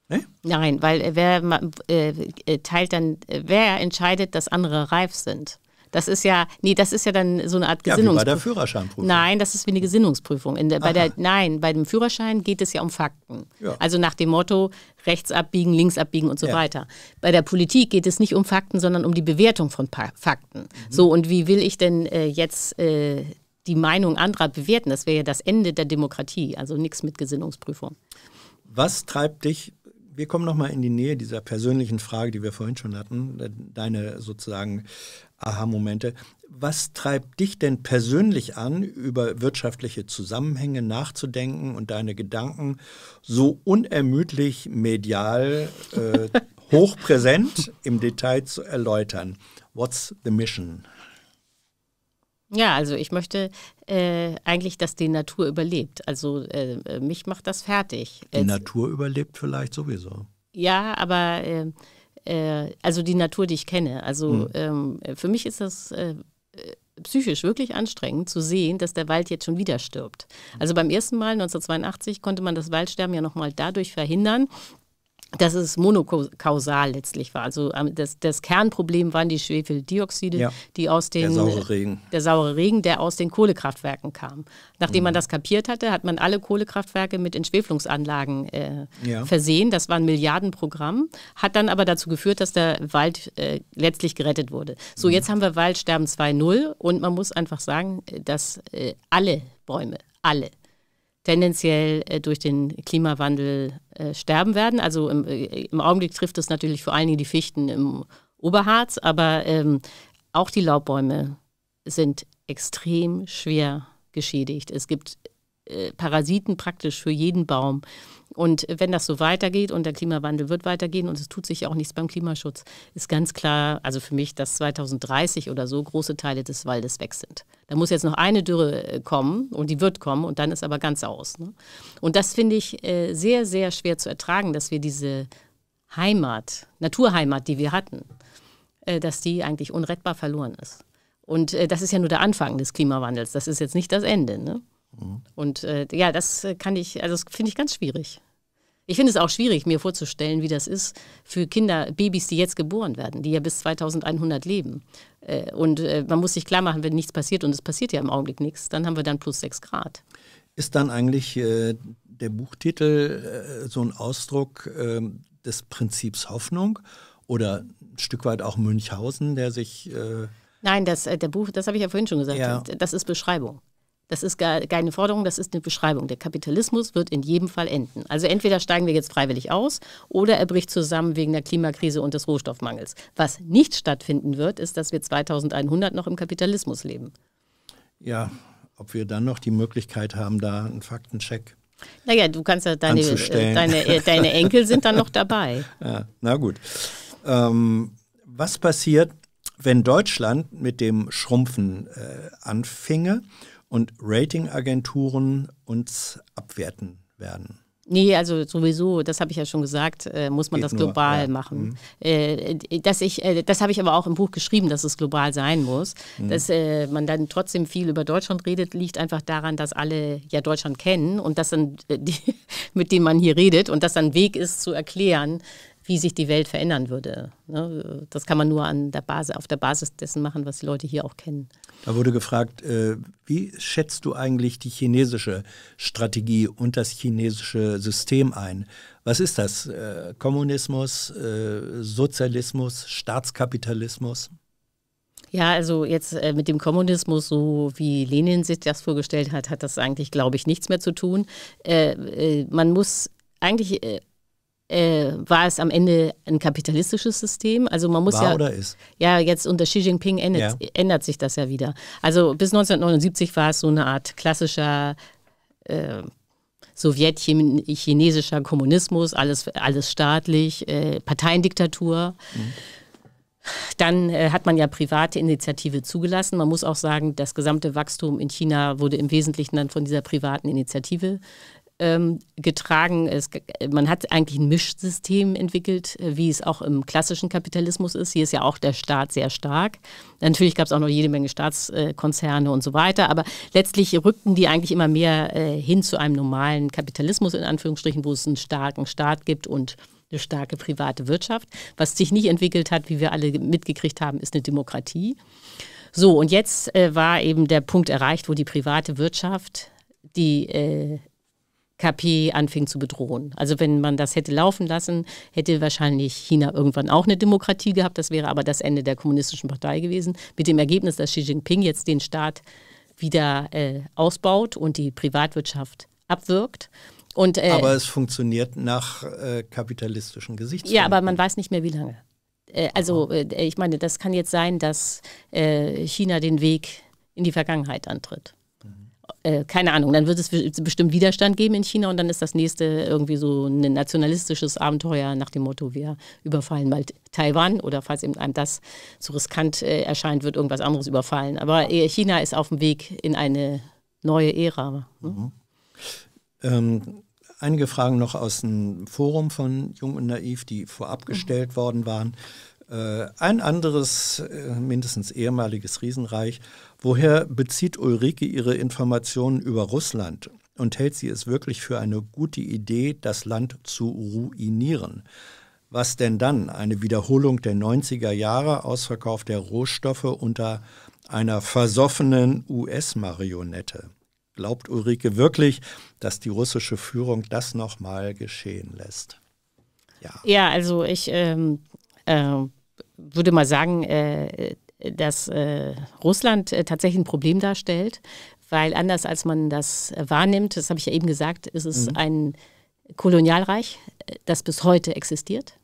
Nee? Nein, weil äh, wer äh, äh, teilt dann, äh, wer entscheidet, dass andere reif sind? Das ist ja, nee, das ist ja dann so eine Art Gesinnungsprüfung. Ja, wie bei der Führerscheinprüfung. Nein, das ist wie eine Gesinnungsprüfung. Der, bei der, nein, bei dem Führerschein geht es ja um Fakten. Ja. Also nach dem Motto, rechts abbiegen, links abbiegen und so ja. weiter. Bei der Politik geht es nicht um Fakten, sondern um die Bewertung von pa Fakten. Mhm. So, und wie will ich denn äh, jetzt äh, die Meinung anderer bewerten? Das wäre ja das Ende der Demokratie, also nichts mit Gesinnungsprüfung. Was treibt dich wir kommen nochmal in die Nähe dieser persönlichen Frage, die wir vorhin schon hatten, äh, deine sozusagen Aha-Momente. Was treibt dich denn persönlich an, über wirtschaftliche Zusammenhänge nachzudenken und deine Gedanken so unermüdlich medial äh, [laughs] hochpräsent im Detail zu erläutern? What's the mission? Ja, also ich möchte äh, eigentlich, dass die Natur überlebt. Also äh, äh mich macht das fertig. Die Natur überlebt vielleicht sowieso. Ja, aber äh, äh, also die Natur, die ich kenne. Also hm. ähm, für mich ist das äh, psychisch wirklich anstrengend zu sehen, dass der Wald jetzt schon wieder stirbt. Also beim ersten Mal 1982 konnte man das Waldsterben ja nochmal dadurch verhindern, dass es monokausal letztlich war. Also ähm, das, das Kernproblem waren die Schwefeldioxide, ja. die aus den der saure, Regen. der saure Regen, der aus den Kohlekraftwerken kam. Nachdem mhm. man das kapiert hatte, hat man alle Kohlekraftwerke mit Entschwefelungsanlagen äh, ja. versehen. Das war ein Milliardenprogramm, hat dann aber dazu geführt, dass der Wald äh, letztlich gerettet wurde. So, mhm. jetzt haben wir Waldsterben 2.0 und man muss einfach sagen, äh, dass äh, alle Bäume, alle tendenziell äh, durch den Klimawandel äh, sterben werden. Also im, äh, im Augenblick trifft das natürlich vor allen Dingen die Fichten im Oberharz, aber ähm, auch die Laubbäume sind extrem schwer geschädigt. Es gibt äh, Parasiten praktisch für jeden Baum. Und wenn das so weitergeht und der Klimawandel wird weitergehen und es tut sich ja auch nichts beim Klimaschutz, ist ganz klar, also für mich, dass 2030 oder so große Teile des Waldes weg sind. Da muss jetzt noch eine Dürre äh, kommen und die wird kommen und dann ist aber ganz aus. Ne? Und das finde ich äh, sehr, sehr schwer zu ertragen, dass wir diese Heimat, Naturheimat, die wir hatten, äh, dass die eigentlich unrettbar verloren ist. Und äh, das ist ja nur der Anfang des Klimawandels. Das ist jetzt nicht das Ende. Ne? Mhm. Und äh, ja, das äh, kann ich, also das finde ich ganz schwierig. Ich finde es auch schwierig, mir vorzustellen, wie das ist für Kinder, Babys, die jetzt geboren werden, die ja bis 2100 leben. Äh, und äh, man muss sich klar machen, wenn nichts passiert, und es passiert ja im Augenblick nichts, dann haben wir dann plus 6 Grad. Ist dann eigentlich äh, der Buchtitel äh, so ein Ausdruck äh, des Prinzips Hoffnung oder ein Stück weit auch Münchhausen, der sich... Nein, das, der Buch, das habe ich ja vorhin schon gesagt, ja. das ist Beschreibung. Das ist gar keine Forderung, das ist eine Beschreibung. Der Kapitalismus wird in jedem Fall enden. Also entweder steigen wir jetzt freiwillig aus oder er bricht zusammen wegen der Klimakrise und des Rohstoffmangels. Was nicht stattfinden wird, ist, dass wir 2100 noch im Kapitalismus leben. Ja, ob wir dann noch die Möglichkeit haben, da einen Faktencheck naja, du kannst ja deine, äh, deine, äh, deine, Enkel sind dann noch dabei. [laughs] Ja, na gut. Ähm, was passiert, wenn Deutschland mit dem Schrumpfen äh, anfinge und Ratingagenturen uns abwerten werden. Nee, also sowieso, das habe ich ja schon gesagt, äh, muss man Geht das global nur, ja. Mhm. machen. Mhm. Äh, dass ich, äh, das habe ich aber auch im Buch geschrieben, dass es global sein muss. Mhm. Dass äh, man dann trotzdem viel über Deutschland redet, liegt einfach daran, dass alle ja Deutschland kennen und dass dann, äh, [laughs] die, mit denen man hier redet und dass dann ein Weg ist zu erklären, wie sich die Welt verändern würde. Ne? Das kann man nur an der Basis, auf der Basis dessen machen, was die Leute hier auch kennen. Da wurde gefragt, äh, wie schätzt du eigentlich die chinesische Strategie und das chinesische System ein? Was ist das? Äh, Kommunismus, äh, Sozialismus, Staatskapitalismus? Ja, also jetzt äh, mit dem Kommunismus, so wie Lenin sich das vorgestellt hat, hat das eigentlich, glaube ich, nichts mehr zu tun. Äh, äh, man muss eigentlich äh, war es am Ende ein kapitalistisches System. Also man muss war ja. Oder ist? Ja, jetzt unter Xi Jinping ändert, ja. ändert sich das ja wieder. Also bis 1979 war es so eine Art klassischer äh, sowjetchinesischer Kommunismus, alles, alles staatlich, äh, Parteiendiktatur. Mhm. Dann äh, hat man ja private Initiative zugelassen. Man muss auch sagen, das gesamte Wachstum in China wurde im Wesentlichen dann von dieser privaten Initiative ähm, getragen. Es, man hat eigentlich ein Mischsystem entwickelt, äh, wie es auch im klassischen Kapitalismus ist. Hier ist ja auch der Staat sehr stark. Natürlich gab es auch noch jede Menge Staatskonzerne und so weiter, aber letztlich rückten die eigentlich immer mehr äh, hin zu einem normalen Kapitalismus, in Anführungsstrichen, wo es einen starken Staat gibt und eine starke private Wirtschaft. Was sich nicht entwickelt hat, wie wir alle mitgekriegt haben, ist eine Demokratie. So, und jetzt äh, war eben der Punkt erreicht, wo die private Wirtschaft die äh, KP anfing zu bedrohen. Also wenn man das hätte laufen lassen, hätte wahrscheinlich China irgendwann auch eine Demokratie gehabt. Das wäre aber das Ende der kommunistischen Partei gewesen. Mit dem Ergebnis, dass Xi Jinping jetzt den Staat wieder äh, ausbaut und die Privatwirtschaft abwirkt. Und, äh, aber es funktioniert nach äh, kapitalistischen Gesichtspunkten. Ja, aber man weiß nicht mehr, wie lange. Äh, also äh, ich meine, das kann jetzt sein, dass äh, China den Weg in die Vergangenheit antritt. Äh, keine Ahnung, dann wird es bestimmt Widerstand geben in China und dann ist das nächste irgendwie so ein nationalistisches Abenteuer nach dem Motto, wir überfallen mal Taiwan oder falls eben einem das zu riskant äh, erscheint, wird irgendwas anderes überfallen. Aber äh, China ist auf dem Weg in eine neue Ära. Ne? Mhm. Ähm, einige Fragen noch aus dem Forum von Jung und Naiv, die vorab mhm. gestellt worden waren. Äh, ein anderes, äh, mindestens ehemaliges Riesenreich, Woher bezieht Ulrike ihre Informationen über Russland? Und hält sie es wirklich für eine gute Idee, das Land zu ruinieren? Was denn dann? Eine Wiederholung der 90er Jahre, Ausverkauf der Rohstoffe unter einer versoffenen US-Marionette. Glaubt Ulrike wirklich, dass die russische Führung das nochmal geschehen lässt? Ja. ja, also ich ähm, äh, würde mal sagen, äh, dass äh, Russland äh, tatsächlich ein Problem darstellt, weil anders als man das wahrnimmt, das habe ich ja eben gesagt, ist es mhm. ein Kolonialreich, das bis heute existiert.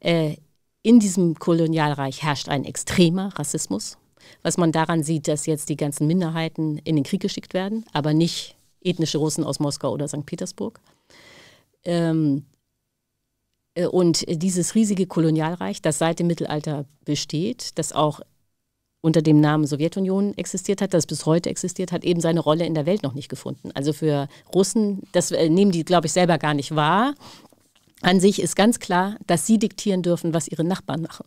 Äh, in diesem Kolonialreich herrscht ein extremer Rassismus, was man daran sieht, dass jetzt die ganzen Minderheiten in den Krieg geschickt werden, aber nicht ethnische Russen aus Moskau oder St. Petersburg. Ähm, äh, und dieses riesige Kolonialreich, das seit dem Mittelalter besteht, das auch unter dem Namen Sowjetunion existiert hat, das bis heute existiert hat, eben seine Rolle in der Welt noch nicht gefunden. Also für Russen, das äh, nehmen die, glaube ich, selber gar nicht wahr. An sich ist ganz klar, dass sie diktieren dürfen, was ihre Nachbarn machen.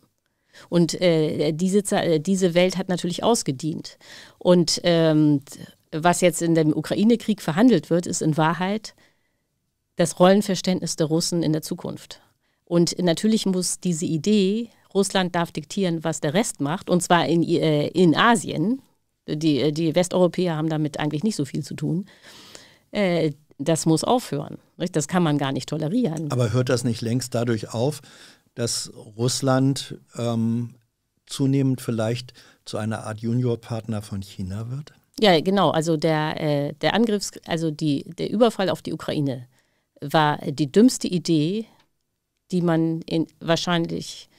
Und äh, diese, äh, diese Welt hat natürlich ausgedient. Und ähm, was jetzt in dem Ukraine-Krieg verhandelt wird, ist in Wahrheit das Rollenverständnis der Russen in der Zukunft. Und natürlich muss diese Idee Russland darf diktieren, was der Rest macht, und zwar in, äh, in Asien. Die, äh, die Westeuropäer haben damit eigentlich nicht so viel zu tun. Äh, das muss aufhören. Nicht? Das kann man gar nicht tolerieren. Aber hört das nicht längst dadurch auf, dass Russland ähm, zunehmend vielleicht zu einer Art Juniorpartner von China wird? Ja, genau. Also der, äh, der Angriffs-, also die, der Überfall auf die Ukraine war die dümmste Idee, die man in, wahrscheinlich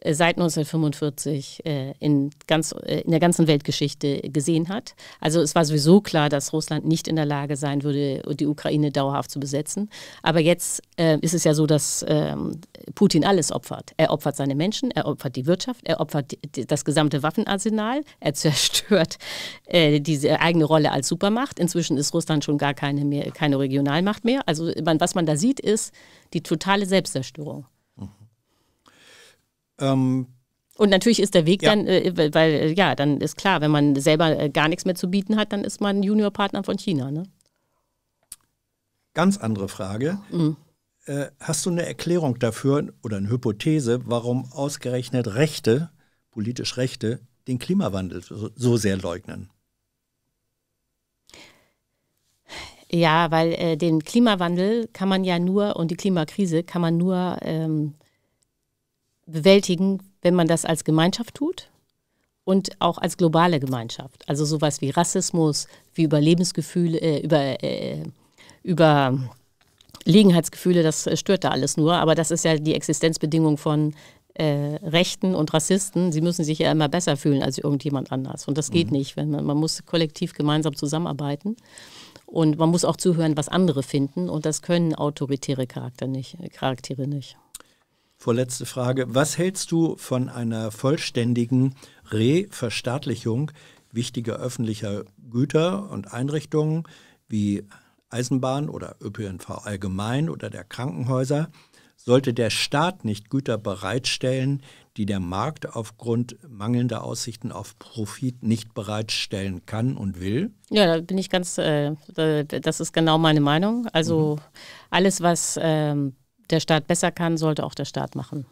äh, seit 1945 äh, in, ganz, äh, in der ganzen Weltgeschichte gesehen hat. Also es war sowieso klar, dass Russland nicht in der Lage sein würde, die Ukraine dauerhaft zu besetzen. Aber jetzt äh, ist es ja so, dass ähm, Putin alles opfert. Er opfert seine Menschen, er opfert die Wirtschaft, er opfert die, das gesamte Waffenarsenal, er [laughs] zerstört äh, diese eigene Rolle als Supermacht. Inzwischen ist Russland schon gar keine, mehr, keine Regionalmacht mehr. Also man, was man da sieht, ist die totale Selbstzerstörung. Ähm, und natürlich ist der Weg ja. dann, äh, weil äh, ja, dann ist klar, wenn man selber äh, gar nichts mehr zu bieten hat, dann ist man Juniorpartner von China. Ne? Ganz andere Frage. Mhm. Äh, hast du eine Erklärung dafür oder eine Hypothese, warum ausgerechnet Rechte, politisch Rechte, den Klimawandel so, so sehr leugnen? Ja, weil äh, den Klimawandel kann man ja nur und die Klimakrise kann man nur ähm, bewältigen, wenn man das als Gemeinschaft tut und auch als globale Gemeinschaft. Also sowas wie Rassismus, wie Überlebensgefühle, äh, über, äh, Überlegenheitsgefühle, das äh, stört da alles nur. Aber das ist ja die Existenzbedingung von äh, Rechten und Rassisten. Sie müssen sich ja immer besser fühlen als irgendjemand anders. Und das geht mhm. nicht. Wenn man, man muss kollektiv gemeinsam zusammenarbeiten. Und man muss auch zuhören, was andere finden. Und das können autoritäre Charakter nicht, Charaktere nicht vorletzte Frage. Was hältst du von einer vollständigen Re-Verstaatlichung wichtiger öffentlicher Güter und Einrichtungen wie Eisenbahn oder ÖPNV allgemein oder der Krankenhäuser? Sollte der Staat nicht Güter bereitstellen, die der Markt aufgrund mangelnder Aussichten auf Profit nicht bereitstellen kann und will? Ja, da bin ich ganz, äh, das ist genau meine Meinung. Also mhm. alles, was ähm, der Staat besser kann, sollte auch der Staat machen.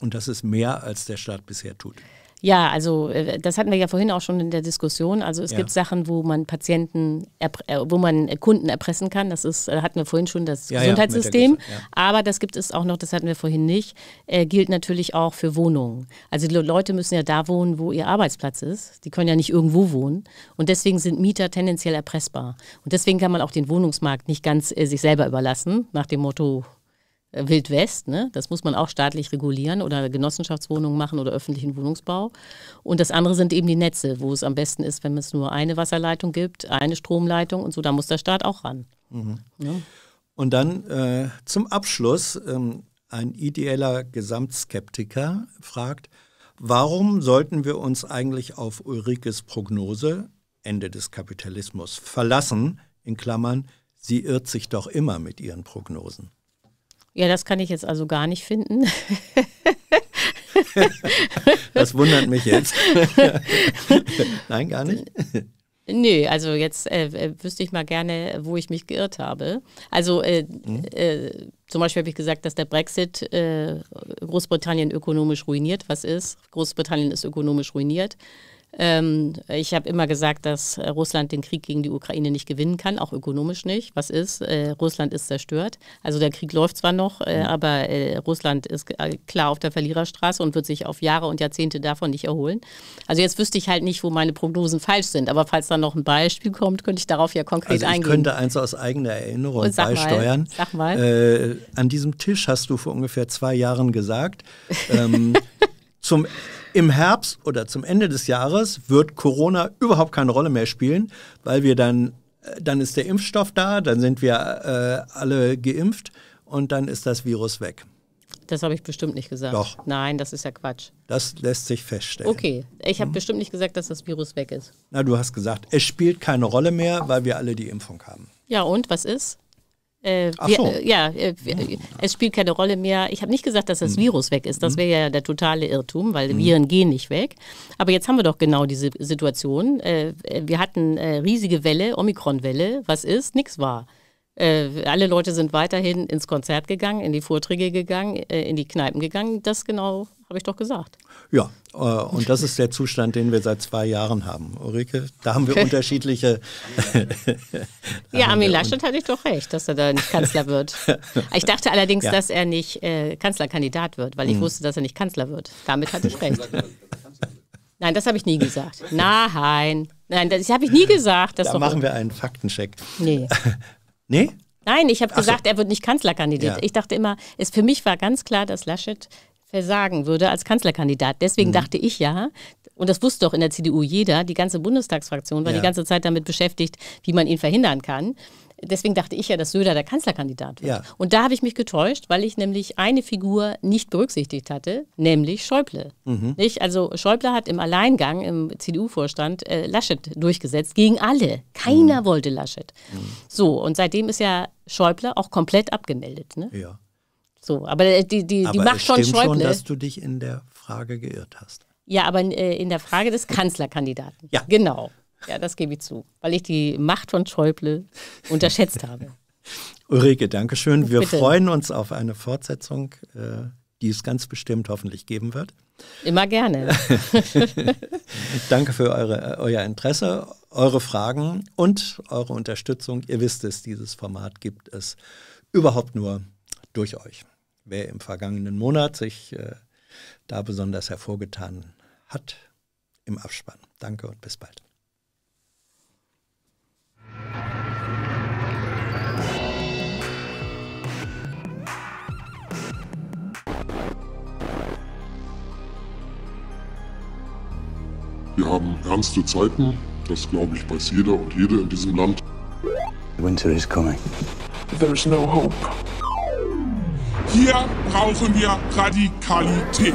Und das ist mehr, als der Staat bisher tut. Ja, also äh, das hatten wir ja vorhin auch schon in der Diskussion. Also es ja. gibt Sachen, wo man Patienten, äh, wo man Kunden erpressen kann. Das ist, äh, hatten wir vorhin schon das ja, Gesundheitssystem. Ja, Gesundheit, Aber das gibt es auch noch, das hatten wir vorhin nicht, äh, gilt natürlich auch für Wohnungen. Also die Leute müssen ja da wohnen, wo ihr Arbeitsplatz ist. Die können ja nicht irgendwo wohnen. Und deswegen sind Mieter tendenziell erpressbar. Und deswegen kann man auch den Wohnungsmarkt nicht ganz äh, sich selber überlassen, nach dem Motto, äh, Wild West, ne? das muss man auch staatlich regulieren oder Genossenschaftswohnungen machen oder öffentlichen Wohnungsbau. Und das andere sind eben die Netze, wo es am besten ist, wenn es nur eine Wasserleitung gibt, eine Stromleitung und so, da muss der Staat auch ran. Mhm. Ja. Ne? Und dann äh, zum Abschluss, ähm, ein ideeller Gesamtskeptiker fragt, warum sollten wir uns eigentlich auf Ulrikes Prognose, Ende des Kapitalismus, verlassen, in Klammern, sie irrt sich doch immer mit ihren Prognosen. Ja, das kann ich jetzt also gar nicht finden. [laughs] das wundert mich jetzt. [laughs] Nein, gar nicht. Nö, also jetzt äh, äh, wüsste ich mal gerne, wo ich mich geirrt habe. Also äh, mhm. äh, zum Beispiel habe ich gesagt, dass der Brexit äh, Großbritannien ökonomisch ruiniert. Was ist? Großbritannien ist ökonomisch ruiniert. Ähm, ich habe immer gesagt, dass äh, Russland den Krieg gegen die Ukraine nicht gewinnen kann, auch ökonomisch nicht. Was ist? Äh, Russland ist zerstört. Also der Krieg läuft zwar noch, äh, mhm. aber äh, Russland ist äh, klar auf der Verliererstraße und wird sich auf Jahre und Jahrzehnte davon nicht erholen. Also jetzt wüsste ich halt nicht, wo meine Prognosen falsch sind. Aber falls da noch ein Beispiel kommt, könnte ich darauf ja konkret also ich eingehen. Ich könnte eins aus eigener Erinnerung sag beisteuern. Mal, sag mal. Äh, an diesem Tisch hast du vor ungefähr zwei Jahren gesagt, ähm, [laughs] zum im Herbst oder zum Ende des Jahres wird Corona überhaupt keine Rolle mehr spielen, weil wir dann, äh, dann ist der Impfstoff da, dann sind wir äh, alle geimpft und dann ist das Virus weg. Das habe ich bestimmt nicht gesagt. Doch. Nein, das ist ja Quatsch. Das lässt sich feststellen. Okay, ich habe mhm. bestimmt nicht gesagt, dass das Virus weg ist. Na, du hast gesagt, es spielt keine Rolle mehr, weil wir alle die Impfung haben. Ja, und was ist? Äh, wir, so. äh, ja, äh, wir, hm. äh, es spielt keine Rolle mehr. Ich habe nicht gesagt, dass das hm. Virus weg ist. Das hm. wäre ja der totale Irrtum, weil Viren gehen nicht weg. Aber jetzt haben wir doch genau diese Situation. Äh, wir hatten äh, riesige Welle, Omikron-Welle. Was ist? Nichts war. Äh, alle Leute sind weiterhin ins Konzert gegangen, in die Vorträge gegangen, äh, in die Kneipen gegangen. Das genau habe ich doch gesagt. Ja, äh, und das ist der Zustand, den wir seit zwei Jahren haben. Ulrike, da haben wir [laughs] unterschiedliche. [laughs] ja, Armin Laschet hatte ich doch recht, dass er da nicht Kanzler wird. [laughs] Ich dachte allerdings, ja. dass er nicht äh, Kanzlerkandidat wird, weil ich mhm. wusste, dass er nicht Kanzler wird. Damit hatte ich recht. Nein, das habe ich nie gesagt. Nein, nein, das habe ich nie gesagt. Das da machen wir einen Faktencheck. Nee. Nee? Nein, ich habe gesagt, so. er wird nicht Kanzlerkandidat. Ja. Ich dachte immer, es für mich war ganz klar, dass Laschet versagen würde als Kanzlerkandidat. Deswegen mhm. dachte ich ja, und das wusste doch in der CDU jeder, die ganze Bundestagsfraktion war ja. die ganze Zeit damit beschäftigt, wie man ihn verhindern kann deswegen dachte ich ja, dass Söder der Kanzlerkandidat wird. Ja. Und da habe ich mich getäuscht, weil ich nämlich eine Figur nicht berücksichtigt hatte, nämlich Schäuble. Mhm. Nicht? Also Schäuble hat im Alleingang im CDU-Vorstand äh, Laschet durchgesetzt, gegen alle. Keiner mhm. wollte Laschet. Mhm. So, und seitdem ist ja Schäuble auch komplett abgemeldet. Ne? Ja. So, aber äh, die, die, aber die macht es schon stimmt Schäuble. schon, dass du dich in der Frage geirrt hast. Ja, aber in, äh, in der Frage des Kanzlerkandidaten. Ja. Genau. Ja, das gebe ich zu, weil ich die Macht von Schäuble unterschätzt [laughs] habe. Ulrike, danke schön. Wir Bitte. freuen uns auf eine Fortsetzung, äh, die es ganz bestimmt hoffentlich geben wird. Immer gerne. [laughs] danke für eure, äh, euer Interesse, eure Fragen und eure Unterstützung. Ihr wisst es, dieses Format gibt es überhaupt nur durch euch. Wer im vergangenen Monat sich äh, da besonders hervorgetan hat, im Abspann. Danke und bis bald. Wir haben ernste Zeiten, das glaube ich weiß jeder und jede in diesem Land. Winter is coming. is no hope. Hier brauchen wir Radikalität.